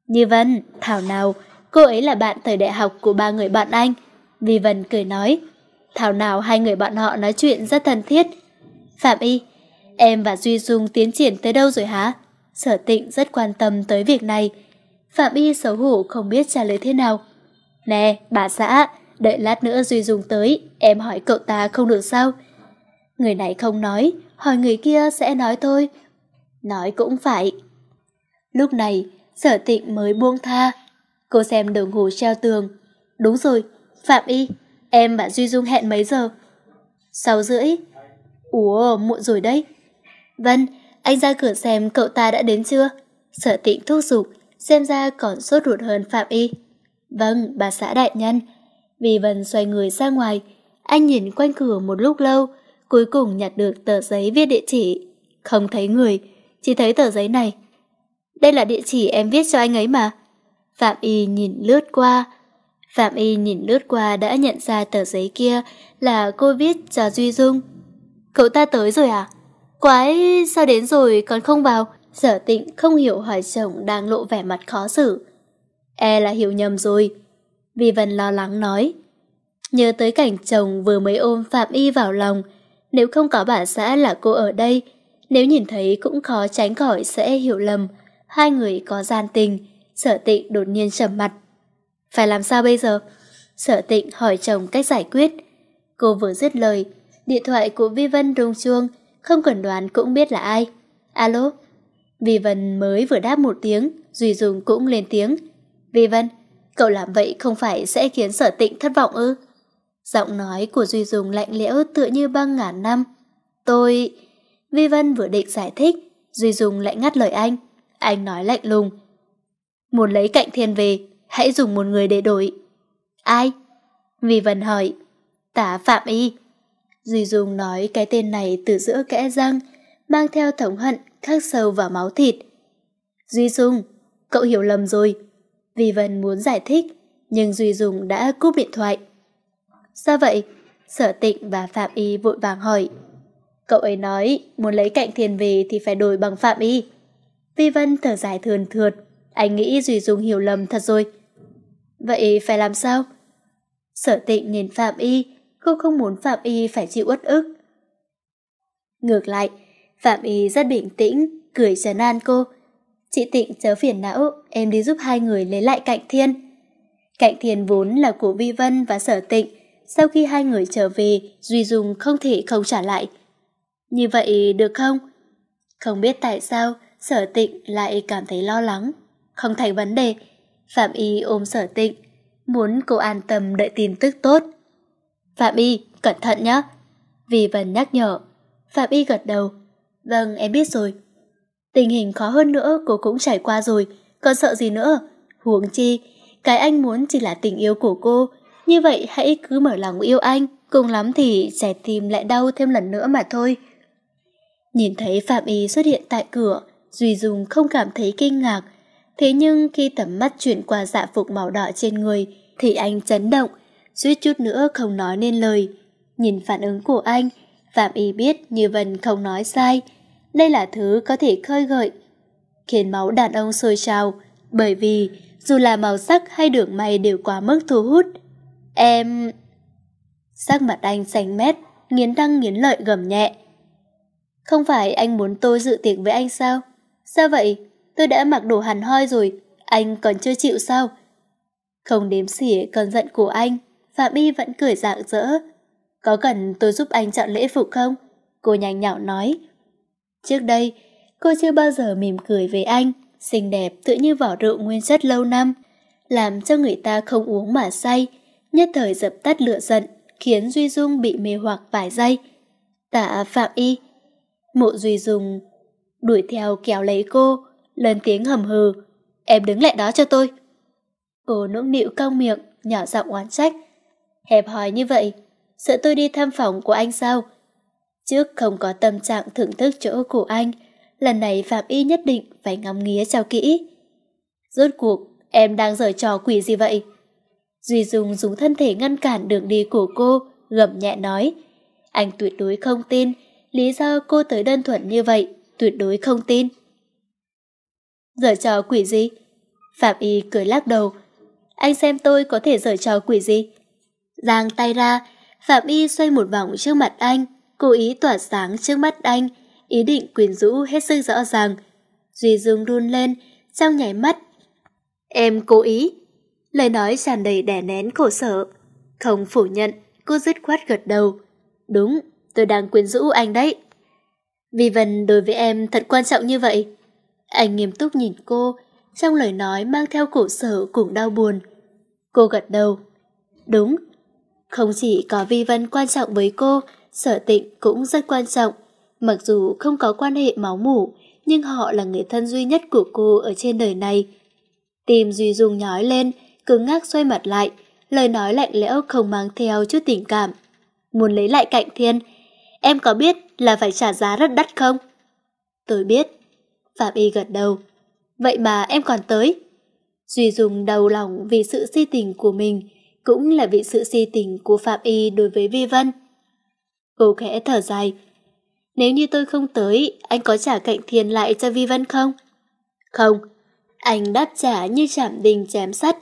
S1: Như Vân, Thảo nào, cô ấy là bạn thời đại học của ba người bạn anh. Vì Vân cười nói, Thảo nào hai người bạn họ nói chuyện rất thân thiết. Phạm Y, em và Duy Dung tiến triển tới đâu rồi hả? Sở tịnh rất quan tâm tới việc này. Phạm Y xấu hổ không biết trả lời thế nào. Nè, bà xã, đợi lát nữa Duy Dung tới, em hỏi cậu ta không được sao? Người này không nói, hỏi người kia sẽ nói thôi. Nói cũng phải. Lúc này, sở tịnh mới buông tha. Cô xem đồng hồ treo tường. Đúng rồi, Phạm Y, em bạn Duy Dung hẹn mấy giờ? Sáu rưỡi. Ủa, muộn rồi đấy. Vâng, anh ra cửa xem cậu ta đã đến chưa? Sở tịnh thúc giục, xem ra còn sốt ruột hơn Phạm Y. Vâng, bà xã đại nhân. Vì Vân xoay người ra ngoài, anh nhìn quanh cửa một lúc lâu, cuối cùng nhặt được tờ giấy viết địa chỉ. Không thấy người, chỉ thấy tờ giấy này. Đây là địa chỉ em viết cho anh ấy mà. Phạm Y nhìn lướt qua. Phạm Y nhìn lướt qua đã nhận ra tờ giấy kia là cô viết cho Duy Dung. Cậu ta tới rồi à? Quái, sao đến rồi còn không vào? Sở tịnh không hiểu hỏi chồng đang lộ vẻ mặt khó xử. E là hiểu nhầm rồi. Vì Vân lo lắng nói. Nhớ tới cảnh chồng vừa mới ôm Phạm Y vào lòng, nếu không có bà xã là cô ở đây, nếu nhìn thấy cũng khó tránh khỏi sẽ hiểu lầm. Hai người có gian tình, sở tịnh đột nhiên trầm mặt. Phải làm sao bây giờ? Sở tịnh hỏi chồng cách giải quyết. Cô vừa dứt lời, điện thoại của Vi Vân rung chuông, không cần đoán cũng biết là ai. Alo? Vi Vân mới vừa đáp một tiếng, Duy Dùng cũng lên tiếng. Vi Vân, cậu làm vậy không phải sẽ khiến sở tịnh thất vọng ư? Giọng nói của Duy Dùng lạnh lẽo tựa như băng ngàn năm. Tôi... Vi Vân vừa định giải thích, Duy Dùng lại ngắt lời anh. Anh nói lạnh lùng. Muốn lấy cạnh thiên về, hãy dùng một người để đổi. Ai? Vi Vân hỏi. Tả Phạm Y. Duy dùng nói cái tên này từ giữa kẽ răng, mang theo thống hận, khắc sâu vào máu thịt. Duy dùng cậu hiểu lầm rồi. Vi Vân muốn giải thích, nhưng Duy dùng đã cúp điện thoại. Sao vậy? Sở tịnh và Phạm Y vội vàng hỏi. Cậu ấy nói muốn lấy cạnh thiền về thì phải đổi bằng Phạm Y. Vi Vân thở dài thườn thượt. Anh nghĩ Duy Dung hiểu lầm thật rồi. Vậy phải làm sao? Sở tịnh nhìn Phạm Y. Cô không muốn Phạm Y phải chịu uất ức. Ngược lại, Phạm Y rất bình tĩnh, cười trấn an cô. Chị Tịnh chớ phiền não, em đi giúp hai người lấy lại cạnh thiên. Cạnh thiền vốn là của Vi Vân và sở tịnh, sau khi hai người trở về, Duy Dung không thể không trả lại. Như vậy được không? Không biết tại sao, sở tịnh lại cảm thấy lo lắng. Không thành vấn đề, Phạm Y ôm sở tịnh, muốn cô an tâm đợi tin tức tốt. Phạm Y, cẩn thận nhé. Vì Vân nhắc nhở, Phạm Y gật đầu. Vâng, em biết rồi. Tình hình khó hơn nữa cô cũng trải qua rồi, còn sợ gì nữa? Huống chi, cái anh muốn chỉ là tình yêu của cô, như vậy hãy cứ mở lòng yêu anh, cùng lắm thì trái tim lại đau thêm lần nữa mà thôi. Nhìn thấy Phạm Y xuất hiện tại cửa, Duy Dung không cảm thấy kinh ngạc. Thế nhưng khi tầm mắt chuyển qua dạ phục màu đỏ trên người, thì anh chấn động, suýt chút nữa không nói nên lời. Nhìn phản ứng của anh, Phạm Y biết Như Vân không nói sai. Đây là thứ có thể khơi gợi, khiến máu đàn ông sôi trào, bởi vì dù là màu sắc hay đường may đều quá mức thu hút, Em... Sắc mặt anh xanh mét, nghiến răng nghiến lợi gầm nhẹ. Không phải anh muốn tôi dự tiệc với anh sao? Sao vậy? Tôi đã mặc đồ hẳn hoi rồi, anh còn chưa chịu sao? Không đếm xỉa cơn giận của anh, Phạm Y vẫn cười rạng rỡ. Có cần tôi giúp anh chọn lễ phục không? Cô nhanh nhạo nói. Trước đây, cô chưa bao giờ mỉm cười với anh, xinh đẹp tựa như vỏ rượu nguyên chất lâu năm, làm cho người ta không uống mà say, nhất thời dập tắt lửa giận, khiến Duy Dung bị mê hoặc vài giây. Tạ Phạm Y Mộ Duy Dung đuổi theo kéo lấy cô, lớn tiếng hầm hừ. Em đứng lại đó cho tôi. Cô nũng nịu cong miệng, nhỏ giọng oán trách. Hẹp hòi như vậy, sợ tôi đi thăm phòng của anh sao? Trước không có tâm trạng thưởng thức chỗ của anh, lần này Phạm Y nhất định phải ngắm nghía cho kỹ. Rốt cuộc, em đang giở trò quỷ gì vậy? Duy Dung dùng thân thể ngăn cản đường đi của cô, gầm nhẹ nói. Anh tuyệt đối không tin, lý do cô tới đơn thuần như vậy, tuyệt đối không tin. Giở trò quỷ gì? Phạm Y cười lắc đầu. Anh xem tôi có thể giở trò quỷ gì? Giang tay ra, Phạm Y xoay một vòng trước mặt anh, cố ý tỏa sáng trước mắt anh, ý định quyến rũ hết sức rõ ràng. Duy Dung run lên, trong nhảy mắt. Em cố ý. Lời nói tràn đầy đè nén khổ sở. Không phủ nhận, cô dứt khoát gật đầu. Đúng, tôi đang quyến rũ anh đấy. Vì Vân đối với em thật quan trọng như vậy. Anh nghiêm túc nhìn cô, trong lời nói mang theo khổ sở cùng đau buồn. Cô gật đầu. Đúng, không chỉ có Vi Vân quan trọng với cô, sở tịnh cũng rất quan trọng. Mặc dù không có quan hệ máu mủ, nhưng họ là người thân duy nhất của cô ở trên đời này. Tim Duy Dung nhói lên, cứng ngác xoay mặt lại, lời nói lạnh lẽo không mang theo chút tình cảm. Muốn lấy lại cạnh thiên, em có biết là phải trả giá rất đắt không? Tôi biết. Phạm Y gật đầu. Vậy mà em còn tới. Duy Dung đau lòng vì sự si tình của mình, cũng là vì sự si tình của Phạm Y đối với Vi Vân. Cô khẽ thở dài. Nếu như tôi không tới, anh có trả cạnh thiên lại cho Vi Vân không? Không. Anh đáp trả như chạm đình chém sắt.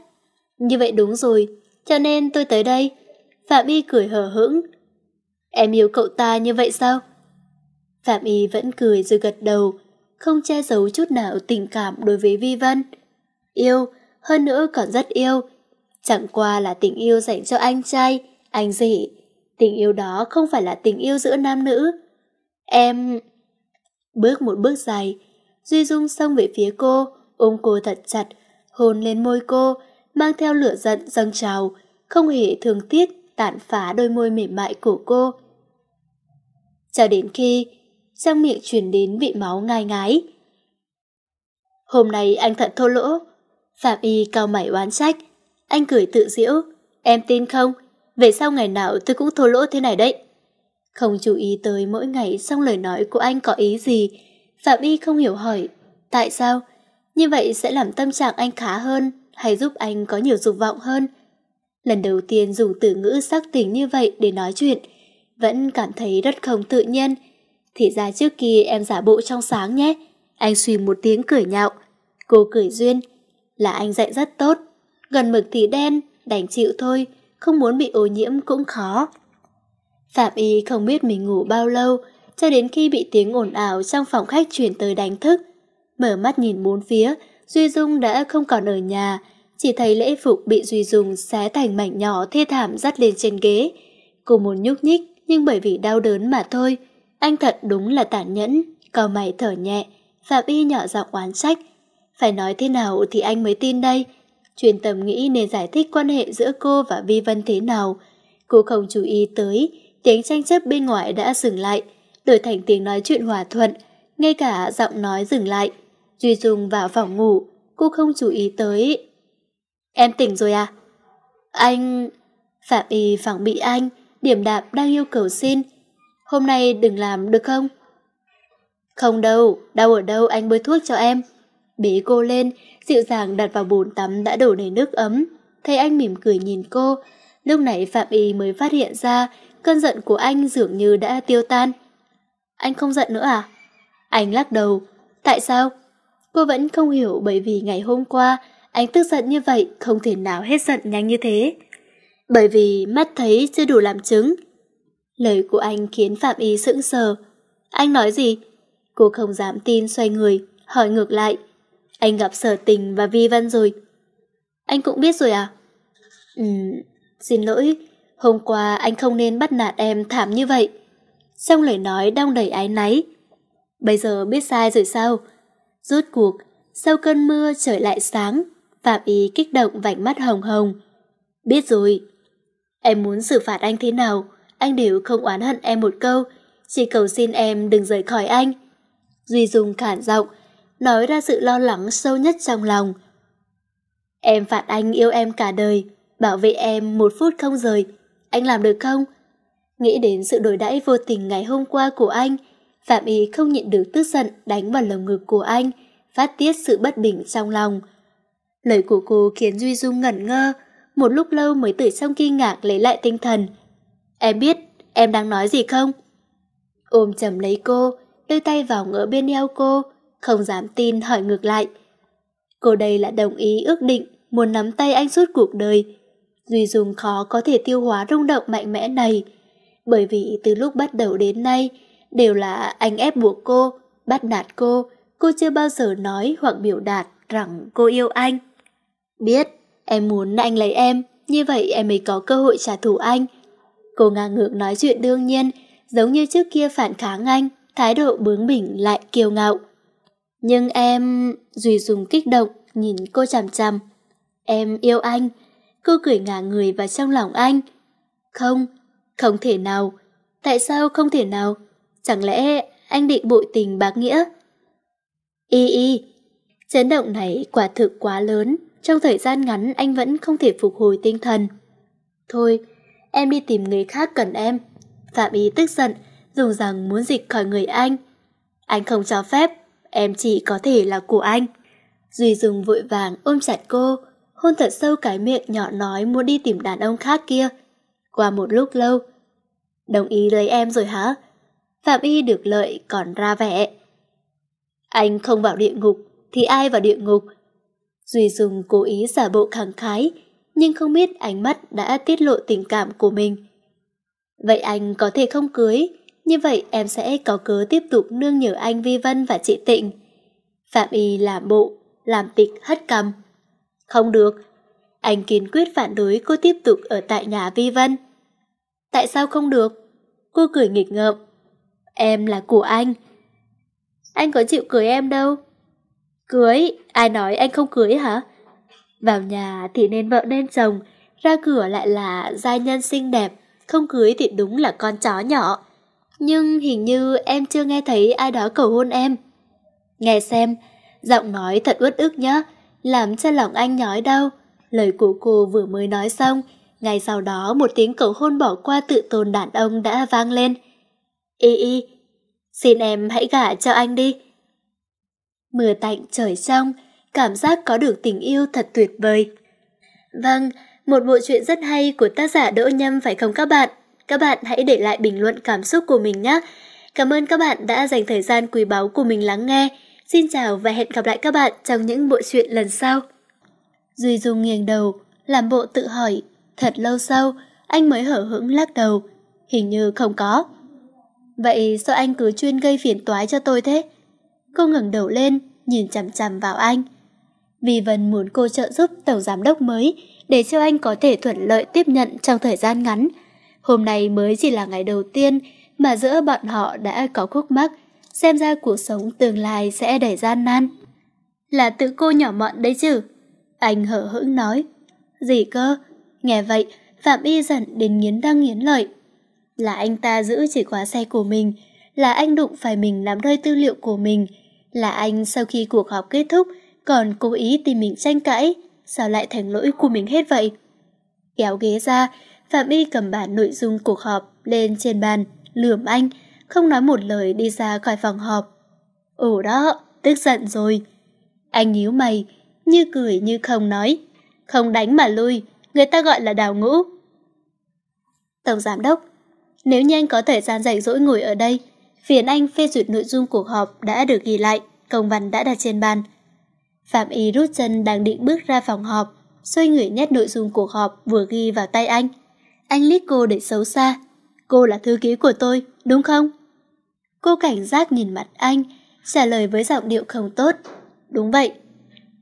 S1: Như vậy đúng rồi, cho nên tôi tới đây. Phạm Y cười hờ hững. Em yêu cậu ta như vậy sao? Phạm Y vẫn cười rồi gật đầu, không che giấu chút nào tình cảm đối với Vi vân Yêu, hơn nữa còn rất yêu. Chẳng qua là tình yêu dành cho anh trai, anh dị. Tình yêu đó không phải là tình yêu giữa nam nữ. Em... Bước một bước dài, Duy Dung xông về phía cô, ôm cô thật chặt, hôn lên môi cô, mang theo lửa giận dâng trào, không hề thương tiếc tàn phá đôi môi mềm mại của cô. Cho đến khi răng miệng chuyển đến vị máu ngai ngái. Hôm nay anh thật thô lỗ. Phạm Y cao mày oán trách. Anh cười tự giễu. Em tin không? Về sau ngày nào tôi cũng thô lỗ thế này đấy. Không chú ý tới mỗi ngày xong lời nói của anh có ý gì. Phạm Y không hiểu hỏi. Tại sao? Như vậy sẽ làm tâm trạng anh khá hơn hay giúp anh có nhiều dục vọng hơn. Lần đầu tiên dùng từ ngữ sắc tình như vậy để nói chuyện, vẫn cảm thấy rất không tự nhiên. Thì ra trước kia em giả bộ trong sáng nhé. Anh suy một tiếng cười nhạo. Cô cười duyên. Là anh dạy rất tốt. Gần mực thì đen, đành chịu thôi. Không muốn bị ô nhiễm cũng khó. Phạm Y không biết mình ngủ bao lâu, cho đến khi bị tiếng ồn ào trong phòng khách chuyển tới đánh thức. Mở mắt nhìn bốn phía, Duy Dung đã không còn ở nhà, chỉ thấy lễ phục bị Duy Dung xé thành mảnh nhỏ thê thảm dắt lên trên ghế. Cô muốn nhúc nhích, nhưng bởi vì đau đớn mà thôi. Anh thật đúng là tản nhẫn, cau mày thở nhẹ, Phạm Y nhỏ giọng oán trách. Phải nói thế nào thì anh mới tin đây. Truyền tâm nghĩ nên giải thích quan hệ giữa cô và Vi Vân thế nào. Cô không chú ý tới, tiếng tranh chấp bên ngoài đã dừng lại, đổi thành tiếng nói chuyện hòa thuận, ngay cả giọng nói dừng lại. Duy Dung vào phòng ngủ, cô không chú ý tới. Em tỉnh rồi à? Anh... Phạm Y phẳng bị anh, điểm đạp đang yêu cầu xin. Hôm nay đừng làm được không? Không đâu, đau ở đâu anh bơi thuốc cho em. Bế cô lên, dịu dàng đặt vào bồn tắm đã đổ đầy nước ấm. Thấy anh mỉm cười nhìn cô, lúc nãy Phạm Y mới phát hiện ra cơn giận của anh dường như đã tiêu tan. Anh không giận nữa à? Anh lắc đầu. Tại sao? Cô vẫn không hiểu bởi vì ngày hôm qua anh tức giận như vậy không thể nào hết giận nhanh như thế. Bởi vì mắt thấy chưa đủ làm chứng. Lời của anh khiến Phạm Y sững sờ. Anh nói gì? Cô không dám tin xoay người, hỏi ngược lại. Anh gặp sở tình và vi văn rồi. Anh cũng biết rồi à? Ừm, xin lỗi, hôm qua anh không nên bắt nạt em thảm như vậy. Trong lời nói đong đầy ái náy. Bây giờ biết sai rồi sao? Rốt cuộc, sau cơn mưa trời lại sáng, Phạm ý kích động vảnh mắt hồng hồng. Biết rồi, em muốn xử phạt anh thế nào, anh đều không oán hận em một câu, chỉ cầu xin em đừng rời khỏi anh. Duy Dung khản giọng, nói ra sự lo lắng sâu nhất trong lòng. Em phạt anh yêu em cả đời, bảo vệ em một phút không rời, anh làm được không? Nghĩ đến sự đổi đãi vô tình ngày hôm qua của anh, Phạm Y không nhịn được tức giận đánh vào lồng ngực của anh, phát tiết sự bất bình trong lòng. Lời của cô khiến Duy Dung ngẩn ngơ, một lúc lâu mới từ trong kinh ngạc lấy lại tinh thần. Em biết, em đang nói gì không? Ôm chầm lấy cô, đưa tay vào ngỡ bên eo cô, không dám tin hỏi ngược lại. Cô đây là đồng ý ước định muốn nắm tay anh suốt cuộc đời. Duy Dung khó có thể tiêu hóa rung động mạnh mẽ này, bởi vì từ lúc bắt đầu đến nay, đều là anh ép buộc cô, bắt nạt cô, cô chưa bao giờ nói hoặc biểu đạt rằng cô yêu anh. Biết, em muốn anh lấy em, như vậy em mới có cơ hội trả thù anh. Cô ngang ngược nói chuyện đương nhiên, giống như trước kia phản kháng anh, thái độ bướng bỉnh lại kiêu ngạo. Nhưng em... Duy dùng kích động, nhìn cô chằm chằm. Em yêu anh. Cô cười ngả người vào trong lòng anh. Không, không thể nào. Tại sao không thể nào? Chẳng lẽ anh định bội tình bác nghĩa? Y y, chấn động này quả thực quá lớn, trong thời gian ngắn anh vẫn không thể phục hồi tinh thần. Thôi, em đi tìm người khác cần em. Phạm Y tức giận, dùng rằng muốn dịch khỏi người anh. Anh không cho phép, em chỉ có thể là của anh. Duy dùng vội vàng ôm chặt cô, hôn thật sâu cái miệng nhỏ nói muốn đi tìm đàn ông khác kia. Qua một lúc lâu, đồng ý lấy em rồi hả? Phạm Y được lợi còn ra vẻ. Anh không vào địa ngục, thì ai vào địa ngục? Duy Dung cố ý giả bộ khẳng khái, nhưng không biết ánh mắt đã tiết lộ tình cảm của mình. Vậy anh có thể không cưới, như vậy em sẽ có cớ tiếp tục nương nhờ anh Vi Vân và chị Tịnh. Phạm Y làm bộ, làm tịch hất cầm. Không được, anh kiên quyết phản đối cô tiếp tục ở tại nhà Vi Vân. Tại sao không được? Cô cười nghịch ngợm, em là của anh. Anh có chịu cưới em đâu. Cưới? Ai nói anh không cưới hả? Vào nhà thì nên vợ nên chồng, ra cửa lại là gia nhân xinh đẹp, không cưới thì đúng là con chó nhỏ. Nhưng hình như em chưa nghe thấy ai đó cầu hôn em. Nghe xem, giọng nói thật uất ức nhá, làm cho lòng anh nhói đau. Lời của cô vừa mới nói xong, ngay sau đó một tiếng cầu hôn bỏ qua tự tôn đàn ông đã vang lên. Y y, xin em hãy gả cho anh đi. Mưa tạnh trời trong, cảm giác có được tình yêu thật tuyệt vời. Vâng, một bộ truyện rất hay của tác giả Đỗ Nhâm phải không các bạn? Các bạn hãy để lại bình luận cảm xúc của mình nhé. Cảm ơn các bạn đã dành thời gian quý báu của mình lắng nghe. Xin chào và hẹn gặp lại các bạn trong những bộ truyện lần sau. Duy Dung nghiêng đầu, làm bộ tự hỏi. Thật lâu sau, anh mới hở hững lắc đầu. Hình như không có. Vậy sao anh cứ chuyên gây phiền toái cho tôi thế? Cô ngẩng đầu lên, nhìn chằm chằm vào anh. Vì Vân muốn cô trợ giúp tổng giám đốc mới để cho anh có thể thuận lợi tiếp nhận trong thời gian ngắn. Hôm nay mới chỉ là ngày đầu tiên mà giữa bọn họ đã có khúc mắc, xem ra cuộc sống tương lai sẽ đầy gian nan. Là tự cô nhỏ mọn đấy chứ? Anh hở hững nói. Gì cơ? Nghe vậy, Phạm Y giận đến nghiến răng nghiến lợi. Là anh ta giữ chìa khóa xe của mình, là anh đụng phải mình làm rơi tư liệu của mình, là anh sau khi cuộc họp kết thúc còn cố ý tìm mình tranh cãi, sao lại thành lỗi của mình hết vậy? Kéo ghế ra, Phạm Y cầm bản nội dung cuộc họp lên trên bàn, lườm anh, không nói một lời đi ra khỏi phòng họp. Ồ đó, tức giận rồi. Anh nhíu mày, như cười như không nói. Không đánh mà lui, người ta gọi là đào ngũ. Tổng giám đốc, nếu như anh có thời gian rảnh rỗi ngồi ở đây, phiền anh phê duyệt nội dung cuộc họp đã được ghi lại, công văn đã đặt trên bàn. Phạm Y rút chân đang định bước ra phòng họp, xoay người nhét nội dung cuộc họp vừa ghi vào tay anh. Anh liếc cô để xấu xa. Cô là thư ký của tôi, đúng không? Cô cảnh giác nhìn mặt anh, trả lời với giọng điệu không tốt. Đúng vậy.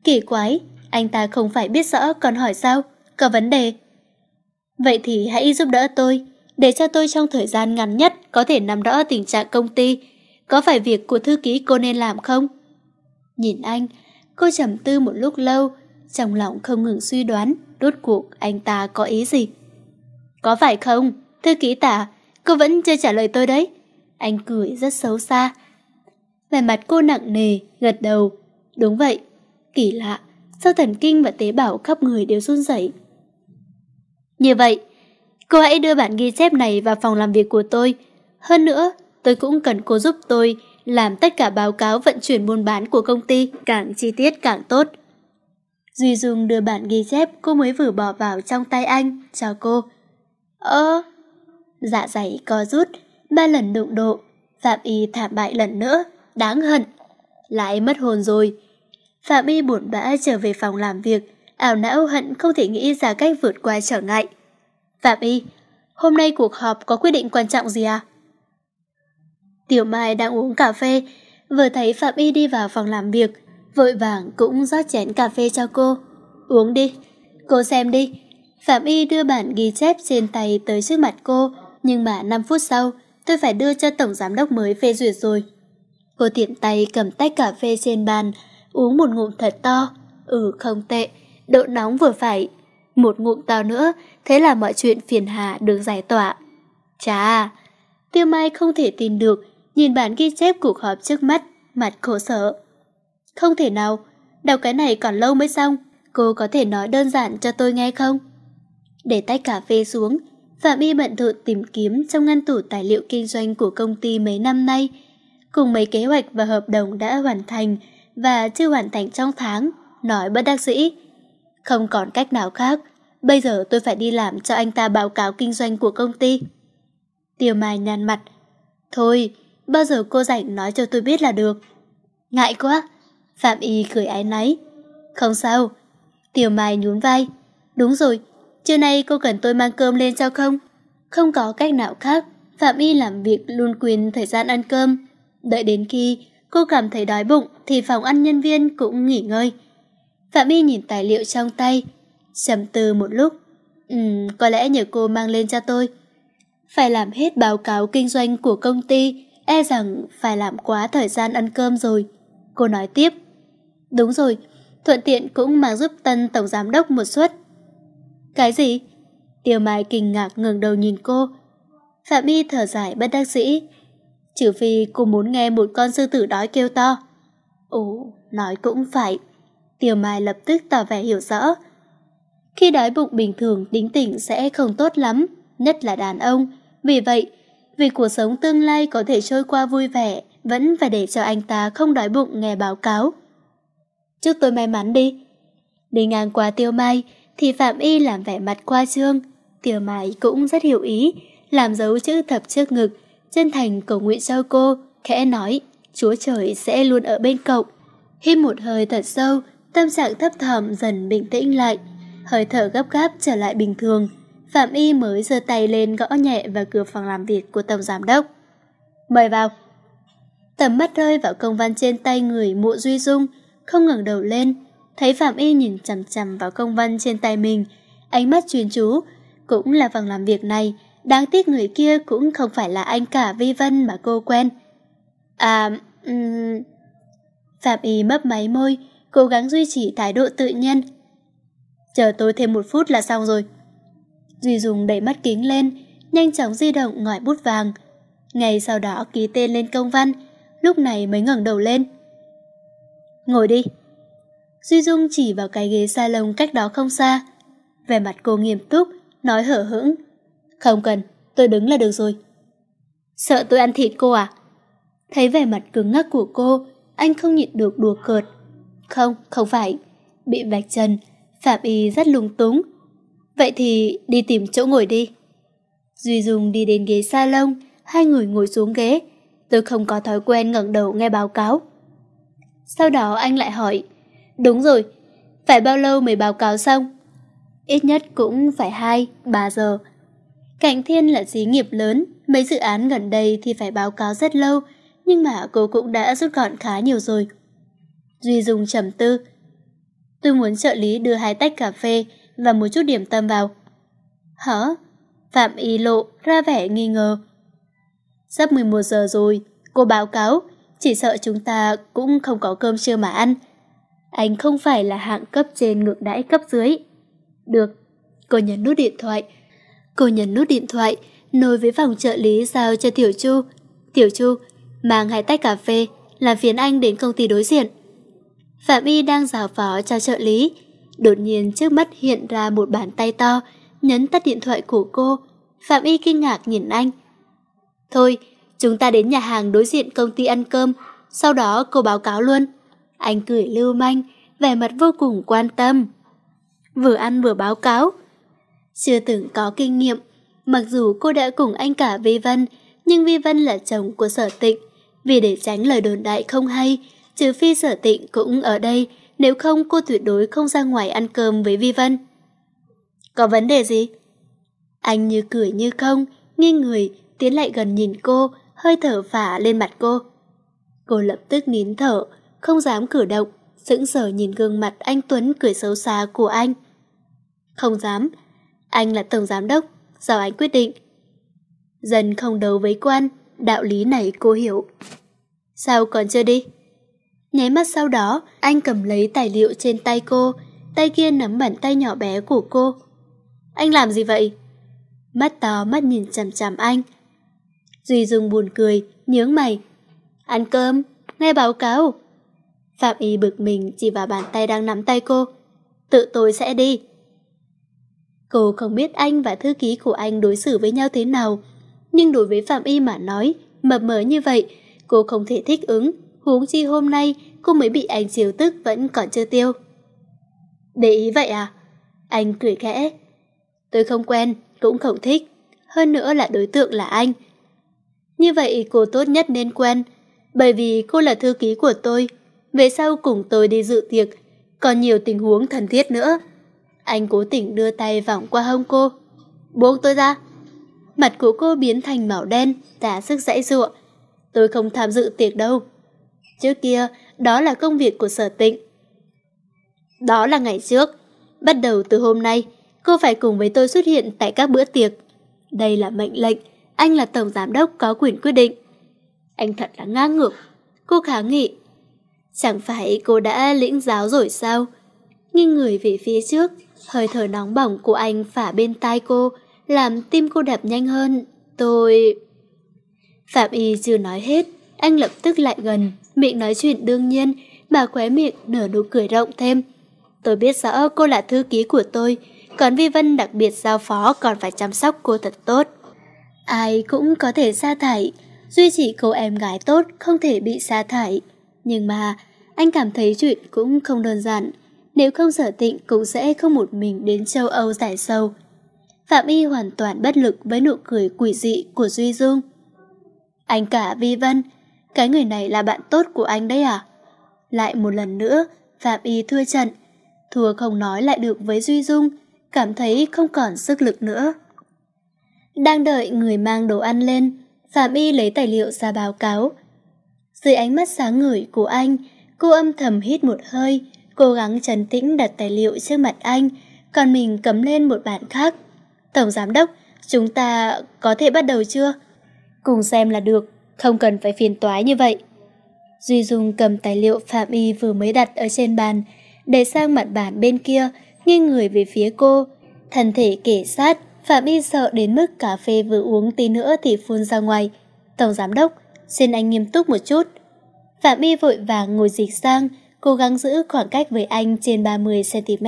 S1: Kỳ quái, anh ta không phải biết rõ còn hỏi sao, có vấn đề. Vậy thì hãy giúp đỡ tôi, để cho tôi trong thời gian ngắn nhất có thể nắm rõ tình trạng công ty. Có phải việc của thư ký cô nên làm không? Nhìn anh, cô trầm tư một lúc lâu, trong lòng không ngừng suy đoán rốt cuộc anh ta có ý gì. Có phải không? Thư ký tả, cô vẫn chưa trả lời tôi đấy. Anh cười rất xấu xa. Vẻ mặt cô nặng nề, gật đầu. Đúng vậy, kỳ lạ, sao thần kinh và tế bào khắp người đều run rẩy. Như vậy, Cô hãy đưa bản ghi chép này vào phòng làm việc của tôi. Hơn nữa, tôi cũng cần cô giúp tôi làm tất cả báo cáo vận chuyển buôn bán của công ty càng chi tiết càng tốt. Duy Dung đưa bản ghi chép cô mới vừa bỏ vào trong tay anh, chào cô. Ơ, dạ dày co rút, ba lần đụng độ, Phạm Y thảm bại lần nữa, đáng hận. Lại mất hồn rồi. Phạm Y buồn bã trở về phòng làm việc, ảo não hận không thể nghĩ ra cách vượt qua trở ngại. Phạm Y, hôm nay cuộc họp có quyết định quan trọng gì à? Tiểu Mai đang uống cà phê, vừa thấy Phạm Y đi vào phòng làm việc, vội vàng cũng rót chén cà phê cho cô. Uống đi, cô xem đi. Phạm Y đưa bản ghi chép trên tay tới trước mặt cô, nhưng mà 5 phút sau, tôi phải đưa cho tổng giám đốc mới phê duyệt rồi. Cô tiện tay cầm tách cà phê trên bàn, uống một ngụm thật to. Ừ không tệ, độ nóng vừa phải. Một ngụm to nữa Thế là mọi chuyện phiền hà được giải tỏa. Chà, tiêu mai không thể tin được, nhìn bản ghi chép cuộc họp trước mắt, mặt khổ sở. Không thể nào, đọc cái này còn lâu mới xong, cô có thể nói đơn giản cho tôi nghe không? Để tách cà phê xuống, Phạm Y bận rộn tìm kiếm trong ngăn tủ tài liệu kinh doanh của công ty mấy năm nay, cùng mấy kế hoạch và hợp đồng đã hoàn thành và chưa hoàn thành trong tháng, nói bất đắc dĩ. Không còn cách nào khác, Bây giờ tôi phải đi làm cho anh ta báo cáo kinh doanh của công ty. Tiêu Mai nhăn mặt. Thôi, bao giờ cô rảnh nói cho tôi biết là được. Ngại quá. Phạm Y cười ái náy. Không sao. Tiểu Mai nhún vai. Đúng rồi, trưa nay cô cần tôi mang cơm lên cho không? Không có cách nào khác, Phạm Y làm việc luôn quyền thời gian ăn cơm. Đợi đến khi cô cảm thấy đói bụng thì phòng ăn nhân viên cũng nghỉ ngơi. Phạm Y nhìn tài liệu trong tay, trầm tư một lúc. Ừ, có lẽ nhờ cô mang lên cho tôi. Phải làm hết báo cáo kinh doanh của công ty, e rằng phải làm quá thời gian ăn cơm rồi. Cô nói tiếp. Đúng rồi, thuận tiện cũng mang giúp tân tổng giám đốc một suất. Cái gì? Tiêu Mai kinh ngạc ngừng đầu nhìn cô. Phạm Y thở dài bất đắc dĩ. Trừ phi cô muốn nghe một con sư tử đói kêu to. Ồ, nói cũng phải. Tiêu Mai lập tức tỏ vẻ hiểu rõ. Khi đói bụng bình thường tính tỉnh sẽ không tốt lắm, nhất là đàn ông. Vì vậy, vì cuộc sống tương lai có thể trôi qua vui vẻ, vẫn phải để cho anh ta không đói bụng nghe báo cáo. Chúc tôi may mắn đi. Đi ngang qua Tiêu Mai thì Phạm Y làm vẻ mặt qua trương. Tiêu Mai cũng rất hiểu ý, làm dấu chữ thập trước ngực, chân thành cầu nguyện cho cô, khẽ nói, Chúa Trời sẽ luôn ở bên cậu. Hít một hơi thật sâu, tâm trạng thấp thỏm dần bình tĩnh lại hơi thở gấp gáp trở lại bình thường, Phạm Y mới giơ tay lên gõ nhẹ vào cửa phòng làm việc của Tổng Giám Đốc. Mời vào. Tầm mắt rơi vào công văn trên tay người mụ Duy Dung, không ngẩng đầu lên, thấy Phạm Y nhìn chằm chằm vào công văn trên tay mình, ánh mắt chuyên chú, cũng là phòng làm việc này, đáng tiếc người kia cũng không phải là anh cả Vi Vân mà cô quen. À, um... Phạm Y mấp máy môi, cố gắng duy trì thái độ tự nhiên, Chờ tôi thêm một phút là xong rồi. Duy Dùng đẩy mắt kính lên, nhanh chóng di động ngòi bút vàng. Ngay sau đó ký tên lên công văn, lúc này mới ngẩng đầu lên. Ngồi đi. Duy Dung chỉ vào cái ghế sa lông cách đó không xa. Vẻ mặt cô nghiêm túc, nói hở hững. Không cần, tôi đứng là được rồi. Sợ tôi ăn thịt cô à? Thấy vẻ mặt cứng ngắc của cô, anh không nhịn được đùa cợt. Không, không phải. Bị vạch trần, Phạm Y rất lung túng. Vậy thì đi tìm chỗ ngồi đi. Duy Dung đi đến ghế salon, hai người ngồi xuống ghế. Tôi không có thói quen ngẩng đầu nghe báo cáo. Sau đó anh lại hỏi, đúng rồi, phải bao lâu mới báo cáo xong? Ít nhất cũng phải 2, 3 giờ. Cảnh Thiên là xí nghiệp lớn, mấy dự án gần đây thì phải báo cáo rất lâu, nhưng mà cô cũng đã rút gọn khá nhiều rồi. Duy Dung trầm tư, Tôi muốn trợ lý đưa hai tách cà phê và một chút điểm tâm vào. Hả? Phạm Y lộ ra vẻ nghi ngờ. Sắp 11 giờ rồi, cô báo cáo, chỉ sợ chúng ta cũng không có cơm trưa mà ăn. Anh không phải là hạng cấp trên ngược đãi cấp dưới. Được, cô nhấn nút điện thoại. Cô nhấn nút điện thoại, nối với phòng trợ lý giao cho Tiểu Chu. Tiểu Chu, mang hai tách cà phê, làm phiền anh đến công ty đối diện. Phạm Y đang rào phó cho trợ lý. Đột nhiên trước mắt hiện ra một bàn tay to, nhấn tắt điện thoại của cô. Phạm Y kinh ngạc nhìn anh. Thôi, chúng ta đến nhà hàng đối diện công ty ăn cơm, sau đó cô báo cáo luôn. Anh cười lưu manh, vẻ mặt vô cùng quan tâm. Vừa ăn vừa báo cáo. Chưa từng có kinh nghiệm, mặc dù cô đã cùng anh cả Vi Vân, nhưng Vi Vân là chồng của sở tịch. Vì để tránh lời đồn đại không hay, trừ phi sở tịnh cũng ở đây, nếu không cô tuyệt đối không ra ngoài ăn cơm với Vi Vân. Có vấn đề gì? Anh như cười như không, nghiêng người, tiến lại gần nhìn cô, hơi thở phả lên mặt cô. Cô lập tức nín thở, không dám cử động, sững sờ nhìn gương mặt anh Tuấn cười xấu xa của anh. Không dám, anh là tổng giám đốc, do anh quyết định. dần không đấu với quan, đạo lý này cô hiểu. Sao còn chưa đi? Nháy mắt sau đó, anh cầm lấy tài liệu trên tay cô, tay kia nắm bàn tay nhỏ bé của cô. Anh làm gì vậy? Mắt to mắt nhìn chằm chằm anh. Duy Dung buồn cười, nhướng mày. Ăn cơm, nghe báo cáo. Phạm Y bực mình chỉ vào bàn tay đang nắm tay cô. Tự tôi sẽ đi. Cô không biết anh và thư ký của anh đối xử với nhau thế nào, nhưng đối với Phạm Y mà nói, mập mờ như vậy, cô không thể thích ứng huống chi hôm nay cô mới bị anh chiều tức vẫn còn chưa tiêu. Để ý vậy à? Anh cười khẽ. Tôi không quen, cũng không thích. Hơn nữa là đối tượng là anh. Như vậy cô tốt nhất nên quen, bởi vì cô là thư ký của tôi. Về sau cùng tôi đi dự tiệc, còn nhiều tình huống thân thiết nữa. Anh cố tình đưa tay vòng qua hông cô. Buông tôi ra. Mặt của cô biến thành màu đen, tả sức dãy ruộng. Tôi không tham dự tiệc đâu. Trước kia, đó là công việc của sở tịnh. Đó là ngày trước. Bắt đầu từ hôm nay, cô phải cùng với tôi xuất hiện tại các bữa tiệc. Đây là mệnh lệnh, anh là tổng giám đốc có quyền quyết định. Anh thật là ngang ngược. Cô kháng nghị. Chẳng phải cô đã lĩnh giáo rồi sao? Nghiêng người về phía trước, hơi thở nóng bỏng của anh phả bên tai cô, làm tim cô đập nhanh hơn. Tôi... Phạm Y chưa nói hết, anh lập tức lại gần, miệng nói chuyện đương nhiên, bà khóe miệng nở nụ cười rộng thêm. Tôi biết rõ cô là thư ký của tôi, còn Vi Vân đặc biệt giao phó còn phải chăm sóc cô thật tốt. Ai cũng có thể sa thải, duy chỉ cô em gái tốt không thể bị sa thải. Nhưng mà, anh cảm thấy chuyện cũng không đơn giản, nếu không sở tịnh cũng sẽ không một mình đến châu Âu giải sâu. Phạm Y hoàn toàn bất lực với nụ cười quỷ dị của Duy Dung. Anh cả Vi Vân, cái người này là bạn tốt của anh đấy à? Lại một lần nữa, Phạm Y thua trận. Thua không nói lại được với Duy Dung, cảm thấy không còn sức lực nữa. Đang đợi người mang đồ ăn lên, Phạm Y lấy tài liệu ra báo cáo. Dưới ánh mắt sáng ngửi của anh, cô âm thầm hít một hơi, cố gắng trấn tĩnh đặt tài liệu trước mặt anh, còn mình cấm lên một bạn khác. Tổng Giám đốc, chúng ta có thể bắt đầu chưa? Cùng xem là được không cần phải phiền toái như vậy. Duy Dung cầm tài liệu Phạm Y vừa mới đặt ở trên bàn, để sang mặt bàn bên kia, nghiêng người về phía cô. Thân thể kể sát, Phạm Y sợ đến mức cà phê vừa uống tí nữa thì phun ra ngoài. Tổng giám đốc, xin anh nghiêm túc một chút. Phạm Y vội vàng ngồi dịch sang, cố gắng giữ khoảng cách với anh trên ba mươi cm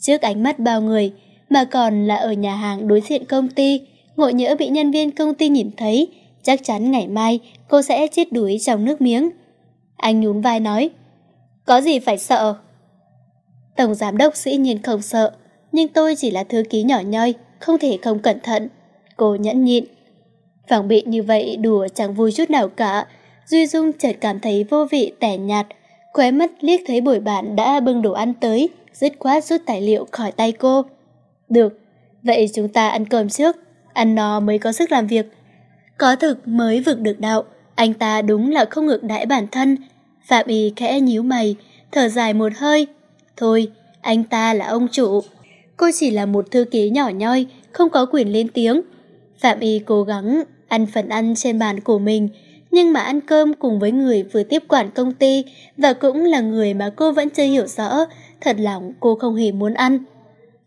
S1: Trước ánh mắt bao người, mà còn là ở nhà hàng đối diện công ty, ngộ nhỡ bị nhân viên công ty nhìn thấy, chắc chắn ngày mai cô sẽ chết đuối trong nước miếng. Anh nhún vai nói, có gì phải sợ? Tổng giám đốc sĩ nhiên không sợ, nhưng tôi chỉ là thư ký nhỏ nhoi, không thể không cẩn thận. Cô nhẫn nhịn. Phẳng bị như vậy đùa chẳng vui chút nào cả, Duy Dung chợt cảm thấy vô vị tẻ nhạt, khóe mắt liếc thấy buổi bạn đã bưng đồ ăn tới, dứt khoát rút tài liệu khỏi tay cô. Được, vậy chúng ta ăn cơm trước, ăn no mới có sức làm việc có thực mới vực được đạo, anh ta đúng là không ngược đãi bản thân. Phạm Y khẽ nhíu mày, thở dài một hơi. Thôi, anh ta là ông chủ. Cô chỉ là một thư ký nhỏ nhoi, không có quyền lên tiếng. Phạm Y cố gắng ăn phần ăn trên bàn của mình, nhưng mà ăn cơm cùng với người vừa tiếp quản công ty và cũng là người mà cô vẫn chưa hiểu rõ, thật lòng cô không hề muốn ăn.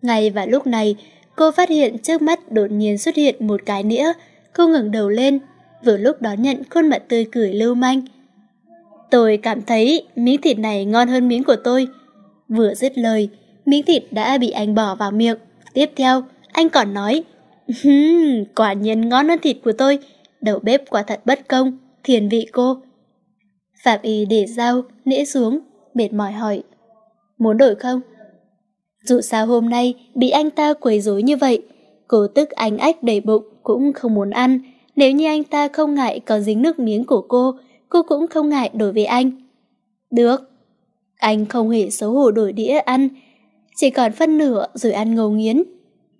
S1: Ngay vào lúc này, cô phát hiện trước mắt đột nhiên xuất hiện một cái nĩa, cô ngẩng đầu lên, vừa lúc đón nhận khuôn mặt tươi cười lưu manh. Tôi cảm thấy miếng thịt này ngon hơn miếng của tôi. Vừa dứt lời, miếng thịt đã bị anh bỏ vào miệng. Tiếp theo, anh còn nói, quả nhiên ngon hơn thịt của tôi, đầu bếp quả thật bất công, thiền vị cô. Phạm Y để dao, nễ xuống, mệt mỏi hỏi, muốn đổi không? Dù sao hôm nay bị anh ta quấy rối như vậy, cô tức anh ách đầy bụng cũng không muốn ăn. Nếu như anh ta không ngại có dính nước miếng của cô, cô cũng không ngại đối với anh. Được. Anh không hề xấu hổ đổi đĩa ăn, chỉ còn phân nửa rồi ăn ngầu nghiến.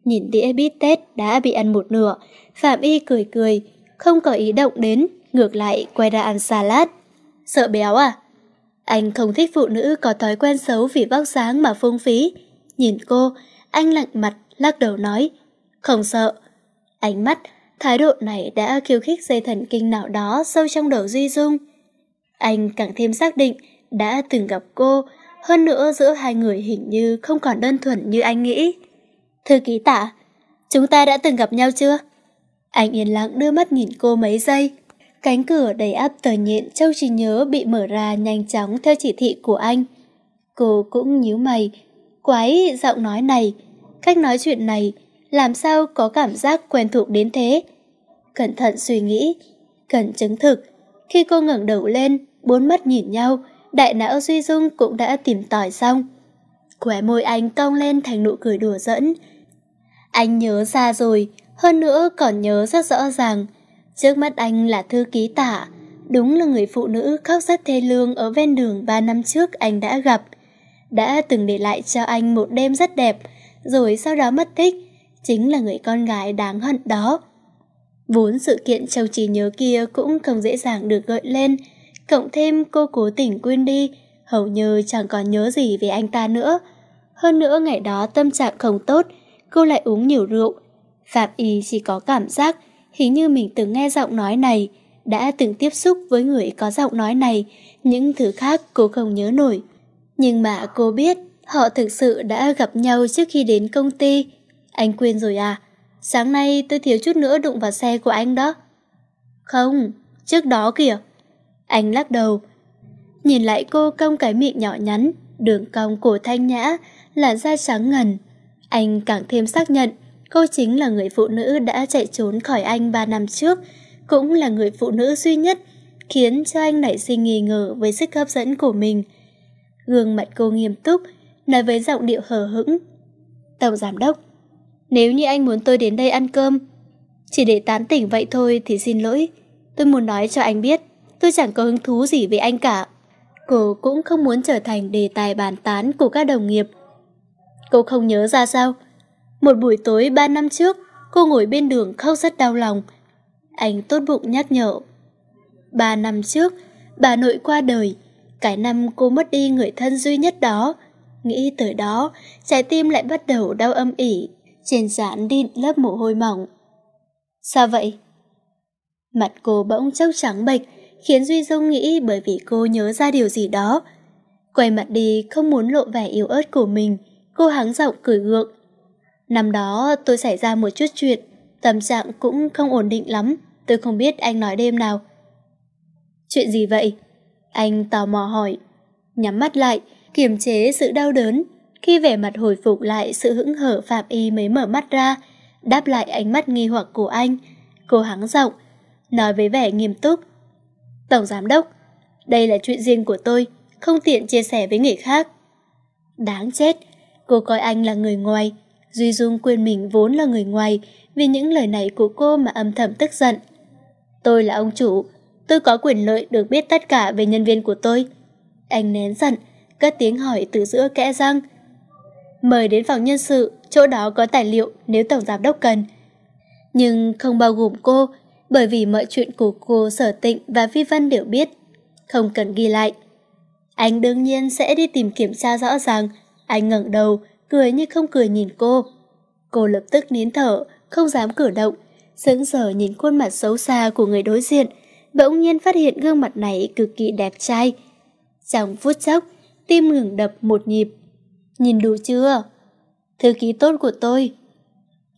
S1: Nhìn đĩa bít tết đã bị ăn một nửa, Phạm Y cười cười, không có ý động đến, ngược lại quay ra ăn salad. Sợ béo à? Anh không thích phụ nữ có thói quen xấu vì vóc dáng mà phung phí. Nhìn cô, anh lạnh mặt, lắc đầu nói, không sợ. Ánh mắt, thái độ này đã khiêu khích dây thần kinh nào đó sâu trong đầu Duy Dung. Anh càng thêm xác định đã từng gặp cô, hơn nữa giữa hai người hình như không còn đơn thuần như anh nghĩ. Thư ký tả, chúng ta đã từng gặp nhau chưa? Anh yên lặng đưa mắt nhìn cô mấy giây. Cánh cửa đầy áp tờ nhện châu trí nhớ bị mở ra nhanh chóng theo chỉ thị của anh. Cô cũng nhíu mày. Quái giọng nói này, cách nói chuyện này làm sao có cảm giác quen thuộc đến thế? Cẩn thận suy nghĩ, cần chứng thực. Khi cô ngẩng đầu lên, bốn mắt nhìn nhau, đại não Duy Dung cũng đã tìm tòi xong. Khóe môi anh cong lên thành nụ cười đùa dẫn. Anh nhớ ra rồi, hơn nữa còn nhớ rất rõ ràng. Trước mắt anh là thư ký tả, đúng là người phụ nữ khóc rất thê lương ở ven đường ba năm trước anh đã gặp. Đã từng để lại cho anh một đêm rất đẹp, rồi sau đó mất tích chính là người con gái đáng hận đó. Vốn sự kiện châu trí nhớ kia cũng không dễ dàng được gợi lên, cộng thêm cô cố tình quên đi, hầu như chẳng còn nhớ gì về anh ta nữa. Hơn nữa ngày đó tâm trạng không tốt, cô lại uống nhiều rượu. Phạm Y chỉ có cảm giác hình như mình từng nghe giọng nói này, đã từng tiếp xúc với người có giọng nói này, những thứ khác cô không nhớ nổi. Nhưng mà cô biết họ thực sự đã gặp nhau trước khi đến công ty anh quên rồi à? Sáng nay tôi thiếu chút nữa đụng vào xe của anh đó. Không, trước đó kìa. Anh lắc đầu. Nhìn lại cô cong cái miệng nhỏ nhắn, đường cong cổ thanh nhã, là da trắng ngần. Anh càng thêm xác nhận cô chính là người phụ nữ đã chạy trốn khỏi anh ba năm trước, cũng là người phụ nữ duy nhất khiến cho anh nảy sinh nghi ngờ với sức hấp dẫn của mình. Gương mặt cô nghiêm túc, nói với giọng điệu hờ hững. Tổng giám đốc, nếu như anh muốn tôi đến đây ăn cơm, chỉ để tán tỉnh vậy thôi thì xin lỗi. Tôi muốn nói cho anh biết, tôi chẳng có hứng thú gì với anh cả. Cô cũng không muốn trở thành đề tài bàn tán của các đồng nghiệp. Cô không nhớ ra sao? Một buổi tối ba năm trước, cô ngồi bên đường khóc rất đau lòng. Anh tốt bụng nhắc nhở. Ba năm trước, bà nội qua đời. Cái năm cô mất đi người thân duy nhất đó. Nghĩ tới đó, trái tim lại bắt đầu đau âm ỉ trên trán đi lớp mồ hôi mỏng. Sao vậy? Mặt cô bỗng chốc trắng bệch, khiến Duy Dung nghĩ bởi vì cô nhớ ra điều gì đó. Quay mặt đi không muốn lộ vẻ yếu ớt của mình, cô hắng giọng cười gượng. Năm đó tôi xảy ra một chút chuyện, tâm trạng cũng không ổn định lắm, tôi không biết anh nói đêm nào. Chuyện gì vậy? Anh tò mò hỏi. Nhắm mắt lại, kiềm chế sự đau đớn, khi vẻ mặt hồi phục lại sự hững hở Phạm Y mới mở mắt ra, đáp lại ánh mắt nghi hoặc của anh. Cô hắng giọng, nói với vẻ nghiêm túc. Tổng Giám Đốc, đây là chuyện riêng của tôi, không tiện chia sẻ với người khác. Đáng chết, cô coi anh là người ngoài. Duy Dung quên mình vốn là người ngoài vì những lời này của cô mà âm thầm tức giận. Tôi là ông chủ, tôi có quyền lợi được biết tất cả về nhân viên của tôi. Anh nén giận, cất tiếng hỏi từ giữa kẽ răng mời đến phòng nhân sự, chỗ đó có tài liệu nếu tổng giám đốc cần. Nhưng không bao gồm cô, bởi vì mọi chuyện của cô Sở Tịnh và Vi Vân đều biết, không cần ghi lại. Anh đương nhiên sẽ đi tìm kiểm tra rõ ràng, anh ngẩng đầu, cười như không cười nhìn cô. Cô lập tức nín thở, không dám cử động, sững sờ nhìn khuôn mặt xấu xa của người đối diện, bỗng nhiên phát hiện gương mặt này cực kỳ đẹp trai. Trong phút chốc, tim ngừng đập một nhịp, Nhìn đủ chưa? Thư ký tốt của tôi.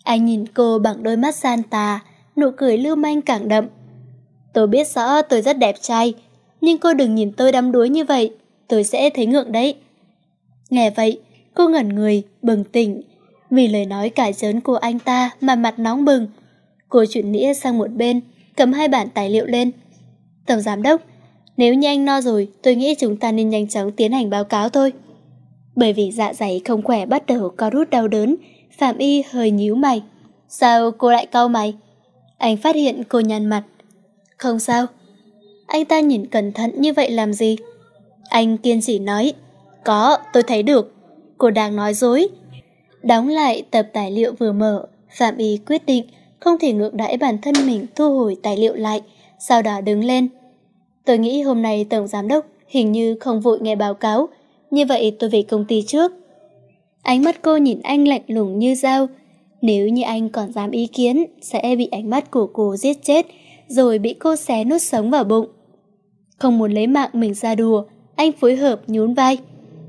S1: Anh nhìn cô bằng đôi mắt san tà, nụ cười lưu manh càng đậm. Tôi biết rõ tôi rất đẹp trai, nhưng cô đừng nhìn tôi đắm đuối như vậy, tôi sẽ thấy ngượng đấy. Nghe vậy, cô ngẩn người, bừng tỉnh, vì lời nói cải giớn của anh ta mà mặt nóng bừng. Cô chuyển nghĩa sang một bên, cầm hai bản tài liệu lên. Tổng giám đốc, nếu như anh no rồi, tôi nghĩ chúng ta nên nhanh chóng tiến hành báo cáo thôi. Bởi vì dạ dày không khỏe bắt đầu co rút đau đớn, Phạm Y hơi nhíu mày. Sao cô lại cau mày? Anh phát hiện cô nhăn mặt. Không sao. Anh ta nhìn cẩn thận như vậy làm gì? Anh kiên trì nói. Có, tôi thấy được. Cô đang nói dối. Đóng lại tập tài liệu vừa mở, Phạm Y quyết định không thể ngược đãi bản thân mình thu hồi tài liệu lại, sau đó đứng lên. Tôi nghĩ hôm nay Tổng Giám Đốc hình như không vội nghe báo cáo, như vậy tôi về công ty trước. Ánh mắt cô nhìn anh lạnh lùng như dao. Nếu như anh còn dám ý kiến, sẽ bị ánh mắt của cô giết chết, rồi bị cô xé nốt sống vào bụng. Không muốn lấy mạng mình ra đùa, anh phối hợp nhún vai.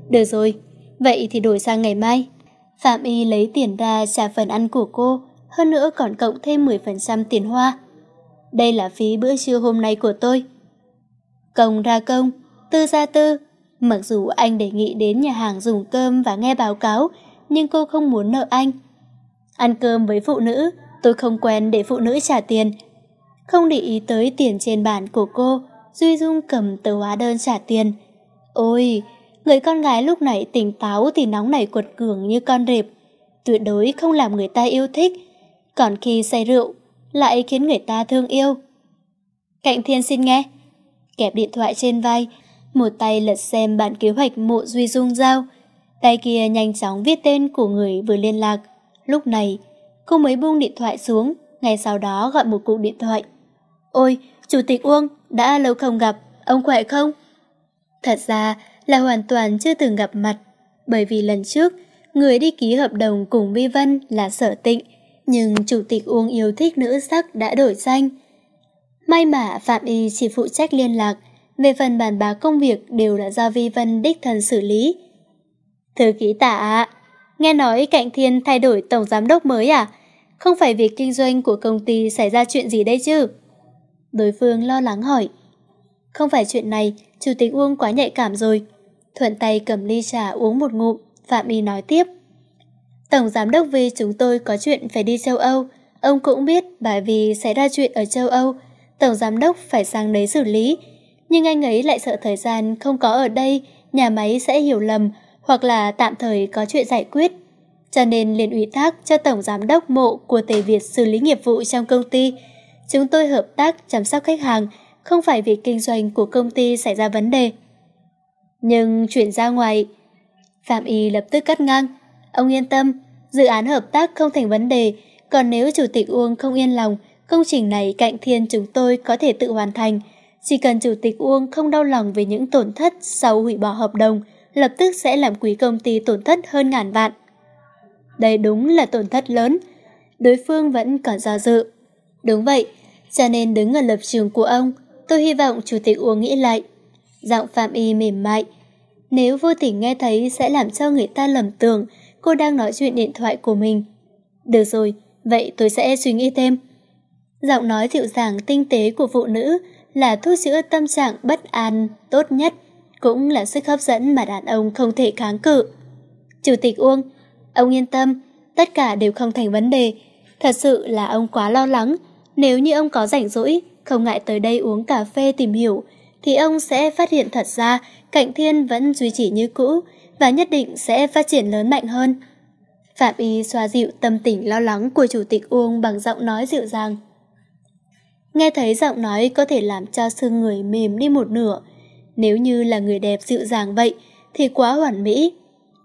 S1: Được rồi, vậy thì đổi sang ngày mai. Phạm Y lấy tiền ra trả phần ăn của cô, hơn nữa còn cộng thêm mười phần trăm tiền hoa. Đây là phí bữa trưa hôm nay của tôi. Công ra công, tư ra tư, Mặc dù anh đề nghị đến nhà hàng dùng cơm và nghe báo cáo, nhưng cô không muốn nợ anh. Ăn cơm với phụ nữ, tôi không quen để phụ nữ trả tiền. Không để ý tới tiền trên bàn của cô, Duy Dung cầm tờ hóa đơn trả tiền. Ôi, người con gái lúc này tỉnh táo thì nóng nảy cuột cường như con rệp. Tuyệt đối không làm người ta yêu thích, còn khi say rượu, lại khiến người ta thương yêu. Cạnh thiên xin nghe. Kẹp điện thoại trên vai, một tay lật xem bản kế hoạch mộ Duy Dung giao, tay kia nhanh chóng viết tên của người vừa liên lạc. Lúc này, cô mới buông điện thoại xuống, ngay sau đó gọi một cuộc điện thoại. Ôi, Chủ tịch Uông, đã lâu không gặp, ông khỏe không? Thật ra là hoàn toàn chưa từng gặp mặt, bởi vì lần trước, người đi ký hợp đồng cùng Vi Vân là sở tịnh, nhưng Chủ tịch Uông yêu thích nữ sắc đã đổi danh. May mà Phạm Y chỉ phụ trách liên lạc, về phần bàn bạc công việc đều đã do Vi Vân đích thân xử lý. Thư ký tạ, nghe nói Cạnh Thiên thay đổi tổng giám đốc mới à? Không phải việc kinh doanh của công ty xảy ra chuyện gì đây chứ? Đối phương lo lắng hỏi. Không phải chuyện này, Chủ tịch Uông quá nhạy cảm rồi. Thuận tay cầm ly trà uống một ngụm, Phạm Y nói tiếp. Tổng giám đốc Vi chúng tôi có chuyện phải đi châu Âu. Ông cũng biết bởi vì xảy ra chuyện ở châu Âu, Tổng giám đốc phải sang đấy xử lý, nhưng anh ấy lại sợ thời gian không có ở đây, nhà máy sẽ hiểu lầm hoặc là tạm thời có chuyện giải quyết. Cho nên liền ủy thác cho Tổng Giám đốc mộ của Tề Việt xử lý nghiệp vụ trong công ty. Chúng tôi hợp tác chăm sóc khách hàng, không phải vì kinh doanh của công ty xảy ra vấn đề. Nhưng chuyển ra ngoài, Phạm Y lập tức cắt ngang. Ông yên tâm, dự án hợp tác không thành vấn đề, còn nếu Chủ tịch Uông không yên lòng, công trình này cạnh thiên chúng tôi có thể tự hoàn thành – chỉ cần Chủ tịch Uông không đau lòng về những tổn thất sau hủy bỏ hợp đồng, lập tức sẽ làm quý công ty tổn thất hơn ngàn vạn. Đây đúng là tổn thất lớn, đối phương vẫn còn do dự. Đúng vậy, cho nên đứng ở lập trường của ông, tôi hy vọng Chủ tịch Uông nghĩ lại. Giọng Phạm Y mềm mại, nếu vô tình nghe thấy sẽ làm cho người ta lầm tưởng cô đang nói chuyện điện thoại của mình. Được rồi, vậy tôi sẽ suy nghĩ thêm. Giọng nói dịu dàng tinh tế của phụ nữ là thuốc chữa tâm trạng bất an tốt nhất, cũng là sức hấp dẫn mà đàn ông không thể kháng cự. Chủ tịch Uông, ông yên tâm, tất cả đều không thành vấn đề. Thật sự là ông quá lo lắng, nếu như ông có rảnh rỗi, không ngại tới đây uống cà phê tìm hiểu, thì ông sẽ phát hiện thật ra cạnh thiên vẫn duy trì như cũ và nhất định sẽ phát triển lớn mạnh hơn. Phạm Y xoa dịu tâm tình lo lắng của Chủ tịch Uông bằng giọng nói dịu dàng nghe thấy giọng nói có thể làm cho xương người mềm đi một nửa. Nếu như là người đẹp dịu dàng vậy, thì quá hoàn mỹ.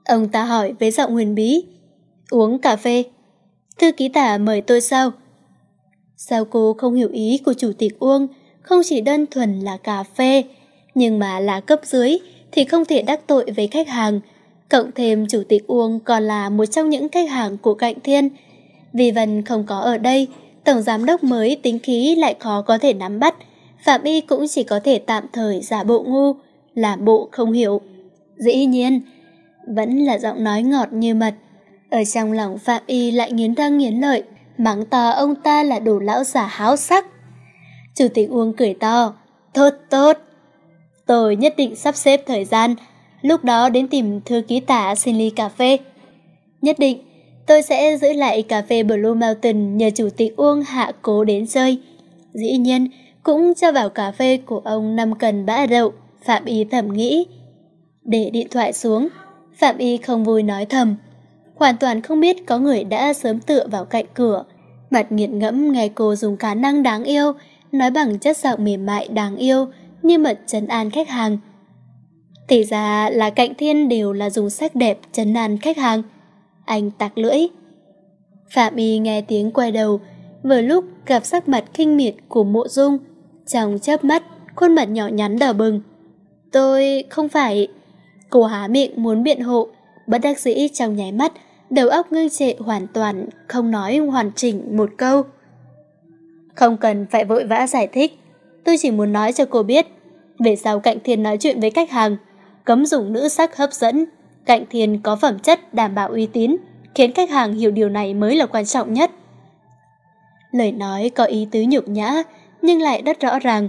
S1: Ông ta hỏi với giọng huyền bí, uống cà phê. Thư ký tả mời tôi sao? Sao cô không hiểu ý của chủ tịch Uông, không chỉ đơn thuần là cà phê, nhưng mà là cấp dưới thì không thể đắc tội với khách hàng. Cộng thêm chủ tịch Uông còn là một trong những khách hàng của Cạnh Thiên. Vì vần không có ở đây, tổng giám đốc mới tính khí lại khó có thể nắm bắt, Phạm Y cũng chỉ có thể tạm thời giả bộ ngu, là bộ không hiểu. Dĩ nhiên, vẫn là giọng nói ngọt như mật. Ở trong lòng Phạm Y lại nghiến răng nghiến lợi, mắng to ông ta là đồ lão giả háo sắc. Chủ tịch Uông cười to, tốt tốt. Tôi nhất định sắp xếp thời gian, lúc đó đến tìm thư ký tả xin ly cà phê. Nhất định tôi sẽ giữ lại cà phê Blue Mountain nhờ chủ tịch Uông hạ cố đến rơi. Dĩ nhiên, cũng cho vào cà phê của ông năm cần bã đậu, Phạm Y thầm nghĩ. Để điện thoại xuống, Phạm Y không vui nói thầm. Hoàn toàn không biết có người đã sớm tựa vào cạnh cửa. Mặt nghiệt ngẫm nghe cô dùng khả năng đáng yêu, nói bằng chất giọng mềm mại đáng yêu như mật trấn an khách hàng. Thì ra là cạnh thiên đều là dùng sách đẹp trấn an khách hàng. Anh tặc lưỡi. Phạm Y nghe tiếng quay đầu, vừa lúc gặp sắc mặt kinh miệt của mộ dung. Trong chớp mắt, khuôn mặt nhỏ nhắn đỏ bừng. Tôi không phải... Cô há miệng muốn biện hộ, bất đắc dĩ trong nháy mắt, đầu óc ngưng trệ hoàn toàn, không nói hoàn chỉnh một câu. Không cần phải vội vã giải thích, tôi chỉ muốn nói cho cô biết. Về sau Cạnh Thiên nói chuyện với khách hàng, cấm dùng nữ sắc hấp dẫn Cạnh thiền có phẩm chất đảm bảo uy tín, khiến khách hàng hiểu điều này mới là quan trọng nhất. Lời nói có ý tứ nhục nhã, nhưng lại rất rõ ràng.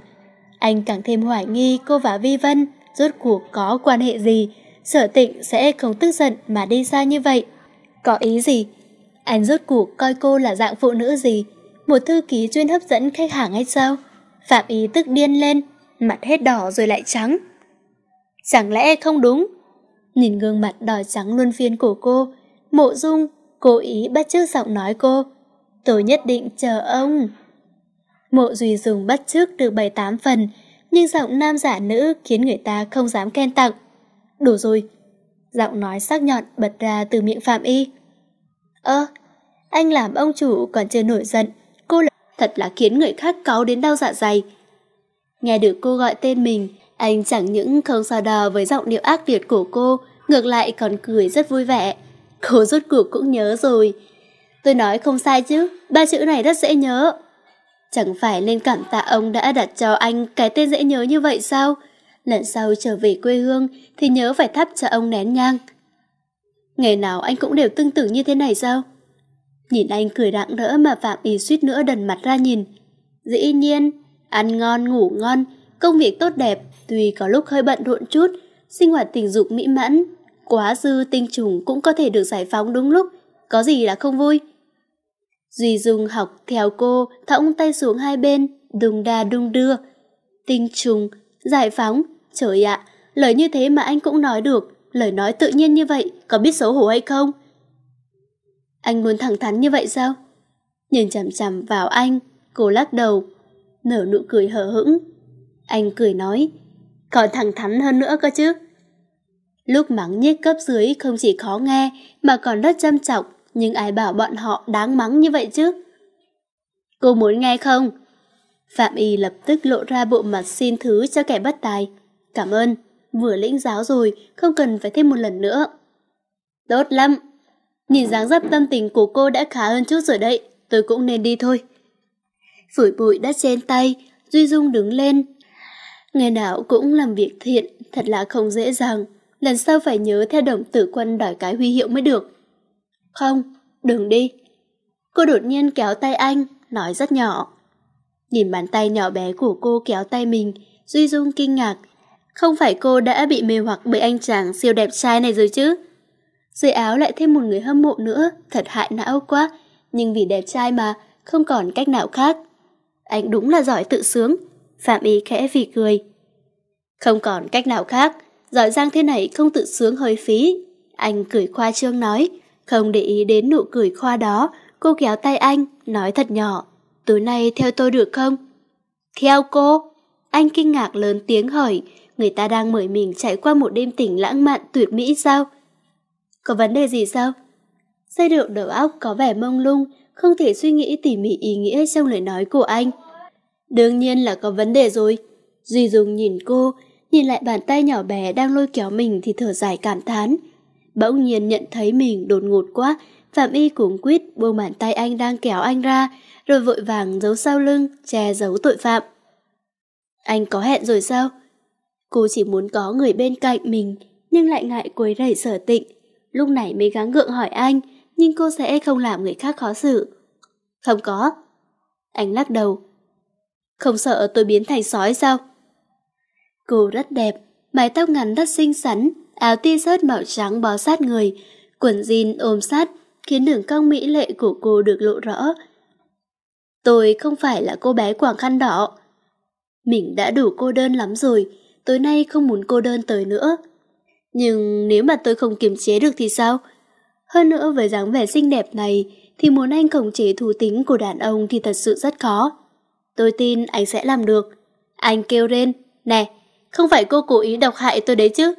S1: Anh càng thêm hoài nghi cô và Vi Vân rốt cuộc có quan hệ gì, sở tịnh sẽ không tức giận mà đi xa như vậy. Có ý gì? Anh rốt cuộc coi cô là dạng phụ nữ gì? Một thư ký chuyên hấp dẫn khách hàng hay sao? Phạm ý tức điên lên, mặt hết đỏ rồi lại trắng. Chẳng lẽ không đúng? Nhìn gương mặt đỏ trắng luân phiên của cô, mộ dung, cố ý bắt chước giọng nói cô. Tôi nhất định chờ ông. Mộ Duy dùng bắt chước từ bảy tám phần, nhưng giọng nam giả nữ khiến người ta không dám khen tặng. Đủ rồi. Giọng nói sắc nhọn bật ra từ miệng Phạm Y. Ơ, anh làm ông chủ còn chưa nổi giận. Cô là... thật là khiến người khác cáu đến đau dạ dày. Nghe được cô gọi tên mình, anh chẳng những không so đo với giọng điệu ác liệt của cô, ngược lại còn cười rất vui vẻ. Cô rốt cuộc cũng nhớ rồi. Tôi nói không sai chứ, ba chữ này rất dễ nhớ. Chẳng phải nên cảm tạ ông đã đặt cho anh cái tên dễ nhớ như vậy sao? Lần sau trở về quê hương thì nhớ phải thắp cho ông nén nhang. Ngày nào anh cũng đều tương tự như thế này sao? Nhìn anh cười rạng rỡ mà Phạm ý suýt nữa đần mặt ra nhìn. Dĩ nhiên, ăn ngon, ngủ ngon, công việc tốt đẹp, Tuy có lúc hơi bận rộn chút, sinh hoạt tình dục mỹ mãn, quá dư tinh trùng cũng có thể được giải phóng đúng lúc, có gì là không vui. Duy Dung học theo cô, thõng tay xuống hai bên, đung đa đung đưa. Tinh trùng, giải phóng, trời ạ, lời như thế mà anh cũng nói được, lời nói tự nhiên như vậy, có biết xấu hổ hay không? Anh muốn thẳng thắn như vậy sao? Nhìn chằm chằm vào anh, cô lắc đầu, nở nụ cười hờ hững. Anh cười nói, còn thẳng thắn hơn nữa cơ chứ. Lúc mắng nhiếc cấp dưới không chỉ khó nghe mà còn rất châm trọng, nhưng ai bảo bọn họ đáng mắng như vậy chứ? Cô muốn nghe không? Phạm Y lập tức lộ ra bộ mặt xin thứ cho kẻ bất tài. Cảm ơn, vừa lĩnh giáo rồi, không cần phải thêm một lần nữa. Tốt lắm, nhìn dáng dấp tâm tình của cô đã khá hơn chút rồi đấy, tôi cũng nên đi thôi. Phủi bụi đất trên tay, Duy Dung đứng lên, Ngày nào cũng làm việc thiện, thật là không dễ dàng. Lần sau phải nhớ theo đồng tử quân đòi cái huy hiệu mới được. Không, đừng đi. Cô đột nhiên kéo tay anh, nói rất nhỏ. Nhìn bàn tay nhỏ bé của cô kéo tay mình, Duy Dung kinh ngạc. Không phải cô đã bị mê hoặc bởi anh chàng siêu đẹp trai này rồi chứ? Dưới áo lại thêm một người hâm mộ nữa, thật hại não quá. Nhưng vì đẹp trai mà, không còn cách nào khác. Anh đúng là giỏi tự sướng, Phạm Y khẽ phì cười. Không còn cách nào khác, giỏi giang thế này không tự sướng hơi phí. Anh cười khoa trương nói, không để ý đến nụ cười khoa đó, cô kéo tay anh, nói thật nhỏ. Tối nay theo tôi được không? Theo cô? Anh kinh ngạc lớn tiếng hỏi, người ta đang mời mình trải qua một đêm tỉnh lãng mạn tuyệt mỹ sao? Có vấn đề gì sao? Giai điệu đầu óc có vẻ mông lung, không thể suy nghĩ tỉ mỉ ý nghĩa trong lời nói của anh. Đương nhiên là có vấn đề rồi. Duy Dung nhìn cô, nhìn lại bàn tay nhỏ bé đang lôi kéo mình thì thở dài cảm thán. Bỗng nhiên nhận thấy mình đột ngột quá, Phạm Y cuống quýt buông bàn tay anh đang kéo anh ra, rồi vội vàng giấu sau lưng, che giấu tội phạm. Anh có hẹn rồi sao? Cô chỉ muốn có người bên cạnh mình, nhưng lại ngại quấy rầy sở tịnh. Lúc này mới gắng gượng hỏi anh, nhưng cô sẽ không làm người khác khó xử. Không có. Anh lắc đầu, không sợ tôi biến thành sói sao? Cô rất đẹp, mái tóc ngắn rất xinh xắn, áo t-shirt màu trắng bó sát người, quần jean ôm sát, khiến đường cong mỹ lệ của cô được lộ rõ. Tôi không phải là cô bé quảng khăn đỏ. Mình đã đủ cô đơn lắm rồi, tối nay không muốn cô đơn tới nữa. Nhưng nếu mà tôi không kiềm chế được thì sao? Hơn nữa với dáng vẻ xinh đẹp này thì muốn anh khống chế thú tính của đàn ông thì thật sự rất khó tôi tin anh sẽ làm được. Anh kêu lên, nè, không phải cô cố ý độc hại tôi đấy chứ.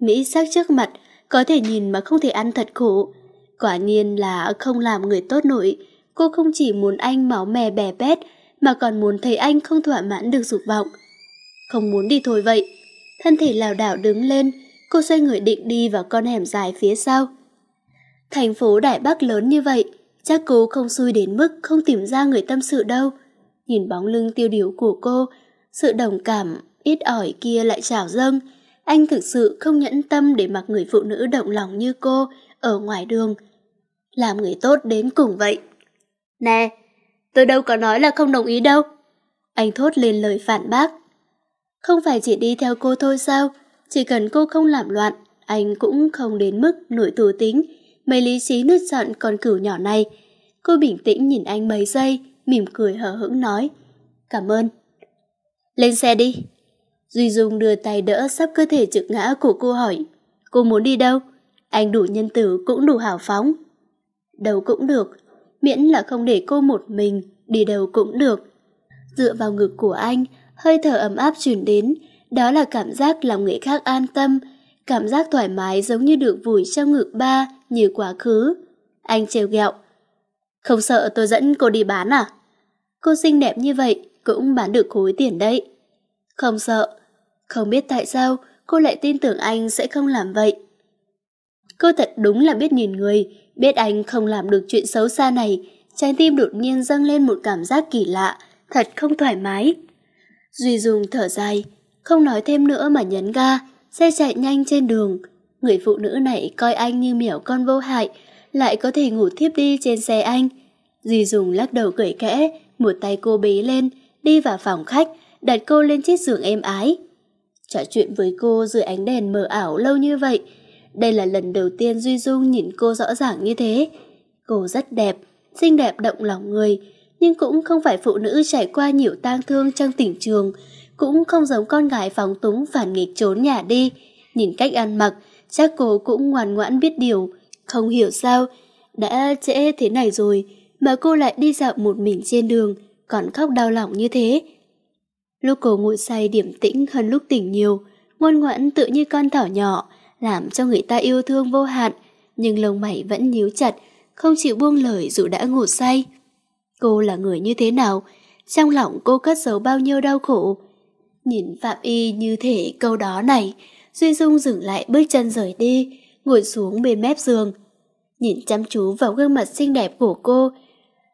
S1: Mỹ sắc trước mặt, có thể nhìn mà không thể ăn thật khổ. Quả nhiên là không làm người tốt nổi, cô không chỉ muốn anh máu mè bè bét, mà còn muốn thấy anh không thỏa mãn được dục vọng. Không muốn đi thôi vậy. Thân thể lảo đảo đứng lên, cô xoay người định đi vào con hẻm dài phía sau. Thành phố Đại Bắc lớn như vậy, chắc cô không xui đến mức không tìm ra người tâm sự đâu nhìn bóng lưng tiêu điều của cô, sự đồng cảm, ít ỏi kia lại trào dâng. Anh thực sự không nhẫn tâm để mặc người phụ nữ động lòng như cô ở ngoài đường. Làm người tốt đến cùng vậy. Nè, tôi đâu có nói là không đồng ý đâu. Anh thốt lên lời phản bác. Không phải chỉ đi theo cô thôi sao, chỉ cần cô không làm loạn, anh cũng không đến mức nổi tù tính, mấy lý trí nuốt giận con cửu nhỏ này. Cô bình tĩnh nhìn anh mấy giây, mỉm cười hờ hững nói. Cảm ơn. Lên xe đi. Duy Dung đưa tay đỡ sắp cơ thể trực ngã của cô hỏi. Cô muốn đi đâu? Anh đủ nhân tử cũng đủ hào phóng. Đâu cũng được, miễn là không để cô một mình, đi đâu cũng được. Dựa vào ngực của anh, hơi thở ấm áp truyền đến, đó là cảm giác làm người khác an tâm, cảm giác thoải mái giống như được vùi trong ngực ba như quá khứ. Anh trêu ghẹo. Không sợ tôi dẫn cô đi bán à? Cô xinh đẹp như vậy cũng bán được khối tiền đấy. Không sợ. Không biết tại sao cô lại tin tưởng anh sẽ không làm vậy. Cô thật đúng là biết nhìn người, biết anh không làm được chuyện xấu xa này, trái tim đột nhiên dâng lên một cảm giác kỳ lạ, thật không thoải mái. Duy Dung thở dài, không nói thêm nữa mà nhấn ga, xe chạy nhanh trên đường. Người phụ nữ này coi anh như mèo con vô hại, lại có thể ngủ thiếp đi trên xe anh. Duy Dung lắc đầu cười kẽ, một tay cô bế lên, đi vào phòng khách, đặt cô lên chiếc giường êm ái. Trò chuyện với cô dưới ánh đèn mờ ảo lâu như vậy, đây là lần đầu tiên Duy Dung nhìn cô rõ ràng như thế. Cô rất đẹp, xinh đẹp động lòng người, nhưng cũng không phải phụ nữ trải qua nhiều tang thương trong tỉnh trường, cũng không giống con gái phóng túng phản nghịch trốn nhà đi. Nhìn cách ăn mặc, chắc cô cũng ngoan ngoãn biết điều, không hiểu sao, đã trễ thế này rồi, mà cô lại đi dạo một mình trên đường, còn khóc đau lòng như thế. Lúc cô ngủ say điểm tĩnh hơn lúc tỉnh nhiều, ngoan ngoãn tự như con thỏ nhỏ, làm cho người ta yêu thương vô hạn, nhưng lông mày vẫn nhíu chặt, không chịu buông lời dù đã ngủ say. Cô là người như thế nào? Trong lòng cô cất giấu bao nhiêu đau khổ? Nhìn Phạm Y như thể câu đó này, Duy Dung dừng lại bước chân rời đi, ngồi xuống bên mép giường. Nhìn chăm chú vào gương mặt xinh đẹp của cô,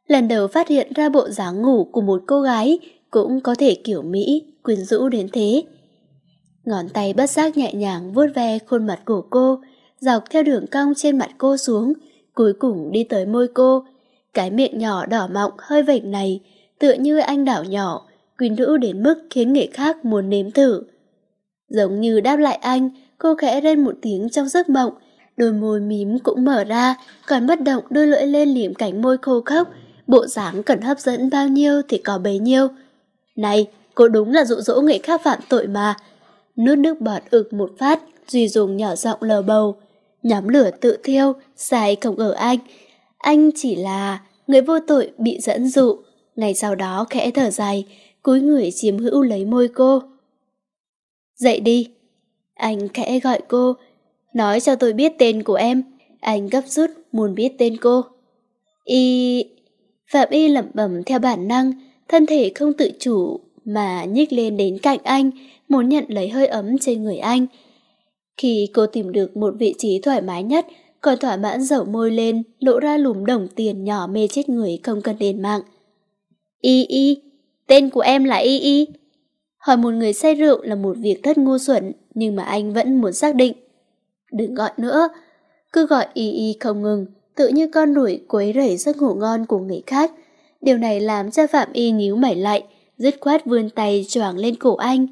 S1: lần đầu phát hiện ra bộ dáng ngủ của một cô gái cũng có thể kiểu Mỹ, quyến rũ đến thế. Ngón tay bất giác nhẹ nhàng vuốt ve khuôn mặt của cô, dọc theo đường cong trên mặt cô xuống, cuối cùng đi tới môi cô. Cái miệng nhỏ đỏ mọng hơi vệch này, tựa như anh đảo nhỏ, quyến rũ đến mức khiến người khác muốn nếm thử. Giống như đáp lại anh, cô khẽ lên một tiếng trong giấc mộng, đôi môi mím cũng mở ra, còn bất động đưa lưỡi lên liếm cánh môi khô khốc, bộ dáng cần hấp dẫn bao nhiêu thì có bấy nhiêu. Này, cô đúng là dụ dỗ người khác phạm tội mà. Nuốt nước bọt ực một phát, Duy Dùng nhỏ giọng lờ bầu. Nhóm lửa tự thiêu, sai không ở anh. Anh chỉ là người vô tội bị dẫn dụ. Ngày sau đó khẽ thở dài, cúi người chiếm hữu lấy môi cô. Dậy đi. Anh khẽ gọi cô. Nói cho tôi biết tên của em. Anh gấp rút muốn biết tên cô. Y... Phạm Y lẩm bẩm theo bản năng, thân thể không tự chủ mà nhích lên đến cạnh anh, muốn nhận lấy hơi ấm trên người anh. Khi cô tìm được một vị trí thoải mái nhất, còn thỏa mãn dở môi lên, lộ ra lùm đồng tiền nhỏ mê chết người không cần đền mạng. Y Y, tên của em là Y Y. Hỏi một người say rượu là một việc rất ngu xuẩn, nhưng mà anh vẫn muốn xác định. Đừng gọi nữa, cứ gọi Y Y không ngừng tự như con đuổi quấy rầy giấc ngủ ngon của người khác. Điều này làm cho Phạm Y nhíu mày lại, dứt khoát vươn tay choàng lên cổ anh,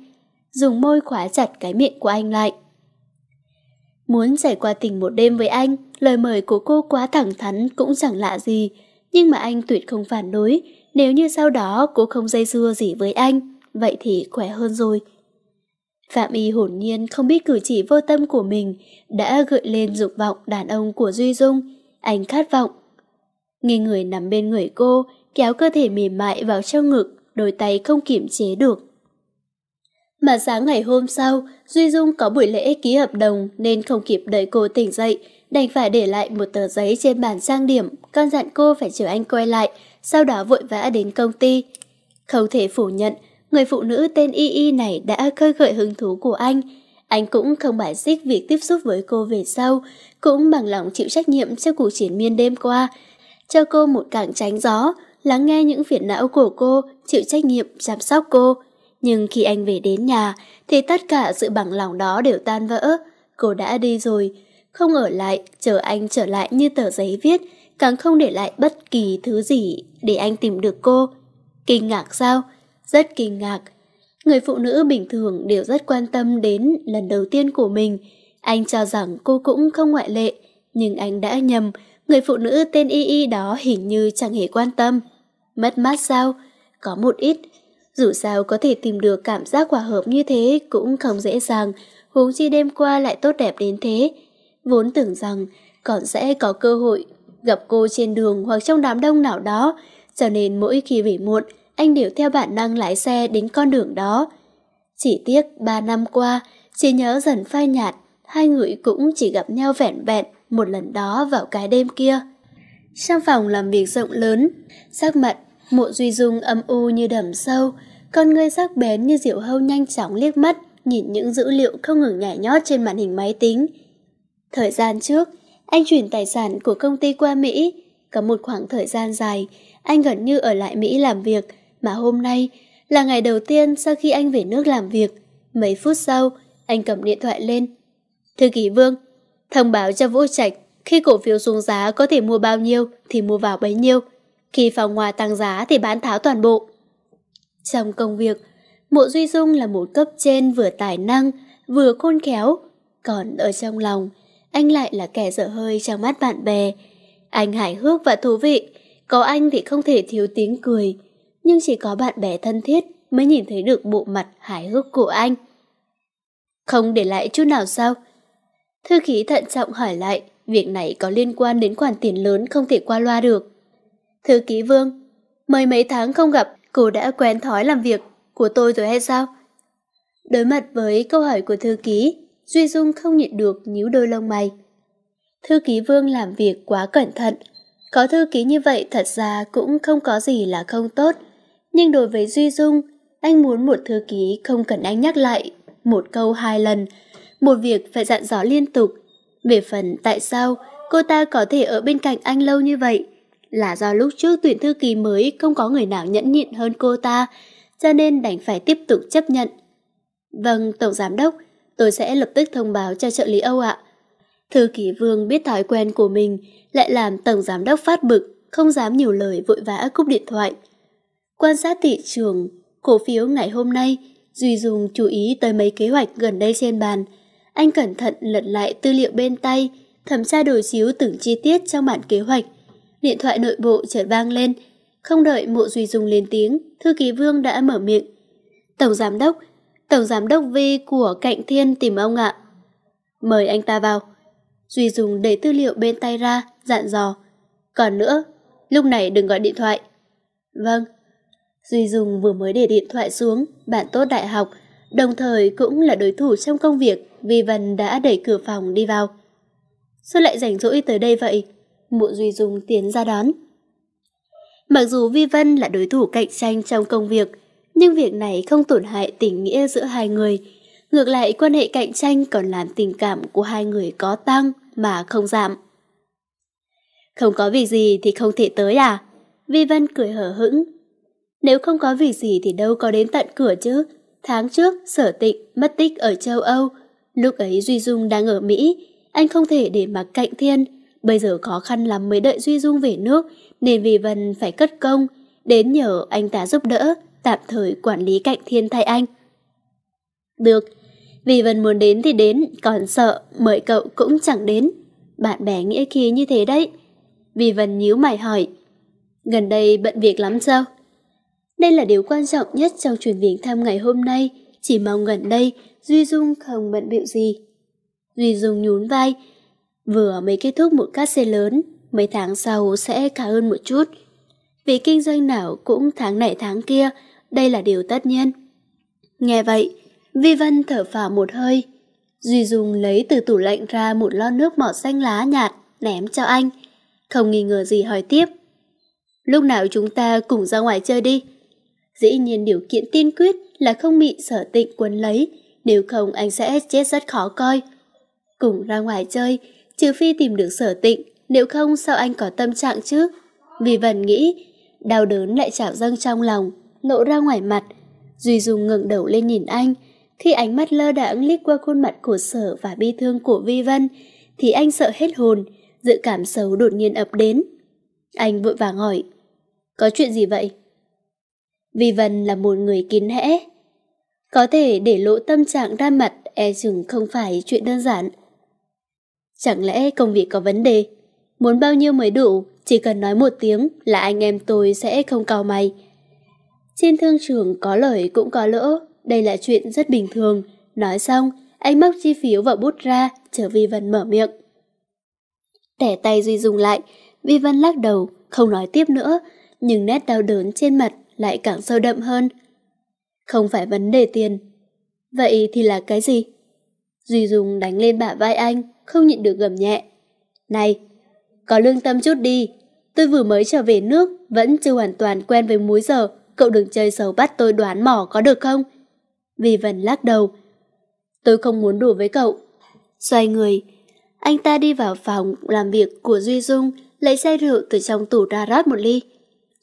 S1: dùng môi khóa chặt cái miệng của anh lại. Muốn trải qua tình một đêm với anh, lời mời của cô quá thẳng thắn cũng chẳng lạ gì, nhưng mà anh tuyệt không phản đối, nếu như sau đó cô không dây dưa gì với anh, vậy thì khỏe hơn rồi. Phạm Y hồn nhiên không biết cử chỉ vô tâm của mình đã gợi lên dục vọng đàn ông của Duy Dung, anh khát vọng. Nghe người nằm bên người cô, kéo cơ thể mềm mại vào trong ngực, đôi tay không kiểm chế được. Mà sáng ngày hôm sau, Duy Dung có buổi lễ ký hợp đồng nên không kịp đợi cô tỉnh dậy, đành phải để lại một tờ giấy trên bàn trang điểm, con dặn cô phải chờ anh quay lại, sau đó vội vã đến công ty. Không thể phủ nhận, người phụ nữ tên Y Y này đã khơi gợi hứng thú của anh, anh cũng không bài xích việc tiếp xúc với cô về sau, cũng bằng lòng chịu trách nhiệm cho cuộc triển miên đêm qua, cho cô một cảng tránh gió, lắng nghe những phiền não của cô, chịu trách nhiệm chăm sóc cô. Nhưng khi anh về đến nhà, thì tất cả sự bằng lòng đó đều tan vỡ. Cô đã đi rồi, không ở lại, chờ anh trở lại như tờ giấy viết, càng không để lại bất kỳ thứ gì để anh tìm được cô. Kinh ngạc sao? Rất kinh ngạc, người phụ nữ bình thường đều rất quan tâm đến lần đầu tiên của mình. Anh cho rằng cô cũng không ngoại lệ, nhưng anh đã nhầm, người phụ nữ tên Y Y đó hình như chẳng hề quan tâm. Mất mát sao? Có một ít. Dù sao có thể tìm được cảm giác hòa hợp như thế cũng không dễ dàng, huống chi đêm qua lại tốt đẹp đến thế. Vốn tưởng rằng còn sẽ có cơ hội gặp cô trên đường hoặc trong đám đông nào đó, cho nên mỗi khi về muộn, anh đều theo bản năng lái xe đến con đường đó. Chỉ tiếc ba năm qua, chỉ nhớ dần phai nhạt, hai người cũng chỉ gặp nhau vẹn vẹn một lần đó vào cái đêm kia. Trong phòng làm việc rộng lớn, sắc mặt, mộ duy dung âm u như đầm sâu, con ngươi sắc bén như diệu hâu nhanh chóng liếc mắt, nhìn những dữ liệu không ngừng nhảy nhót trên màn hình máy tính. Thời gian trước, anh chuyển tài sản của công ty qua Mỹ. Có một khoảng thời gian dài, anh gần như ở lại Mỹ làm việc, mà hôm nay là ngày đầu tiên sau khi anh về nước làm việc. Mấy phút sau, anh cầm điện thoại lên. Thư ký Vương, thông báo cho Vũ Trạch khi cổ phiếu xuống giá có thể mua bao nhiêu thì mua vào bấy nhiêu. Khi phòng hòa tăng giá thì bán tháo toàn bộ. Trong công việc, Mộ Duy Dung là một cấp trên vừa tài năng, vừa khôn khéo. Còn ở trong lòng, anh lại là kẻ dở hơi trong mắt bạn bè. Anh hài hước và thú vị, có anh thì không thể thiếu tiếng cười, nhưng chỉ có bạn bè thân thiết mới nhìn thấy được bộ mặt hài hước của anh. Không để lại chút nào sao? Thư ký thận trọng hỏi lại, việc này có liên quan đến khoản tiền lớn không thể qua loa được. Thư ký Vương, mấy mấy tháng không gặp, cô đã quen thói làm việc của tôi rồi hay sao? Đối mặt với câu hỏi của thư ký, Duy Dung không nhịn được nhíu đôi lông mày. Thư ký Vương làm việc quá cẩn thận, có thư ký như vậy thật ra cũng không có gì là không tốt, nhưng đối với Duy Dung, anh muốn một thư ký không cần anh nhắc lại một câu hai lần, một việc phải dặn dò liên tục. Về phần tại sao cô ta có thể ở bên cạnh anh lâu như vậy, là do lúc trước tuyển thư ký mới không có người nào nhẫn nhịn hơn cô ta, cho nên đành phải tiếp tục chấp nhận. Vâng, Tổng Giám Đốc, tôi sẽ lập tức thông báo cho trợ lý Âu ạ. Thư ký Vương biết thói quen của mình lại làm Tổng Giám Đốc phát bực, không dám nhiều lời vội vã cúp điện thoại. Quan sát thị trường, cổ phiếu ngày hôm nay, Duy dùng chú ý tới mấy kế hoạch gần đây trên bàn. Anh cẩn thận lật lại tư liệu bên tay, thẩm tra đổi xíu từng chi tiết trong bản kế hoạch. Điện thoại nội bộ chợt vang lên. Không đợi mộ Duy dùng lên tiếng, thư ký Vương đã mở miệng. Tổng giám đốc, tổng giám đốc Vi của Cạnh Thiên tìm ông ạ. Mời anh ta vào. Duy dùng đẩy tư liệu bên tay ra, dặn dò. Còn nữa, lúc này đừng gọi điện thoại. Vâng. Duy Dung vừa mới để điện thoại xuống, bạn tốt đại học, đồng thời cũng là đối thủ trong công việc, Vi Vân đã đẩy cửa phòng đi vào. Sao lại rảnh rỗi tới đây vậy? Mụ Duy Dung tiến ra đón. Mặc dù Vi Vân là đối thủ cạnh tranh trong công việc, nhưng việc này không tổn hại tình nghĩa giữa hai người. Ngược lại, quan hệ cạnh tranh còn làm tình cảm của hai người có tăng mà không giảm. Không có việc gì thì không thể tới à? Vi Vân cười hở hững, nếu không có việc gì thì đâu có đến tận cửa chứ. Tháng trước, sở tịnh, mất tích ở châu Âu. Lúc ấy Duy Dung đang ở Mỹ, anh không thể để mặc cạnh thiên. Bây giờ khó khăn lắm mới đợi Duy Dung về nước, nên vì Vân phải cất công, đến nhờ anh ta giúp đỡ, tạm thời quản lý cạnh thiên thay anh. Được, vì Vân muốn đến thì đến, còn sợ, mời cậu cũng chẳng đến. Bạn bè nghĩa khí như thế đấy. Vì Vân nhíu mày hỏi, gần đây bận việc lắm sao? Đây là điều quan trọng nhất trong chuyến viếng thăm ngày hôm nay, chỉ mong gần đây Duy Dung không bận bịu gì. Duy Dung nhún vai, vừa mới kết thúc một cát xe lớn, mấy tháng sau sẽ khá hơn một chút. Vì kinh doanh nào cũng tháng này tháng kia, đây là điều tất nhiên. Nghe vậy, Vi Vân thở phào một hơi. Duy Dung lấy từ tủ lạnh ra một lon nước mỏ xanh lá nhạt, ném cho anh. Không nghi ngờ gì hỏi tiếp. Lúc nào chúng ta cùng ra ngoài chơi đi. Dĩ nhiên điều kiện tiên quyết là không bị sở tịnh quấn lấy, nếu không anh sẽ chết rất khó coi. Cùng ra ngoài chơi, trừ phi tìm được sở tịnh, nếu không sao anh có tâm trạng chứ? Vì vần nghĩ, đau đớn lại trào dâng trong lòng, lộ ra ngoài mặt. Duy Dung ngẩng đầu lên nhìn anh, khi ánh mắt lơ đãng liếc qua khuôn mặt của sở và bi thương của Vi Vân, thì anh sợ hết hồn, dự cảm xấu đột nhiên ập đến. Anh vội vàng hỏi, có chuyện gì vậy? vì Vân là một người kín hẽ. Có thể để lộ tâm trạng ra mặt e chừng không phải chuyện đơn giản. Chẳng lẽ công việc có vấn đề? Muốn bao nhiêu mới đủ, chỉ cần nói một tiếng là anh em tôi sẽ không cau mày. Trên thương trường có lời cũng có lỗ, đây là chuyện rất bình thường. Nói xong, anh móc chi phiếu và bút ra, chờ Vi Vân mở miệng. Tẻ tay Duy dùng lại, Vi Vân lắc đầu, không nói tiếp nữa, nhưng nét đau đớn trên mặt lại càng sâu đậm hơn. Không phải vấn đề tiền. Vậy thì là cái gì? Duy Dung đánh lên bả vai anh, không nhịn được gầm nhẹ. Này, có lương tâm chút đi. Tôi vừa mới trở về nước, vẫn chưa hoàn toàn quen với múi giờ. Cậu đừng chơi xấu bắt tôi đoán mỏ có được không? Vì Vân lắc đầu. Tôi không muốn đùa với cậu. Xoay người, anh ta đi vào phòng làm việc của Duy Dung, lấy chai rượu từ trong tủ ra rót một ly.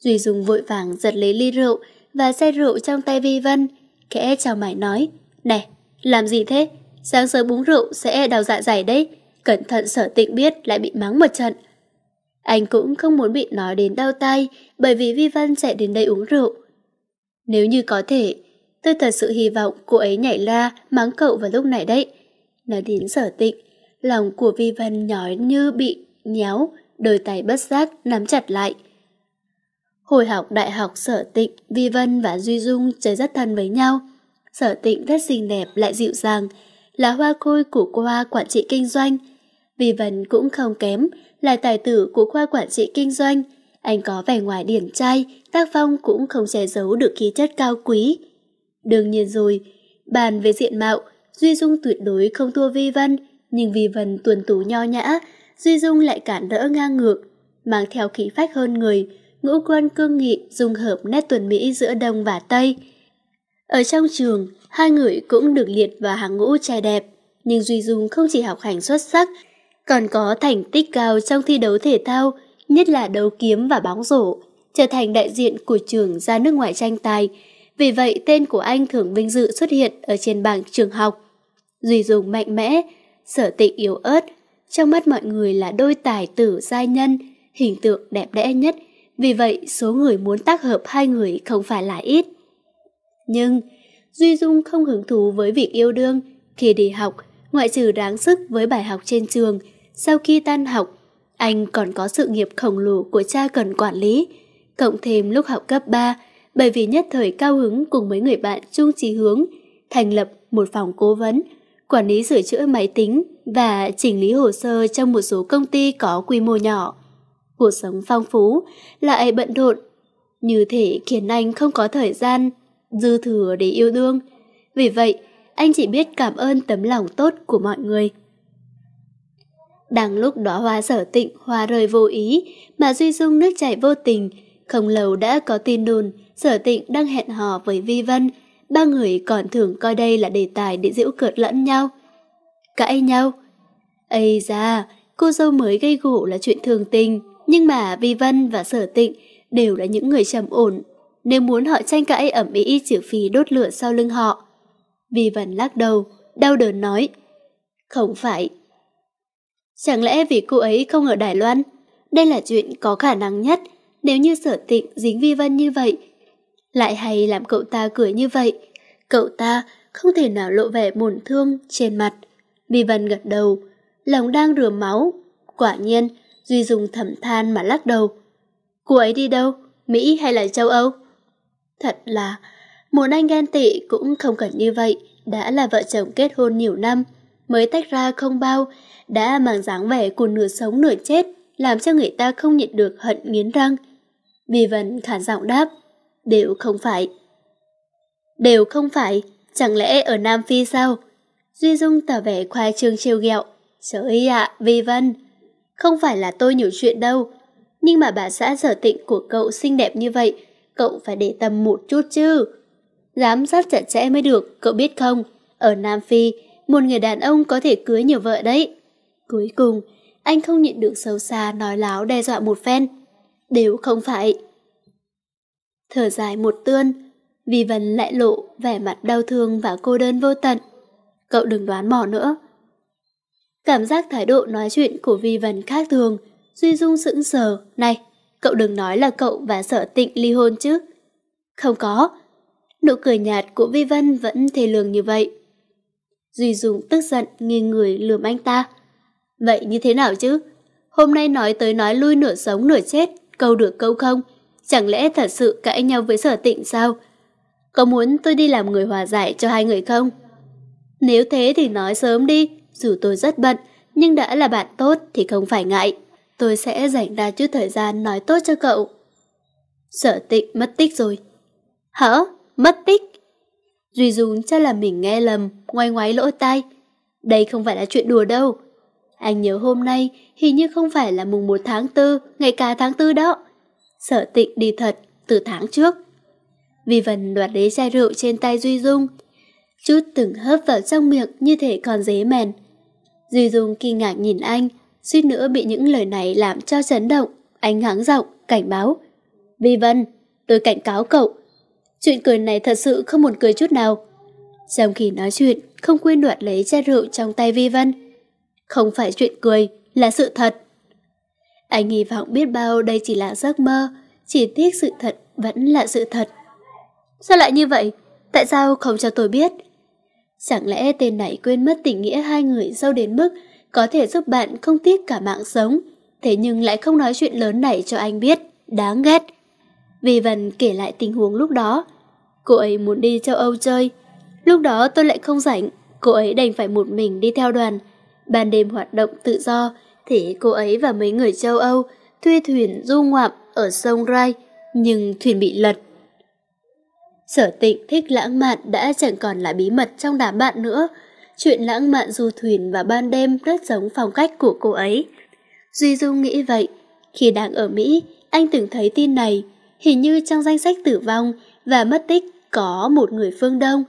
S1: Duy Dung vội vàng giật lấy ly rượu và xe rượu trong tay Vi Vân, khẽ chào mải nói, Nè, làm gì thế? Sáng sớm uống rượu sẽ đau dạ dày đấy, cẩn thận sở tịnh biết lại bị mắng một trận. Anh cũng không muốn bị nói đến đau tay bởi vì Vi Vân sẽ đến đây uống rượu. Nếu như có thể, tôi thật sự hy vọng cô ấy nhảy la mắng cậu vào lúc này đấy. Nói đến sở tịnh, lòng của Vi Vân nhói như bị nhéo, đôi tay bất giác nắm chặt lại. Hồi học đại học sở tịnh, Vi Vân và Duy Dung chơi rất thân với nhau. Sở tịnh rất xinh đẹp lại dịu dàng, là hoa khôi của khoa quản trị kinh doanh. Vi Vân cũng không kém, là tài tử của khoa quản trị kinh doanh. Anh có vẻ ngoài điển trai, tác phong cũng không che giấu được khí chất cao quý. Đương nhiên rồi, bàn về diện mạo, Duy Dung tuyệt đối không thua Vi Vân, nhưng Vi Vân tuần tú nho nhã, Duy Dung lại cản đỡ ngang ngược, mang theo khí phách hơn người, ngũ quân cương nghị dung hợp nét tuần Mỹ giữa Đông và Tây. Ở trong trường, hai người cũng được liệt vào hàng ngũ trai đẹp, nhưng Duy Dung không chỉ học hành xuất sắc, còn có thành tích cao trong thi đấu thể thao, nhất là đấu kiếm và bóng rổ, trở thành đại diện của trường ra nước ngoài tranh tài. Vì vậy, tên của anh thường vinh dự xuất hiện ở trên bảng trường học. Duy Dung mạnh mẽ, sở tịnh yếu ớt, trong mắt mọi người là đôi tài tử giai nhân, hình tượng đẹp đẽ nhất – vì vậy, số người muốn tác hợp hai người không phải là ít. Nhưng, Duy Dung không hứng thú với việc yêu đương. Khi đi học, ngoại trừ đáng sức với bài học trên trường, sau khi tan học, anh còn có sự nghiệp khổng lồ của cha cần quản lý. Cộng thêm lúc học cấp 3, bởi vì nhất thời cao hứng cùng mấy người bạn chung chí hướng, thành lập một phòng cố vấn, quản lý sửa chữa máy tính và chỉnh lý hồ sơ trong một số công ty có quy mô nhỏ cuộc sống phong phú, lại bận rộn. Như thể khiến Anh không có thời gian, dư thừa để yêu đương. Vì vậy, anh chỉ biết cảm ơn tấm lòng tốt của mọi người. Đang lúc đó hoa sở tịnh, hoa rơi vô ý, mà Duy Dung nước chảy vô tình. Không lâu đã có tin đồn, sở tịnh đang hẹn hò với Vi Vân. Ba người còn thường coi đây là đề tài để giễu cợt lẫn nhau. Cãi nhau. Ây ra cô dâu mới gây gỗ là chuyện thường tình. Nhưng mà Vi Vân và Sở Tịnh đều là những người trầm ổn, nếu muốn họ tranh cãi ẩm ý trừ phi đốt lửa sau lưng họ. Vi Vân lắc đầu, đau đớn nói. Không phải. Chẳng lẽ vì cô ấy không ở Đài Loan? Đây là chuyện có khả năng nhất nếu như sở tịnh dính Vi Vân như vậy. Lại hay làm cậu ta cười như vậy. Cậu ta không thể nào lộ vẻ buồn thương trên mặt. Vi Vân gật đầu, lòng đang rửa máu. Quả nhiên, Duy Dung thầm than mà lắc đầu. Cô ấy đi đâu? Mỹ hay là châu Âu? Thật là, muốn anh ghen tị cũng không cần như vậy. Đã là vợ chồng kết hôn nhiều năm, mới tách ra không bao, đã mang dáng vẻ của nửa sống nửa chết, làm cho người ta không nhịn được hận nghiến răng. Vì Vân khản giọng đáp, đều không phải. Đều không phải, chẳng lẽ ở Nam Phi sao? Duy Dung tỏ vẻ khoa trương trêu ghẹo. Trời ạ, à, Vi Vân, không phải là tôi nhiều chuyện đâu. Nhưng mà bà xã sở tịnh của cậu xinh đẹp như vậy, cậu phải để tâm một chút chứ. Giám sát chặt chẽ mới được, cậu biết không? Ở Nam Phi, một người đàn ông có thể cưới nhiều vợ đấy. Cuối cùng, anh không nhịn được sâu xa nói láo đe dọa một phen. Đều không phải. Thở dài một tươn, Vi Vân lại lộ vẻ mặt đau thương và cô đơn vô tận. Cậu đừng đoán mò nữa, Cảm giác thái độ nói chuyện của Vi Văn khác thường, Duy Dung sững sờ, này, cậu đừng nói là cậu và sở tịnh ly hôn chứ. Không có, nụ cười nhạt của Vi Văn vẫn thề lường như vậy. Duy Dung tức giận nghiêng người lườm anh ta. Vậy như thế nào chứ? Hôm nay nói tới nói lui nửa sống nửa chết, câu được câu không? Chẳng lẽ thật sự cãi nhau với sở tịnh sao? Có muốn tôi đi làm người hòa giải cho hai người không? Nếu thế thì nói sớm đi, dù tôi rất bận, nhưng đã là bạn tốt thì không phải ngại. Tôi sẽ dành ra chút thời gian nói tốt cho cậu. Sở tịnh mất tích rồi. Hả? Mất tích? Duy Dung chắc là mình nghe lầm, ngoay ngoáy lỗ tai. Đây không phải là chuyện đùa đâu. Anh nhớ hôm nay hình như không phải là mùng 1 tháng 4, ngày cả tháng 4 đó. Sở tịnh đi thật, từ tháng trước. Vì vần đoạt lấy chai rượu trên tay Duy Dung. Chút từng hớp vào trong miệng như thể còn dế mèn. Duy Dung kinh ngạc nhìn anh, suýt nữa bị những lời này làm cho chấn động. Anh ngáng giọng, cảnh báo. Vi Vân, tôi cảnh cáo cậu. Chuyện cười này thật sự không muốn cười chút nào. Trong khi nói chuyện, không quên đoạt lấy chai rượu trong tay Vi Vân. Không phải chuyện cười, là sự thật. Anh hy vọng biết bao đây chỉ là giấc mơ, chỉ tiếc sự thật vẫn là sự thật. Sao lại như vậy? Tại sao không cho tôi biết? Chẳng lẽ tên này quên mất tình nghĩa hai người sâu đến mức có thể giúp bạn không tiếc cả mạng sống, thế nhưng lại không nói chuyện lớn này cho anh biết, đáng ghét. Vì Vân kể lại tình huống lúc đó, cô ấy muốn đi châu Âu chơi, lúc đó tôi lại không rảnh, cô ấy đành phải một mình đi theo đoàn. Ban đêm hoạt động tự do, thì cô ấy và mấy người châu Âu thuê thuyền du ngoạm ở sông Rai, nhưng thuyền bị lật Sở tịnh thích lãng mạn đã chẳng còn là bí mật trong đám bạn nữa. Chuyện lãng mạn du thuyền và ban đêm rất giống phong cách của cô ấy. Duy Dung nghĩ vậy. Khi đang ở Mỹ, anh từng thấy tin này. Hình như trong danh sách tử vong và mất tích có một người phương Đông.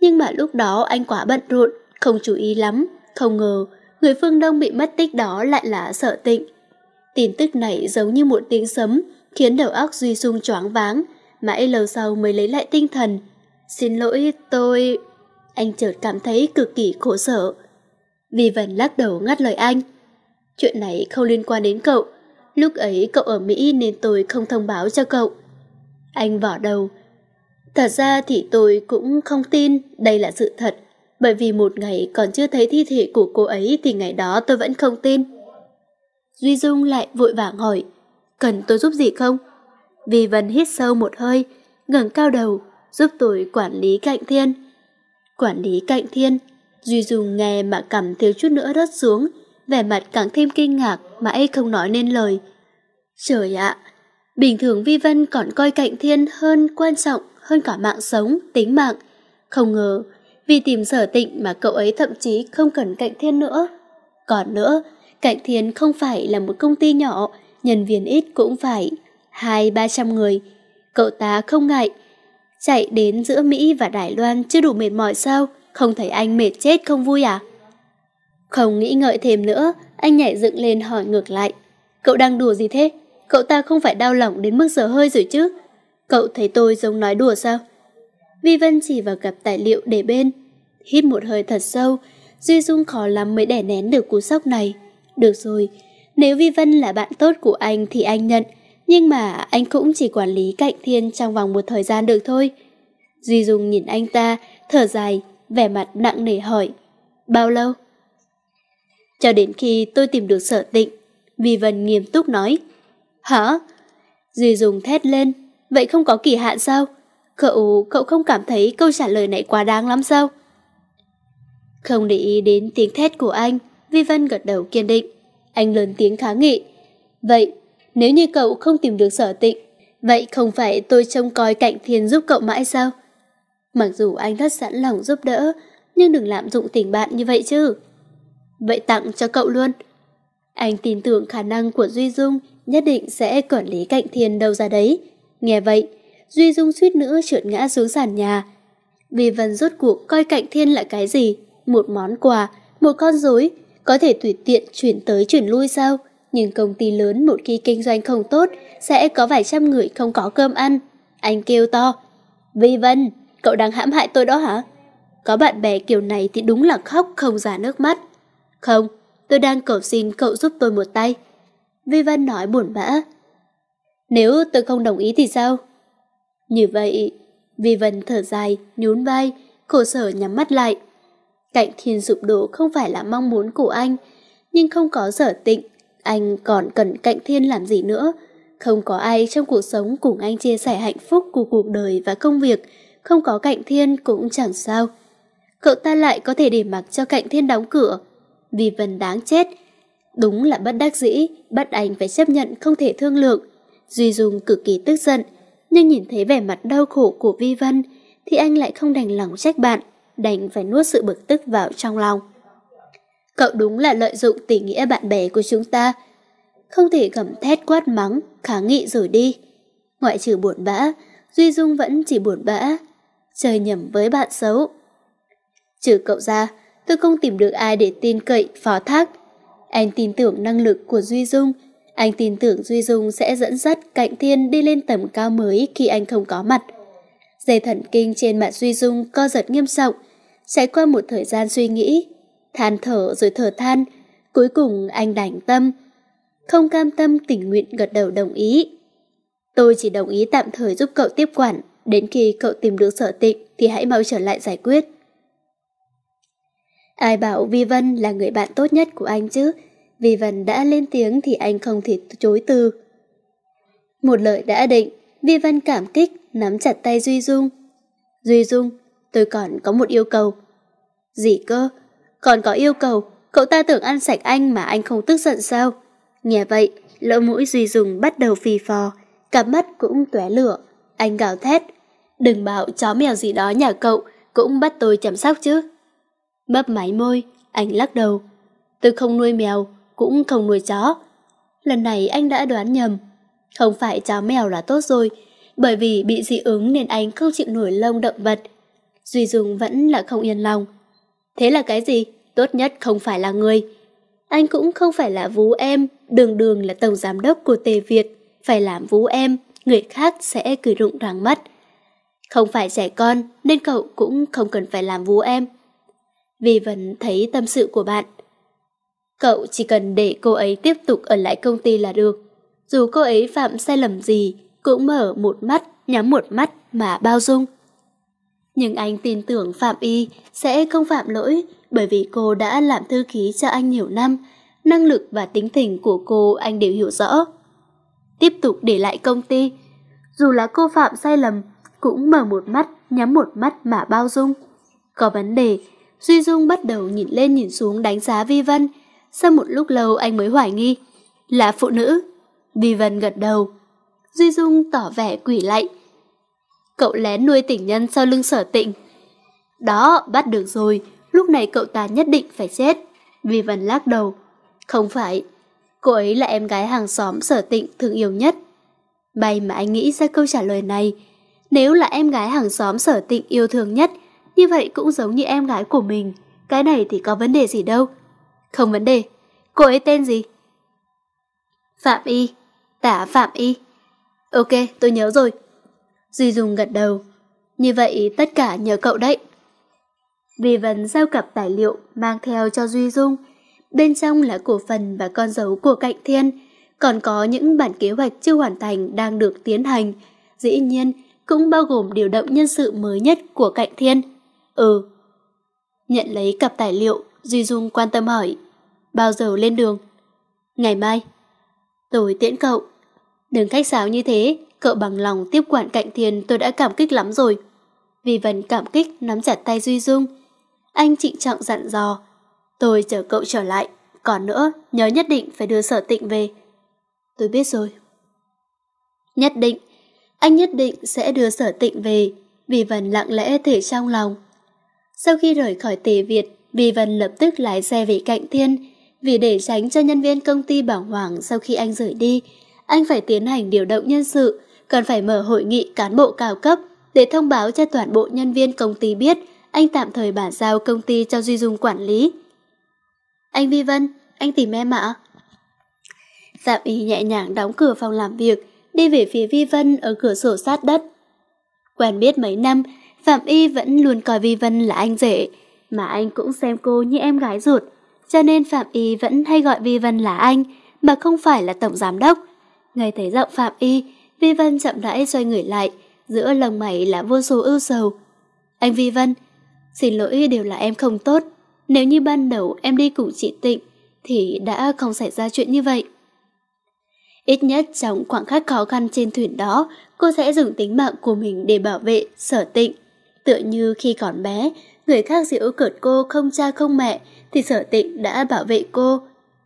S1: Nhưng mà lúc đó anh quá bận rộn, không chú ý lắm. Không ngờ, người phương Đông bị mất tích đó lại là sở tịnh. Tin tức này giống như một tiếng sấm, khiến đầu óc Duy Dung choáng váng, mãi lâu sau mới lấy lại tinh thần. Xin lỗi, tôi... Anh chợt cảm thấy cực kỳ khổ sở. Vì Vân lắc đầu ngắt lời anh. Chuyện này không liên quan đến cậu. Lúc ấy cậu ở Mỹ nên tôi không thông báo cho cậu. Anh vỏ đầu. Thật ra thì tôi cũng không tin đây là sự thật. Bởi vì một ngày còn chưa thấy thi thể của cô ấy thì ngày đó tôi vẫn không tin. Duy Dung lại vội vàng hỏi, cần tôi giúp gì không? Vi Vân hít sâu một hơi, ngẩng cao đầu, giúp tôi quản lý cạnh thiên. Quản lý cạnh thiên, Duy Dùng nghe mà cảm thiếu chút nữa rớt xuống, vẻ mặt càng thêm kinh ngạc mà mãi không nói nên lời. Trời ạ, bình thường Vi Vân còn coi cạnh thiên hơn quan trọng hơn cả mạng sống, tính mạng. Không ngờ, vì tìm sở tịnh mà cậu ấy thậm chí không cần cạnh thiên nữa. Còn nữa, cạnh thiên không phải là một công ty nhỏ, nhân viên ít cũng phải hai ba trăm người. Cậu ta không ngại. Chạy đến giữa Mỹ và Đài Loan chưa đủ mệt mỏi sao? Không thấy anh mệt chết không vui à? Không nghĩ ngợi thêm nữa, anh nhảy dựng lên hỏi ngược lại. Cậu đang đùa gì thế? Cậu ta không phải đau lòng đến mức giờ hơi rồi chứ? Cậu thấy tôi giống nói đùa sao? Vi Vân chỉ vào cặp tài liệu để bên. Hít một hơi thật sâu, Duy Dung khó lắm mới đẻ nén được cú sốc này. Được rồi, nếu Vi Vân là bạn tốt của anh thì anh nhận, nhưng mà anh cũng chỉ quản lý cạnh thiên trong vòng một thời gian được thôi. Duy Dung nhìn anh ta, thở dài, vẻ mặt nặng nề hỏi. Bao lâu? Cho đến khi tôi tìm được sở tịnh, Vi Vân nghiêm túc nói. Hả? Duy Dung thét lên. Vậy không có kỳ hạn sao? Cậu, cậu không cảm thấy câu trả lời này quá đáng lắm sao? Không để ý đến tiếng thét của anh, Vi Vân gật đầu kiên định. Anh lớn tiếng kháng nghị. Vậy nếu như cậu không tìm được sở tịnh, vậy không phải tôi trông coi cạnh thiên giúp cậu mãi sao? Mặc dù anh rất sẵn lòng giúp đỡ, nhưng đừng lạm dụng tình bạn như vậy chứ. Vậy tặng cho cậu luôn. Anh tin tưởng khả năng của Duy Dung nhất định sẽ quản lý cạnh thiên đâu ra đấy. Nghe vậy, Duy Dung suýt nữa trượt ngã xuống sàn nhà. Vì vần rốt cuộc coi cạnh thiên là cái gì? Một món quà, một con rối, có thể tùy tiện chuyển tới chuyển lui sao? nhưng công ty lớn một khi kinh doanh không tốt, sẽ có vài trăm người không có cơm ăn. Anh kêu to, Vi Vân, cậu đang hãm hại tôi đó hả? Có bạn bè kiểu này thì đúng là khóc không giả nước mắt. Không, tôi đang cầu xin cậu giúp tôi một tay. Vi Vân nói buồn bã. Nếu tôi không đồng ý thì sao? Như vậy, Vi Vân thở dài, nhún vai, khổ sở nhắm mắt lại. Cạnh thiên sụp đổ không phải là mong muốn của anh, nhưng không có sở tịnh anh còn cần cạnh thiên làm gì nữa? Không có ai trong cuộc sống cùng anh chia sẻ hạnh phúc của cuộc đời và công việc, không có cạnh thiên cũng chẳng sao. Cậu ta lại có thể để mặc cho cạnh thiên đóng cửa. Vì Vân đáng chết. Đúng là bất đắc dĩ, bắt anh phải chấp nhận không thể thương lượng. Duy Dung cực kỳ tức giận, nhưng nhìn thấy vẻ mặt đau khổ của Vi Vân, thì anh lại không đành lòng trách bạn, đành phải nuốt sự bực tức vào trong lòng. Cậu đúng là lợi dụng tình nghĩa bạn bè của chúng ta. Không thể gầm thét quát mắng, kháng nghị rồi đi. Ngoại trừ buồn bã, Duy Dung vẫn chỉ buồn bã. Chơi nhầm với bạn xấu. Trừ cậu ra, tôi không tìm được ai để tin cậy, phó thác. Anh tin tưởng năng lực của Duy Dung. Anh tin tưởng Duy Dung sẽ dẫn dắt Cạnh Thiên đi lên tầm cao mới khi anh không có mặt. Dây thần kinh trên mặt Duy Dung co giật nghiêm trọng. Trải qua một thời gian suy nghĩ, than thở rồi thở than. Cuối cùng anh đành tâm, không cam tâm tình nguyện gật đầu đồng ý. Tôi chỉ đồng ý tạm thời giúp cậu tiếp quản, đến khi cậu tìm được sở tịnh thì hãy mau trở lại giải quyết. Ai bảo Vi Vân là người bạn tốt nhất của anh chứ? Vi Vân đã lên tiếng thì anh không thể chối từ. Một lời đã định, Vi Vân cảm kích, nắm chặt tay Duy Dung. Duy Dung, tôi còn có một yêu cầu. Gì cơ? còn có yêu cầu, cậu ta tưởng ăn sạch anh mà anh không tức giận sao? Nghe vậy, lỗ mũi Duy Dùng bắt đầu phì phò, cặp mắt cũng tóe lửa. Anh gào thét, đừng bảo chó mèo gì đó nhà cậu cũng bắt tôi chăm sóc chứ. Mấp máy môi, anh lắc đầu. Tôi không nuôi mèo, cũng không nuôi chó. Lần này anh đã đoán nhầm. Không phải chó mèo là tốt rồi, bởi vì bị dị ứng nên anh không chịu nổi lông động vật. Duy dùng vẫn là không yên lòng. Thế là cái gì? Tốt nhất không phải là người. Anh cũng không phải là vú em, đường đường là tổng giám đốc của Tề Việt. Phải làm vú em, người khác sẽ cười rụng ràng mắt. Không phải trẻ con nên cậu cũng không cần phải làm vú em. Vì vẫn thấy tâm sự của bạn. Cậu chỉ cần để cô ấy tiếp tục ở lại công ty là được. Dù cô ấy phạm sai lầm gì, cũng mở một mắt, nhắm một mắt mà bao dung. Nhưng anh tin tưởng Phạm Y sẽ không phạm lỗi bởi vì cô đã làm thư ký cho anh nhiều năm, năng lực và tính tình của cô anh đều hiểu rõ. Tiếp tục để lại công ty, dù là cô phạm sai lầm, cũng mở một mắt, nhắm một mắt mà bao dung. Có vấn đề, Duy Dung bắt đầu nhìn lên nhìn xuống đánh giá Vi Vân, sau một lúc lâu anh mới hoài nghi, là phụ nữ. Vi Vân gật đầu. Duy Dung tỏ vẻ quỷ lạnh, Cậu lén nuôi tình nhân sau lưng sở tịnh. Đó, bắt được rồi, lúc này cậu ta nhất định phải chết. Vì Vân lắc đầu. Không phải, cô ấy là em gái hàng xóm sở tịnh thương yêu nhất. bay mà anh nghĩ ra câu trả lời này. Nếu là em gái hàng xóm sở tịnh yêu thương nhất, như vậy cũng giống như em gái của mình. Cái này thì có vấn đề gì đâu. Không vấn đề. Cô ấy tên gì? Phạm Y. Tả Phạm Y. Ok, tôi nhớ rồi. Duy Dung gật đầu. Như vậy tất cả nhờ cậu đấy. Vì Vân giao cặp tài liệu mang theo cho Duy Dung. Bên trong là cổ phần và con dấu của Cạnh Thiên, còn có những bản kế hoạch chưa hoàn thành đang được tiến hành. Dĩ nhiên, cũng bao gồm điều động nhân sự mới nhất của Cạnh Thiên. Ừ. Nhận lấy cặp tài liệu, Duy Dung quan tâm hỏi. Bao giờ lên đường? Ngày mai. Tôi tiễn cậu. Đừng khách sáo như thế, Cậu bằng lòng tiếp quản cạnh thiền tôi đã cảm kích lắm rồi. Vì Vân cảm kích nắm chặt tay Duy Dung. Anh trịnh trọng dặn dò. Tôi chở cậu trở lại. Còn nữa, nhớ nhất định phải đưa sở tịnh về. Tôi biết rồi. Nhất định. Anh nhất định sẽ đưa sở tịnh về. Vì Vân lặng lẽ thể trong lòng. Sau khi rời khỏi tề Việt, Vì Vân lập tức lái xe về cạnh thiên. Vì để tránh cho nhân viên công ty bảo hoàng sau khi anh rời đi, anh phải tiến hành điều động nhân sự cần phải mở hội nghị cán bộ cao cấp để thông báo cho toàn bộ nhân viên công ty biết anh tạm thời bản giao công ty cho Duy Dung quản lý. Anh Vi Vân, anh tìm em ạ. Dạm ý nhẹ nhàng đóng cửa phòng làm việc, đi về phía Vi Vân ở cửa sổ sát đất. Quen biết mấy năm, Phạm Y vẫn luôn coi Vi Vân là anh rể, mà anh cũng xem cô như em gái ruột, cho nên Phạm Y vẫn hay gọi Vi Vân là anh, mà không phải là tổng giám đốc. Nghe thấy giọng Phạm Y, Vi Vân chậm rãi xoay người lại, giữa lòng mày là vô số ưu sầu. Anh Vi Vân, xin lỗi đều là em không tốt. Nếu như ban đầu em đi cùng chị Tịnh, thì đã không xảy ra chuyện như vậy. Ít nhất trong khoảng khắc khó khăn trên thuyền đó, cô sẽ dùng tính mạng của mình để bảo vệ sở tịnh. Tựa như khi còn bé, người khác giễu cợt cô không cha không mẹ, thì sở tịnh đã bảo vệ cô.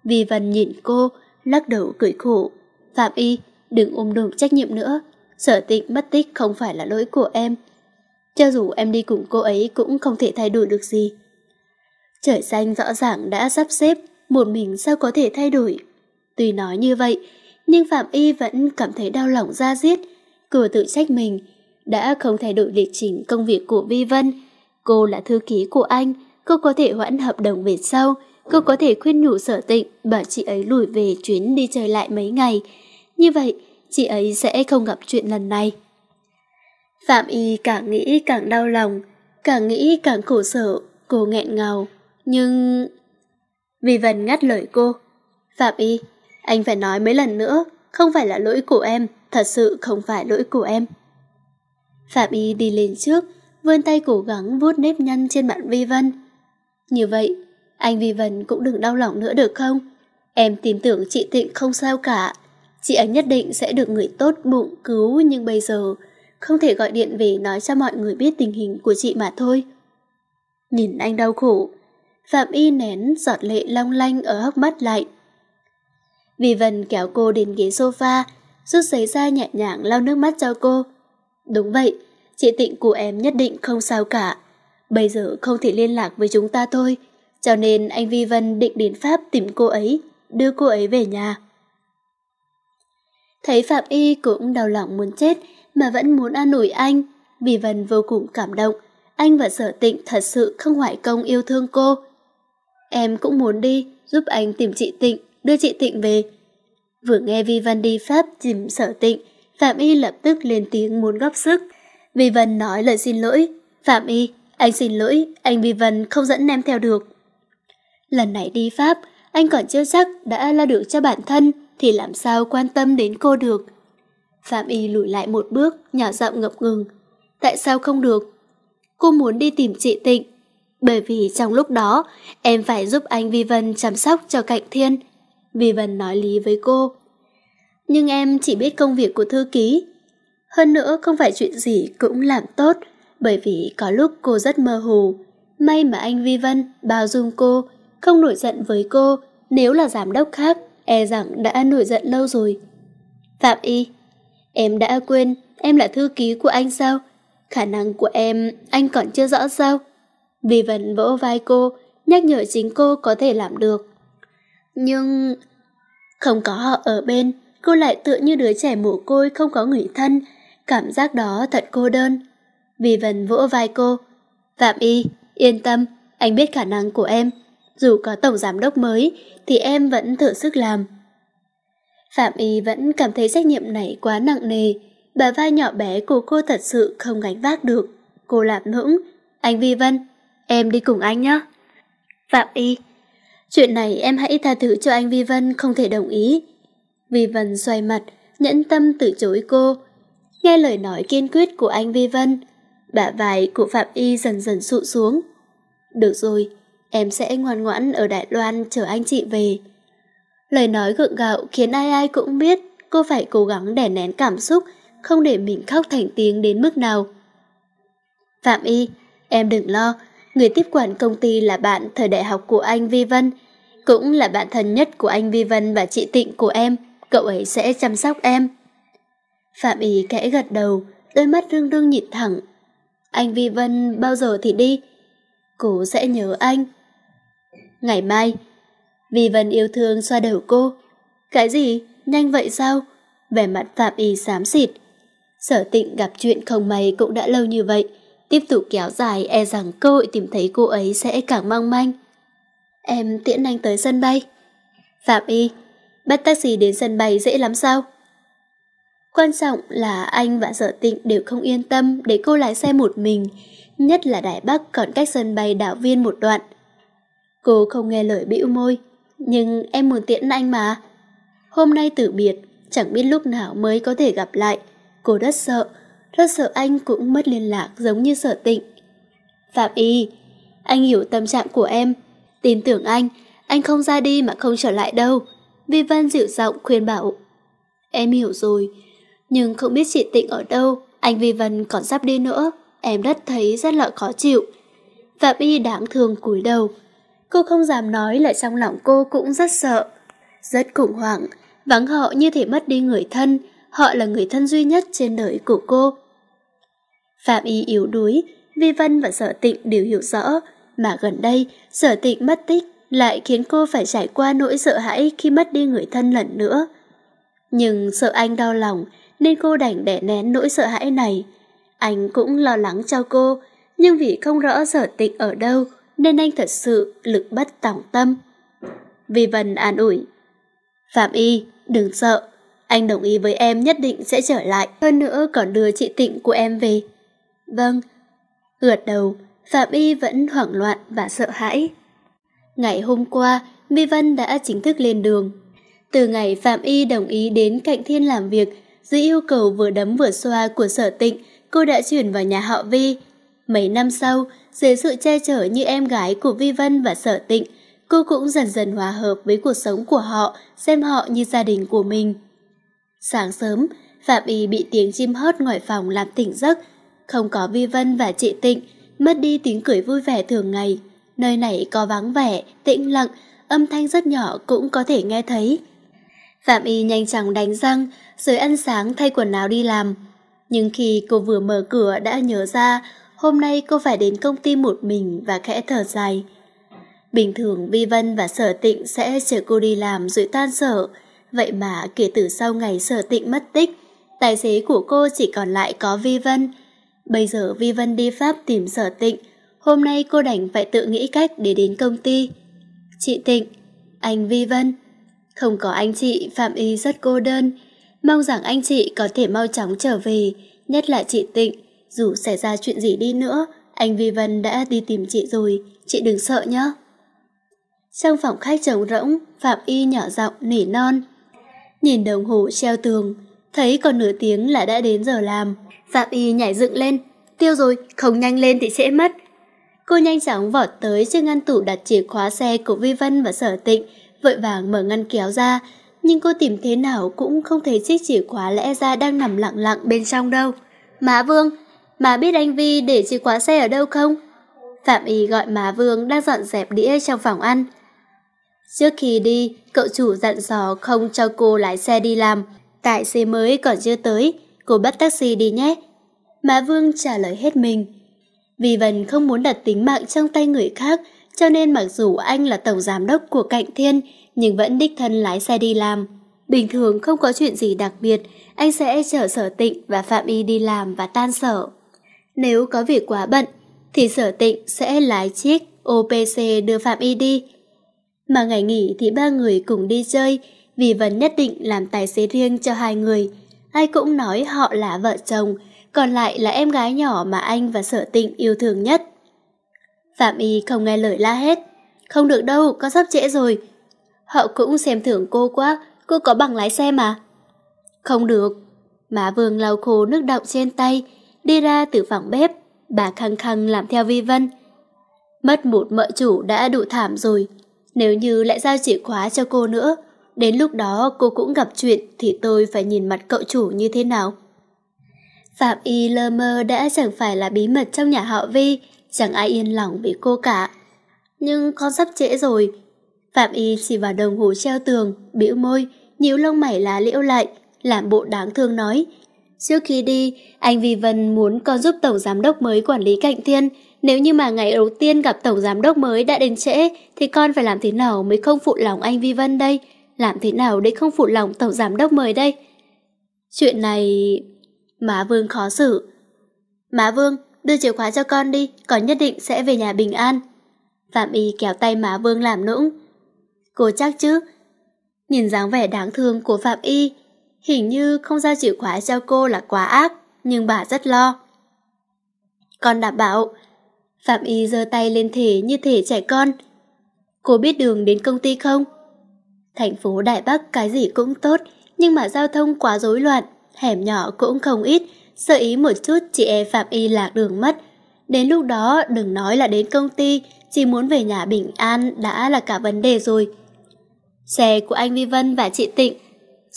S1: Vì Vân nhìn cô, lắc đầu cười khổ. Phạm Y, đừng ôm đùm trách nhiệm nữa. Sở tịnh mất tích không phải là lỗi của em. Cho dù em đi cùng cô ấy cũng không thể thay đổi được gì. Trời xanh rõ ràng đã sắp xếp, một mình sao có thể thay đổi. Tuy nói như vậy, nhưng Phạm Y vẫn cảm thấy đau lòng ra giết. Cô tự trách mình, đã không thay đổi lịch trình công việc của Vi Vân. Cô là thư ký của anh, cô có thể hoãn hợp đồng về sau, cô có thể khuyên nhủ sở tịnh bảo chị ấy lùi về chuyến đi chơi lại mấy ngày, như vậy, chị ấy sẽ không gặp chuyện lần này. Phạm Y càng nghĩ càng đau lòng, càng nghĩ càng khổ sở, cô nghẹn ngào. Nhưng... vi Vân ngắt lời cô. Phạm Y, anh phải nói mấy lần nữa, không phải là lỗi của em, thật sự không phải lỗi của em. Phạm Y đi lên trước, vươn tay cố gắng vuốt nếp nhăn trên mặt Vi Vân. Như vậy, anh Vi Vân cũng đừng đau lòng nữa được không? Em tin tưởng chị Tịnh không sao cả, chị ấy nhất định sẽ được người tốt bụng cứu nhưng bây giờ không thể gọi điện về nói cho mọi người biết tình hình của chị mà thôi. Nhìn anh đau khổ, Phạm Y nén giọt lệ long lanh ở hốc mắt lại. Vì Vân kéo cô đến ghế sofa, rút giấy ra nhẹ nhàng lau nước mắt cho cô. Đúng vậy, chị Tịnh của em nhất định không sao cả. Bây giờ không thể liên lạc với chúng ta thôi, cho nên anh Vi Vân định đến Pháp tìm cô ấy, đưa cô ấy về nhà. Thấy Phạm Y cũng đau lòng muốn chết mà vẫn muốn an ủi anh. Bì Vân vô cùng cảm động. Anh và sở tịnh thật sự không hoại công yêu thương cô. Em cũng muốn đi, giúp anh tìm chị Tịnh, đưa chị Tịnh về. Vừa nghe Vi vân đi Pháp tìm sở tịnh, Phạm Y lập tức lên tiếng muốn góp sức. Vi vân nói lời xin lỗi. Phạm Y, anh xin lỗi, anh Vi vân không dẫn em theo được. Lần này đi Pháp, anh còn chưa chắc đã lo được cho bản thân thì làm sao quan tâm đến cô được. Phạm Y lùi lại một bước, nhỏ giọng ngập ngừng. Tại sao không được? Cô muốn đi tìm chị Tịnh. Bởi vì trong lúc đó, em phải giúp anh Vi Vân chăm sóc cho Cạnh Thiên. Vi Vân nói lý với cô. Nhưng em chỉ biết công việc của thư ký. Hơn nữa không phải chuyện gì cũng làm tốt, bởi vì có lúc cô rất mơ hồ. May mà anh Vi Vân bao dung cô, không nổi giận với cô nếu là giám đốc khác e rằng đã nổi giận lâu rồi. Phạm Y, em đã quên em là thư ký của anh sao? Khả năng của em anh còn chưa rõ sao? Vì Vân vỗ vai cô, nhắc nhở chính cô có thể làm được. Nhưng không có họ ở bên, cô lại tựa như đứa trẻ mồ côi không có người thân, cảm giác đó thật cô đơn. Vì Vân vỗ vai cô, Phạm Y, yên tâm, anh biết khả năng của em, dù có tổng giám đốc mới, thì em vẫn thử sức làm. Phạm Y vẫn cảm thấy trách nhiệm này quá nặng nề, bà vai nhỏ bé của cô thật sự không gánh vác được. Cô lạp nũng, anh Vi Vân, em đi cùng anh nhé. Phạm Y, chuyện này em hãy tha thứ cho anh Vi Vân không thể đồng ý. Vi Vân xoay mặt, nhẫn tâm từ chối cô. Nghe lời nói kiên quyết của anh Vi Vân, bả vai của Phạm Y dần dần sụt xuống. Được rồi, em sẽ ngoan ngoãn ở đại Loan chờ anh chị về. Lời nói gượng gạo khiến ai ai cũng biết cô phải cố gắng đè nén cảm xúc, không để mình khóc thành tiếng đến mức nào. Phạm Y, em đừng lo, người tiếp quản công ty là bạn thời đại học của anh Vi Vân, cũng là bạn thân nhất của anh Vi Vân và chị Tịnh của em, cậu ấy sẽ chăm sóc em. Phạm Y kẽ gật đầu, đôi mắt rưng rưng nhịt thẳng. Anh Vi Vân bao giờ thì đi? Cô sẽ nhớ anh ngày mai. Vi Vân yêu thương xoa đầu cô. Cái gì? Nhanh vậy sao? Vẻ mặt Phạm Y xám xịt. Sở tịnh gặp chuyện không may cũng đã lâu như vậy. Tiếp tục kéo dài e rằng cơ hội tìm thấy cô ấy sẽ càng mong manh. Em tiễn anh tới sân bay. Phạm Y, bắt taxi đến sân bay dễ lắm sao? Quan trọng là anh và sở tịnh đều không yên tâm để cô lái xe một mình, nhất là Đài Bắc còn cách sân bay đảo viên một đoạn. Cô không nghe lời bĩu môi, nhưng em muốn tiễn anh mà. Hôm nay tử biệt, chẳng biết lúc nào mới có thể gặp lại. Cô rất sợ, rất sợ anh cũng mất liên lạc giống như sợ tịnh. Phạm Y, anh hiểu tâm trạng của em. Tin tưởng anh, anh không ra đi mà không trở lại đâu. Vi Vân dịu giọng khuyên bảo. Em hiểu rồi, nhưng không biết chị Tịnh ở đâu, anh Vi Vân còn sắp đi nữa. Em rất thấy rất là khó chịu. Phạm Y đáng thương cúi đầu. Cô không dám nói lại trong lòng cô cũng rất sợ. Rất khủng hoảng, vắng họ như thể mất đi người thân, họ là người thân duy nhất trên đời của cô. Phạm Y yếu đuối, Vi Vân và Sở Tịnh đều hiểu rõ, mà gần đây Sở Tịnh mất tích lại khiến cô phải trải qua nỗi sợ hãi khi mất đi người thân lần nữa. Nhưng sợ anh đau lòng nên cô đành đẻ nén nỗi sợ hãi này. Anh cũng lo lắng cho cô, nhưng vì không rõ sở tịnh ở đâu nên anh thật sự lực bất tỏng tâm. Vi Vân an ủi. Phạm Y, đừng sợ, anh đồng ý với em nhất định sẽ trở lại, hơn nữa còn đưa chị Tịnh của em về. Vâng. Gật đầu, Phạm Y vẫn hoảng loạn và sợ hãi. Ngày hôm qua, Vi Vân đã chính thức lên đường. Từ ngày Phạm Y đồng ý đến Cạnh Thiên làm việc, dưới yêu cầu vừa đấm vừa xoa của sở tịnh, cô đã chuyển vào nhà họ Vi, Mấy năm sau, dưới sự che chở như em gái của Vi Vân và Sở Tịnh, cô cũng dần dần hòa hợp với cuộc sống của họ, xem họ như gia đình của mình. Sáng sớm, Phạm Y bị tiếng chim hót ngoài phòng làm tỉnh giấc. Không có Vi Vân và chị Tịnh, mất đi tiếng cười vui vẻ thường ngày. Nơi này có vắng vẻ, tĩnh lặng, âm thanh rất nhỏ cũng có thể nghe thấy. Phạm Y nhanh chóng đánh răng, rồi ăn sáng thay quần áo đi làm. Nhưng khi cô vừa mở cửa đã nhớ ra hôm nay cô phải đến công ty một mình và khẽ thở dài. Bình thường Vi Vân và Sở Tịnh sẽ chở cô đi làm rồi tan sở, vậy mà kể từ sau ngày Sở Tịnh mất tích, tài xế của cô chỉ còn lại có Vi Vân. Bây giờ Vi Vân đi Pháp tìm Sở Tịnh, hôm nay cô đành phải tự nghĩ cách để đến công ty. Chị Tịnh, anh Vi Vân, không có anh chị Phạm Y rất cô đơn, mong rằng anh chị có thể mau chóng trở về, nhất là chị Tịnh dù xảy ra chuyện gì đi nữa, anh Vi Vân đã đi tìm chị rồi, chị đừng sợ nhé. Trong phòng khách trống rỗng, Phạm Y nhỏ giọng nỉ non. Nhìn đồng hồ treo tường, thấy còn nửa tiếng là đã đến giờ làm. Phạm Y nhảy dựng lên, tiêu rồi, không nhanh lên thì sẽ mất. Cô nhanh chóng vọt tới chiếc ngăn tủ đặt chìa khóa xe của Vi Vân và Sở Tịnh, vội vàng mở ngăn kéo ra, nhưng cô tìm thế nào cũng không thấy chiếc chìa khóa lẽ ra đang nằm lặng lặng bên trong đâu. Má Vương, má biết anh Vi để chìa khóa xe ở đâu không? Phạm Y gọi má Vương đang dọn dẹp đĩa trong phòng ăn. Trước khi đi, cậu chủ dặn dò không cho cô lái xe đi làm, tại xe mới còn chưa tới, cô bắt taxi đi nhé. Má Vương trả lời hết mình. Vì Vân không muốn đặt tính mạng trong tay người khác, cho nên mặc dù anh là tổng giám đốc của Cạnh Thiên, nhưng vẫn đích thân lái xe đi làm. Bình thường không có chuyện gì đặc biệt, anh sẽ chở sở tịnh và Phạm Y đi làm và tan sở. Nếu có việc quá bận, thì sở tịnh sẽ lái chiếc OPC đưa Phạm Y đi. Mà ngày nghỉ thì ba người cùng đi chơi, vì Vân nhất định làm tài xế riêng cho hai người. Ai cũng nói họ là vợ chồng, còn lại là em gái nhỏ mà anh và sở tịnh yêu thương nhất. Phạm Y không nghe lời la hết. Không được đâu, con sắp trễ rồi. Họ cũng xem thưởng cô quá, cô có bằng lái xe mà. Không được. Má Vương lau khô nước đọng trên tay, đi ra từ phòng bếp, bà khăng khăng làm theo Vi Vân. Mất một mợ chủ đã đủ thảm rồi, nếu như lại giao chìa khóa cho cô nữa, đến lúc đó cô cũng gặp chuyện thì tôi phải nhìn mặt cậu chủ như thế nào. Phạm Y lơ mơ đã chẳng phải là bí mật trong nhà họ Vi, chẳng ai yên lòng vì cô cả. Nhưng con sắp trễ rồi. Phạm Y chỉ vào đồng hồ treo tường, bĩu môi, nhíu lông mày lá liễu lại, làm bộ đáng thương nói, Trước khi đi, anh Vi Vân muốn con giúp tổng giám đốc mới quản lý cạnh thiên. Nếu như mà ngày đầu tiên gặp tổng giám đốc mới đã đến trễ, thì con phải làm thế nào mới không phụ lòng anh Vi Vân đây? Làm thế nào để không phụ lòng tổng giám đốc mới đây? Chuyện này... Má Vương khó xử. Má Vương, đưa chìa khóa cho con đi, con nhất định sẽ về nhà bình an. Phạm Y kéo tay má Vương làm nũng. Cô chắc chứ? Nhìn dáng vẻ đáng thương của Phạm Y, Hình như không giao chìa khóa cho cô là quá ác, nhưng bà rất lo. Con đảm bảo. Phạm Y giơ tay lên thể như thể trẻ con. Cô biết đường đến công ty không? Thành phố Đại Bắc cái gì cũng tốt, nhưng mà giao thông quá rối loạn, hẻm nhỏ cũng không ít, sơ ý một chút chị e Phạm Y lạc đường mất. Đến lúc đó đừng nói là đến công ty, chỉ muốn về nhà bình an đã là cả vấn đề rồi. Xe của anh Vi Vân và chị Tịnh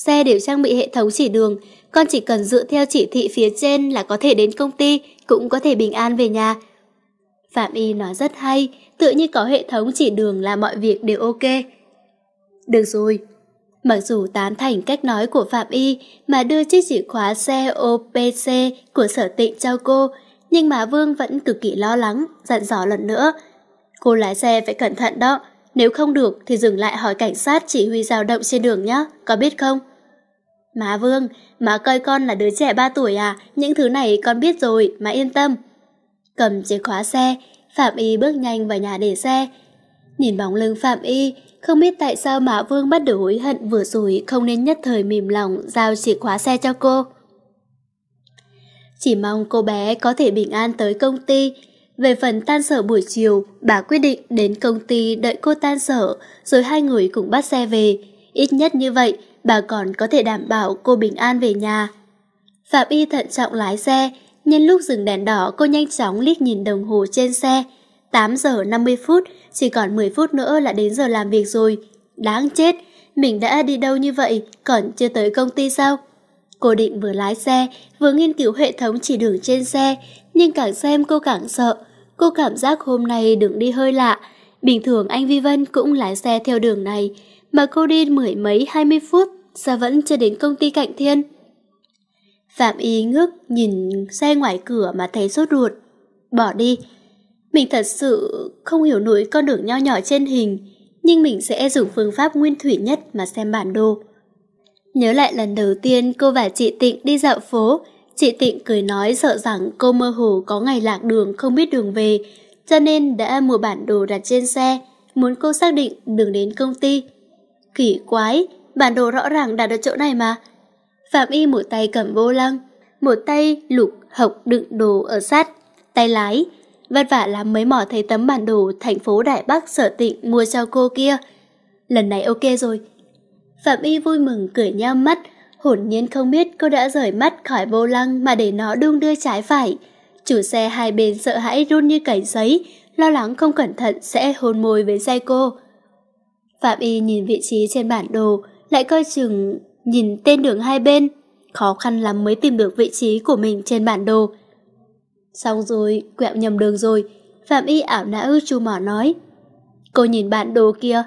S1: xe đều trang bị hệ thống chỉ đường, con chỉ cần dựa theo chỉ thị phía trên là có thể đến công ty, cũng có thể bình an về nhà. Phạm Y nói rất hay, tự như có hệ thống chỉ đường là mọi việc đều ok. Được rồi. Mặc dù tán thành cách nói của Phạm Y mà đưa chiếc chìa khóa xe OPC của sở tịnh cho cô, nhưng mà Vương vẫn cực kỳ lo lắng, dặn dò lần nữa. Cô lái xe phải cẩn thận đó, nếu không được thì dừng lại hỏi cảnh sát chỉ huy giao động trên đường nhé, có biết không? Má Vương, má coi con là đứa trẻ 3 tuổi à, những thứ này con biết rồi, má yên tâm. Cầm chìa khóa xe, Phạm Y bước nhanh vào nhà để xe. Nhìn bóng lưng Phạm Y, không biết tại sao Má Vương bắt đầu hối hận vừa rồi không nên nhất thời mềm lòng giao chìa khóa xe cho cô. Chỉ mong cô bé có thể bình an tới công ty. Về phần tan sở buổi chiều, bà quyết định đến công ty đợi cô tan sở, rồi hai người cùng bắt xe về. Ít nhất như vậy, bà còn có thể đảm bảo cô bình an về nhà. Phạm Y thận trọng lái xe, nhân lúc dừng đèn đỏ cô nhanh chóng liếc nhìn đồng hồ trên xe. 8 giờ 50 phút, chỉ còn 10 phút nữa là đến giờ làm việc rồi. Đáng chết, mình đã đi đâu như vậy, còn chưa tới công ty sao? Cô định vừa lái xe, vừa nghiên cứu hệ thống chỉ đường trên xe, nhưng càng xem cô càng sợ. Cô cảm giác hôm nay đường đi hơi lạ. Bình thường anh Vi Vân cũng lái xe theo đường này, mà cô đi mười mấy hai mươi phút, sao vẫn chưa đến công ty cạnh thiên? Phạm Y ngước nhìn xe ngoài cửa mà thấy sốt ruột. Bỏ đi. Mình thật sự không hiểu nổi con đường nho nhỏ trên hình, nhưng mình sẽ dùng phương pháp nguyên thủy nhất mà xem bản đồ. Nhớ lại lần đầu tiên cô và chị Tịnh đi dạo phố, chị Tịnh cười nói sợ rằng cô mơ hồ có ngày lạc đường không biết đường về, cho nên đã mua bản đồ đặt trên xe, muốn cô xác định đường đến công ty. Kỳ quái, bản đồ rõ ràng đặt ở chỗ này mà. Phạm Y một tay cầm vô lăng, một tay lục hộc đựng đồ ở sát, tay lái. Vất vả lắm mới mò thấy tấm bản đồ thành phố Đại Bắc sở tịnh mua cho cô kia. Lần này ok rồi. Phạm Y vui mừng cười nheo mắt, hồn nhiên không biết cô đã rời mắt khỏi vô lăng mà để nó đung đưa trái phải. Chủ xe hai bên sợ hãi run như cẩy giấy, lo lắng không cẩn thận sẽ hôn môi với xe cô. Phạm Y nhìn vị trí trên bản đồ, lại coi chừng nhìn tên đường hai bên. Khó khăn lắm mới tìm được vị trí của mình trên bản đồ. Xong rồi, quẹo nhầm đường rồi. Phạm Y ảo não chu mỏ nói. Cô nhìn bản đồ kia.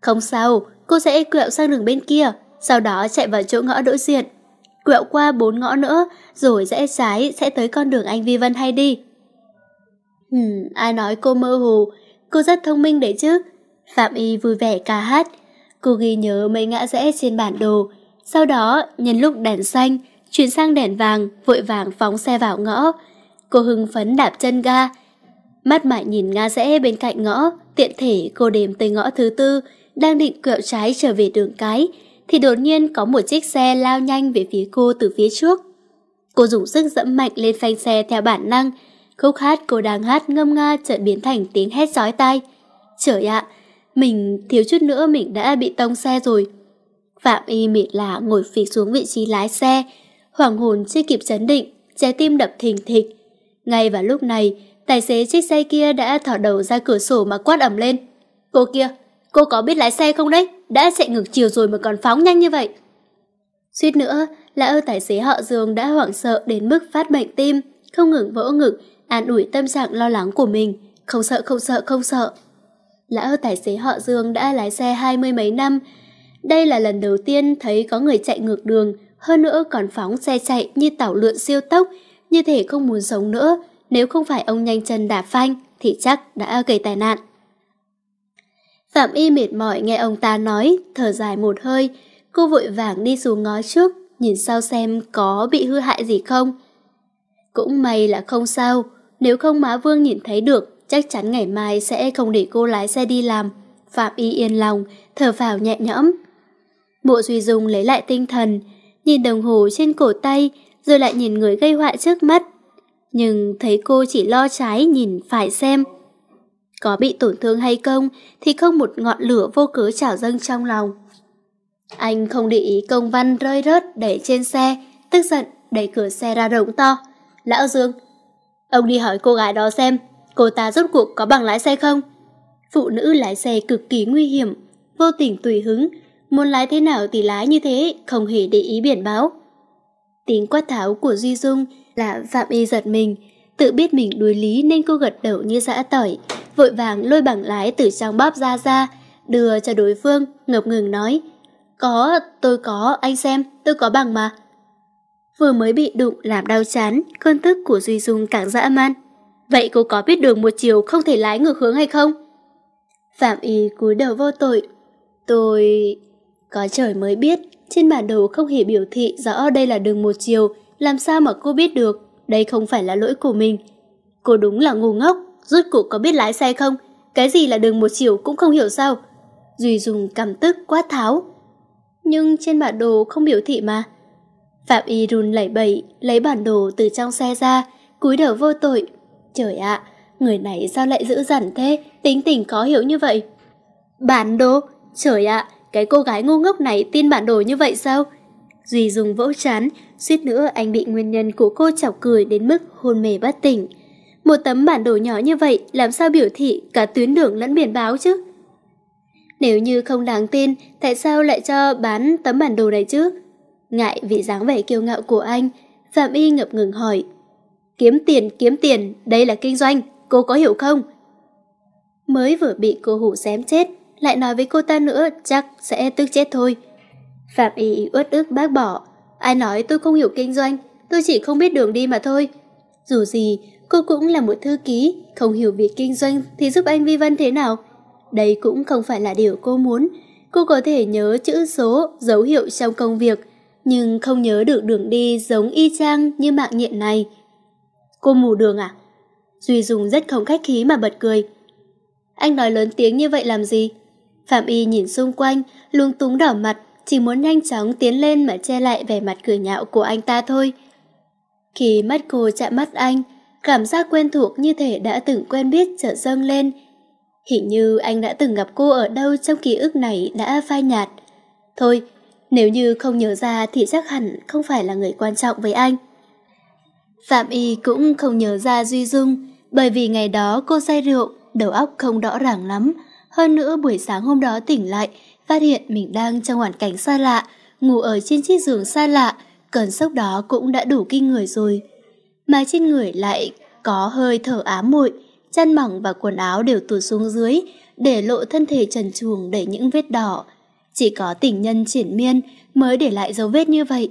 S1: Không sao, cô sẽ quẹo sang đường bên kia, sau đó chạy vào chỗ ngõ đối diện. Quẹo qua bốn ngõ nữa, rồi rẽ trái sẽ tới con đường anh Vi Vân hay đi. Ừm, ai nói cô mơ hồ, cô rất thông minh đấy chứ. Phạm Y vui vẻ ca hát. Cô ghi nhớ mấy ngã rẽ trên bản đồ. Sau đó, nhân lúc đèn xanh, chuyển sang đèn vàng, vội vàng phóng xe vào ngõ. Cô hưng phấn đạp chân ga. Mắt mải nhìn ngã rẽ bên cạnh ngõ, tiện thể cô đếm tới ngõ thứ tư, đang định quẹo trái trở về đường cái, thì đột nhiên có một chiếc xe lao nhanh về phía cô từ phía trước. Cô dùng sức dẫm mạnh lên phanh xe theo bản năng, khúc hát cô đang hát ngâm nga chợt biến thành tiếng hét chói tai. Trời ạ, à, mình thiếu chút nữa mình đã bị tông xe rồi. Phạm Y mệt lạ ngồi phịch xuống vị trí lái xe. hoảng hồn chưa kịp chấn định, trái tim đập thình thịch. Ngay vào lúc này, tài xế chiếc xe kia đã thỏ đầu ra cửa sổ mà quát ẩm lên. Cô kia, cô có biết lái xe không đấy? Đã chạy ngược chiều rồi mà còn phóng nhanh như vậy. Suýt nữa, là lão tài xế họ Dương đã hoảng sợ đến mức phát bệnh tim, không ngừng vỗ ngực, an ủi tâm trạng lo lắng của mình. Không sợ, không sợ, không sợ lão tài xế họ Dương đã lái xe hai mươi mấy năm. Đây là lần đầu tiên thấy có người chạy ngược đường, hơn nữa còn phóng xe chạy như tảo lượn siêu tốc, như thể không muốn sống nữa, nếu không phải ông nhanh chân đạp phanh thì chắc đã gây tai nạn. Phạm Y mệt mỏi nghe ông ta nói, thở dài một hơi, cô vội vàng đi xuống ngó trước, nhìn sau xem có bị hư hại gì không. Cũng may là không sao, nếu không má Vương nhìn thấy được chắc chắn ngày mai sẽ không để cô lái xe đi làm. Phạm Y yên lòng, thở phào nhẹ nhõm. bộ Duy Dung lấy lại tinh thần, nhìn đồng hồ trên cổ tay, rồi lại nhìn người gây họa trước mắt. Nhưng thấy cô chỉ lo trái nhìn phải xem. Có bị tổn thương hay không thì không một ngọn lửa vô cớ trào dâng trong lòng. Anh không để ý công văn rơi rớt để trên xe, tức giận đẩy cửa xe ra rống to. Lão Dương, ông đi hỏi cô gái đó xem Cô ta rốt cuộc có bằng lái xe không? Phụ nữ lái xe cực kỳ nguy hiểm, vô tình tùy hứng, muốn lái thế nào thì lái như thế, không hề để ý biển báo. tính quát tháo của Duy Dung là Phạm Y giật mình, tự biết mình đuối lý nên cô gật đầu như dã tỏi, vội vàng lôi bằng lái từ trong bóp ra ra, đưa cho đối phương, ngập ngừng nói. Có, tôi có, anh xem, tôi có bằng mà. Vừa mới bị đụng làm đau chán, cơn tức của Duy Dung càng dã man. Vậy cô có biết đường một chiều không thể lái ngược hướng hay không? Phạm Y cúi đầu vô tội. Tôi... Có trời mới biết, trên bản đồ không hề biểu thị rõ đây là đường một chiều, làm sao mà cô biết được, đây không phải là lỗi của mình. Cô đúng là ngu ngốc, rốt cuộc có biết lái xe không? Cái gì là đường một chiều cũng không hiểu sao. Duy dùng cảm tức quát tháo. Nhưng trên bản đồ không biểu thị mà. Phạm Y run lẩy bẩy, lấy bản đồ từ trong xe ra, cúi đầu vô tội Trời ạ, người này sao lại dữ dằn thế, tính tình khó hiểu như vậy. Bản đồ, trời ạ, cái cô gái ngu ngốc này tin bản đồ như vậy sao? Duy dùng vỗ chán, suýt nữa anh bị nguyên nhân của cô chọc cười đến mức hôn mê bất tỉnh. Một tấm bản đồ nhỏ như vậy làm sao biểu thị cả tuyến đường lẫn biển báo chứ? Nếu như không đáng tin, tại sao lại cho bán tấm bản đồ này chứ? Ngại vì dáng vẻ kiêu ngạo của anh, Phạm Y ngập ngừng hỏi. Kiếm tiền, kiếm tiền, đây là kinh doanh, cô có hiểu không? Mới vừa bị cô hủ xém chết, lại nói với cô ta nữa chắc sẽ tức chết thôi. Phạm Y uất ức bác bỏ, ai nói tôi không hiểu kinh doanh, tôi chỉ không biết đường đi mà thôi. Dù gì, cô cũng là một thư ký, không hiểu việc kinh doanh thì giúp anh Vi Văn thế nào? Đây cũng không phải là điều cô muốn. Cô có thể nhớ chữ số, dấu hiệu trong công việc, nhưng không nhớ được đường đi giống y chang như mạng nhện này. Cô mù đường à? Duy dùng rất không khách khí mà bật cười. Anh nói lớn tiếng như vậy làm gì? Phạm Y nhìn xung quanh, luống túng đỏ mặt, chỉ muốn nhanh chóng tiến lên mà che lại vẻ mặt cười nhạo của anh ta thôi. Khi mắt cô chạm mắt anh, cảm giác quen thuộc như thể đã từng quen biết chợt dâng lên. Hình như anh đã từng gặp cô ở đâu trong ký ức này đã phai nhạt. Thôi, nếu như không nhớ ra thì chắc hẳn không phải là người quan trọng với anh. Phạm Y cũng không nhớ ra Duy Dung, bởi vì ngày đó cô say rượu, đầu óc không rõ ràng lắm. Hơn nữa buổi sáng hôm đó tỉnh lại, phát hiện mình đang trong hoàn cảnh xa lạ, ngủ ở trên chiếc giường xa lạ, cơn sốc đó cũng đã đủ kinh người rồi. Mà trên người lại có hơi thở ám muội, chăn mỏng và quần áo đều tụt xuống dưới, để lộ thân thể trần truồng đầy những vết đỏ. Chỉ có tình nhân triển miên mới để lại dấu vết như vậy.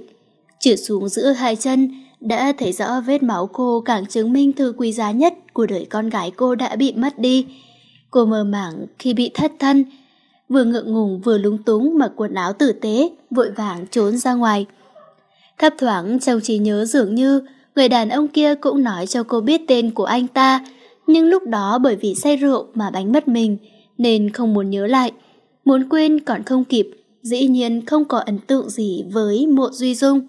S1: Trượt xuống giữa hai chân, đã thấy rõ vết máu cô càng chứng minh thứ quý giá nhất của đời con gái cô đã bị mất đi. Cô mơ màng khi bị thất thân, vừa ngượng ngùng vừa lúng túng mặc quần áo tử tế, vội vàng trốn ra ngoài. Thấp thoáng trong trí nhớ dường như người đàn ông kia cũng nói cho cô biết tên của anh ta, nhưng lúc đó bởi vì say rượu mà đánh mất mình nên không muốn nhớ lại, muốn quên còn không kịp, dĩ nhiên không có ấn tượng gì với Mộ Duy Dung.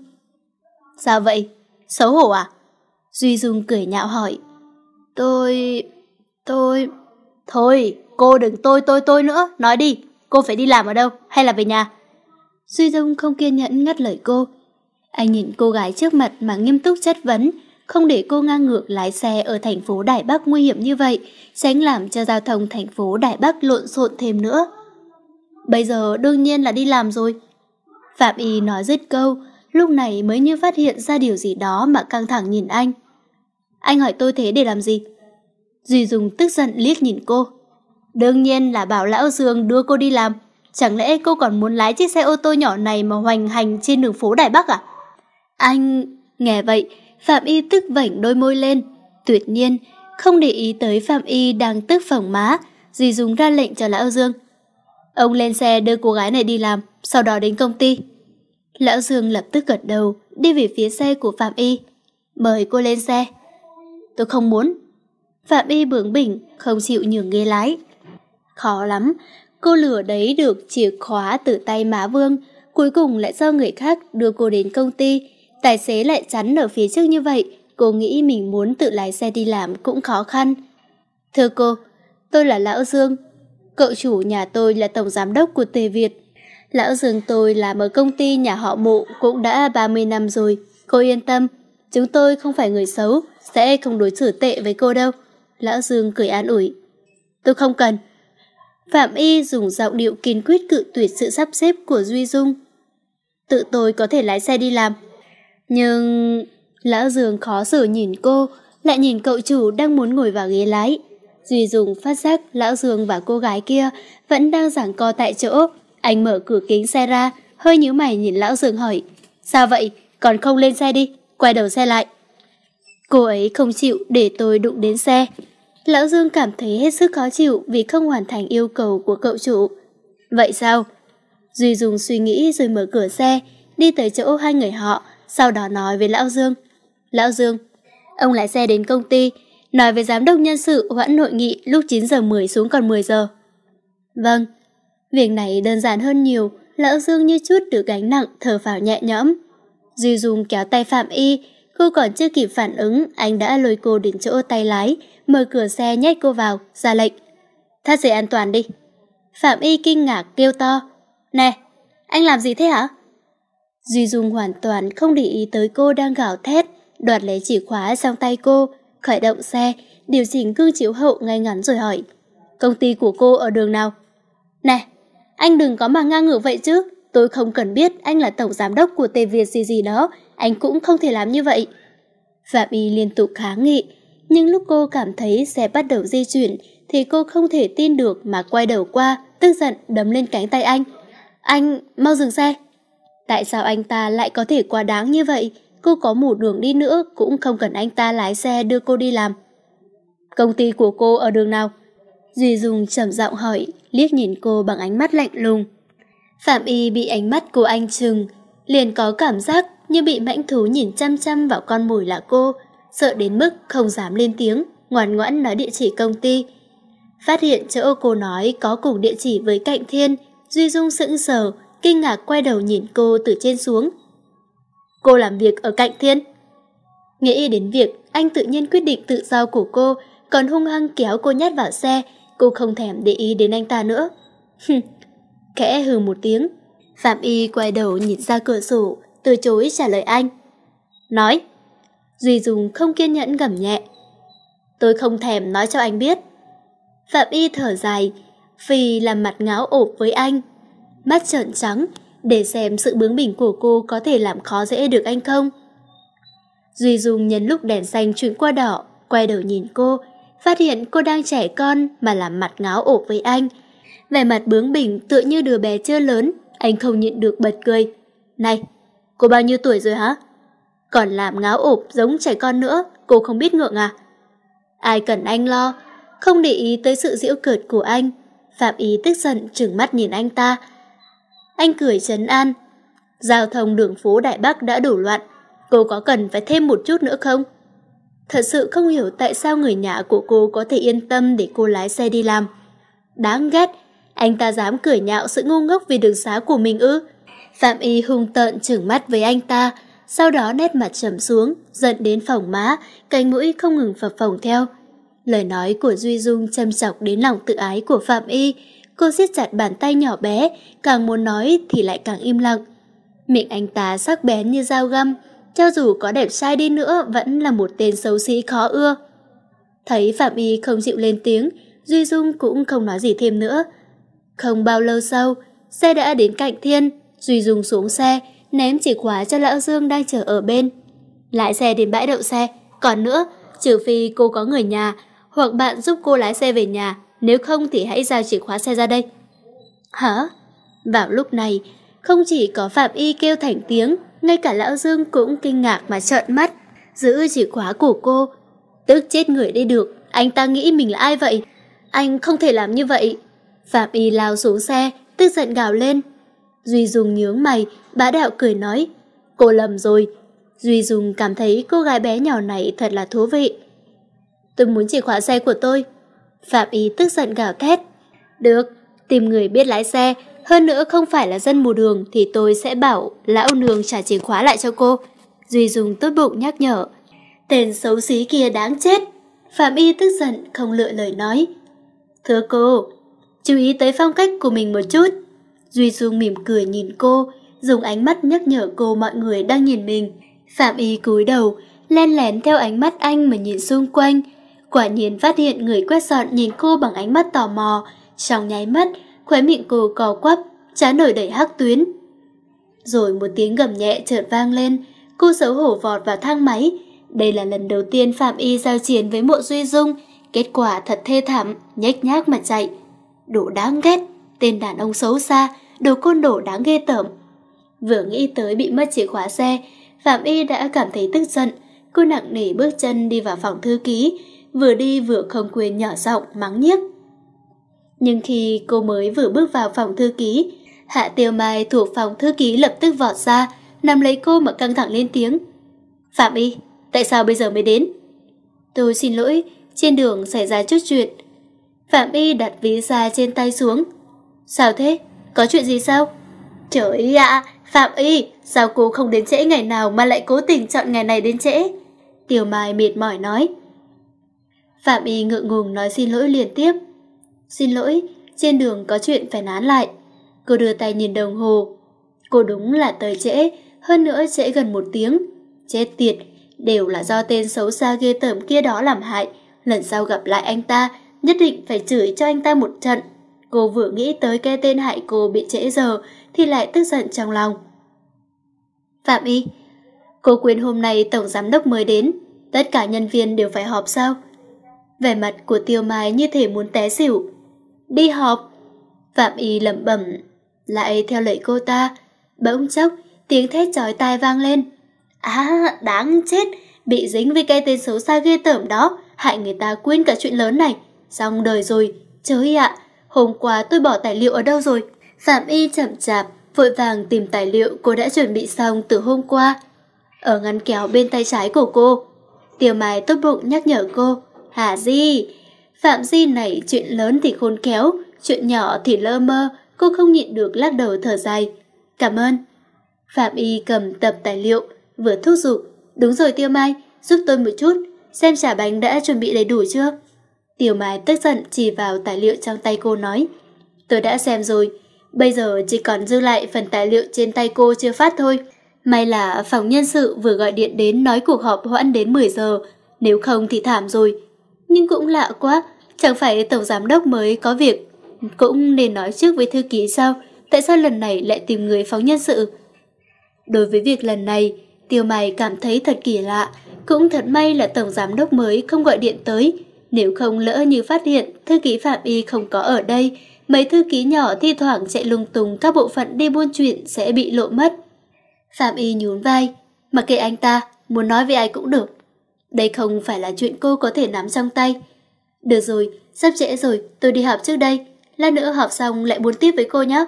S1: Sao vậy? Xấu hổ à? Duy Dung cười nhạo hỏi. Tôi... tôi... Thôi, cô đừng tôi tôi tôi nữa, nói đi, cô phải đi làm ở đâu, hay là về nhà? Duy Dung không kiên nhẫn ngắt lời cô. Anh nhìn cô gái trước mặt mà nghiêm túc chất vấn, không để cô ngang ngược lái xe ở thành phố Đài Bắc nguy hiểm như vậy, tránh làm cho giao thông thành phố Đài Bắc lộn xộn thêm nữa. Bây giờ đương nhiên là đi làm rồi. Phạm Y nói dứt câu, lúc này mới như phát hiện ra điều gì đó mà căng thẳng nhìn anh. Anh hỏi tôi thế để làm gì? Duy Dùng tức giận liếc nhìn cô. Đương nhiên là bảo lão Dương đưa cô đi làm. Chẳng lẽ cô còn muốn lái chiếc xe ô tô nhỏ này mà hoành hành trên đường phố Đài Bắc à? Anh... Nghe vậy, Phạm Y tức vảnh đôi môi lên. Tuyệt nhiên, không để ý tới Phạm Y đang tức phỏng má, Duy Dung ra lệnh cho Lão Dương. Ông lên xe đưa cô gái này đi làm, sau đó đến công ty. Lão Dương lập tức gật đầu, đi về phía xe của Phạm Y. Mời cô lên xe. Tôi không muốn. Phạm Y bướng bỉnh, không chịu nhường ghế lái. Khó lắm, cô lửa đấy được chìa khóa từ tay má Vương, cuối cùng lại do người khác đưa cô đến công ty. Tài xế lại chắn ở phía trước như vậy, cô nghĩ mình muốn tự lái xe đi làm cũng khó khăn. Thưa cô, tôi là Lão Dương. Cậu chủ nhà tôi là tổng giám đốc của Tề Việt. Lão dường tôi làm ở công ty nhà họ mụ cũng đã 30 năm rồi. Cô yên tâm, chúng tôi không phải người xấu, sẽ không đối xử tệ với cô đâu. Lão Dương cười an ủi. Tôi không cần. Phạm Y dùng giọng điệu kiên quyết cự tuyệt sự sắp xếp của Duy Dung. Tự tôi có thể lái xe đi làm. Nhưng... Lão Dương khó xử nhìn cô, lại nhìn cậu chủ đang muốn ngồi vào ghế lái. Duy Dung phát giác Lão Dương và cô gái kia vẫn đang giảng co tại chỗ, anh mở cửa kính xe ra, hơi nhíu mày nhìn lão dường hỏi. Sao vậy? Còn không lên xe đi, quay đầu xe lại. Cô ấy không chịu để tôi đụng đến xe. Lão Dương cảm thấy hết sức khó chịu vì không hoàn thành yêu cầu của cậu chủ. Vậy sao? Duy Dung suy nghĩ rồi mở cửa xe, đi tới chỗ hai người họ, sau đó nói với Lão Dương. Lão Dương, ông lái xe đến công ty, nói với giám đốc nhân sự hoãn hội nghị lúc 9 giờ 10 xuống còn 10 giờ. Vâng, Việc này đơn giản hơn nhiều, lão Dương như chút được gánh nặng thở phào nhẹ nhõm. Duy Dung kéo tay Phạm Y, cô còn chưa kịp phản ứng, anh đã lôi cô đến chỗ tay lái, mở cửa xe nhét cô vào, ra lệnh. Thắt dây an toàn đi. Phạm Y kinh ngạc kêu to. Nè, anh làm gì thế hả? Duy Dung hoàn toàn không để ý tới cô đang gào thét, đoạt lấy chìa khóa sang tay cô, khởi động xe, điều chỉnh gương chiếu hậu ngay ngắn rồi hỏi. Công ty của cô ở đường nào? Nè, anh đừng có mà ngang ngược vậy chứ. Tôi không cần biết anh là tổng giám đốc của TVC gì đó. Anh cũng không thể làm như vậy. Phạm Y liên tục kháng nghị. Nhưng lúc cô cảm thấy xe bắt đầu di chuyển thì cô không thể tin được mà quay đầu qua, tức giận đấm lên cánh tay anh. Anh, mau dừng xe. Tại sao anh ta lại có thể quá đáng như vậy? Cô có mù đường đi nữa cũng không cần anh ta lái xe đưa cô đi làm. Công ty của cô ở đường nào? Duy Dung trầm giọng hỏi, liếc nhìn cô bằng ánh mắt lạnh lùng. Phạm Y bị ánh mắt của anh chừng, liền có cảm giác như bị mãnh thú nhìn chăm chăm vào con mồi là cô, sợ đến mức không dám lên tiếng, ngoan ngoãn nói địa chỉ công ty. Phát hiện chỗ cô nói có cùng địa chỉ với Cạnh Thiên, Duy Dung sững sờ, kinh ngạc quay đầu nhìn cô từ trên xuống. Cô làm việc ở Cạnh Thiên. Nghĩ đến việc anh tự nhiên quyết định tự do của cô, còn hung hăng kéo cô nhát vào xe, cô không thèm để ý đến anh ta nữa. Khẽ hừ một tiếng, Phạm Y quay đầu nhìn ra cửa sổ, từ chối trả lời anh. Nói, Duy Dung không kiên nhẫn gầm nhẹ. Tôi không thèm nói cho anh biết. Phạm Y thở dài, vì làm mặt ngáo ộp với anh. Mắt trợn trắng, để xem sự bướng bỉnh của cô có thể làm khó dễ được anh không. Duy Dung nhấn lúc đèn xanh chuyển qua đỏ, quay đầu nhìn cô, phát hiện cô đang trẻ con mà làm mặt ngáo ổ với anh. Vẻ mặt bướng bỉnh tựa như đứa bé chưa lớn, anh không nhịn được bật cười. Này, cô bao nhiêu tuổi rồi hả? Còn làm ngáo ộp giống trẻ con nữa, cô không biết ngượng à? Ai cần anh lo, không để ý tới sự diễu cợt của anh. Phạm Ý tức giận trừng mắt nhìn anh ta. Anh cười chấn an. Giao thông đường phố Đại Bắc đã đủ loạn, cô có cần phải thêm một chút nữa không? Thật sự không hiểu tại sao người nhà của cô có thể yên tâm để cô lái xe đi làm. Đáng ghét, anh ta dám cười nhạo sự ngu ngốc vì đường xá của mình ư. Phạm Y hung tợn trừng mắt với anh ta, sau đó nét mặt trầm xuống, giận đến phỏng má, cánh mũi không ngừng phập phồng theo. Lời nói của Duy Dung châm chọc đến lòng tự ái của Phạm Y, cô siết chặt bàn tay nhỏ bé, càng muốn nói thì lại càng im lặng. Miệng anh ta sắc bén như dao găm, cho dù có đẹp trai đi nữa vẫn là một tên xấu xí khó ưa. Thấy Phạm Y không chịu lên tiếng, Duy Dung cũng không nói gì thêm nữa. Không bao lâu sau, xe đã đến cạnh Thiên, Duy Dung xuống xe, ném chìa khóa cho Lão Dương đang chờ ở bên. Lại xe đến bãi đậu xe, còn nữa, trừ phi cô có người nhà, hoặc bạn giúp cô lái xe về nhà, nếu không thì hãy giao chìa khóa xe ra đây. Hả? Vào lúc này, không chỉ có Phạm Y kêu thành tiếng ngay cả lão Dương cũng kinh ngạc mà trợn mắt, giữ chìa khóa của cô. Tức chết người đi được, anh ta nghĩ mình là ai vậy? Anh không thể làm như vậy. Phạm Y lao xuống xe, tức giận gào lên. Duy Dung nhướng mày, bá đạo cười nói, cô lầm rồi. Duy Dung cảm thấy cô gái bé nhỏ này thật là thú vị. Tôi muốn chìa khóa xe của tôi. Phạm Y tức giận gào thét. Được, tìm người biết lái xe, hơn nữa không phải là dân mù đường thì tôi sẽ bảo lão nương trả chìa khóa lại cho cô. Duy dùng tốt bụng nhắc nhở. Tên xấu xí kia đáng chết. Phạm Y tức giận không lựa lời nói. Thưa cô, chú ý tới phong cách của mình một chút. Duy Dung mỉm cười nhìn cô, dùng ánh mắt nhắc nhở cô mọi người đang nhìn mình. Phạm Y cúi đầu, len lén theo ánh mắt anh mà nhìn xung quanh. Quả nhiên phát hiện người quét dọn nhìn cô bằng ánh mắt tò mò, trong nháy mắt khóe miệng cô co quắp, chán nổi đầy hắc tuyến. Rồi một tiếng gầm nhẹ chợt vang lên, cô xấu hổ vọt vào thang máy. Đây là lần đầu tiên Phạm Y giao chiến với mộ Duy Dung, kết quả thật thê thảm, nhếch nhác mà chạy. Đủ đáng ghét, tên đàn ông xấu xa, đồ côn đổ đáng ghê tởm. Vừa nghĩ tới bị mất chìa khóa xe, Phạm Y đã cảm thấy tức giận. Cô nặng nề bước chân đi vào phòng thư ký, vừa đi vừa không quên nhỏ giọng mắng nhiếc. Nhưng khi cô mới vừa bước vào phòng thư ký, Hạ Tiêu Mai thuộc phòng thư ký lập tức vọt ra, nắm lấy cô mà căng thẳng lên tiếng. Phạm Y, tại sao bây giờ mới đến? Tôi xin lỗi, trên đường xảy ra chút chuyện. Phạm Y đặt ví ra trên tay xuống. Sao thế? Có chuyện gì sao? Trời ạ, à, Phạm Y, sao cô không đến trễ ngày nào mà lại cố tình chọn ngày này đến trễ? Tiểu Mai mệt mỏi nói. Phạm Y ngượng ngùng nói xin lỗi liên tiếp. Xin lỗi, trên đường có chuyện phải nán lại. Cô đưa tay nhìn đồng hồ. Cô đúng là tới trễ, hơn nữa trễ gần một tiếng. Chết tiệt, đều là do tên xấu xa ghê tởm kia đó làm hại. Lần sau gặp lại anh ta, nhất định phải chửi cho anh ta một trận. Cô vừa nghĩ tới cái tên hại cô bị trễ giờ thì lại tức giận trong lòng. Phạm Y Cô quyền hôm nay Tổng Giám Đốc mới đến, tất cả nhân viên đều phải họp sao? Vẻ mặt của Tiêu Mai như thể muốn té xỉu đi họp. Phạm Y lẩm bẩm, lại theo lời cô ta. Bỗng chốc, tiếng thét chói tai vang lên. À, đáng chết, bị dính với cái tên xấu xa ghê tởm đó, hại người ta quên cả chuyện lớn này. Xong đời rồi, trời ạ, hôm qua tôi bỏ tài liệu ở đâu rồi? Phạm Y chậm chạp, vội vàng tìm tài liệu cô đã chuẩn bị xong từ hôm qua. Ở ngăn kéo bên tay trái của cô, Tiểu Mai tốt bụng nhắc nhở cô, Hà Di, Phạm Di này chuyện lớn thì khôn khéo, chuyện nhỏ thì lơ mơ, cô không nhịn được lắc đầu thở dài. Cảm ơn. Phạm Y cầm tập tài liệu, vừa thúc giục. Đúng rồi Tiêu Mai, giúp tôi một chút, xem trả bánh đã chuẩn bị đầy đủ chưa? Tiêu Mai tức giận chỉ vào tài liệu trong tay cô nói. Tôi đã xem rồi, bây giờ chỉ còn dư lại phần tài liệu trên tay cô chưa phát thôi. May là phòng nhân sự vừa gọi điện đến nói cuộc họp hoãn đến 10 giờ, nếu không thì thảm rồi, nhưng cũng lạ quá, chẳng phải tổng giám đốc mới có việc. Cũng nên nói trước với thư ký sao, tại sao lần này lại tìm người phóng nhân sự? Đối với việc lần này, Tiêu Mày cảm thấy thật kỳ lạ, cũng thật may là tổng giám đốc mới không gọi điện tới. Nếu không lỡ như phát hiện thư ký Phạm Y không có ở đây, mấy thư ký nhỏ thi thoảng chạy lung tung các bộ phận đi buôn chuyện sẽ bị lộ mất. Phạm Y nhún vai, mặc kệ anh ta, muốn nói với ai cũng được, đây không phải là chuyện cô có thể nắm trong tay. Được rồi, sắp trễ rồi, tôi đi học trước đây. Lát nữa học xong lại buôn tiếp với cô nhé.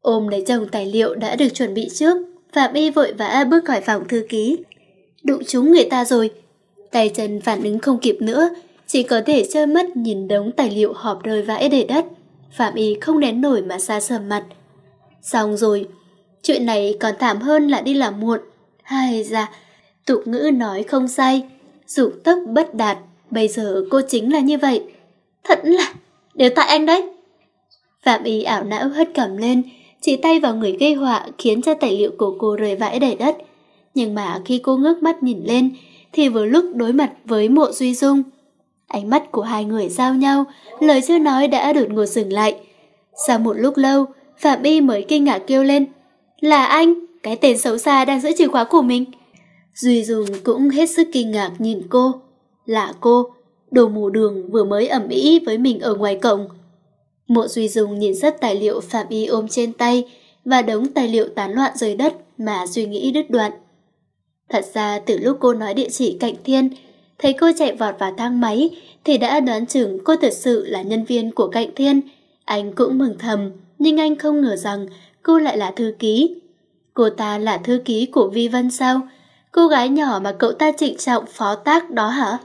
S1: Ôm lấy chồng tài liệu đã được chuẩn bị trước, Phạm Y vội vã bước khỏi phòng thư ký. Đụng trúng người ta rồi. Tay chân phản ứng không kịp nữa, chỉ có thể trơ mất nhìn đống tài liệu họp rơi vãi đầy đất. Phạm Y không nén nổi mà xa sầm mặt. Xong rồi, chuyện này còn thảm hơn là đi làm muộn. Hay da, tục ngữ nói không sai, dục tốc bất đạt, bây giờ cô chính là như vậy. Thật là, đều tại anh đấy. Phạm Y ảo não hất cầm lên, chỉ tay vào người gây họa khiến cho tài liệu của cô rơi vãi đầy đất. Nhưng mà khi cô ngước mắt nhìn lên, thì vừa lúc đối mặt với mộ Duy Dung. Ánh mắt của hai người giao nhau, lời chưa nói đã đột ngột dừng lại. Sau một lúc lâu, Phạm Y mới kinh ngạc kêu lên. Là anh, cái tên xấu xa đang giữ chìa khóa của mình. Duy Dung cũng hết sức kinh ngạc nhìn cô. Lạ cô, đồ mù đường vừa mới ẩm ý với mình ở ngoài cổng. Mộ Duy Dung nhìn rất tài liệu Phạm Y ôm trên tay và đống tài liệu tán loạn rơi đất mà suy nghĩ đứt đoạn. Thật ra từ lúc cô nói địa chỉ cạnh thiên, thấy cô chạy vọt vào thang máy thì đã đoán chừng cô thật sự là nhân viên của cạnh thiên. Anh cũng mừng thầm, nhưng anh không ngờ rằng cô lại là thư ký. Cô ta là thư ký của Vi Văn sao? Sao? Cô gái nhỏ mà cậu ta trịnh trọng phó tác đó hả?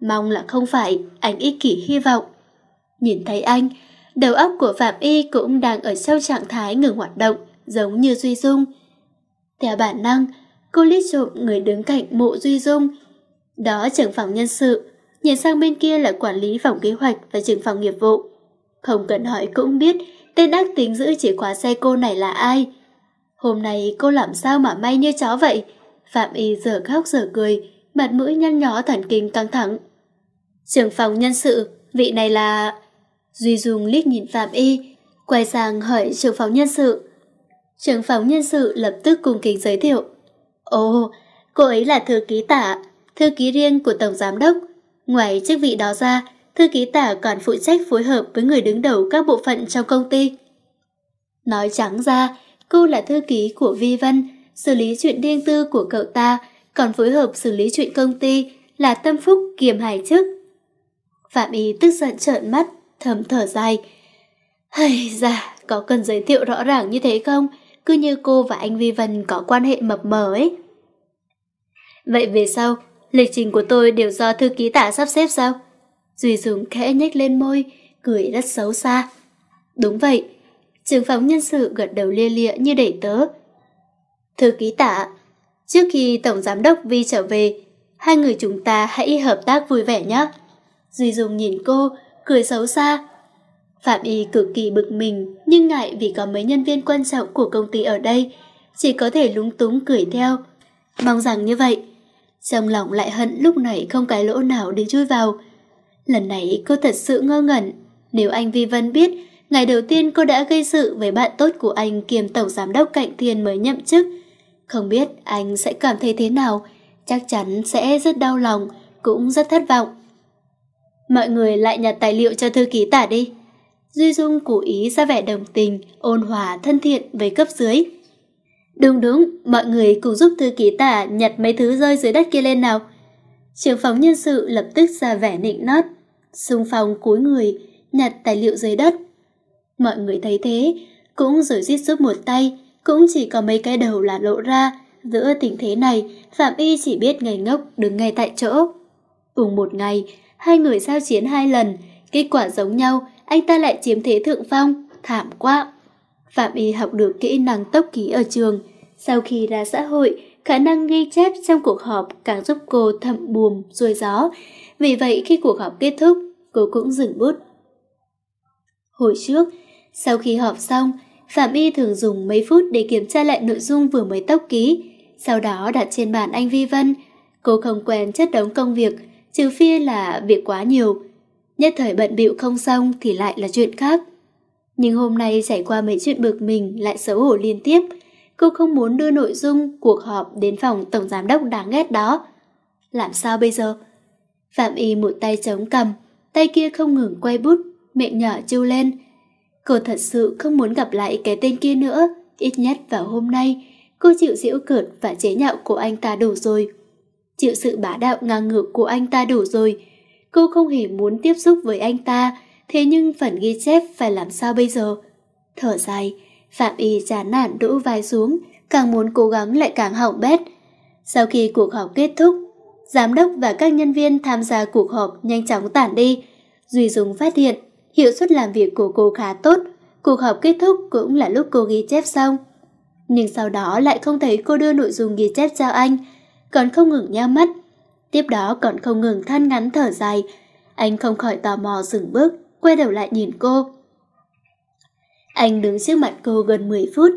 S1: Mong là không phải, anh ích kỷ hy vọng. Nhìn thấy anh, đầu óc của Phạm Y cũng đang ở sâu trạng thái ngừng hoạt động, giống như Duy Dung. Theo bản năng, cô lít trộm người đứng cạnh mộ Duy Dung. Đó trưởng phòng nhân sự, nhìn sang bên kia là quản lý phòng kế hoạch và trưởng phòng nghiệp vụ. Không cần hỏi cũng biết tên ác tính giữ chìa khóa xe cô này là ai. Hôm nay cô làm sao mà may như chó vậy? Phạm Y giờ khóc giờ cười, mặt mũi nhăn nhó thần kinh căng thẳng. Trưởng phòng nhân sự, vị này là... Duy Dung liếc nhìn Phạm Y, quay sang hỏi trưởng phòng nhân sự. Trưởng phòng nhân sự lập tức cung kính giới thiệu. Ồ, cô ấy là thư ký tả, thư ký riêng của Tổng Giám Đốc. Ngoài chức vị đó ra, thư ký tả còn phụ trách phối hợp với người đứng đầu các bộ phận trong công ty. Nói trắng ra, cô là thư ký của Vi Văn, xử lý chuyện riêng tư của cậu ta, còn phối hợp xử lý chuyện công ty là tâm phúc kiềm hài chức. Phạm Y tức giận trợn mắt, thầm thở dài. Hây da, có cần giới thiệu rõ ràng như thế không? Cứ như cô và anh Vi Vân có quan hệ mập mờ ấy. Vậy về sau, lịch trình của tôi đều do thư ký tả sắp xếp sao? Duy Dũng khẽ nhếch lên môi, cười rất xấu xa. Đúng vậy, trưởng phóng nhân sự gật đầu lia lịa như đẩy tớ, Thư ký tạ, trước khi Tổng Giám đốc Vi trở về, hai người chúng ta hãy hợp tác vui vẻ nhé. Duy Dung nhìn cô, cười xấu xa. Phạm Y cực kỳ bực mình, nhưng ngại vì có mấy nhân viên quan trọng của công ty ở đây, chỉ có thể lúng túng cười theo. Mong rằng như vậy. Trong lòng lại hận lúc này không cái lỗ nào để chui vào. Lần này cô thật sự ngơ ngẩn. Nếu anh Vi Vân biết, ngày đầu tiên cô đã gây sự với bạn tốt của anh kiêm tổng giám đốc Cạnh Thiên mới nhậm chức, không biết anh sẽ cảm thấy thế nào, chắc chắn sẽ rất đau lòng, cũng rất thất vọng. Mọi người lại nhặt tài liệu cho thư ký tả đi. Duy Dung cố ý ra vẻ đồng tình, ôn hòa, thân thiện với cấp dưới. Đúng đúng, mọi người cùng giúp thư ký tả nhặt mấy thứ rơi dưới đất kia lên nào. Trường phóng nhân sự lập tức ra vẻ nịnh nót, xung phong cúi người, nhặt tài liệu dưới đất. Mọi người thấy thế, cũng rồi rít giúp một tay, cũng chỉ có mấy cái đầu là lộ ra. Giữa tình thế này, Phạm Y chỉ biết ngây ngốc đứng ngay tại chỗ. Cùng một ngày, hai người giao chiến hai lần, kết quả giống nhau, anh ta lại chiếm thế thượng phong, thảm quá. Phạm Y học được kỹ năng tốc ký ở trường. Sau khi ra xã hội, khả năng ghi chép trong cuộc họp càng giúp cô thậm buồm, xuôi gió. Vì vậy khi cuộc họp kết thúc, cô cũng dừng bút. Hồi trước, sau khi họp xong, Phạm Y thường dùng mấy phút để kiểm tra lại nội dung vừa mới tốc ký, sau đó đặt trên bàn anh Vi Vân. Cô không quen chất đống công việc, trừ phi là việc quá nhiều. Nhất thời bận bịu không xong thì lại là chuyện khác. Nhưng hôm nay trải qua mấy chuyện bực mình lại xấu hổ liên tiếp, cô không muốn đưa nội dung cuộc họp đến phòng tổng giám đốc đáng ghét đó. Làm sao bây giờ? Phạm Y một tay chống cầm, tay kia không ngừng quay bút, miệng nhỏ chu lên, Cô thật sự không muốn gặp lại cái tên kia nữa, ít nhất vào hôm nay, cô chịu giễu cợt và chế nhạo của anh ta đủ rồi. Chịu sự bá đạo ngang ngược của anh ta đủ rồi. Cô không hề muốn tiếp xúc với anh ta, thế nhưng phần ghi chép phải làm sao bây giờ? Thở dài, Phạm Y chán nản đỗ vai xuống, càng muốn cố gắng lại càng hỏng bét. Sau khi cuộc họp kết thúc, giám đốc và các nhân viên tham gia cuộc họp nhanh chóng tản đi. Duy Dung phát hiện hiệu suất làm việc của cô khá tốt, cuộc họp kết thúc cũng là lúc cô ghi chép xong. Nhưng sau đó lại không thấy cô đưa nội dung ghi chép cho anh, còn không ngừng nheo mắt. Tiếp đó còn không ngừng than ngắn thở dài. Anh không khỏi tò mò dừng bước, quay đầu lại nhìn cô. Anh đứng trước mặt cô gần 10 phút.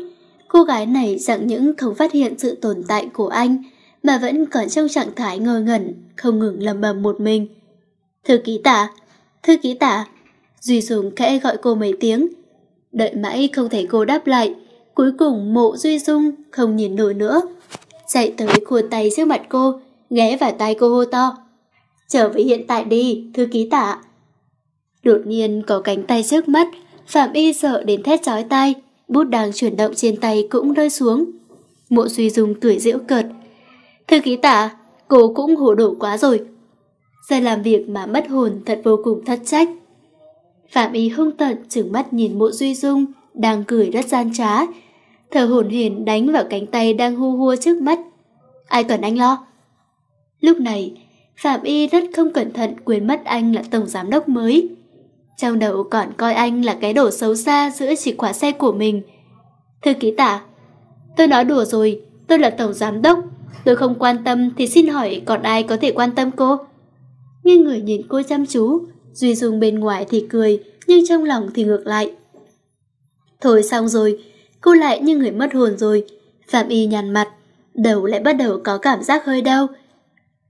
S1: Cô gái này chẳng những không phát hiện sự tồn tại của anh, mà vẫn còn trong trạng thái ngơ ngẩn, không ngừng lầm bầm một mình. Thư ký tả, thư ký tả, Duy Dung khẽ gọi cô mấy tiếng. Đợi mãi không thấy cô đáp lại, cuối cùng mộ Duy Dung không nhìn nổi nữa. Chạy tới khua tay trước mặt cô, ghé vào tai cô hô to. Trở về hiện tại đi, thư ký tạ. Đột nhiên có cánh tay trước mắt, Phạm Y sợ đến thét chói tai, bút đang chuyển động trên tay cũng rơi xuống. Mộ Duy Dung cười giễu cợt. Thư ký tả, cô cũng hồ đồ quá rồi. Giờ làm việc mà mất hồn thật vô cùng thất trách. Phạm Y hung tợn chừng mắt nhìn mộ Duy Dung, đang cười rất gian trá. Thở hổn hển đánh vào cánh tay đang hu hua trước mắt. Ai cần anh lo? Lúc này, Phạm Y rất không cẩn thận quên mất anh là tổng giám đốc mới. Trong đầu còn coi anh là cái đổ xấu xa giữa chìa khóa xe của mình. Thư ký tả, tôi nói đùa rồi, tôi là tổng giám đốc, tôi không quan tâm thì xin hỏi còn ai có thể quan tâm cô? Nghe người nhìn cô chăm chú, Duy Dung bên ngoài thì cười, nhưng trong lòng thì ngược lại. Thôi xong rồi, cô lại như người mất hồn rồi. Phạm Y nhàn mặt, đầu lại bắt đầu có cảm giác hơi đau.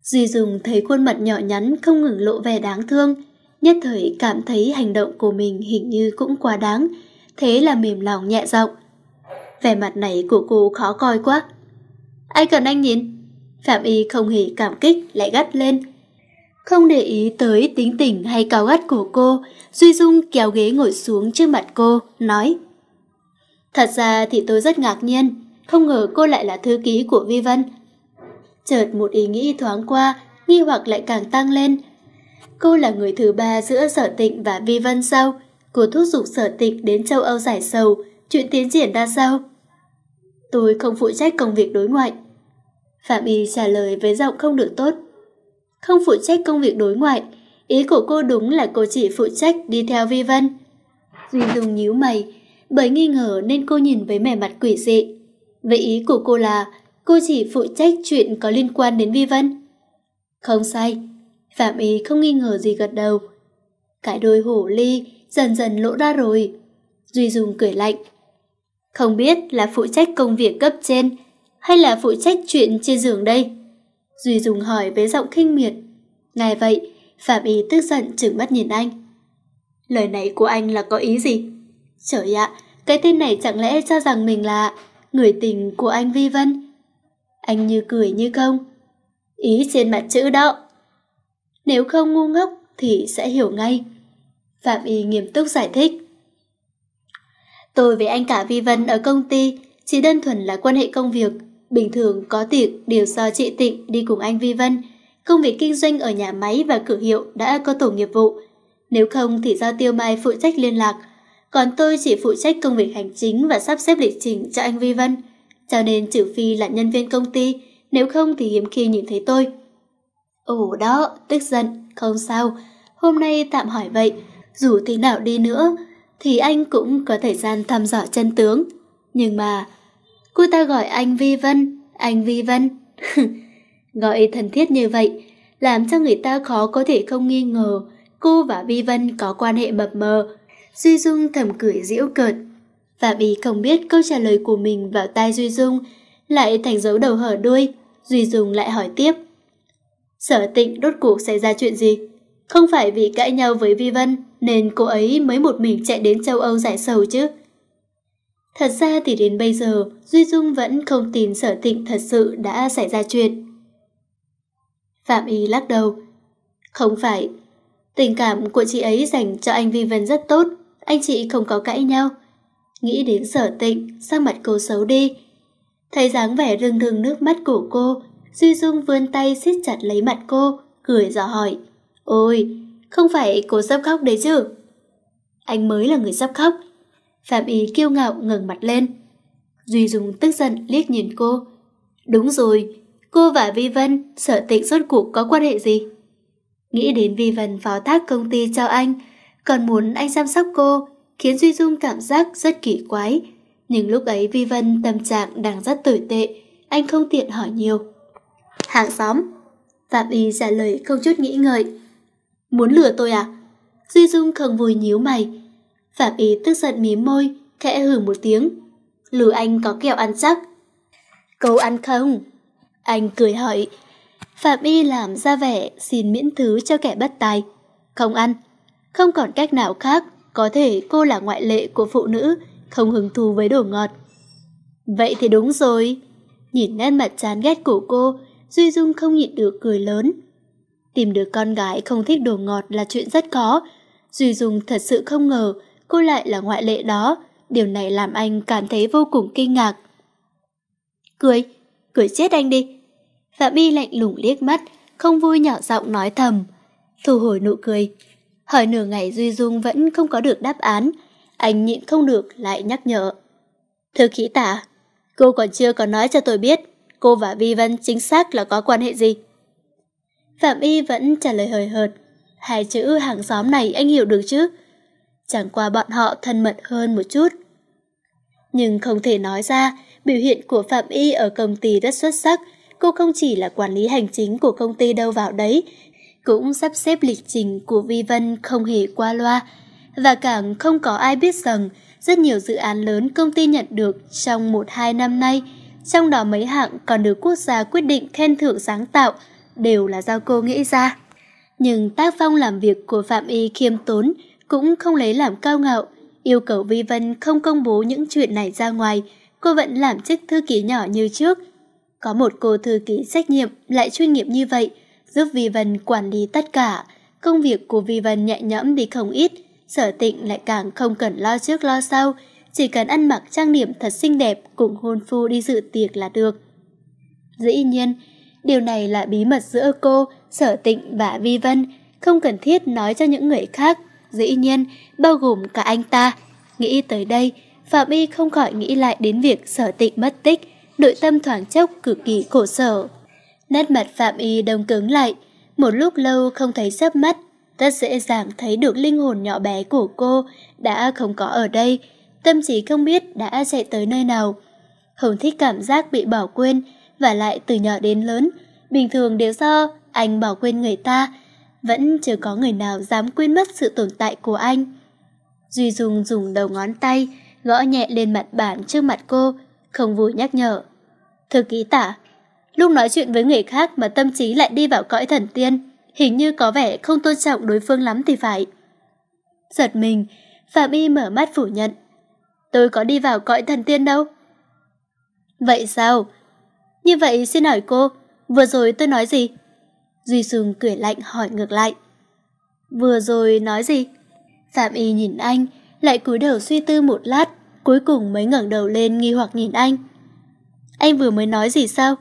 S1: Duy Dung thấy khuôn mặt nhỏ nhắn không ngừng lộ vẻ đáng thương, nhất thời cảm thấy hành động của mình hình như cũng quá đáng, thế là mềm lòng nhẹ giọng. Vẻ mặt này của cô khó coi quá. Ai cần anh nhìn? Phạm Y không hề cảm kích lại gắt lên. Không để ý tới tính tình hay cao gắt của cô, Duy Dung kéo ghế ngồi xuống trước mặt cô, nói Thật ra thì tôi rất ngạc nhiên, không ngờ cô lại là thư ký của Vi Vân. Chợt một ý nghĩ thoáng qua, nghi hoặc lại càng tăng lên. Cô là người thứ ba giữa sở tịnh và Vi Vân sau, Cô thúc giục sở tịnh đến châu Âu giải sầu, chuyện tiến triển ra sao? Tôi không phụ trách công việc đối ngoại. Phạm Y trả lời với giọng không được tốt không phụ trách công việc đối ngoại. Ý của cô đúng là cô chỉ phụ trách đi theo Vi Vân. Duy Dung nhíu mày, bởi nghi ngờ nên cô nhìn với vẻ mặt quỷ dị. Vậy ý của cô là cô chỉ phụ trách chuyện có liên quan đến Vi Vân? Không sai, Phạm Ý không nghi ngờ gì gật đầu. Cái đôi hổ ly dần dần lỗ ra rồi. Duy Dung cười lạnh. Không biết là phụ trách công việc cấp trên hay là phụ trách chuyện trên giường đây? Duy Dùng hỏi với giọng khinh miệt. Ngay vậy, Phạm Y tức giận trừng mắt nhìn anh. Lời này của anh là có ý gì? Trời ạ, cái tên này chẳng lẽ cho rằng mình là người tình của anh Vi Vân? Anh như cười như không. Ý trên mặt chữ đó. Nếu không ngu ngốc thì sẽ hiểu ngay. Phạm Y nghiêm túc giải thích. Tôi với anh cả Vi Vân ở công ty chỉ đơn thuần là quan hệ công việc Bình thường có tiệc đều do chị Tịnh đi cùng anh Vi Vân. Công việc kinh doanh ở nhà máy và cửa hiệu đã có tổ nghiệp vụ. Nếu không thì do Tiêu Mai phụ trách liên lạc. Còn tôi chỉ phụ trách công việc hành chính và sắp xếp lịch trình cho anh Vi Vân. Cho nên trừ phi là nhân viên công ty, nếu không thì hiếm khi nhìn thấy tôi. Ồ đó, tức giận, không sao. Hôm nay tạm hỏi vậy, dù thế nào đi nữa, thì anh cũng có thời gian thăm dò chân tướng. Nhưng mà Cô ta gọi anh Vi Vân, anh Vi Vân. (laughs) gọi thân thiết như vậy, làm cho người ta khó có thể không nghi ngờ cô và Vi Vân có quan hệ mập mờ. Duy Dung thầm cười giễu cợt. Và vì không biết câu trả lời của mình vào tai Duy Dung, lại thành dấu đầu hở đuôi, Duy Dung lại hỏi tiếp. Sở tịnh đốt cuộc xảy ra chuyện gì? Không phải vì cãi nhau với Vi Vân nên cô ấy mới một mình chạy đến châu Âu giải sầu chứ? Thật ra thì đến bây giờ, Duy Dung vẫn không tin sở tịnh thật sự đã xảy ra chuyện. Phạm Y lắc đầu. Không phải. Tình cảm của chị ấy dành cho anh Vi Vân rất tốt, anh chị không có cãi nhau. Nghĩ đến sở tịnh, sang mặt cô xấu đi. Thấy dáng vẻ rưng rưng nước mắt của cô, Duy Dung vươn tay siết chặt lấy mặt cô, cười dò hỏi. Ôi, không phải cô sắp khóc đấy chứ? Anh mới là người sắp khóc, Phạm Ý kiêu ngạo ngừng mặt lên. Duy Dung tức giận liếc nhìn cô. Đúng rồi, cô và Vi Vân sở tịnh suốt cuộc có quan hệ gì? Nghĩ đến Vi Vân phó thác công ty cho anh, còn muốn anh chăm sóc cô, khiến Duy Dung cảm giác rất kỳ quái. Nhưng lúc ấy Vi Vân tâm trạng đang rất tồi tệ, anh không tiện hỏi nhiều. Hàng xóm, Phạm Ý trả lời không chút nghĩ ngợi. Muốn lừa tôi à? Duy Dung không vui nhíu mày, Phạm Ý tức giận mím môi, khẽ hừ một tiếng. Lù anh có kẹo ăn chắc. Cậu ăn không? Anh cười hỏi. Phạm Y làm ra vẻ xin miễn thứ cho kẻ bất tài. Không ăn. Không còn cách nào khác, có thể cô là ngoại lệ của phụ nữ, không hứng thú với đồ ngọt. Vậy thì đúng rồi. Nhìn nét mặt chán ghét của cô, Duy Dung không nhịn được cười lớn. Tìm được con gái không thích đồ ngọt là chuyện rất khó. Duy Dung thật sự không ngờ cô lại là ngoại lệ đó. Điều này làm anh cảm thấy vô cùng kinh ngạc. Cười, cười chết anh đi. Phạm Y lạnh lùng liếc mắt, không vui nhỏ giọng nói thầm. Thu hồi nụ cười. Hỏi nửa ngày Duy Dung vẫn không có được đáp án. Anh nhịn không được lại nhắc nhở. Thưa kỹ tả, cô còn chưa có nói cho tôi biết cô và Vi Văn chính xác là có quan hệ gì. Phạm Y vẫn trả lời hời hợt. Hai chữ hàng xóm này anh hiểu được chứ? chẳng qua bọn họ thân mật hơn một chút. Nhưng không thể nói ra, biểu hiện của Phạm Y ở công ty rất xuất sắc, cô không chỉ là quản lý hành chính của công ty đâu vào đấy, cũng sắp xếp lịch trình của Vi Vân không hề qua loa, và càng không có ai biết rằng rất nhiều dự án lớn công ty nhận được trong 1-2 năm nay, trong đó mấy hạng còn được quốc gia quyết định khen thưởng sáng tạo, đều là do cô nghĩ ra. Nhưng tác phong làm việc của Phạm Y khiêm tốn, cũng không lấy làm cao ngạo, yêu cầu Vi Vân không công bố những chuyện này ra ngoài, cô vẫn làm chức thư ký nhỏ như trước. Có một cô thư ký trách nhiệm lại chuyên nghiệp như vậy, giúp Vi Vân quản lý tất cả. Công việc của Vi Vân nhẹ nhõm đi không ít, sở tịnh lại càng không cần lo trước lo sau, chỉ cần ăn mặc trang điểm thật xinh đẹp cùng hôn phu đi dự tiệc là được. Dĩ nhiên, điều này là bí mật giữa cô, sở tịnh và Vi Vân, không cần thiết nói cho những người khác dĩ nhiên, bao gồm cả anh ta. Nghĩ tới đây, Phạm Y không khỏi nghĩ lại đến việc sở tịnh mất tích, nội tâm thoáng chốc cực kỳ khổ sở. Nét mặt Phạm Y đông cứng lại, một lúc lâu không thấy sấp mắt, rất dễ dàng thấy được linh hồn nhỏ bé của cô đã không có ở đây, tâm trí không biết đã chạy tới nơi nào. không thích cảm giác bị bỏ quên, và lại từ nhỏ đến lớn, bình thường đều do anh bỏ quên người ta, vẫn chưa có người nào dám quên mất sự tồn tại của anh. Duy Dung dùng đầu ngón tay, gõ nhẹ lên mặt bản trước mặt cô, không vui nhắc nhở. Thư ký tả, lúc nói chuyện với người khác mà tâm trí lại đi vào cõi thần tiên, hình như có vẻ không tôn trọng đối phương lắm thì phải. Giật mình, Phạm Y mở mắt phủ nhận. Tôi có đi vào cõi thần tiên đâu. Vậy sao? Như vậy xin hỏi cô, vừa rồi tôi nói gì? Duy Sùng cười lạnh hỏi ngược lại. Vừa rồi nói gì? Phạm Y nhìn anh, lại cúi đầu suy tư một lát, cuối cùng mới ngẩng đầu lên nghi hoặc nhìn anh. Anh vừa mới nói gì sao?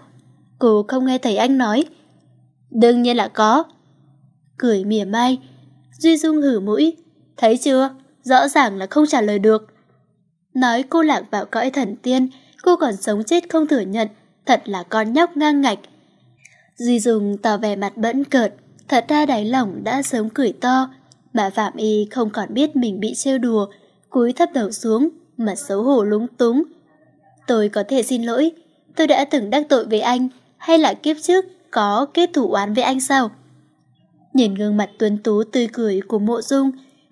S1: Cô không nghe thấy anh nói. Đương nhiên là có. Cười mỉa mai, Duy Dung hử mũi. Thấy chưa? Rõ ràng là không trả lời được. Nói cô lạc vào cõi thần tiên, cô còn sống chết không thừa nhận, thật là con nhóc ngang ngạch. Duy Dung tỏ vẻ mặt bẫn cợt, thật ra đáy lỏng đã sớm cười to, bà Phạm Y không còn biết mình bị trêu đùa, cúi thấp đầu xuống, mặt xấu hổ lúng túng. Tôi có thể xin lỗi, tôi đã từng đắc tội với anh, hay là kiếp trước có kết thủ oán với anh sao? Nhìn gương mặt tuấn tú tươi cười của mộ dung,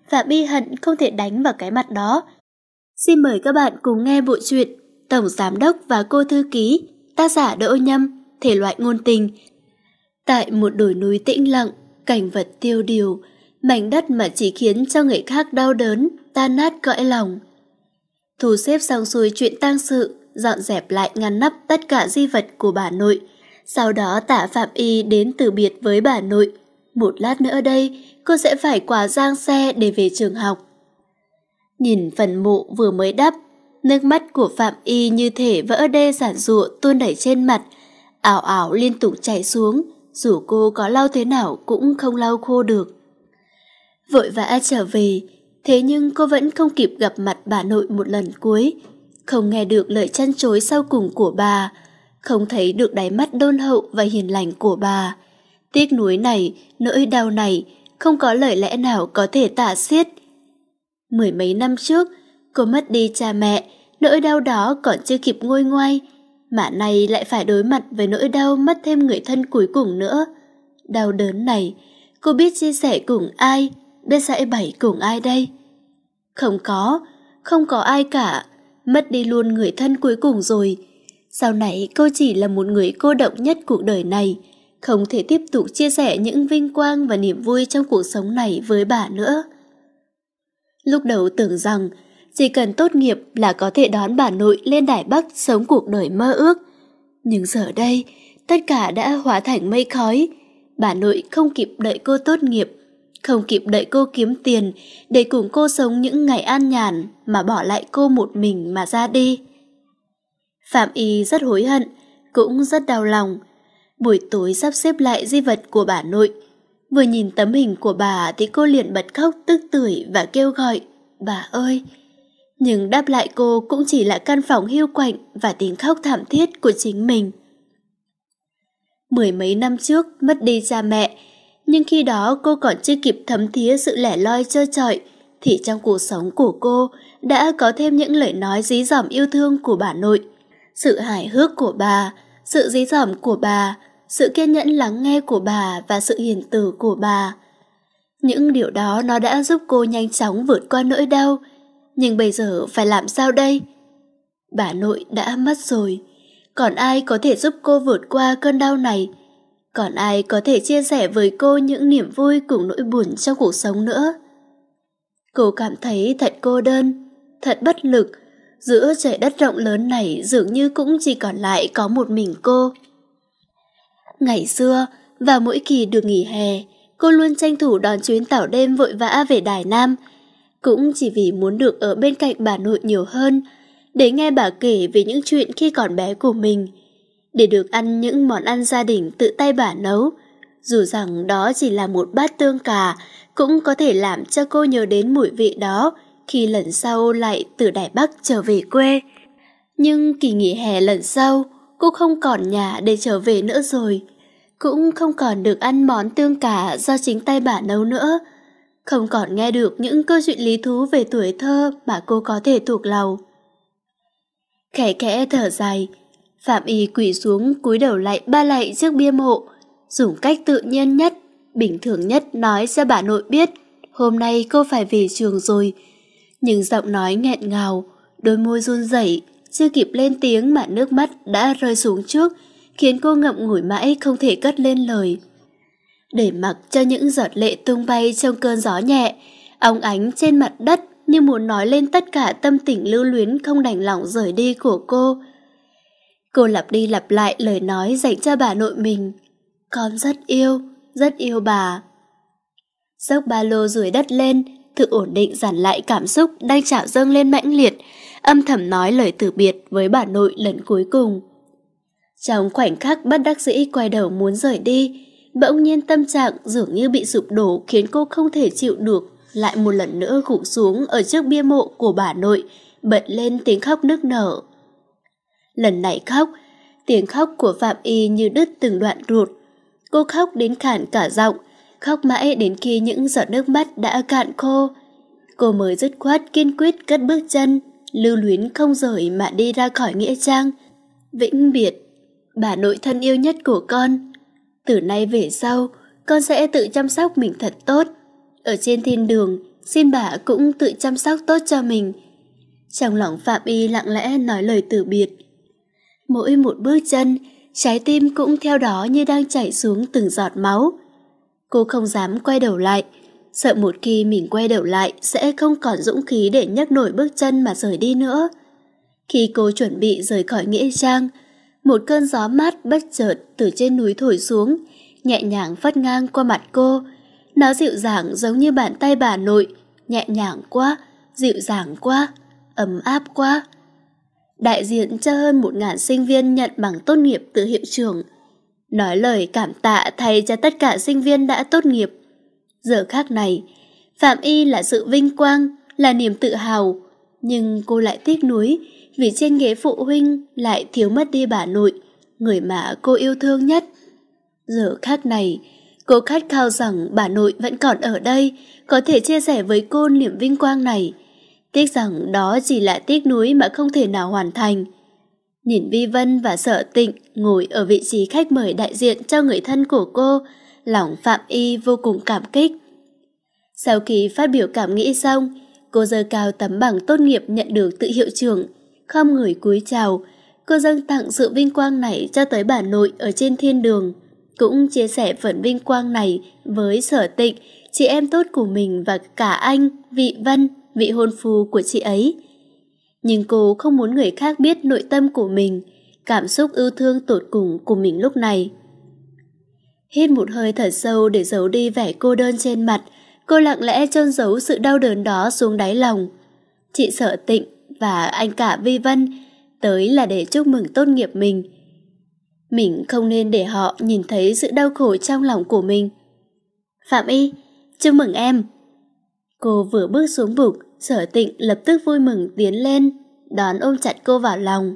S1: Phạm Y hận không thể đánh vào cái mặt đó. Xin mời các bạn cùng nghe bộ truyện Tổng Giám Đốc và Cô Thư Ký, tác giả Đỗ Nhâm, thể loại ngôn tình, Tại một đồi núi tĩnh lặng, cảnh vật tiêu điều, mảnh đất mà chỉ khiến cho người khác đau đớn, tan nát cõi lòng. Thu xếp xong xuôi chuyện tang sự, dọn dẹp lại ngăn nắp tất cả di vật của bà nội. Sau đó tả Phạm Y đến từ biệt với bà nội. Một lát nữa đây, cô sẽ phải quả giang xe để về trường học. Nhìn phần mộ vừa mới đắp, nước mắt của Phạm Y như thể vỡ đê giản rụa tuôn đẩy trên mặt, ảo ảo liên tục chảy xuống dù cô có lau thế nào cũng không lau khô được. Vội vã trở về, thế nhưng cô vẫn không kịp gặp mặt bà nội một lần cuối, không nghe được lời chăn chối sau cùng của bà, không thấy được đáy mắt đôn hậu và hiền lành của bà. Tiếc nuối này, nỗi đau này, không có lời lẽ nào có thể tả xiết. Mười mấy năm trước, cô mất đi cha mẹ, nỗi đau đó còn chưa kịp ngôi ngoai, mà nay lại phải đối mặt với nỗi đau mất thêm người thân cuối cùng nữa. Đau đớn này, cô biết chia sẻ cùng ai, biết giải bảy cùng ai đây? Không có, không có ai cả, mất đi luôn người thân cuối cùng rồi. Sau này cô chỉ là một người cô độc nhất cuộc đời này, không thể tiếp tục chia sẻ những vinh quang và niềm vui trong cuộc sống này với bà nữa. Lúc đầu tưởng rằng chỉ cần tốt nghiệp là có thể đón bà nội lên Đài Bắc sống cuộc đời mơ ước. Nhưng giờ đây, tất cả đã hóa thành mây khói. Bà nội không kịp đợi cô tốt nghiệp, không kịp đợi cô kiếm tiền để cùng cô sống những ngày an nhàn mà bỏ lại cô một mình mà ra đi. Phạm Y rất hối hận, cũng rất đau lòng. Buổi tối sắp xếp lại di vật của bà nội. Vừa nhìn tấm hình của bà thì cô liền bật khóc tức tưởi và kêu gọi, bà ơi, nhưng đáp lại cô cũng chỉ là căn phòng hiu quạnh và tiếng khóc thảm thiết của chính mình. Mười mấy năm trước mất đi cha mẹ, nhưng khi đó cô còn chưa kịp thấm thía sự lẻ loi trơ trọi, thì trong cuộc sống của cô đã có thêm những lời nói dí dỏm yêu thương của bà nội. Sự hài hước của bà, sự dí dỏm của bà, sự kiên nhẫn lắng nghe của bà và sự hiền từ của bà. Những điều đó nó đã giúp cô nhanh chóng vượt qua nỗi đau, nhưng bây giờ phải làm sao đây? Bà nội đã mất rồi, còn ai có thể giúp cô vượt qua cơn đau này? Còn ai có thể chia sẻ với cô những niềm vui cùng nỗi buồn trong cuộc sống nữa? Cô cảm thấy thật cô đơn, thật bất lực, giữa trời đất rộng lớn này dường như cũng chỉ còn lại có một mình cô. Ngày xưa, vào mỗi kỳ được nghỉ hè, cô luôn tranh thủ đón chuyến tàu đêm vội vã về Đài Nam – cũng chỉ vì muốn được ở bên cạnh bà nội nhiều hơn, để nghe bà kể về những chuyện khi còn bé của mình, để được ăn những món ăn gia đình tự tay bà nấu, dù rằng đó chỉ là một bát tương cà, cũng có thể làm cho cô nhớ đến mùi vị đó khi lần sau lại từ Đài Bắc trở về quê. Nhưng kỳ nghỉ hè lần sau, cô không còn nhà để trở về nữa rồi. Cũng không còn được ăn món tương cà do chính tay bà nấu nữa không còn nghe được những câu chuyện lý thú về tuổi thơ mà cô có thể thuộc lòng. Khẽ khẽ thở dài, Phạm Y quỳ xuống cúi đầu lại ba lạy trước bia mộ, dùng cách tự nhiên nhất, bình thường nhất nói cho bà nội biết hôm nay cô phải về trường rồi. Nhưng giọng nói nghẹn ngào, đôi môi run rẩy, chưa kịp lên tiếng mà nước mắt đã rơi xuống trước, khiến cô ngậm ngùi mãi không thể cất lên lời để mặc cho những giọt lệ tung bay trong cơn gió nhẹ, ông ánh trên mặt đất như muốn nói lên tất cả tâm tình lưu luyến không đành lòng rời đi của cô. Cô lặp đi lặp lại lời nói dành cho bà nội mình. Con rất yêu, rất yêu bà. Dốc ba lô rủi đất lên, thử ổn định dàn lại cảm xúc đang trào dâng lên mãnh liệt, âm thầm nói lời từ biệt với bà nội lần cuối cùng. Trong khoảnh khắc bất đắc dĩ quay đầu muốn rời đi, bỗng nhiên tâm trạng dường như bị sụp đổ khiến cô không thể chịu được, lại một lần nữa gục xuống ở trước bia mộ của bà nội, bật lên tiếng khóc nức nở. Lần này khóc, tiếng khóc của Phạm Y như đứt từng đoạn ruột. Cô khóc đến khản cả giọng, khóc mãi đến khi những giọt nước mắt đã cạn khô. Cô mới dứt khoát kiên quyết cất bước chân, lưu luyến không rời mà đi ra khỏi nghĩa trang. Vĩnh biệt, bà nội thân yêu nhất của con, từ nay về sau, con sẽ tự chăm sóc mình thật tốt. Ở trên thiên đường, xin bà cũng tự chăm sóc tốt cho mình. Trong lòng Phạm Y lặng lẽ nói lời từ biệt. Mỗi một bước chân, trái tim cũng theo đó như đang chảy xuống từng giọt máu. Cô không dám quay đầu lại, sợ một khi mình quay đầu lại sẽ không còn dũng khí để nhấc nổi bước chân mà rời đi nữa. Khi cô chuẩn bị rời khỏi nghĩa trang, một cơn gió mát bất chợt từ trên núi thổi xuống, nhẹ nhàng phất ngang qua mặt cô. Nó dịu dàng giống như bàn tay bà nội, nhẹ nhàng quá, dịu dàng quá, ấm áp quá. Đại diện cho hơn một ngàn sinh viên nhận bằng tốt nghiệp từ hiệu trường. Nói lời cảm tạ thay cho tất cả sinh viên đã tốt nghiệp. Giờ khác này, Phạm Y là sự vinh quang, là niềm tự hào, nhưng cô lại tiếc nuối vì trên ghế phụ huynh lại thiếu mất đi bà nội, người mà cô yêu thương nhất. Giờ khác này, cô khát khao rằng bà nội vẫn còn ở đây, có thể chia sẻ với cô niềm vinh quang này. Tiếc rằng đó chỉ là tiếc núi mà không thể nào hoàn thành. Nhìn Vi Vân và Sở Tịnh ngồi ở vị trí khách mời đại diện cho người thân của cô, lòng Phạm Y vô cùng cảm kích. Sau khi phát biểu cảm nghĩ xong, cô giơ cao tấm bằng tốt nghiệp nhận được tự hiệu trưởng khom người cúi chào. Cô dâng tặng sự vinh quang này cho tới bà nội ở trên thiên đường. Cũng chia sẻ phần vinh quang này với sở tịnh, chị em tốt của mình và cả anh, vị văn, vị hôn phu của chị ấy. Nhưng cô không muốn người khác biết nội tâm của mình, cảm xúc ưu thương tột cùng của mình lúc này. Hít một hơi thở sâu để giấu đi vẻ cô đơn trên mặt, cô lặng lẽ chôn giấu sự đau đớn đó xuống đáy lòng. Chị sở tịnh và anh cả Vi Vân tới là để chúc mừng tốt nghiệp mình. Mình không nên để họ nhìn thấy sự đau khổ trong lòng của mình. Phạm Y, chúc mừng em. Cô vừa bước xuống bục, sở tịnh lập tức vui mừng tiến lên, đón ôm chặt cô vào lòng.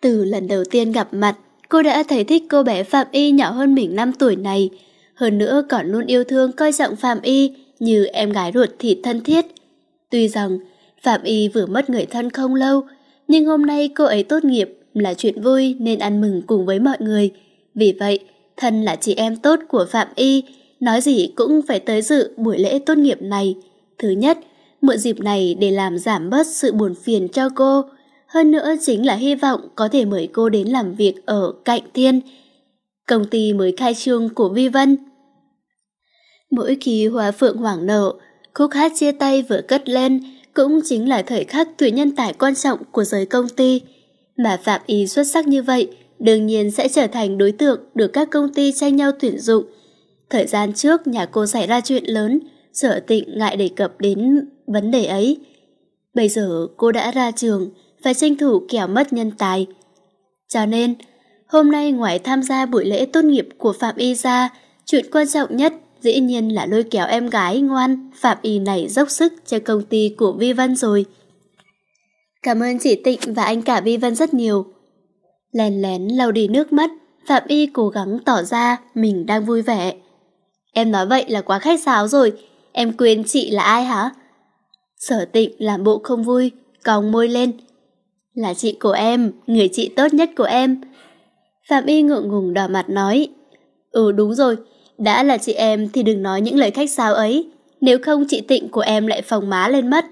S1: Từ lần đầu tiên gặp mặt, cô đã thấy thích cô bé Phạm Y nhỏ hơn mình 5 tuổi này, hơn nữa còn luôn yêu thương coi trọng Phạm Y như em gái ruột thịt thân thiết. Tuy rằng Phạm Y vừa mất người thân không lâu, nhưng hôm nay cô ấy tốt nghiệp là chuyện vui nên ăn mừng cùng với mọi người. Vì vậy, thân là chị em tốt của Phạm Y, nói gì cũng phải tới dự buổi lễ tốt nghiệp này. Thứ nhất, mượn dịp này để làm giảm bớt sự buồn phiền cho cô. Hơn nữa chính là hy vọng có thể mời cô đến làm việc ở cạnh thiên, công ty mới khai trương của Vi Vân. Mỗi khi hòa phượng hoảng nở, khúc hát chia tay vừa cất lên, cũng chính là thời khắc tuyển nhân tài quan trọng của giới công ty. Mà phạm ý xuất sắc như vậy, đương nhiên sẽ trở thành đối tượng được các công ty tranh nhau tuyển dụng. Thời gian trước nhà cô xảy ra chuyện lớn, sở tịnh ngại đề cập đến vấn đề ấy. Bây giờ cô đã ra trường, phải tranh thủ kẻo mất nhân tài. Cho nên, hôm nay ngoài tham gia buổi lễ tốt nghiệp của Phạm Y ra, chuyện quan trọng nhất dĩ nhiên là lôi kéo em gái ngoan, Phạm Y này dốc sức cho công ty của Vi Vân rồi. Cảm ơn chị Tịnh và anh cả Vi Vân rất nhiều. lèn lén lau đi nước mắt, Phạm Y cố gắng tỏ ra mình đang vui vẻ. Em nói vậy là quá khách sáo rồi, em quên chị là ai hả? Sở tịnh làm bộ không vui, còng môi lên. Là chị của em, người chị tốt nhất của em. Phạm Y ngượng ngùng đỏ mặt nói. Ừ đúng rồi, đã là chị em thì đừng nói những lời khách sáo ấy, nếu không chị Tịnh của em lại phòng má lên mất.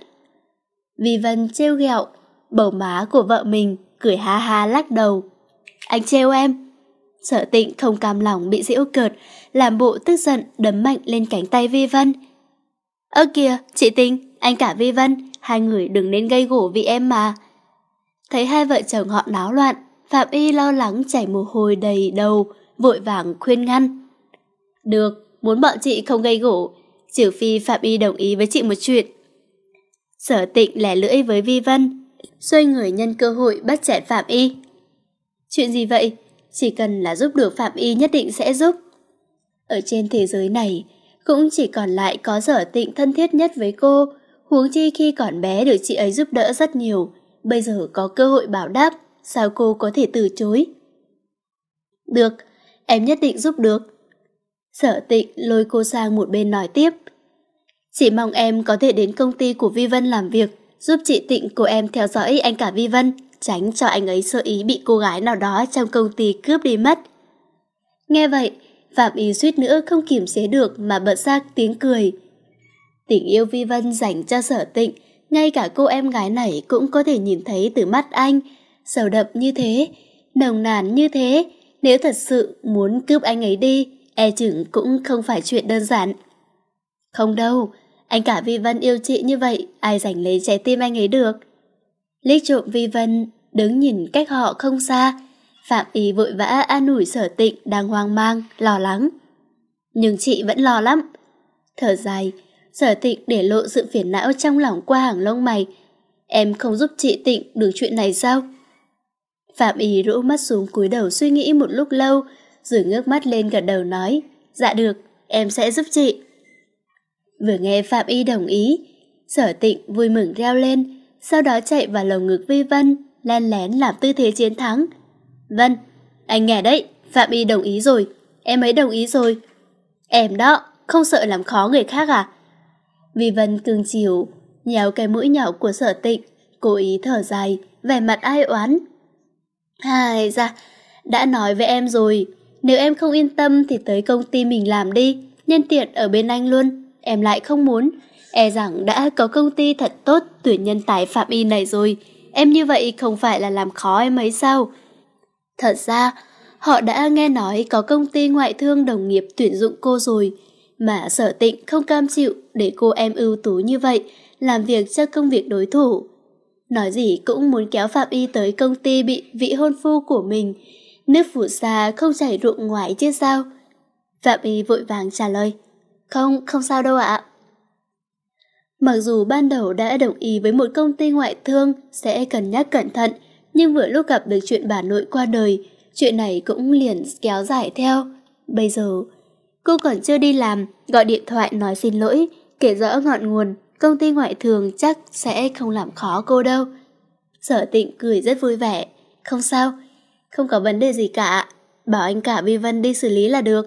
S1: Vi Vân trêu ghẹo, bầu má của vợ mình, cười ha ha lắc đầu. Anh trêu em. Sở Tịnh không cam lòng bị giễu cợt, làm bộ tức giận đấm mạnh lên cánh tay Vi Vân. Ơ kìa, chị Tịnh, anh cả Vi Vân, hai người đừng nên gây gổ vì em mà. Thấy hai vợ chồng họ náo loạn, Phạm Y lo lắng chảy mồ hôi đầy đầu, vội vàng khuyên ngăn. Được, muốn bọn chị không gây gỗ, trừ phi Phạm Y đồng ý với chị một chuyện. Sở tịnh lẻ lưỡi với Vi Vân, xoay người nhân cơ hội bắt chẹt Phạm Y. Chuyện gì vậy? Chỉ cần là giúp được Phạm Y nhất định sẽ giúp. Ở trên thế giới này, cũng chỉ còn lại có sở tịnh thân thiết nhất với cô, huống chi khi còn bé được chị ấy giúp đỡ rất nhiều, bây giờ có cơ hội bảo đáp, sao cô có thể từ chối? Được, em nhất định giúp được. Sở tịnh lôi cô sang một bên nói tiếp. Chị mong em có thể đến công ty của Vi Vân làm việc, giúp chị Tịnh của em theo dõi anh cả Vi Vân, tránh cho anh ấy sơ ý bị cô gái nào đó trong công ty cướp đi mất. Nghe vậy, Phạm Ý suýt nữa không kiềm chế được mà bật ra tiếng cười. Tình yêu Vi Vân dành cho sở tịnh, ngay cả cô em gái này cũng có thể nhìn thấy từ mắt anh, sầu đậm như thế, nồng nàn như thế, nếu thật sự muốn cướp anh ấy đi, e chừng cũng không phải chuyện đơn giản. Không đâu, anh cả Vi Vân yêu chị như vậy, ai giành lấy trái tim anh ấy được. Liếc trộm Vi Vân, đứng nhìn cách họ không xa, Phạm Ý vội vã an ủi sở tịnh đang hoang mang, lo lắng. Nhưng chị vẫn lo lắm. Thở dài, sở tịnh để lộ sự phiền não trong lòng qua hàng lông mày. Em không giúp chị tịnh được chuyện này sao? Phạm Ý rũ mắt xuống cúi đầu suy nghĩ một lúc lâu, rồi ngước mắt lên gật đầu nói, dạ được, em sẽ giúp chị. Vừa nghe Phạm Y đồng ý, sở tịnh vui mừng reo lên, sau đó chạy vào lồng ngực Vi Vân, len lén làm tư thế chiến thắng. Vân, anh nghe đấy, Phạm Y đồng ý rồi, em ấy đồng ý rồi. Em đó, không sợ làm khó người khác à? Vi Vân cương chiều, nhéo cái mũi nhỏ của sở tịnh, cố ý thở dài, vẻ mặt ai oán. Hai ra, dạ, đã nói với em rồi, nếu em không yên tâm thì tới công ty mình làm đi, nhân tiện ở bên anh luôn. Em lại không muốn. E rằng đã có công ty thật tốt tuyển nhân tài phạm y này rồi. Em như vậy không phải là làm khó em ấy sao? Thật ra, họ đã nghe nói có công ty ngoại thương đồng nghiệp tuyển dụng cô rồi. Mà sở tịnh không cam chịu để cô em ưu tú như vậy, làm việc cho công việc đối thủ. Nói gì cũng muốn kéo Phạm Y tới công ty bị vị hôn phu của mình, Nước phủ xa không chảy ruộng ngoài chứ sao? Phạm Y vội vàng trả lời. Không, không sao đâu ạ. Mặc dù ban đầu đã đồng ý với một công ty ngoại thương sẽ cân nhắc cẩn thận, nhưng vừa lúc gặp được chuyện bà nội qua đời, chuyện này cũng liền kéo dài theo. Bây giờ, cô còn chưa đi làm, gọi điện thoại nói xin lỗi, kể rõ ngọn nguồn, công ty ngoại thường chắc sẽ không làm khó cô đâu. Sở tịnh cười rất vui vẻ, không sao, không có vấn đề gì cả, bảo anh cả Vi Vân đi xử lý là được.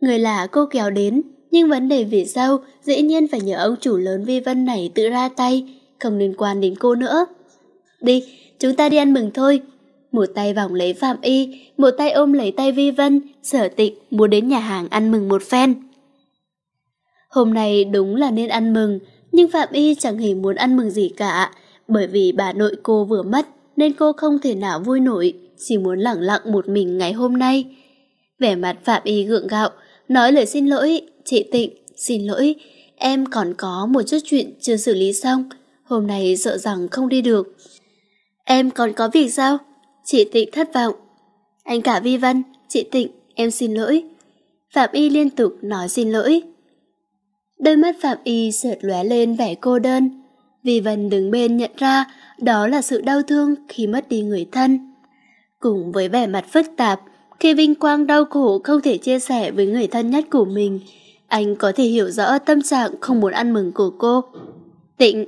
S1: Người lạ cô kéo đến, nhưng vấn đề vì sao dĩ nhiên phải nhờ ông chủ lớn Vi Vân này tự ra tay, không liên quan đến cô nữa. Đi, chúng ta đi ăn mừng thôi. Một tay vòng lấy Phạm Y, một tay ôm lấy tay Vi Vân, sở tịch muốn đến nhà hàng ăn mừng một phen. Hôm nay đúng là nên ăn mừng, nhưng Phạm Y chẳng hề muốn ăn mừng gì cả, bởi vì bà nội cô vừa mất nên cô không thể nào vui nổi chỉ muốn lẳng lặng một mình ngày hôm nay. Vẻ mặt Phạm Y gượng gạo, nói lời xin lỗi, chị Tịnh, xin lỗi, em còn có một chút chuyện chưa xử lý xong, hôm nay sợ rằng không đi được. Em còn có việc sao? Chị Tịnh thất vọng. Anh cả Vi Văn, chị Tịnh, em xin lỗi. Phạm Y liên tục nói xin lỗi. Đôi mắt Phạm Y sượt lóe lên vẻ cô đơn. Vi Văn đứng bên nhận ra đó là sự đau thương khi mất đi người thân. Cùng với vẻ mặt phức tạp, khi vinh quang đau khổ không thể chia sẻ với người thân nhất của mình, anh có thể hiểu rõ tâm trạng không muốn ăn mừng của cô. Tịnh,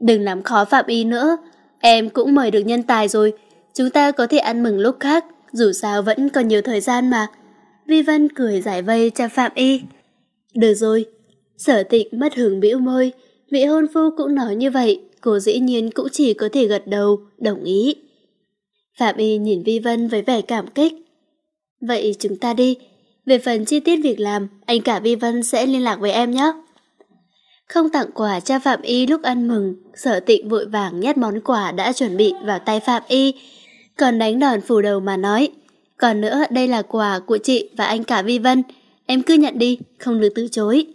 S1: đừng làm khó Phạm Y nữa, em cũng mời được nhân tài rồi, chúng ta có thể ăn mừng lúc khác, dù sao vẫn còn nhiều thời gian mà. Vi Vân cười giải vây cho Phạm Y. Được rồi, sở tịnh mất hứng bĩu môi, vị hôn phu cũng nói như vậy, cô dĩ nhiên cũng chỉ có thể gật đầu, đồng ý. Phạm Y nhìn Vi Vân với vẻ cảm kích. Vậy chúng ta đi. Về phần chi tiết việc làm, anh cả Vi Vân sẽ liên lạc với em nhé. Không tặng quà cho Phạm Y lúc ăn mừng, sở tịnh vội vàng nhét món quà đã chuẩn bị vào tay Phạm Y, còn đánh đòn phủ đầu mà nói. Còn nữa, đây là quà của chị và anh cả Vi Vân, em cứ nhận đi, không được từ chối.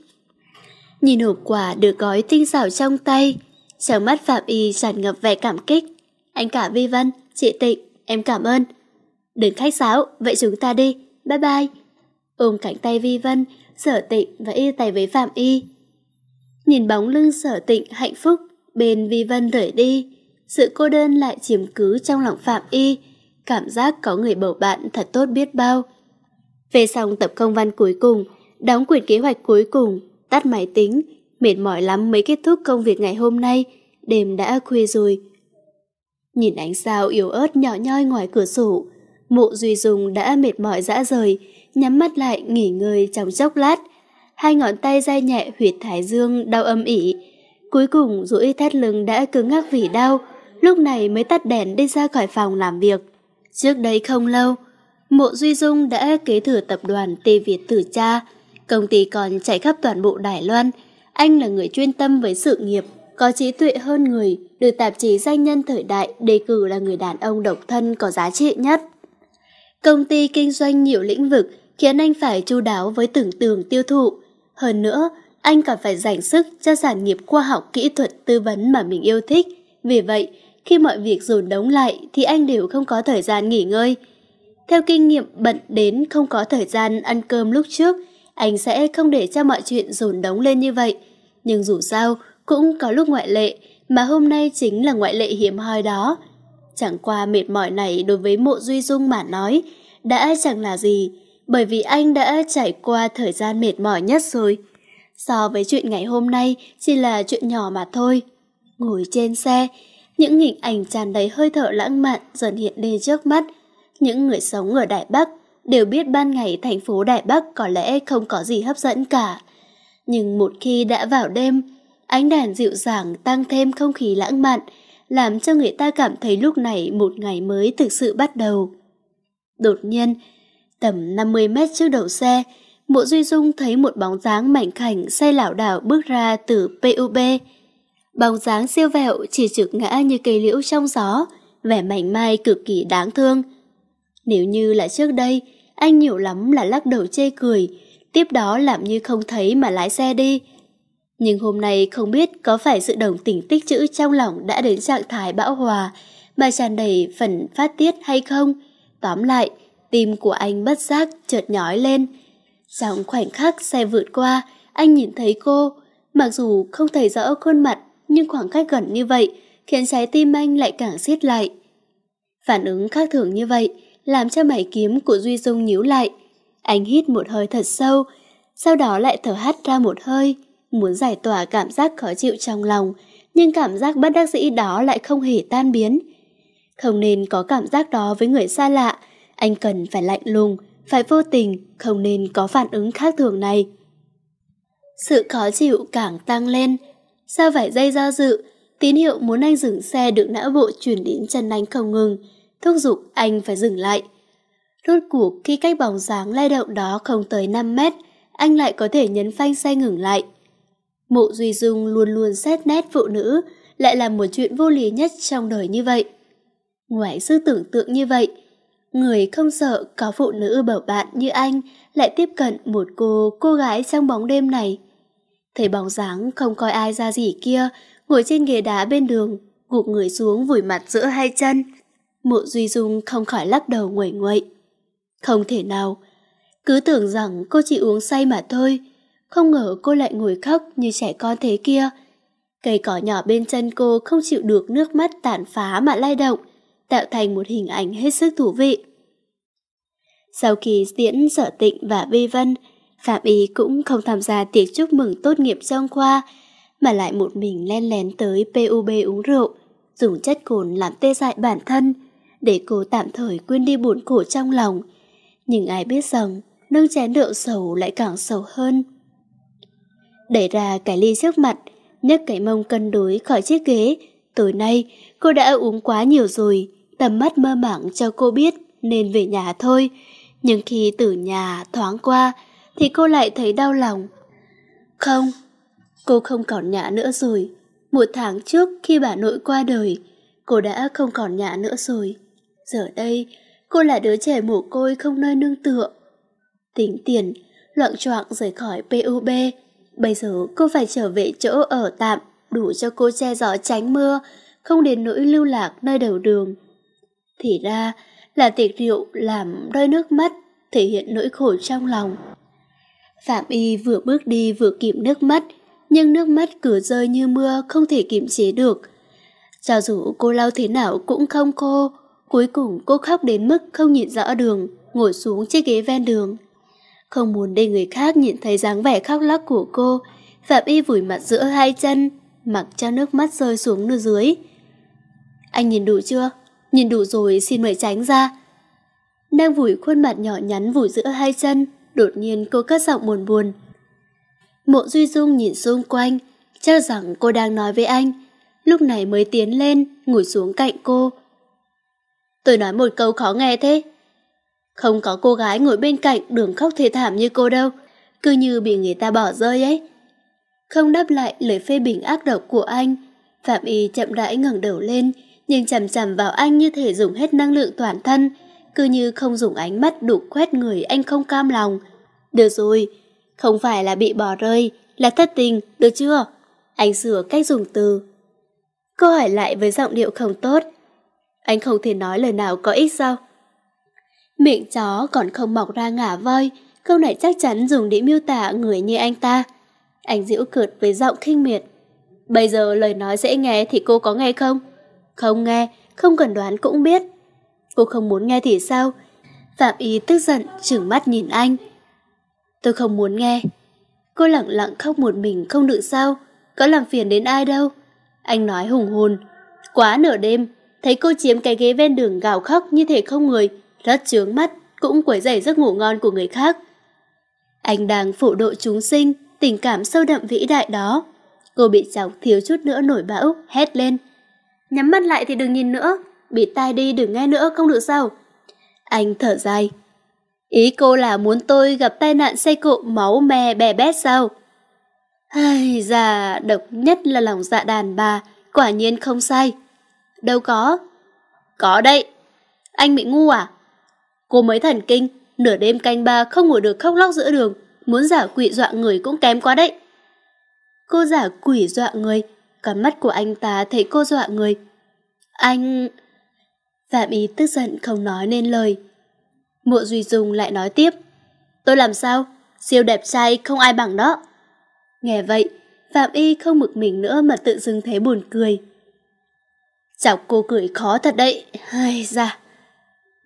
S1: Nhìn hộp quà được gói tinh xảo trong tay, trong mắt Phạm Y tràn ngập vẻ cảm kích. Anh cả Vi Vân, chị Tịnh, em cảm ơn. Đừng khách sáo, vậy chúng ta đi, bye bye. Ôm cánh tay Vi Vân, sở tịnh và y tay với Phạm Y. Nhìn bóng lưng sở tịnh hạnh phúc, bên Vi Vân rời đi. Sự cô đơn lại chiếm cứ trong lòng Phạm Y, cảm giác có người bầu bạn thật tốt biết bao. Về xong tập công văn cuối cùng, đóng quyển kế hoạch cuối cùng, tắt máy tính, mệt mỏi lắm mới kết thúc công việc ngày hôm nay, đêm đã khuya rồi, Nhìn ánh sao yếu ớt nhỏ nhoi ngoài cửa sổ, Mộ Duy Dung đã mệt mỏi dã rời, nhắm mắt lại nghỉ ngơi trong chốc lát. Hai ngón tay dai nhẹ huyệt thái dương đau âm ỉ. Cuối cùng duỗi thắt lưng đã cứng ngắc vì đau, lúc này mới tắt đèn đi ra khỏi phòng làm việc. Trước đây không lâu, mộ Duy Dung đã kế thừa tập đoàn T Việt Tử cha, công ty còn chạy khắp toàn bộ Đài Loan. Anh là người chuyên tâm với sự nghiệp có trí tuệ hơn người, được tạp chí danh nhân thời đại đề cử là người đàn ông độc thân có giá trị nhất. Công ty kinh doanh nhiều lĩnh vực khiến anh phải chu đáo với tưởng tường tiêu thụ. Hơn nữa, anh còn phải dành sức cho sản nghiệp khoa học kỹ thuật tư vấn mà mình yêu thích. Vì vậy, khi mọi việc dồn đống lại thì anh đều không có thời gian nghỉ ngơi. Theo kinh nghiệm bận đến không có thời gian ăn cơm lúc trước, anh sẽ không để cho mọi chuyện dồn đống lên như vậy. Nhưng dù sao, cũng có lúc ngoại lệ, mà hôm nay chính là ngoại lệ hiếm hoi đó. Chẳng qua mệt mỏi này đối với mộ Duy Dung mà nói, đã chẳng là gì, bởi vì anh đã trải qua thời gian mệt mỏi nhất rồi. So với chuyện ngày hôm nay chỉ là chuyện nhỏ mà thôi. Ngồi trên xe, những hình ảnh tràn đầy hơi thở lãng mạn dần hiện lên trước mắt. Những người sống ở Đại Bắc đều biết ban ngày thành phố Đại Bắc có lẽ không có gì hấp dẫn cả. Nhưng một khi đã vào đêm, Ánh đèn dịu dàng tăng thêm không khí lãng mạn, làm cho người ta cảm thấy lúc này một ngày mới thực sự bắt đầu. Đột nhiên, tầm 50 mét trước đầu xe, Mộ Duy Dung thấy một bóng dáng mảnh khảnh xe lảo đảo bước ra từ PUB. Bóng dáng siêu vẹo chỉ trực ngã như cây liễu trong gió, vẻ mảnh mai cực kỳ đáng thương. Nếu như là trước đây, anh nhiều lắm là lắc đầu chê cười, tiếp đó làm như không thấy mà lái xe đi, nhưng hôm nay không biết có phải sự đồng tình tích trữ trong lòng đã đến trạng thái bão hòa mà tràn đầy phần phát tiết hay không. Tóm lại, tim của anh bất giác chợt nhói lên. Trong khoảnh khắc xe vượt qua, anh nhìn thấy cô. Mặc dù không thấy rõ khuôn mặt, nhưng khoảng cách gần như vậy khiến trái tim anh lại càng siết lại. Phản ứng khác thường như vậy làm cho mảy kiếm của Duy Dung nhíu lại. Anh hít một hơi thật sâu, sau đó lại thở hắt ra một hơi muốn giải tỏa cảm giác khó chịu trong lòng, nhưng cảm giác bất đắc dĩ đó lại không hề tan biến. Không nên có cảm giác đó với người xa lạ, anh cần phải lạnh lùng, phải vô tình, không nên có phản ứng khác thường này. Sự khó chịu càng tăng lên, sau vài giây do dự, tín hiệu muốn anh dừng xe được não bộ chuyển đến chân anh không ngừng, thúc giục anh phải dừng lại. Rốt cuộc khi cách bóng dáng lay động đó không tới 5 mét, anh lại có thể nhấn phanh xe ngừng lại. Mộ Duy Dung luôn luôn xét nét phụ nữ, lại là một chuyện vô lý nhất trong đời như vậy. Ngoài sự tưởng tượng như vậy, người không sợ có phụ nữ bảo bạn như anh lại tiếp cận một cô cô gái trong bóng đêm này. Thấy bóng dáng không coi ai ra gì kia, ngồi trên ghế đá bên đường, gục người xuống vùi mặt giữa hai chân. Mộ Duy Dung không khỏi lắc đầu nguẩy nguẩy. Không thể nào, cứ tưởng rằng cô chỉ uống say mà thôi, không ngờ cô lại ngồi khóc như trẻ con thế kia. Cây cỏ nhỏ bên chân cô không chịu được nước mắt tàn phá mà lay động, tạo thành một hình ảnh hết sức thú vị. Sau khi diễn sở tịnh và vi vân, Phạm ý cũng không tham gia tiệc chúc mừng tốt nghiệp trong khoa, mà lại một mình len lén tới PUB uống rượu, dùng chất cồn làm tê dại bản thân, để cô tạm thời quên đi buồn khổ trong lòng. Nhưng ai biết rằng, nâng chén rượu sầu lại càng sầu hơn đẩy ra cái ly trước mặt, nhấc cái mông cân đối khỏi chiếc ghế. Tối nay, cô đã uống quá nhiều rồi, tầm mắt mơ mảng cho cô biết nên về nhà thôi. Nhưng khi từ nhà thoáng qua, thì cô lại thấy đau lòng. Không, cô không còn nhà nữa rồi. Một tháng trước khi bà nội qua đời, cô đã không còn nhà nữa rồi. Giờ đây, cô là đứa trẻ mồ côi không nơi nương tựa. Tính tiền, loạn choạng rời khỏi PUB, Bây giờ cô phải trở về chỗ ở tạm, đủ cho cô che gió tránh mưa, không đến nỗi lưu lạc nơi đầu đường. Thì ra là tiệc rượu làm rơi nước mắt, thể hiện nỗi khổ trong lòng. Phạm Y vừa bước đi vừa kìm nước mắt, nhưng nước mắt cứ rơi như mưa không thể kiềm chế được. Cho dù cô lau thế nào cũng không khô, cuối cùng cô khóc đến mức không nhìn rõ đường, ngồi xuống chiếc ghế ven đường không muốn để người khác nhìn thấy dáng vẻ khóc lóc của cô. Phạm Y vùi mặt giữa hai chân, mặc cho nước mắt rơi xuống nơi dưới. Anh nhìn đủ chưa? Nhìn đủ rồi xin mời tránh ra. Đang vùi khuôn mặt nhỏ nhắn vùi giữa hai chân, đột nhiên cô cất giọng buồn buồn. Mộ Duy Dung nhìn xung quanh, cho rằng cô đang nói với anh. Lúc này mới tiến lên, ngồi xuống cạnh cô. Tôi nói một câu khó nghe thế, không có cô gái ngồi bên cạnh đường khóc thê thảm như cô đâu, cứ như bị người ta bỏ rơi ấy. Không đáp lại lời phê bình ác độc của anh, Phạm Y chậm rãi ngẩng đầu lên, nhưng chằm chằm vào anh như thể dùng hết năng lượng toàn thân, cứ như không dùng ánh mắt đục quét người anh không cam lòng. Được rồi, không phải là bị bỏ rơi, là thất tình, được chưa? Anh sửa cách dùng từ. Cô hỏi lại với giọng điệu không tốt. Anh không thể nói lời nào có ích sao? Miệng chó còn không mọc ra ngả voi, câu này chắc chắn dùng để miêu tả người như anh ta. Anh diễu cợt với giọng khinh miệt. Bây giờ lời nói dễ nghe thì cô có nghe không? Không nghe, không cần đoán cũng biết. Cô không muốn nghe thì sao? Phạm Y tức giận, trừng mắt nhìn anh. Tôi không muốn nghe. Cô lặng lặng khóc một mình không được sao, có làm phiền đến ai đâu. Anh nói hùng hồn. Quá nửa đêm, thấy cô chiếm cái ghế ven đường gào khóc như thể không người, rất chướng mắt, cũng quấy rầy giấc ngủ ngon của người khác. Anh đang phụ độ chúng sinh, tình cảm sâu đậm vĩ đại đó. Cô bị chọc thiếu chút nữa nổi bão, hét lên. Nhắm mắt lại thì đừng nhìn nữa, bị tai đi đừng nghe nữa không được sao. Anh thở dài. Ý cô là muốn tôi gặp tai nạn xe cộ máu me bè bét sao? Ai già độc nhất là lòng dạ đàn bà, quả nhiên không sai. Đâu có. Có đây. Anh bị ngu à? Cô mới thần kinh, nửa đêm canh ba không ngủ được khóc lóc giữa đường, muốn giả quỷ dọa người cũng kém quá đấy. Cô giả quỷ dọa người, còn mắt của anh ta thấy cô dọa người. Anh... Phạm Ý tức giận không nói nên lời. Mộ Duy Dung lại nói tiếp. Tôi làm sao? Siêu đẹp trai không ai bằng đó. Nghe vậy, Phạm Y không mực mình nữa mà tự dưng thấy buồn cười. Chọc cô cười khó thật đấy. hay ra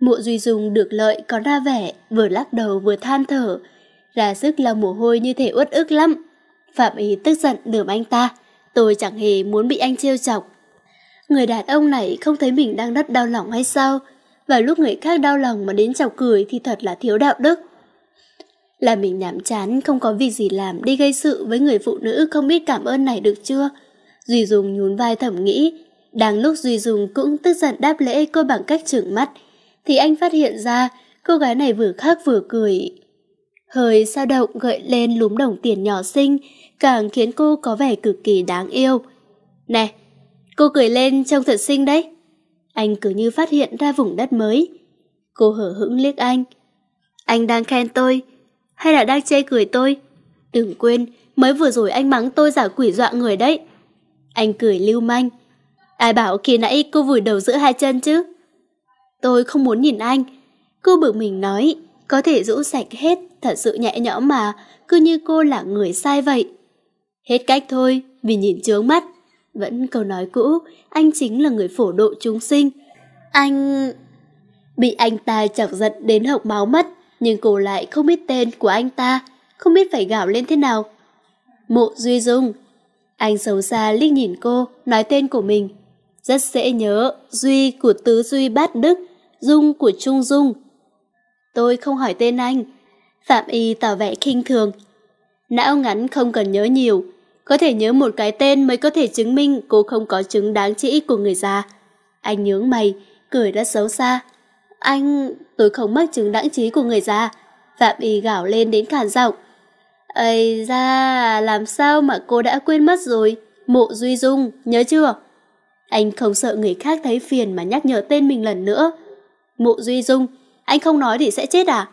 S1: Mộ Duy Dung được lợi còn ra vẻ, vừa lắc đầu vừa than thở. Ra sức là mồ hôi như thể uất ức lắm. Phạm Ý tức giận lườm anh ta. Tôi chẳng hề muốn bị anh trêu chọc. Người đàn ông này không thấy mình đang rất đau lòng hay sao? Và lúc người khác đau lòng mà đến chọc cười thì thật là thiếu đạo đức. Là mình nhảm chán, không có việc gì làm đi gây sự với người phụ nữ không biết cảm ơn này được chưa? Duy Dùng nhún vai thẩm nghĩ. Đang lúc Duy Dùng cũng tức giận đáp lễ cô bằng cách trừng mắt, thì anh phát hiện ra cô gái này vừa khác vừa cười. Hơi sao động gợi lên lúm đồng tiền nhỏ xinh, càng khiến cô có vẻ cực kỳ đáng yêu. Nè, cô cười lên trông thật xinh đấy. Anh cứ như phát hiện ra vùng đất mới. Cô hở hững liếc anh. Anh đang khen tôi, hay là đang chê cười tôi? Đừng quên, mới vừa rồi anh mắng tôi giả quỷ dọa người đấy. Anh cười lưu manh. Ai bảo khi nãy cô vùi đầu giữa hai chân chứ? Tôi không muốn nhìn anh. Cô bực mình nói, có thể rũ sạch hết, thật sự nhẹ nhõm mà, cứ như cô là người sai vậy. Hết cách thôi, vì nhìn trướng mắt. Vẫn câu nói cũ, anh chính là người phổ độ chúng sinh. Anh... Bị anh ta chọc giận đến hộc máu mất, nhưng cô lại không biết tên của anh ta, không biết phải gào lên thế nào. Mộ Duy Dung. Anh xấu xa liếc nhìn cô, nói tên của mình. Rất dễ nhớ, Duy của tứ Duy Bát Đức, Dung của Trung Dung. Tôi không hỏi tên anh. Phạm Y tỏ vẻ khinh thường. Não ngắn không cần nhớ nhiều, có thể nhớ một cái tên mới có thể chứng minh cô không có chứng đáng trĩ của người già. Anh nhướng mày, cười rất xấu xa. Anh, tôi không mắc chứng đáng trí của người già. Phạm Y gào lên đến cản giọng. Ây ra, làm sao mà cô đã quên mất rồi? Mộ Duy Dung, nhớ chưa? Anh không sợ người khác thấy phiền mà nhắc nhở tên mình lần nữa. Mộ Duy Dung, anh không nói thì sẽ chết à?